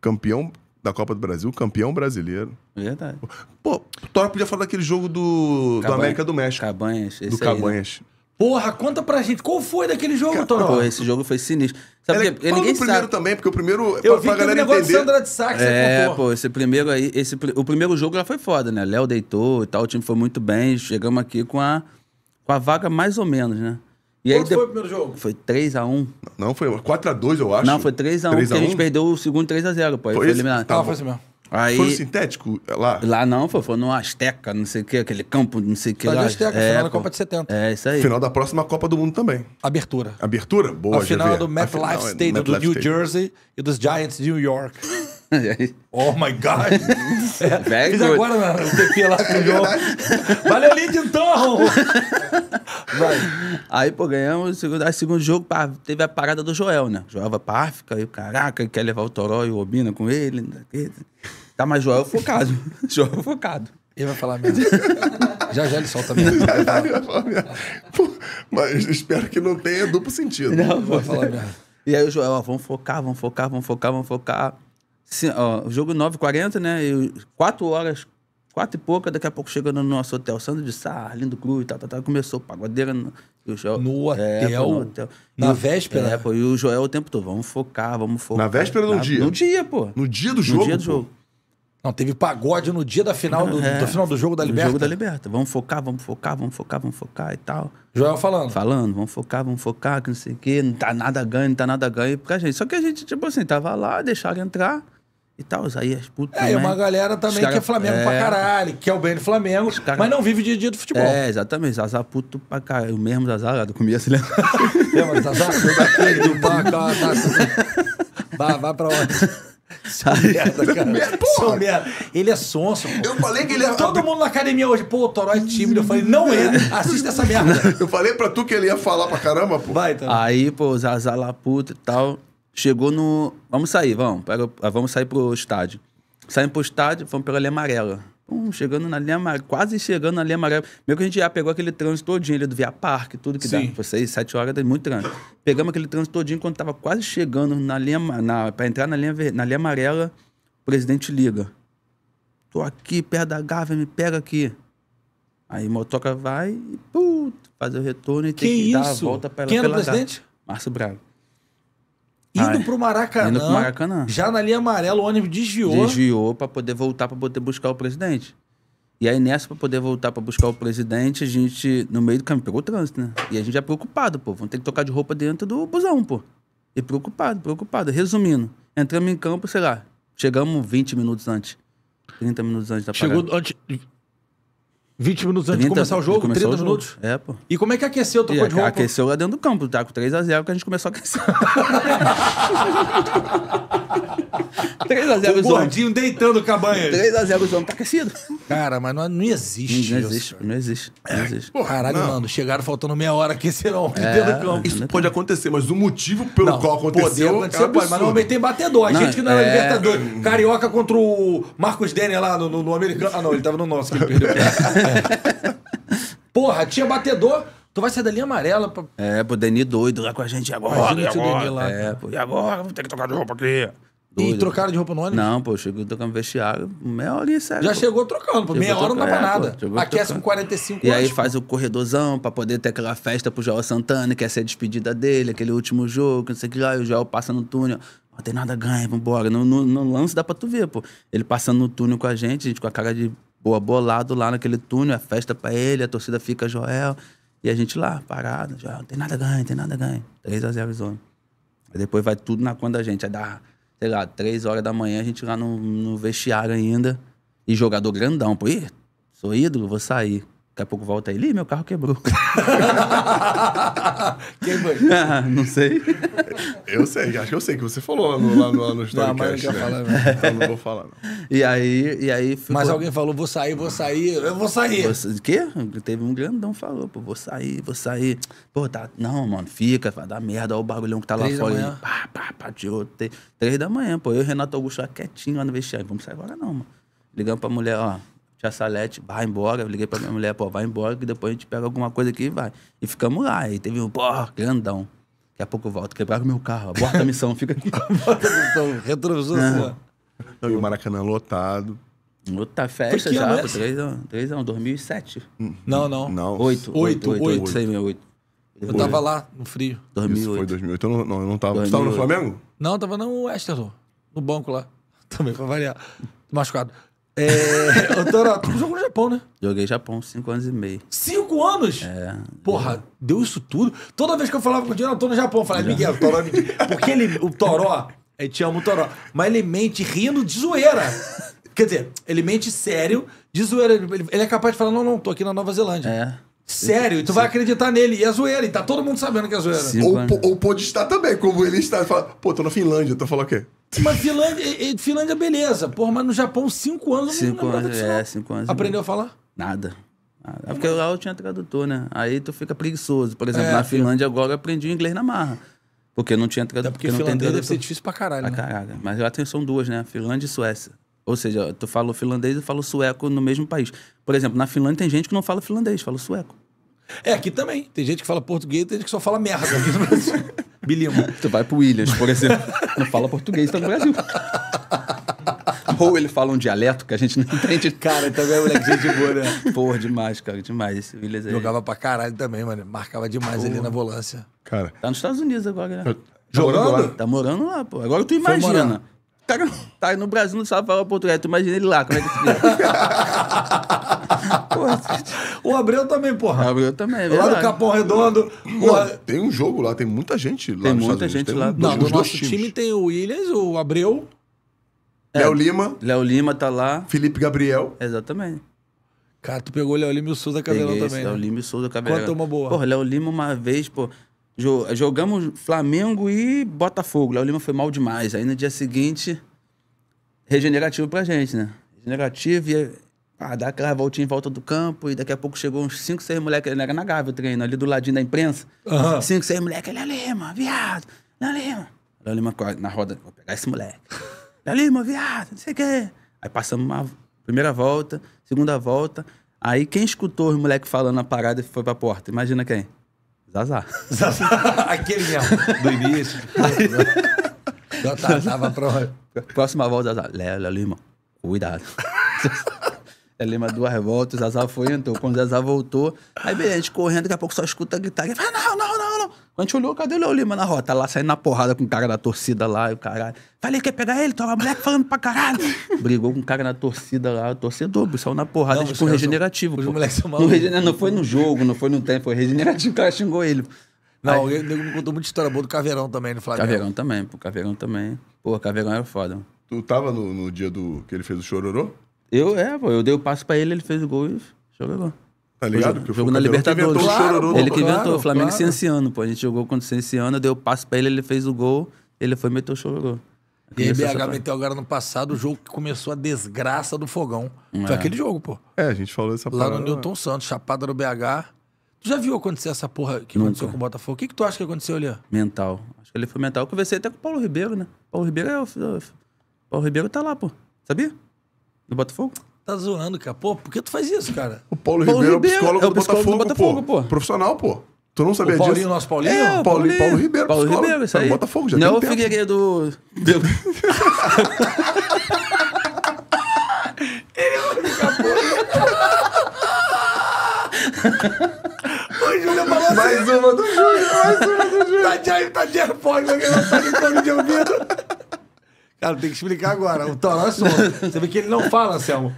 campeão da Copa do Brasil, campeão brasileiro. Verdade. Pô, Toro podia falar daquele jogo do, Cabanha, do América do México. Cabanhas. do né? Cabanhas. né? Porra, conta pra gente, qual foi daquele jogo, Toró? Pô, esse
jogo foi sinistro. Sabe Ela, é que, ninguém o primeiro sabe.
também, porque o primeiro. Eu pra, vi pra o negócio entender. Sandra de Sá, que é,
pô, esse primeiro aí. Esse, o primeiro jogo já foi foda, né? Léo deitou e tal, o time foi muito bem. Chegamos aqui com a, com a vaga mais ou menos, né? E Quanto aí, de... foi o primeiro jogo? Foi 3x1. Não, foi 4x2, eu acho. Não, foi 3x1, porque a, gente perdeu o segundo 3x0, pô. Foi, foi eliminado. Tá, foi assim mesmo. Aí, foi no sintético lá? Lá não, foi, foi no Azteca, não sei o que, aquele campo, não sei o que. Foi no Azteca, é, final da Copa
de 70. É, isso aí. Final da próxima Copa do Mundo também. Abertura. Abertura? Boa, A
final GV. É do MetLife Stadium do New Jersey e dos Giants de New York. oh my God! É, fiz good. agora na TP lá com o é João. Valeu, Lindy,
então!
Vai. Aí, pô, ganhamos. Segundo, aí, segundo jogo, pá, teve a parada do Joel, né? Joel vai pra África, aí, caraca, quer levar o Toró e o Obina com ele. Tá, mas Joel é focado. Joel é focado.
Ele vai falar mesmo.
já já ele solta
mesmo. Já, ele vai falar Pô, mas espero que não tenha duplo sentido. Não, vou vai
falar mesmo. E aí o Joel, ó, vamos focar, vamos focar, vamos focar, vamos focar. Sim, ó, o jogo 9h40, né? E 4 horas, 4 e pouca, daqui a pouco chegando no nosso hotel. Sandro de Sá, Lindo Cruz, tá, tá, tá. Começou pagodeira no, o Joel, no, é, hotel, é, no hotel. Na e, véspera? É, pô, e o Joel o tempo todo, vamos focar, vamos focar. Na véspera ou no dia? No dia,
pô. No dia do jogo? No dia do jogo.
Não, teve pagode no dia da final do, é, do final do jogo da Liberta. jogo da Liberta.
Vamos focar, vamos focar, vamos focar, vamos focar e tal. Joel falando. Falando, vamos focar, vamos focar, que não sei o quê, não tá nada ganho, não tá nada ganho pra gente. Só que a gente, tipo assim, tava lá, deixaram entrar e tal, as putas. É, e né? uma
galera também cara... que é Flamengo é... pra caralho, que é o
bem do Flamengo, cara... mas não vive dia a dia do futebol. É, exatamente. Zazá puto pra caralho. O mesmo Zazá né? lá do começo, lembra? Lembra,
Zazá? do Baca,
Vai, vai pra onde?
Merda, cara.
Porra. Merda. Ele é sonso. Pô. Eu falei que ele é. Tá todo mundo na academia hoje, pô, o Toró é tímido. Eu falei,
não é, assista essa merda. Eu falei pra tu que ele ia falar pra caramba, pô. Vai, então.
Aí, pô, Zazá lá puto e tal. Chegou no. Vamos sair, vamos. Pega, ah, vamos sair pro estádio. Saímos pro estádio, fomos pela linha amarela. chegando na linha amarela, quase chegando na linha amarela. Meio que a gente já pegou aquele trânsito todinho ali do Via Parque, tudo que Sim. dá. Foi seis, sete horas, muito trânsito. Pegamos aquele trânsito todinho quando tava quase chegando na linha. Na, pra entrar na linha, na linha amarela, o presidente liga. Tô aqui, perto da Gávea, me pega aqui. Aí motoca vai e pum, faz o retorno e que tem que isso? dar a volta pra ela. Quem era o presidente? Márcio Braga.
Indo ah, pro Maracanã. Indo pro Maracanã. Já na linha amarela, o ônibus desviou.
Desviou para poder voltar para poder buscar o presidente. E aí, nessa, para poder voltar para buscar o presidente, a gente, no meio do caminho, pegou o trânsito, né? E a gente já preocupado, pô. Vamos ter que tocar de roupa dentro do busão, pô. E preocupado, preocupado. Resumindo, entramos em campo, sei lá, chegamos 20 minutos antes. 30 minutos antes da parada. Chegou 20 minutos antes 30, de começar o jogo, 30 o minutos. É, pô. E como é que aqueceu? o e, de roupa? Aqueceu lá dentro do campo, tá com 3x0 que a gente começou a
aquecer.
3x0 o gordinho deitando cabanhas. 3x0 os homens, tá aquecido. Cara, mas não, não existe não, não isso. Existe, não existe, não é, existe. Pô, Caralho, não. mano, chegaram faltando meia hora, aqueceram é, dentro do campo. Isso pode acontecer, mas o motivo
pelo não, qual aconteceu... Pode acontecer, é pode, mas normalmente
tem batedor. A gente que não era é, é. Libertadores. Carioca contra o Marcos Denner lá no, no, no americano... Ah, não, ele tava no nosso, que ele perdeu. Porra, tinha batedor. Tu vai sair da linha amarela. Pra...
É, pô, Deni doido lá com a gente agora. Imagina e agora? Lá, é, pô. E agora? Vou ter que trocar de roupa aqui. Doido. E trocaram de roupa no ônibus? Não, pô, chegou trocando vestiário, meia hora e sério. Já pô. chegou trocando, pô. meia chegou hora não dá pra é, nada. Pô, Aquece trocando. com
45 E aí pô. faz
o corredorzão pra poder ter aquela festa pro Joel Santana, que essa é a despedida dele, aquele último jogo, não sei o que lá, e o Joel passa no túnel. Não tem nada ganha, vambora. No, no, no lance dá pra tu ver, pô. Ele passando no túnel com a gente, a gente com a cara de Boa, bolado lá naquele túnel, é festa pra ele, a torcida fica Joel. E a gente lá, parado, Joel, não tem nada ganho, não tem nada ganho. 3 a 0 zone. Aí depois vai tudo na conta da gente. Aí dá, sei lá, 3 horas da manhã, a gente lá no, no vestiário ainda. E jogador grandão, pô, ih, sou ídolo, vou sair. Daqui a pouco volta
ele, meu carro quebrou. Quem foi? Ah, não sei. Eu sei, acho que eu sei que você falou no, lá no, lá no Storycast. Não, mas não né? falar, então, não vou falar, não. E aí, e aí ficou... Mas
alguém falou, vou sair, vou sair, eu vou sair. de quê? Teve
um grandão falou, pô, vou sair, vou sair. Pô, tá... Não, mano, fica, vai dar merda, olha o barulhão que tá lá fora. Pá, pá, pá, de outro. Três da manhã, pô. Eu e o Renato Augusto lá quietinho lá no vestiário. Vamos sair agora não, mano. Ligamos pra mulher, ó Tia Salete, vai embora. Eu liguei pra minha mulher, pô, vai embora, que depois a gente pega alguma coisa aqui e vai. E ficamos lá. E teve um, pô, grandão. Daqui a pouco eu volto, quebraram meu carro, Bota a
missão, fica aqui. Bota a missão, retrovisor, é.
E o Maracanã
lotado. Outra festa já, Três
é? anos, 3 anos, 2007. Não, não. não. Oito. Oito. Oito. Oito, Eu tava lá, no frio.
2008. Isso foi 2008. Eu não, não, eu não tava. Você tava no Flamengo?
Não, tava no Westerton, no banco lá. Também, pra variar. Machucado. É, Antônio, tu jogou no Japão, né?
Joguei Japão
5 anos e meio. 5 anos? É. Porra, deu isso tudo. Toda vez que eu falava com o Diego, eu ah, tô no Japão. Eu falava, Miguel, o Toró me Porque ele, o Toró, a gente ama o Toró, mas ele mente rindo de zoeira. Quer dizer, ele mente sério, de zoeira. Ele, ele é capaz de falar, não, não, tô aqui na Nova Zelândia. É. Sério, e tu vai acreditar nele. E é zoeira, e tá todo mundo sabendo que é zoeira. ou, ou, pode estar também,
como ele está. Fala, Pô, tô na Finlândia, tu falando o quê?
Mas Finlândia, Finlândia, beleza. Porra, mas no Japão, cinco anos
cinco não anos, é, cinco anos. Aprendeu a falar? Nada. nada. É porque lá eu
tinha tradutor, né? Aí tu fica preguiçoso. Por exemplo, é, na Finlândia agora eu aprendi inglês na marra. Porque não tinha tradutor. Até porque, porque finlandês deve ser difícil pra caralho. Pra né? caralho. Mas lá tem, são duas, né? Finlândia e Suécia. Ou seja, tu fala finlandês e fala sueco no mesmo país. Por exemplo, na Finlândia tem gente que não fala finlandês, fala
sueco.
É, aqui também. Tem gente que fala português e tem gente que só fala merda aqui no Brasil bilíngue. Tu vai pro Williams, por exemplo. não fala português, tá no Brasil. Ou ele fala um dialeto que a gente não entende. Cara, também então é moleque de boa, né? Porra, demais, cara, demais. Esse Williams aí. É- Jogava pra caralho também, mano. Marcava demais Porra. ali na volância. Cara. Tá nos Estados Unidos agora, né? Tá, tá Jogando? Morando?
Tá morando lá, pô. Agora tu imagina.
cara tá, tá no Brasil, não sabe falar português. Tu imagina ele lá, como é que fica? o Abreu também,
porra. O Abreu também, é Lá do Capão Redondo. tem um jogo lá, tem muita gente lá. Tem muita gente tem lá. Um, não, no nosso times. time
tem o Williams, o Abreu. É, Léo Lima.
Léo
Lima tá lá. Felipe Gabriel. Exatamente. Cara, tu pegou o Léo Lima e o Souza Cabelão também. Léo né? Lima e o Souza Cabelão. Quanto uma boa. Porra, Léo Lima uma vez, pô. Jogamos Flamengo e Botafogo. Léo Lima foi mal demais. Aí no dia seguinte, regenerativo pra gente, né? Regenerativo e ah, dá aquela voltinha em volta do campo e daqui a pouco chegou uns 5, 6 moleques, ele era na Gávea o treino, ali do ladinho da imprensa. 5, 6 moleques, ele é ali, mano, viado, é ali, mano. Ali, mano, na roda, vou pegar esse moleque. É ali, mano, viado, não sei o quê. Aí passamos uma primeira volta, segunda volta. Aí quem escutou os moleques falando na parada e foi pra porta? Imagina quem? Zazá. Zazá. Aquele mesmo, do início.
Né?
Já tava, tá, tava pronto.
Próxima volta, Zazá. Léo, Lima, cuidado. Eu lembro duas voltas, Zazá foi entrou. Quando Zazá voltou, aí beleza, a gente correndo, daqui a pouco só escuta gritar. Ele fala, não, não, não, não. Quando a gente olhou, cadê o Léo Lima na rota? lá saindo na porrada com o cara da torcida lá, e o caralho. Falei, quer pegar ele? Tava moleque falando pra caralho. Brigou com o cara na torcida lá, o torcedor, saiu na porrada, não, tipo, regenerativo. os moleques são malucos. Não, não foi no jogo, não foi no tempo, foi regenerativo, o
cara xingou ele. Não, aí, ele me contou muita história boa do Caveirão também no Flamengo. Caveirão
também, pô, Caveirão também. Pô, Caveirão era foda. Tu tava no, no dia do que ele fez o chororô? Eu, é, pô, eu dei o passo pra ele, ele fez o gol e joguei lá. Tá ligado? Jogo, jogo na Libertadores. Que claro, ele que inventou, claro, Flamengo claro. Cienciano, pô. A gente jogou contra o Cienciano, eu dei o passo pra ele, ele fez o gol, ele foi e meteu o chororô. E a BH
meteu agora no passado o jogo que começou a desgraça do fogão. É. Foi aquele jogo, pô.
É, a gente falou essa parada. Lá no Newton
Santos, chapada no BH. Tu já viu acontecer essa porra que Nunca. aconteceu com o Botafogo? O que, que tu acha que aconteceu ali?
Mental. Acho que ele foi mental. Eu conversei até com o Paulo Ribeiro, né? Paulo Ribeiro é o. Paulo Ribeiro tá lá, pô. Sabia?
Do Botafogo?
Tá zoando, cara. Pô, por que tu faz isso, cara? O
Paulo, Paulo Ribeiro, é Ribeiro é o psicólogo, é o psicólogo
do, Botafogo, do Botafogo pô. pô. Profissional, pô. Tu não sabia o Paulinho, disso? nosso Paulinho? É, Paulo, Paulinho, Paulo Ribeiro. Paulo psicólogo. Ribeiro, isso aí. Tá no Botafogo, já Não é o Figueiredo... Deu... Ô, Júlia, falou Mais uma do Júlio, mais uma do Júlio. Tá de, tá de AirPods, aquele lançado em fone de ouvido.
Cara, tem que explicar agora. O Toró é Você vê
que ele não fala, Anselmo.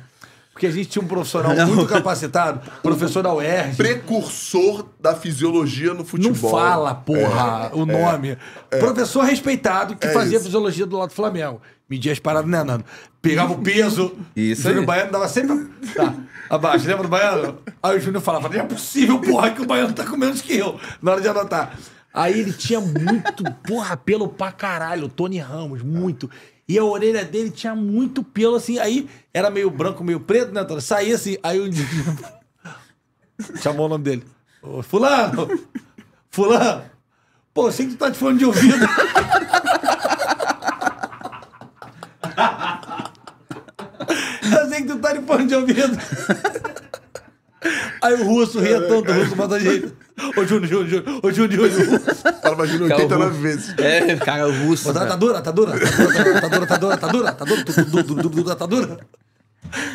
Porque a gente tinha um profissional não. muito capacitado, professor da UERJ. Precursor da fisiologia no futebol. Não fala, é, porra, é, o nome. É,
professor respeitado que é fazia isso. fisiologia do lado do Flamengo. Media as paradas, né, Nando? Pegava o peso. Isso. Júnior aí. Baiano dava sempre. Tá, abaixo, lembra do Baiano? Aí o Júnior falava: não é possível, porra, que o Baiano tá com menos que eu, na hora de anotar. Aí ele tinha muito, porra, pelo pra caralho, Tony Ramos, muito. E a orelha dele tinha muito pelo, assim. Aí era meio branco, meio preto, né, Antônio? Saía assim. Aí um dia. Chamou o nome dele. Ô, fulano! Fulano! Pô, sei que tu tá de fone de ouvido. eu sei que tu tá de fone de ouvido. Aí o russo ria tanto, o russo mata a gente. Ô Júnior, Júnior, Júnior, ô Júnior, Júnior. Fala imagina 89
vezes.
É,
cara, o russo. tá dura, tá dura, tá dura, tá dura, tá dura, tá dura, tá dura, tá dura, tá dura.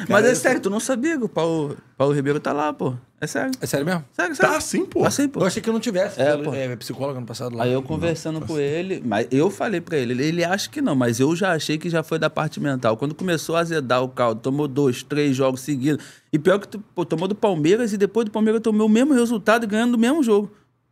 Mas é sério, tu não sabia que o Paulo,
Paulo Ribeiro tá lá, pô. É sério. É sério
mesmo? Sério, tá sério. Tá sim, pô. Tá sim, pô. Eu achei que eu não tivesse. É, pelo, é, é psicólogo ano passado lá. Aí eu conversando não, com assim. ele,
mas eu falei pra ele, ele, ele, acha que não, mas eu já achei que já foi da parte mental. Quando começou a azedar o caldo, tomou dois, três jogos seguidos. E pior que tu, pô, tomou do Palmeiras e depois do Palmeiras tomou o mesmo resultado ganhando o mesmo jogo.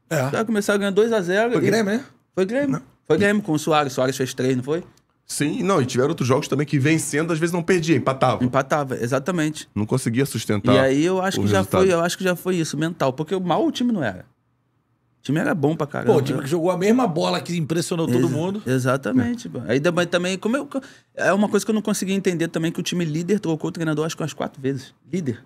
É. Já começaram a ganhar 2x0. Foi e... Grêmio, né? Foi Grêmio. Não. Foi Grêmio com o Soares. Soares fez três, não foi? Sim, não, e tiveram outros jogos também que vencendo, às vezes não perdia, empatava. Empatava, exatamente. Não conseguia sustentar. E aí eu acho que resultado. já foi, eu acho que já foi isso, mental, porque mal o time não era. O time era bom pra caramba. Pô, o time que jogou a mesma bola que impressionou todo mundo. Exatamente. É. Aí também, como eu, é uma coisa que eu não consegui entender também, que o time líder trocou o treinador acho que umas quatro vezes. Líder.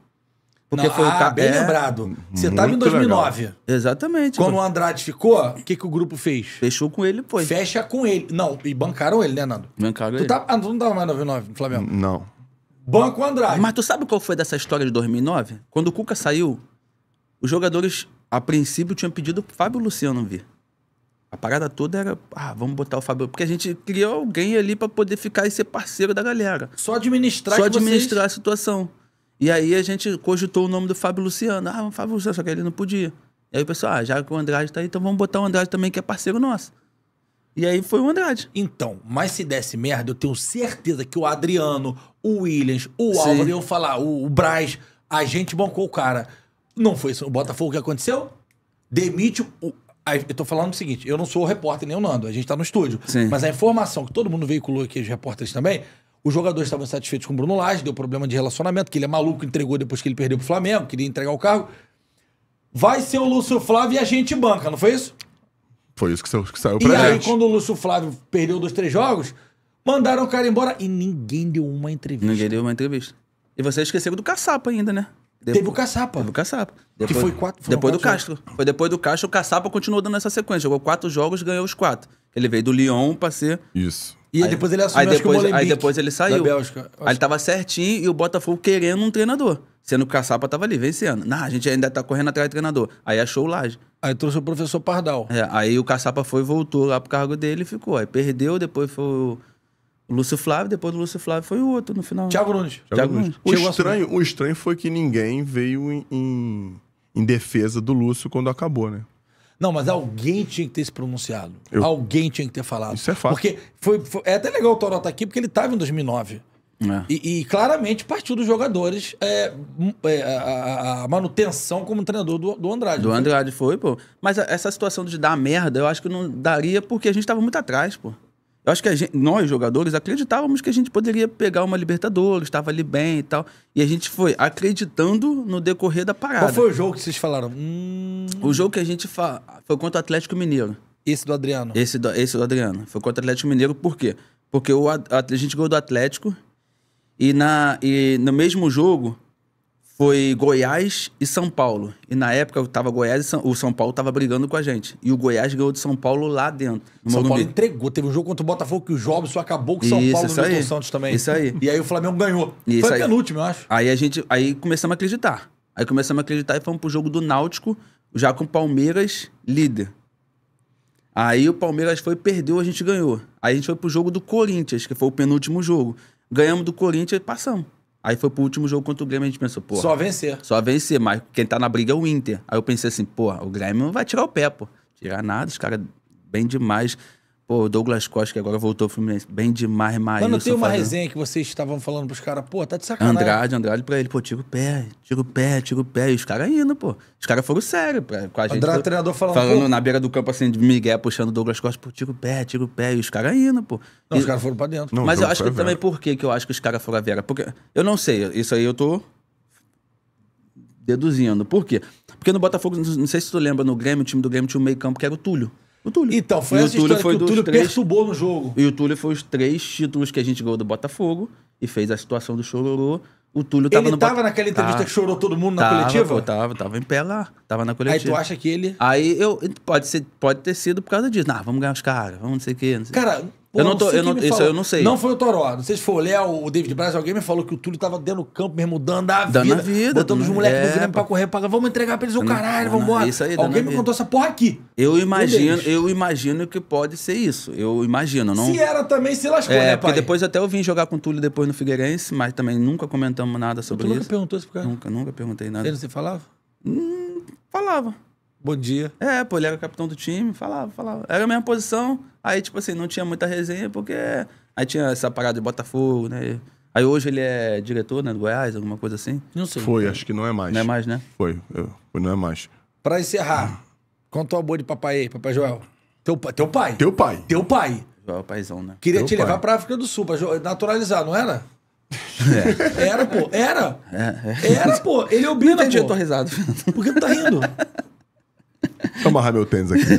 Porque Não, foi ah, o bem é, lembrado. Você estava em 2009. Legal.
Exatamente. Quando o Andrade ficou, o que, que o grupo fez? Fechou com ele, pô. Fecha com ele. Não, e bancaram ele, né, Nando? Bancaram tu ele. Tá, ah, tu não tava mais 99 no Flamengo? Não. Banco Andrade. Mas tu sabe qual foi dessa história de 2009? Quando o Cuca saiu, os
jogadores, a princípio, tinham pedido pro Fábio Luciano vir. A parada toda era, ah, vamos botar o Fábio. Porque a gente criou alguém ali para poder ficar e ser parceiro da galera. Só administrar Só administrar vocês... a situação. E aí a gente cogitou o nome do Fábio Luciano. Ah, o Fábio Luciano, só que ele não podia. E aí o pessoal, ah, já que o Andrade tá aí, então vamos botar o Andrade também, que é parceiro nosso.
E aí foi o Andrade. Então, mas se desse merda, eu tenho certeza que o Adriano, o Williams, o Sim. Álvaro, eu falar, o, o Braz, a gente bancou o cara. Não foi isso. O Botafogo que aconteceu? Demite o. Eu tô falando o seguinte, eu não sou o repórter nem o Nando, a gente tá no estúdio. Sim. Mas a informação que todo mundo veiculou aqui, os repórteres também, os jogadores estavam satisfeitos com o Bruno Lage, deu problema de relacionamento, que ele é maluco, entregou depois que ele perdeu pro Flamengo, queria entregar o cargo. Vai ser o Lúcio Flávio e a gente banca, não foi isso?
Foi isso que, saiu, que saiu pra e gente.
E aí, quando o Lúcio Flávio perdeu dois, três jogos, mandaram o cara embora e ninguém deu uma entrevista. Ninguém deu uma entrevista. E você esqueceu do caçapa ainda, né? Depois, teve o Caçapa. Teve o Caçapa. Depois, que foi
quatro. Depois quatro do Castro. Jogos. Foi depois do Castro. O Caçapa continuou dando essa sequência. Jogou quatro jogos, ganhou os quatro. Ele veio do Lyon pra ser. Isso. E aí, depois ele assumiu, aí depois, aí depois ele saiu. Bélgica, aí ele tava certinho e o Botafogo querendo um treinador. Sendo que o Caçapa tava ali, vencendo. Não, a gente ainda tá correndo atrás do treinador. Aí achou o Laje. Aí trouxe o professor Pardal. É, aí o Caçapa foi voltou lá pro cargo dele e ficou. Aí perdeu, depois foi o Lúcio Flávio, depois do Lúcio Flávio foi o outro no final. Tiago
Nunes.
Tiago Nunes. O, estranho, o estranho foi que ninguém veio em, em, em defesa do Lúcio quando acabou, né?
Não, mas alguém tinha que ter se pronunciado. Eu...
Alguém tinha
que ter falado. Isso é fácil. Porque foi, foi... é até legal o Toró estar tá aqui, porque ele estava em 2009. É. E, e, claramente partiu dos jogadores é, é, a, a, manutenção como treinador do,
do Andrade. Do né? Andrade foi, pô. Mas essa situação de dar merda, eu acho que não daria porque a gente estava muito atrás, pô. Eu acho que gente, nós, jogadores, acreditávamos que a gente poderia pegar uma Libertadores, estava ali bem e tal. E a gente foi acreditando no decorrer da parada. Qual foi o jogo que vocês falaram? Hum... O jogo que a gente fa... foi contra o Atlético Mineiro. Esse do Adriano? Esse do, esse do Adriano. Foi contra o Atlético Mineiro, por quê? Porque o, a, a gente ganhou do Atlético e, na, e no mesmo jogo foi Goiás e São Paulo. E na época tava Goiás e São, o São Paulo tava brigando com a gente. E o Goiás ganhou de São Paulo lá dentro. São Morumbi. Paulo
entregou. Teve um jogo contra o Botafogo que o Jobson acabou com o São isso, Paulo isso no Santos também. Isso aí.
E aí o Flamengo ganhou. Isso foi aí. penúltimo, eu acho. Aí a gente aí começamos a acreditar. Aí começamos a acreditar e fomos pro jogo do Náutico, já com o Palmeiras líder. Aí o Palmeiras foi, perdeu, a gente ganhou. Aí a gente foi pro jogo do Corinthians, que foi o penúltimo jogo. Ganhamos do Corinthians e passamos. Aí foi pro último jogo contra o Grêmio, a gente pensou, pô. Só vencer. Só vencer, mas quem tá na briga é o Inter. Aí eu pensei assim, pô, o Grêmio não vai tirar o pé, pô. Tirar nada, os caras bem demais. Pô, o Douglas Costa, que agora voltou pro Fluminense, bem demais, mais Mano, tem uma fazendo... resenha
que vocês estavam falando pros caras, pô, tá de sacanagem. Andrade,
Andrade pra ele, pô, tira o pé, tira o pé, tira o pé. E os caras indo, pô. Os caras foram sério pra, com a gente. Andrade, foi, treinador falando. Falando pô, na beira do campo, assim, de Miguel, puxando o Douglas Costa, pô, tira o pé, tira o pé. E os caras indo, pô. Não, e... os caras foram pra dentro. Não, Mas eu acho que também, por que eu acho que os caras foram a Vera? Porque, eu não sei, isso aí eu tô deduzindo. Por quê? Porque no Botafogo, não sei se tu lembra, no Grêmio, o time do Grêmio tinha um meio campo que era o Túlio.
O Túlio. Então, foi essa o Túlio foi que o Túlio três...
perturbou no jogo. E o Túlio foi os três títulos que a gente ganhou do Botafogo e fez a situação do Chororô. O Túlio tava ele tava naquela entrevista tá. que chorou
todo mundo na coletiva? Pô,
tava, tava em pé lá. Tava na coletiva. Aí tu acha que ele. Aí eu. Pode, ser, pode ter sido por causa disso. Ah, vamos ganhar os caras, vamos não sei o quê. Não sei cara, Pô, eu não tô, eu não, isso falou. eu não sei. Não
foi o Toró. Não sei se foi o Léo, o David Braz, alguém me falou que o Túlio tava dentro do campo mesmo, dando a vida. Dando a vida. Botando os né? moleques é, no Grêmio pra correr, pra... vamos entregar pra eles o caralho, vamos embora. Isso aí, alguém é me vida. contou essa porra aqui. Eu imagino,
eu imagino que pode ser isso. Eu imagino. Não... Se
era também, se lascou, é, né, pai? Porque
depois até eu vim jogar com o Túlio depois no Figueirense, mas também nunca comentamos nada sobre isso. Tu nunca perguntou isso pro cara? Nunca, nunca perguntei nada. Ele não se falava? Hum, falava. Bom dia. É, pô, ele era o capitão do time, falava, falava. Era a mesma posição, aí, tipo assim, não tinha muita resenha, porque. Aí tinha essa parada de Botafogo, né? Aí hoje ele é diretor, né, do Goiás, alguma coisa assim? Não sei. Foi, acho que não é mais. Não é mais, né?
Foi, foi não é mais.
Pra encerrar, conta o amor de papai aí, papai Joel. Teu, teu pai. Teu pai. Teu pai. Joel Paizão, né? Queria teu te pai. levar pra África do Sul, pra naturalizar, não era? É. Era, pô, era.
É, é. Era,
pô, ele obina, Não entendi pô. a tua risada. Por que tu tá rindo?
Deixa eu amarrar meu tênis aqui.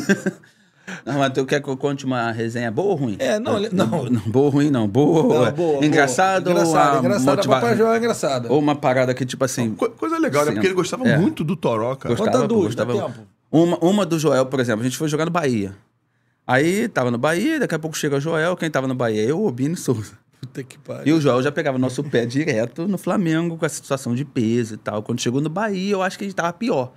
Não, mas tu quer que eu conte uma resenha boa ou ruim? É, não, não. não, não boa ou ruim, não. Boa, não, boa engraçado boa. Engraçada, engraçada. Motiva... Papai é engraçada. Ou uma parada que, tipo assim... Co coisa legal, assim, Porque ele gostava é. muito
do Toró, cara. Gostava, Conta gostava. Tempo.
Uma, uma do Joel, por exemplo. A gente foi jogar no Bahia. Aí, tava no Bahia, daqui a pouco chega o Joel. Quem tava no Bahia? Eu, Obino e Souza.
Puta que pariu. E
o Joel já pegava nosso pé direto no Flamengo, com a situação de peso e tal. Quando chegou no Bahia, eu acho que a gente tava pior.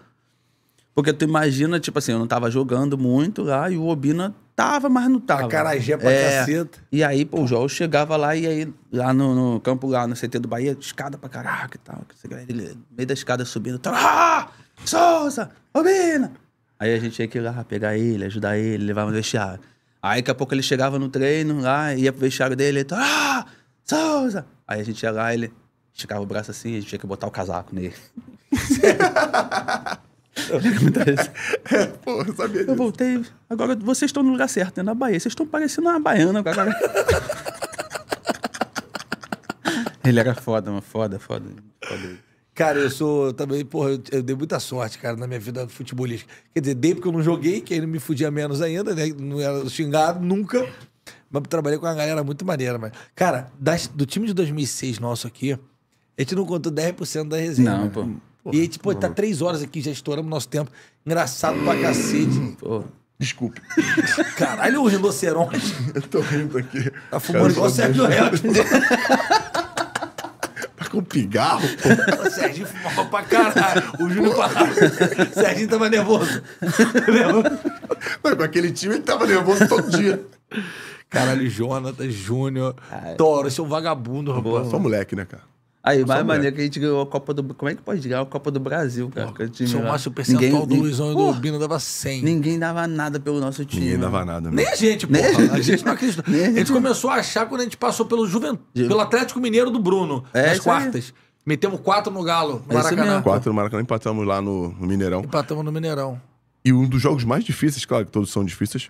Porque tu imagina, tipo assim, eu não tava jogando muito lá e o Obina tava, mas não tava. Acarajé pra é, caceta. E aí, pô, o João chegava lá e aí, lá no, no, campo, lá no CT do Bahia, escada pra caraca e tal. Ele, no meio da escada subindo, tá, ah,
Souza,
Obina! Aí a gente tinha que ir lá pegar ele, ajudar ele, levar no vestiário. Aí daqui a pouco ele chegava no treino lá, ia pro vestiário dele, ele, ah, Souza! Aí a gente ia lá, ele esticava o braço assim, a gente tinha que botar o casaco nele. eu sabia disso. Eu voltei. Agora vocês estão no lugar certo, né? Na Bahia. Vocês estão
parecendo uma baiana com a cara.
Ele era foda, mano. Foda, foda. foda.
Cara, eu sou também, porra, eu, eu, dei muita sorte, cara, na minha vida futebolística. Quer dizer, dei porque eu não joguei, que aí me fudia menos ainda, né? Não era xingado nunca. Mas trabalhei com uma galera muito maneira, mas. Cara, das, do time de 2006 nosso aqui, a gente não contou 10% da resenha. Não, né? pô. E aí, tipo, tá três horas aqui, já estouramos nosso tempo. Engraçado pra cacete.
Porra. Desculpe.
Caralho, o rinoceronte.
Eu tô rindo aqui. Tá fumando igual o Sérgio Reto. tá com pigarro, pô. O Sérgio
fumava pra caralho. O Júnior parava.
O Sérgio tava nervoso. Mas com aquele time ele tava nervoso todo dia.
Caralho, Jonathan, Júnior, Toro, esse é um vagabundo,
rapaz. Só
moleque, né, cara?
Aí, mais maneiro que a gente ganhou a Copa do Como é que pode ganhar a Copa do Brasil, cara? Pô, time, se o percentual ninguém, do Luizão e do Urbino dava 100. Ninguém dava nada pelo nosso time. Ninguém dava nada. Mesmo. Nem a gente, porra.
a gente não acredita. A, a gente começou a achar quando a gente passou pelo Juventude, pelo Atlético Mineiro do Bruno, é, nas quartas. Aí. Metemos quatro no Galo, é Maracanã. Quatro
no Maracanã, empatamos lá no, no Mineirão. Empatamos no Mineirão. E um dos jogos mais difíceis, claro que todos são difíceis,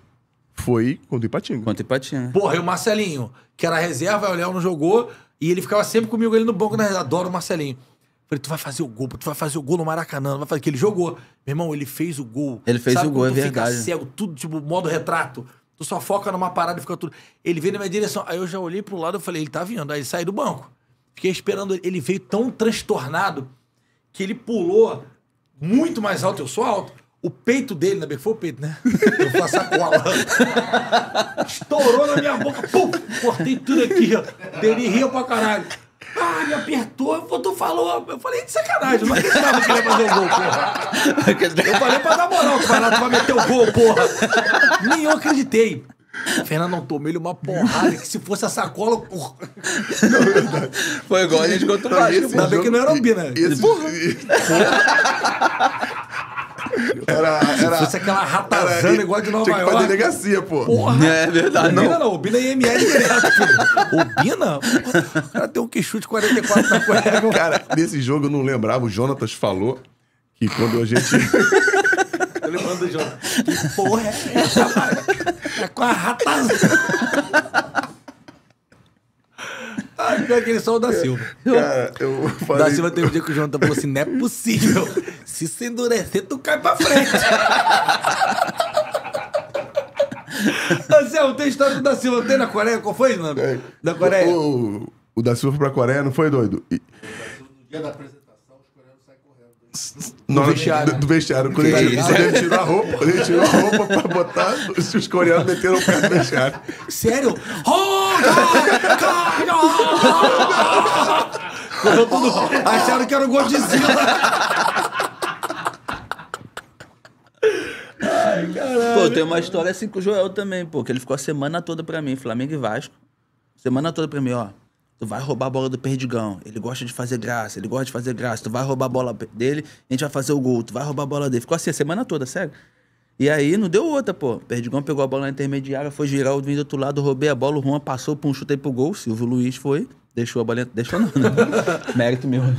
foi contra o Ipatinga. Contra o Ipatinga.
Porra, e o Marcelinho, que era reserva, o Léo não jogou. E ele ficava sempre comigo, ele no banco, né? Adoro o Marcelinho. Falei, tu vai fazer o gol, tu vai fazer o gol no Maracanã, não vai fazer. Que ele jogou. Meu irmão, ele fez o gol. Ele fez Sabe o gol, é verdade. Fica cego, tudo, tipo, modo retrato. Tu só foca numa parada e fica tudo. Ele veio na minha direção. Aí eu já olhei pro lado e falei, ele tá vindo. Aí ele saiu do banco. Fiquei esperando ele. Ele veio tão transtornado que ele pulou muito mais alto. Eu sou alto. O peito dele, né? Foi o peito, né? Eu faço a cola. Estourou na minha boca. Pum! Cortei tudo aqui, ó. Dele riu pra caralho. Ah, me apertou, tu falou. Eu falei de sacanagem, eu não acreditava que ele ia fazer o gol,
porra.
Eu falei pra dar moral, tu vai tu vai meter o gol, porra. Nem eu acreditei. Fernando, não tomei uma porrada que se fosse a sacola. Porra. Não, Foi igual a gente contra o Vasco. Ainda bem que não era um Bina. Esse... porra. Era, era, Se fosse aquela ratazana era, igual de Nova tinha York. Tinha delegacia,
pô. Porra. É verdade. Não. Bina não, o Bina é IML direto, O Bina? O cara tem um queixu de 44 na cueca. Cara, nesse jogo eu não lembrava, o Jonatas falou que quando a gente...
Tô lembrando do Jonatas. Que porra é essa, cara? É com a ratazana. Aquele é só o da Silva. Cara, eu falei... Da Silva teve um dia que o Jonathan falou assim: não é possível. Se se endurecer, tu cai pra
frente.
Anselmo, tem história do da Silva, tem na Coreia? Qual foi, mano? É. Da Coreia? O, o, o, da Silva foi pra Coreia, não foi, doido? E... O da Silva, no dia da presença no vestiário. Do, do vestiário. Quando ele, ele tirou a roupa, ele tirou a roupa pra botar, os coreanos meteram o pé no vestiário. Sério?
Correu tudo.
Acharam que era o Godzilla.
Ai, caralho. Pô, tem
uma história assim com o Joel também, pô, que ele ficou a semana toda pra mim, Flamengo e Vasco. Semana toda pra mim, ó tu vai roubar a bola do Perdigão. Ele gosta de fazer graça, ele gosta de fazer graça. Tu vai roubar a bola dele, a gente vai fazer o gol. Tu vai roubar a bola dele. Ficou assim a semana toda, sério. E aí não deu outra, pô. Perdigão pegou a bola na intermediária, foi girar, o vim do outro lado, roubei a bola, o Juan passou, pum, chutei pro gol. Silvio Luiz foi, deixou a bola dentro. Deixou não, né? Mérito meu. Né?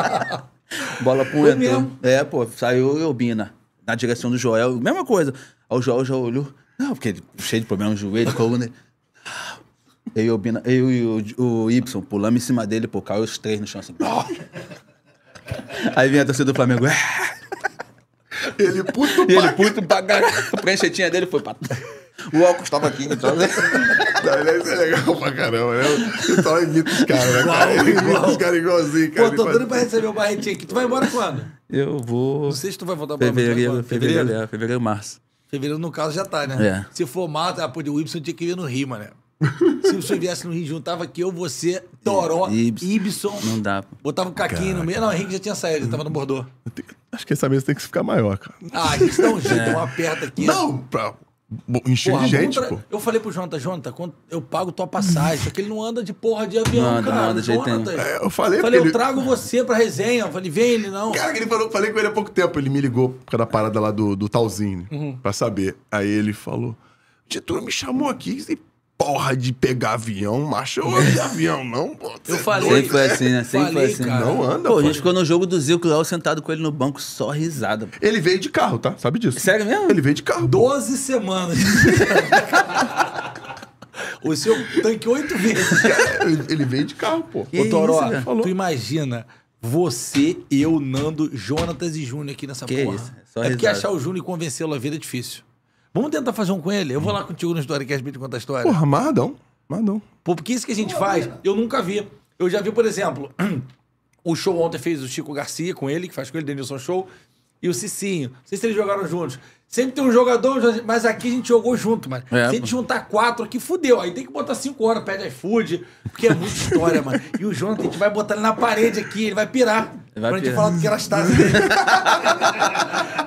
bola pro entrou. É, pô, saiu eubina Na direção do Joel, mesma coisa. Aí o Joel já olhou. Não, porque cheio de problema no joelho, coluna. Ah, eu e o, Bina, eu e o, o Y pulamos em cima dele, pô, caiu os três no chão assim. Aí vinha a torcida do Flamengo. É. Ele puto e ele puto pra A pranchetinha dele foi pra. O óculos tava aqui, então.
Né? Não, isso é legal pra caramba, né? Eu
só imita os caras, né, cara? Ele imita os
caras igualzinho, cara. Pô, tô dando pra receber o barretinho aqui. Tu vai embora quando? Eu vou. Não sei se tu vai voltar pra fevereiro, fevereiro, fevereiro,
é, fevereiro, março.
Fevereiro, no caso, já tá, né? É. Se for março, ah, pô, o Y tinha que vir no Rio, mano. Se senhor viesse no Rio, juntava que eu, você, Toró, é, Ibson. Não dá. Botava o Caquinho no meio. Não, o Henrique já tinha saído, ele tava no Bordeaux.
Acho que essa mesa tem que ficar maior, cara. Ah, eles gente um jeito, é. uma
aperta aqui. Não,
pra... Encher porra, de gente, pô.
Eu falei pro Jonathan, Jonathan, quando eu pago tua passagem, só que ele não anda de porra de avião, não, cara. Não anda Jonathan. É, eu falei, eu falei, eu
trago você pra resenha. Eu falei, vem ele não. Cara, ele falou, falei com ele há pouco tempo. Ele me ligou por causa da parada lá do, do Talzinho, uhum. pra saber. Aí ele falou: o diretor me chamou aqui e porra de pegar avião, macho, eu ando de avião, não, pô. Eu é falei. sempre foi assim,
né? Sempre falei, foi assim. Cara. Não anda, pô. A gente ficou no jogo do Zico Léo sentado com ele no banco, só risada. Ele
veio de carro, tá? Sabe disso? Sério mesmo? Ele veio de carro. Doze semanas. o seu tanque oito vezes. ele veio de carro, pô. Que Ô, Toró,
tu imagina você, eu, Nando, Jonatas e Júnior aqui nessa que porra. Isso? Só é risada. porque achar o Júnior e convencê-lo a é vida é difícil. Vamos tentar fazer um com ele? Eu vou lá contigo no que me conta a história. Porra,
não? Mardão.
Pô, porque isso que a gente faz, eu nunca vi. Eu já vi, por exemplo, o show ontem fez o Chico Garcia com ele, que faz com ele, Denilson Show e o Cicinho. Não sei se eles jogaram juntos. Sempre tem um jogador, mas aqui a gente jogou junto, mano. É, se a gente juntar quatro aqui, fudeu. Aí tem que botar cinco horas, pede iFood, porque é muita história, mano. E o Jonathan, a gente vai botar ele na parede aqui, ele vai pirar. vai pra pirar. gente falar do que era tazas dele.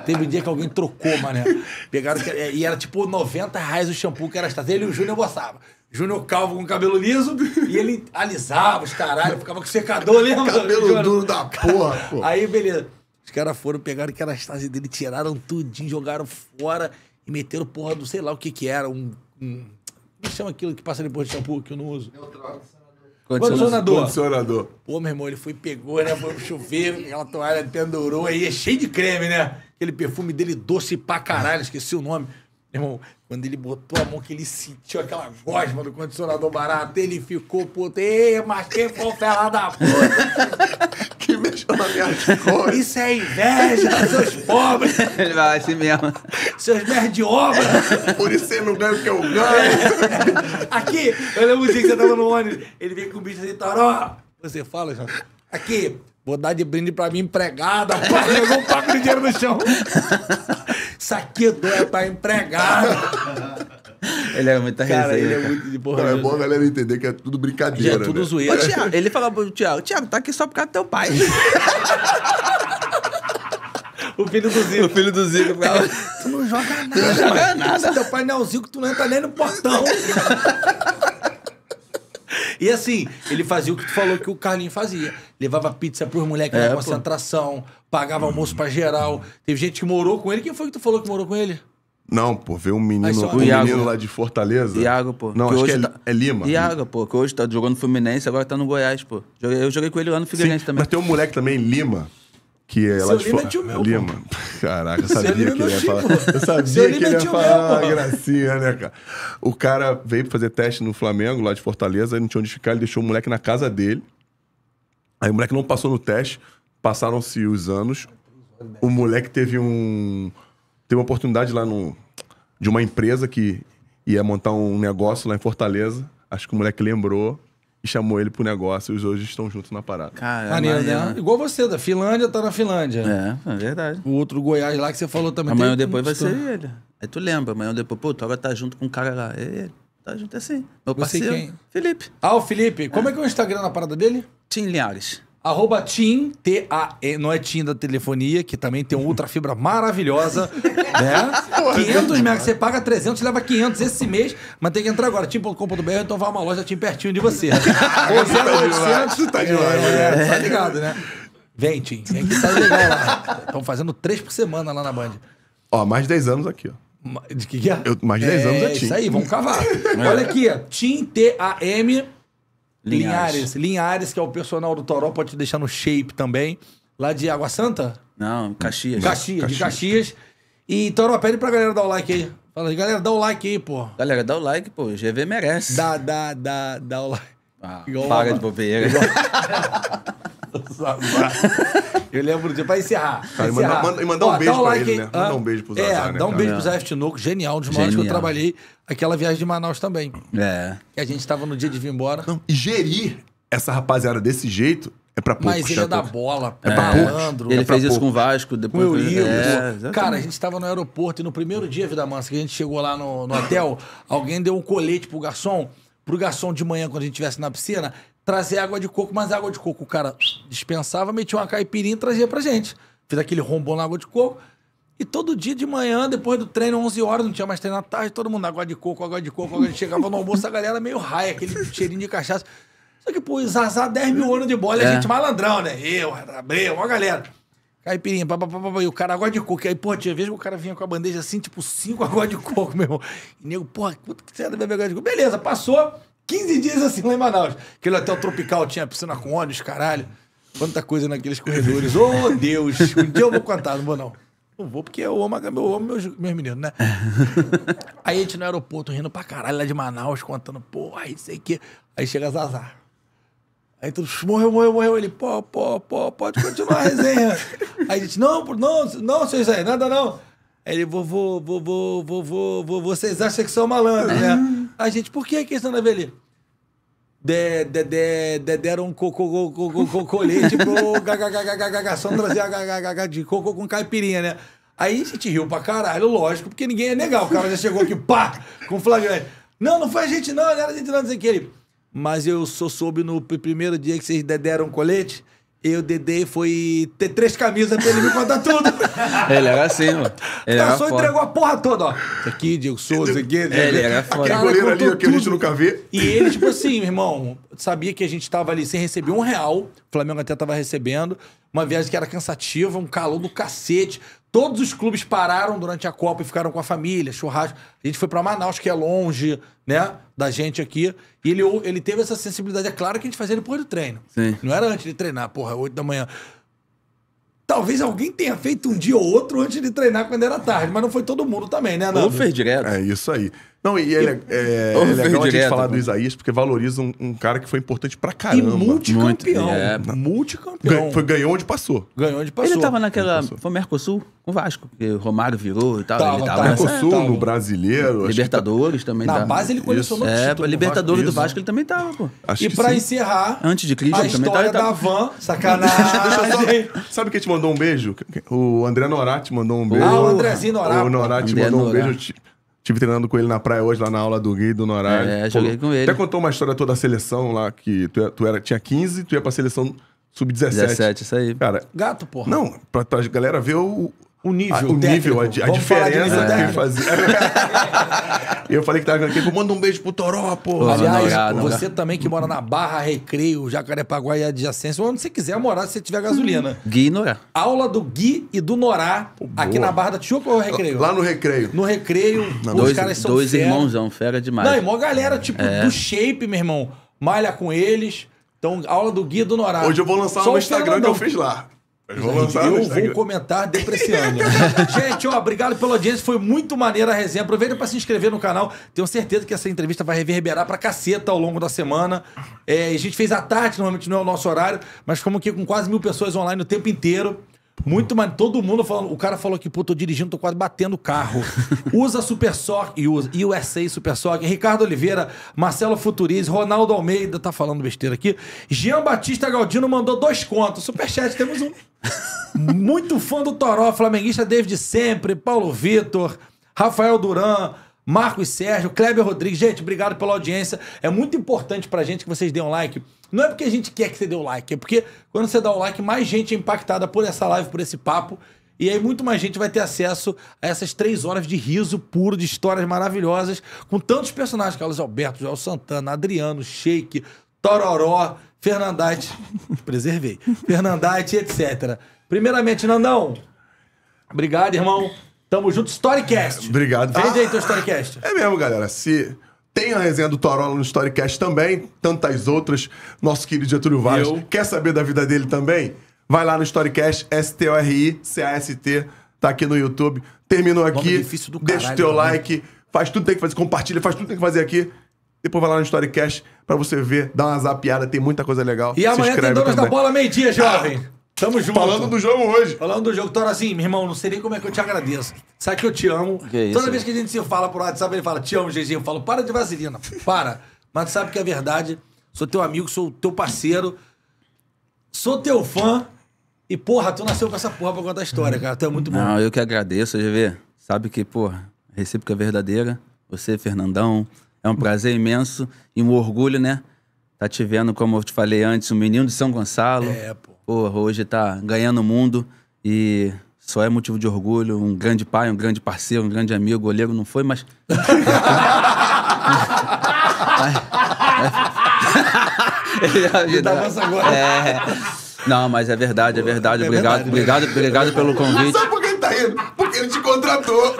Teve um dia que alguém trocou, mané. Pegaram, e era tipo 90 reais o shampoo que elas tazas. Ele e o Júnior gostavam. Júnior calvo com cabelo liso e ele alisava os caralho, ficava com secador, ali Cabelo duro da porra, pô. Aí, beleza. Os caras foram, pegaram aquela estase dele, tiraram tudinho, jogaram fora e meteram porra do sei lá o que que era. Um. um chama aquilo que passa depois de shampoo que eu não uso?
Condicionador. Condicionador. Pô,
meu irmão, ele foi, pegou, né? Foi pro chuveiro, aquela toalha pendurou aí, é cheio de creme, né? Aquele perfume dele doce pra caralho, esqueci o nome. Meu irmão, quando ele botou a mão que ele sentiu aquela gosma do condicionador barato, ele ficou puto. Ei, mas quem foi o da puta? que mexeu na minha Isso é inveja,
seus pobres.
Ele vai assim mesmo. Seus merdes de obra. Por isso você não ganha o que eu ganho. É. Aqui, eu lembro um dia que você tava no ônibus, ele veio com o bicho assim, Toró. Você fala, João. Aqui, vou dar de brinde pra minha empregada. Pá, jogou um paco de dinheiro no chão. Isso aqui é pra empregada.
ele era muita cara, Ele é muito de porra. Não, é bom a galera entender que é tudo brincadeira. Já é tudo né? zoeira. Ô, Thiago,
ele falava pro Thiago: Thiago, tá aqui só por causa do teu pai. O filho do Zico. O filho
do Zico. tu não joga nada. Tu não joga nada. Se teu pai não é o Zico, tu não entra nem no portão. e assim, ele fazia o que tu falou que o Carlinho fazia. Levava pizza pros moleques é, na concentração, pagava almoço pra geral. Teve gente que morou com ele. Quem foi que tu falou que morou com ele?
Não, pô, ver um menino, só, um Iago, menino né? lá de Fortaleza. Iago, pô. Não, acho que é, tá... é, Lima. Iago,
pô, que hoje tá jogando no Fluminense, agora tá no Goiás, pô. Eu joguei com
ele lá no Figueirense Sim, também. Mas tem um moleque também, Lima. Que é lá de Lima, é meu, Lima. Pô. Caraca, eu sabia é que ele ia falar. Eu sabia que ele é ia falar meu, gracinha, né, cara? O cara veio fazer teste no Flamengo, lá de Fortaleza, ele não tinha onde ficar, ele deixou o moleque na casa dele. Aí o moleque não passou no teste, passaram-se os anos. O moleque teve um Teve uma oportunidade lá no, de uma empresa que ia montar um negócio lá em Fortaleza. Acho que o moleque lembrou e chamou ele pro negócio e os hoje estão juntos na parada. Caramba, Maneiro, né?
Igual você, da Finlândia tá na Finlândia. É, é verdade. O outro Goiás lá que você falou também. Amanhã tem... depois vai ser ele.
Aí tu lembra, amanhã depois, pô, tu agora tá junto com um cara lá. É ele. Tá junto assim. Meu parceiro,
Felipe. Ah, o Felipe. É. Como é que é o Instagram na parada dele? Tim Linhares. Arroba TIM, T-A-E, não é TIM da telefonia, que também tem uma ultrafibra maravilhosa, né? 500 é megas, você paga 300, leva 500 esse mês, mas tem que entrar agora, tim.com.br, então vai uma loja TIM pertinho de você. Ou 0800... Tá de lá, tá é, é né? Tá ligado, né?
Vem, Tim, vem
que tá legal lá. Estão fazendo três por semana lá na Band.
Ó, mais de 10 anos aqui, ó. De que, que é? Eu, mais de 10 é, anos é TIM. Isso aí, vamos cavar. É. Olha aqui,
TIM, T-A-M Linhares. Linhares. Linhares, que é o personal do Toró, pode te deixar no shape também. Lá de Água Santa? Não, Caxias. Caxias, Caxias. de Caxias. E Toró, pede pra galera dar o like aí. Fala aí, galera, dá o like aí, pô. Galera, dá o like, pô. GV merece. Dá, dá, dá, dá o like. Ah, Igual para de
bobeira. Igual...
eu lembro de. Pra encerrar. Pra tá, Cara, encerrar. e mandar manda um beijo um pra like, ele, né? Ah, um beijo pro Zé. é, né? Dá um beijo pro Zé Tinoco, genial, um dos maiores que eu trabalhei. Aquela viagem de Manaus também. É. E a gente tava no dia de vir embora. Não,
e gerir essa rapaziada desse jeito é pra poucos. Mas ele é da bola, é, é pra Leandro. Ele é fez isso com o Vasco, depois... Com o Eurico. É, cara, a
gente tava no aeroporto e no primeiro dia, Vida Mansa, que a gente chegou lá no, no hotel, alguém deu um colete pro garçom pro garçom de manhã, quando a gente estivesse na piscina, trazer água de coco, mas água de coco o cara dispensava, metia uma caipirinha e trazia pra gente. Fiz aquele rombo na água de coco. E todo dia de manhã, depois do treino, 11 horas, não tinha mais treino à tarde, todo mundo água de coco, água de coco, água de... Chegava no almoço, a galera meio raia, aquele cheirinho de cachaça. Só que, pô, Zazá, 10 mil anos de bola, é. a gente malandrão, né? Eu, Abreu, uma galera. Caipirinha, papapá, e o cara água de coco. E aí, pô, tinha vez que o cara vinha com a bandeja assim, tipo, cinco água de coco, meu irmão. E nego, pô, quanto que você era é beber água de coco? Beleza, passou. 15 dias assim lá em Manaus. Aquele hotel tropical tinha piscina com ônibus, caralho. Quanta coisa naqueles corredores. Ô, oh, Deus! Um dia eu vou contar, não vou não. Não vou, porque eu amo, eu amo meus, meus meninos, né? aí a gente no aeroporto rindo pra caralho lá de Manaus, contando, pô, aí sei que. Aí chega Zazar. Aí todos, morreu, morreu, morreu. Ele, pô, pô, pô, pode continuar a resenha. aí a gente, não, não, não, seu Zé, nada não. Aí ele, vovô, vovô, vovô, vovô, vocês acham que são malandros, né? A gente, por que a questão da velha? de, de, de, deram um coco, colete pro garçom trazer de coco com caipirinha, né? Aí a gente riu pra caralho, lógico, porque ninguém é legal. O cara já chegou aqui, pá, com flagrante. Não, não foi a gente não, não era a gente não, dizer que. Ele, mas eu só soube no primeiro dia que vocês deram um colete, e o Dedê foi ter três camisas pra ele me contar tudo.
ele era assim, mano.
Ele Passou tá, e entregou a porra toda, ó. Isso aqui, Diego Souza, aqui, Ele era foda. Aquele goleiro ali, que a gente nunca vê. E ele, tipo assim, meu irmão, sabia que a gente tava ali sem receber um real. O Flamengo até tava recebendo. Uma viagem que era cansativa, um calor do cacete. Todos os clubes pararam durante a Copa e ficaram com a família, churrasco. A gente foi para Manaus, que é longe, né, da gente aqui. E ele, ele teve essa sensibilidade. É claro que a gente fazia depois do treino. Sim. Não era antes de treinar, porra, 8 da manhã. Talvez alguém tenha feito um dia ou outro antes de treinar quando era tarde, mas não foi todo mundo também, né, Nando? Ou fez
direto. É isso aí. Não, e ele é, é, é legal a gente falar do né? Isaías, porque valoriza um, um, cara que foi importante pra caramba. E multicampeão. Muito, é. Multicampeão. foi, ganhou onde passou. Ganhou onde passou. Ele tava naquela... Foi Mercosul? O Vasco, que o
Romário virou e tal. Tava, ele tava, Mercosul, tava. no Brasileiro. Libertadores tá... também Na tava. base ele colecionou
isso. É, Libertadores do Vasco ele
também tava, pô. Acho e pra sim. encerrar... Antes de Cristo, a história da van,
sacanagem. sabe quem te mandou um beijo? O André te mandou um beijo. Ah, o Andrezinho Norat O Norati mandou um beijo. Estive treinando com ele na praia hoje, lá na aula do Gui, do Norai. É, joguei com ele. Até contou uma história toda da seleção lá, que tu, é, tu era, tinha 15, tu ia pra seleção sub-17. 17, isso aí. Cara,
Gato, porra. Não,
pra, pra galera ver o, o nível, ah, o nível, a, a diferença que ele fazia. eu falei que tava aqui, manda um beijo pro Toró, pô. Aliás, não, não, não, você
também que mora na Barra, Recreio, Jacarepaguá e adjacência, onde você quiser morar, se você tiver gasolina. Gui e Norá. Aula do Gui e do Norá, aqui na Barra da Tijuca ou Recreio? Lá no Recreio. No Recreio, dois, os caras são Dois fera. irmãozão,
fera demais. Não, e mó galera, tipo, é. do
shape, meu irmão. Malha com eles. Então, aula do Gui e do Norá. Hoje eu vou lançar Só no Instagram que eu fiz lá.
Eu vou, eu vou
comentar depreciando. gente, ó, obrigado pela audiência. Foi muito maneira a resenha. Aproveita para se inscrever no canal. Tenho certeza que essa entrevista vai reverberar pra caceta ao longo da semana. É, a gente fez à tarde, normalmente não é o nosso horário, mas ficamos aqui com quase mil pessoas online o tempo inteiro. Muito, mano. Todo mundo falando. O cara falou que, pô, tô dirigindo, tô quase batendo o carro. usa Super Sock e usa USA Super Sock. Ricardo Oliveira, Marcelo Futuriz, Ronaldo Almeida, tá falando besteira aqui. Jean Batista Galdino mandou dois contos. Superchat, temos um. Muito fã do Toró, flamenguista desde sempre. Paulo Vitor, Rafael Duran. Marcos Sérgio, Kleber Rodrigues, gente, obrigado pela audiência. É muito importante pra gente que vocês deem um like não é porque a gente quer que você dê o like, é porque quando você dá o like, mais gente é impactada por essa live, por esse papo. E aí muito mais gente vai ter acesso a essas três horas de riso puro, de histórias maravilhosas, com tantos personagens, Carlos é Alberto, Joel Santana, Adriano, Sheik, Tororó, Fernandite. preservei, Fernandite, etc. Primeiramente, Nandão, obrigado, irmão.
Tamo junto, Storycast. Obrigado. Vende ah, aí teu Storycast. É mesmo, galera. Se tem a resenha do Torola no Storycast também, tantas outras. Nosso querido Getúlio Vargas. Eu. Quer saber da vida dele também? Vai lá no Storycast, S-T-O-R-I-C-A-S-T. Tá aqui no YouTube. Terminou aqui. Caralho, deixa o teu né? like. Faz tudo que tem que fazer. Compartilha, faz tudo que tem que fazer aqui. Depois vai lá no Storycast pra você ver, dá uma zapiada, tem muita coisa legal. E amanhã tem Donas da Bola
meio-dia, jovem. Ah. Tamo junto. Falando do jogo hoje. Falando do jogo. torazinho assim, meu irmão, não sei nem como é que eu te agradeço. Sabe que eu te amo.
Que Toda isso, vez
que a gente se fala por WhatsApp, ele fala, te amo, Gizinho. Eu falo, para de vaselina, para. Mas tu sabe que é verdade. Sou teu amigo, sou teu parceiro. Sou teu fã. E, porra, tu nasceu com essa porra pra contar a história, cara. Tu é muito bom. Não,
eu que agradeço, GV. Sabe que, porra, recíproca é verdadeira. Você, Fernandão, é um prazer imenso e um orgulho, né? Tá te vendo, como eu te falei antes, um menino de São Gonçalo. É, pô porra, hoje tá ganhando o mundo e só é motivo de orgulho. Um grande pai, um grande parceiro, um grande amigo. O Olego não foi, mas. Ele tá agora. É. Não, mas é verdade, é verdade. É obrigado, verdade, obrigado, obrigado pelo convite
ele? Porque ele te contratou.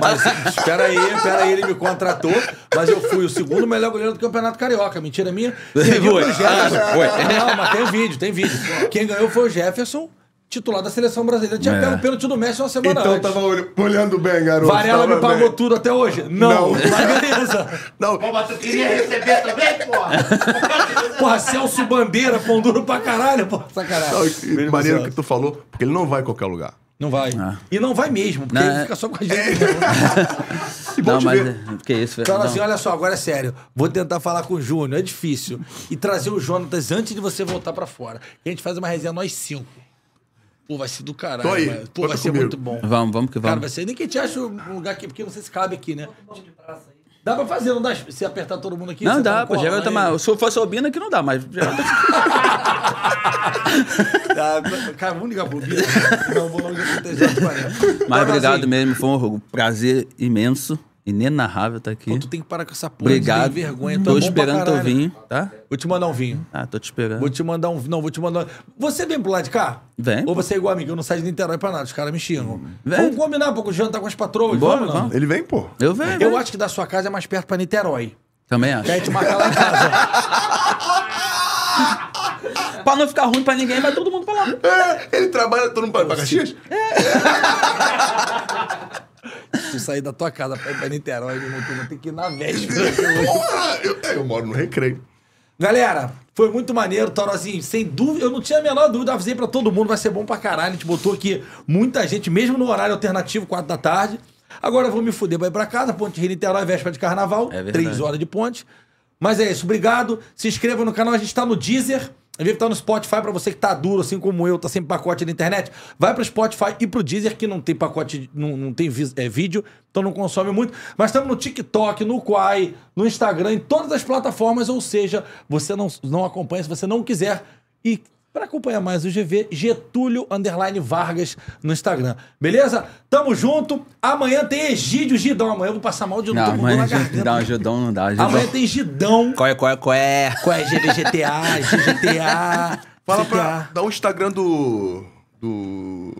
Mas, espera aí, espera aí, ele me contratou, mas eu fui o segundo melhor goleiro do Campeonato Carioca. Mentira minha. Foi. Ah, foi. não, mas tem vídeo, tem vídeo. Quem ganhou foi o Jefferson titular da seleção brasileira. Tinha é. pego o pênalti do Messi uma semana então, antes. Então
tava olhando bem, garoto. Varela me pagou bem. tudo até hoje. Não, não. mas beleza. Não. Pô, mas tu queria receber também, porra? porra, Celso Bandeira, pão duro pra caralho, porra. Sacanagem. Não, maneiro que tu falou, porque ele não vai em qualquer lugar. Não vai. Ah.
E não vai mesmo, porque não, é- fica só com a gente.
É. não, mas ver. É, que isso, velho. Fala não. assim, olha
só, agora é sério. Vou tentar falar com o Júnior, é difícil. E trazer o Jonatas antes de você voltar para fora. E a gente faz uma resenha nós cinco. Pô, vai ser do caralho. aí, Pô, vai comigo. ser muito bom.
Vamos, vamos que vamos. Cara, vai ser.
Nem que te acha um lugar aqui, porque você se cabe aqui, né? Dá pra fazer, não dá? Se apertar todo mundo aqui? Não tá dá, tá pô. Já vai tomar. Né?
Se eu fosse subindo aqui, não dá, mas.
Tá, cara, vamos ligar pro Bira. Né? Não, vou logo já
Mas obrigado assim, mesmo, foi um prazer imenso. Inenarrável tá aqui. Pô, tu tem que parar com essa porra, Obrigado. tem vergonha. Tô tá esperando teu vinho, tá? Vou te mandar um vinho. Ah, tô te esperando. Vou te
mandar um... Não, vou te mandar... Você vem pro lado de cá? Vem. Ou você é igual amigo, eu não saio de Niterói pra nada, os caras me xingam. Hum, vem. Vamos combinar, pô, jantar tá com as patroas, Bora, vamos, vamos. Ele vem, pô. Eu venho. Eu vem. acho que da sua casa é mais perto pra Niterói.
Também acho. Quer te marcar
lá em casa
pra não ficar ruim pra ninguém, vai todo mundo pra lá. É, ele trabalha todo mundo pra, pra Caxias? É. Se tu sair da tua casa pra ir pra Niterói, meu turma, tem que ir na véspera. Porra, eu, é, eu moro no recreio. Galera, foi muito maneiro, Torozinho. Sem dúvida, eu não tinha a menor dúvida, avisei pra todo mundo, vai ser bom pra caralho. A gente botou aqui muita gente, mesmo no horário alternativo, 4 da tarde. Agora eu vou me fuder pra ir pra casa, Ponte Rio Niterói, véspera de carnaval. É 3 horas de ponte. Mas é isso, obrigado. Se inscreva no canal, a gente tá no Deezer. Ele tá no Spotify para você que tá duro, assim como eu, tá sem pacote na internet. Vai pro Spotify e pro Deezer, que não tem pacote, não, não tem é, vídeo, então não consome muito. Mas estamos no TikTok, no Quai, no Instagram, em todas as plataformas, ou seja, você não, não acompanha se você não quiser. E para acompanhar mais o GV, Getúlio Underline Vargas no Instagram. Beleza? Tamo junto. Amanhã tem Egídio Gidão. Amanhã eu vou passar mal de novo. Não, amanhã Gidão,
Gidão não dá. Gidão. Amanhã
tem Gidão.
Qual é, qual é, qual é? Qual é GBGTA, GGTA.
Fala GTA. pra... Dá o um Instagram do... Do...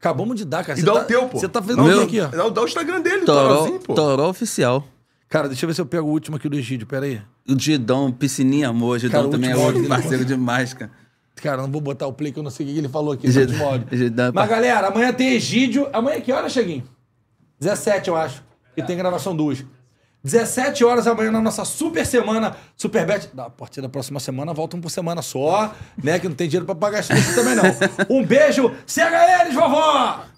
Acabamos de dar, cara. E
cê dá tá, o teu, pô. Você tá fazendo o aqui, ó. Dá, dá o Instagram dele, tá Toró, assim, pô. Toró Oficial. Cara, deixa eu ver
se
eu pego o último aqui do Egídio, pera aí.
O Didão, Piscininha Amor, Didão também é outro parceiro demais,
cara. Cara, não vou botar o play que eu não sei o que ele falou aqui.
Tá Mas, galera, amanhã
tem Egídio. Amanhã que hora Cheguinho? 17, eu acho. E tem gravação duas. 17 horas amanhã na nossa super semana, super Bet. A partir da próxima semana, volta um por semana só, né? Que não tem dinheiro pra pagar isso também, não. Um beijo, cega eles, vovó!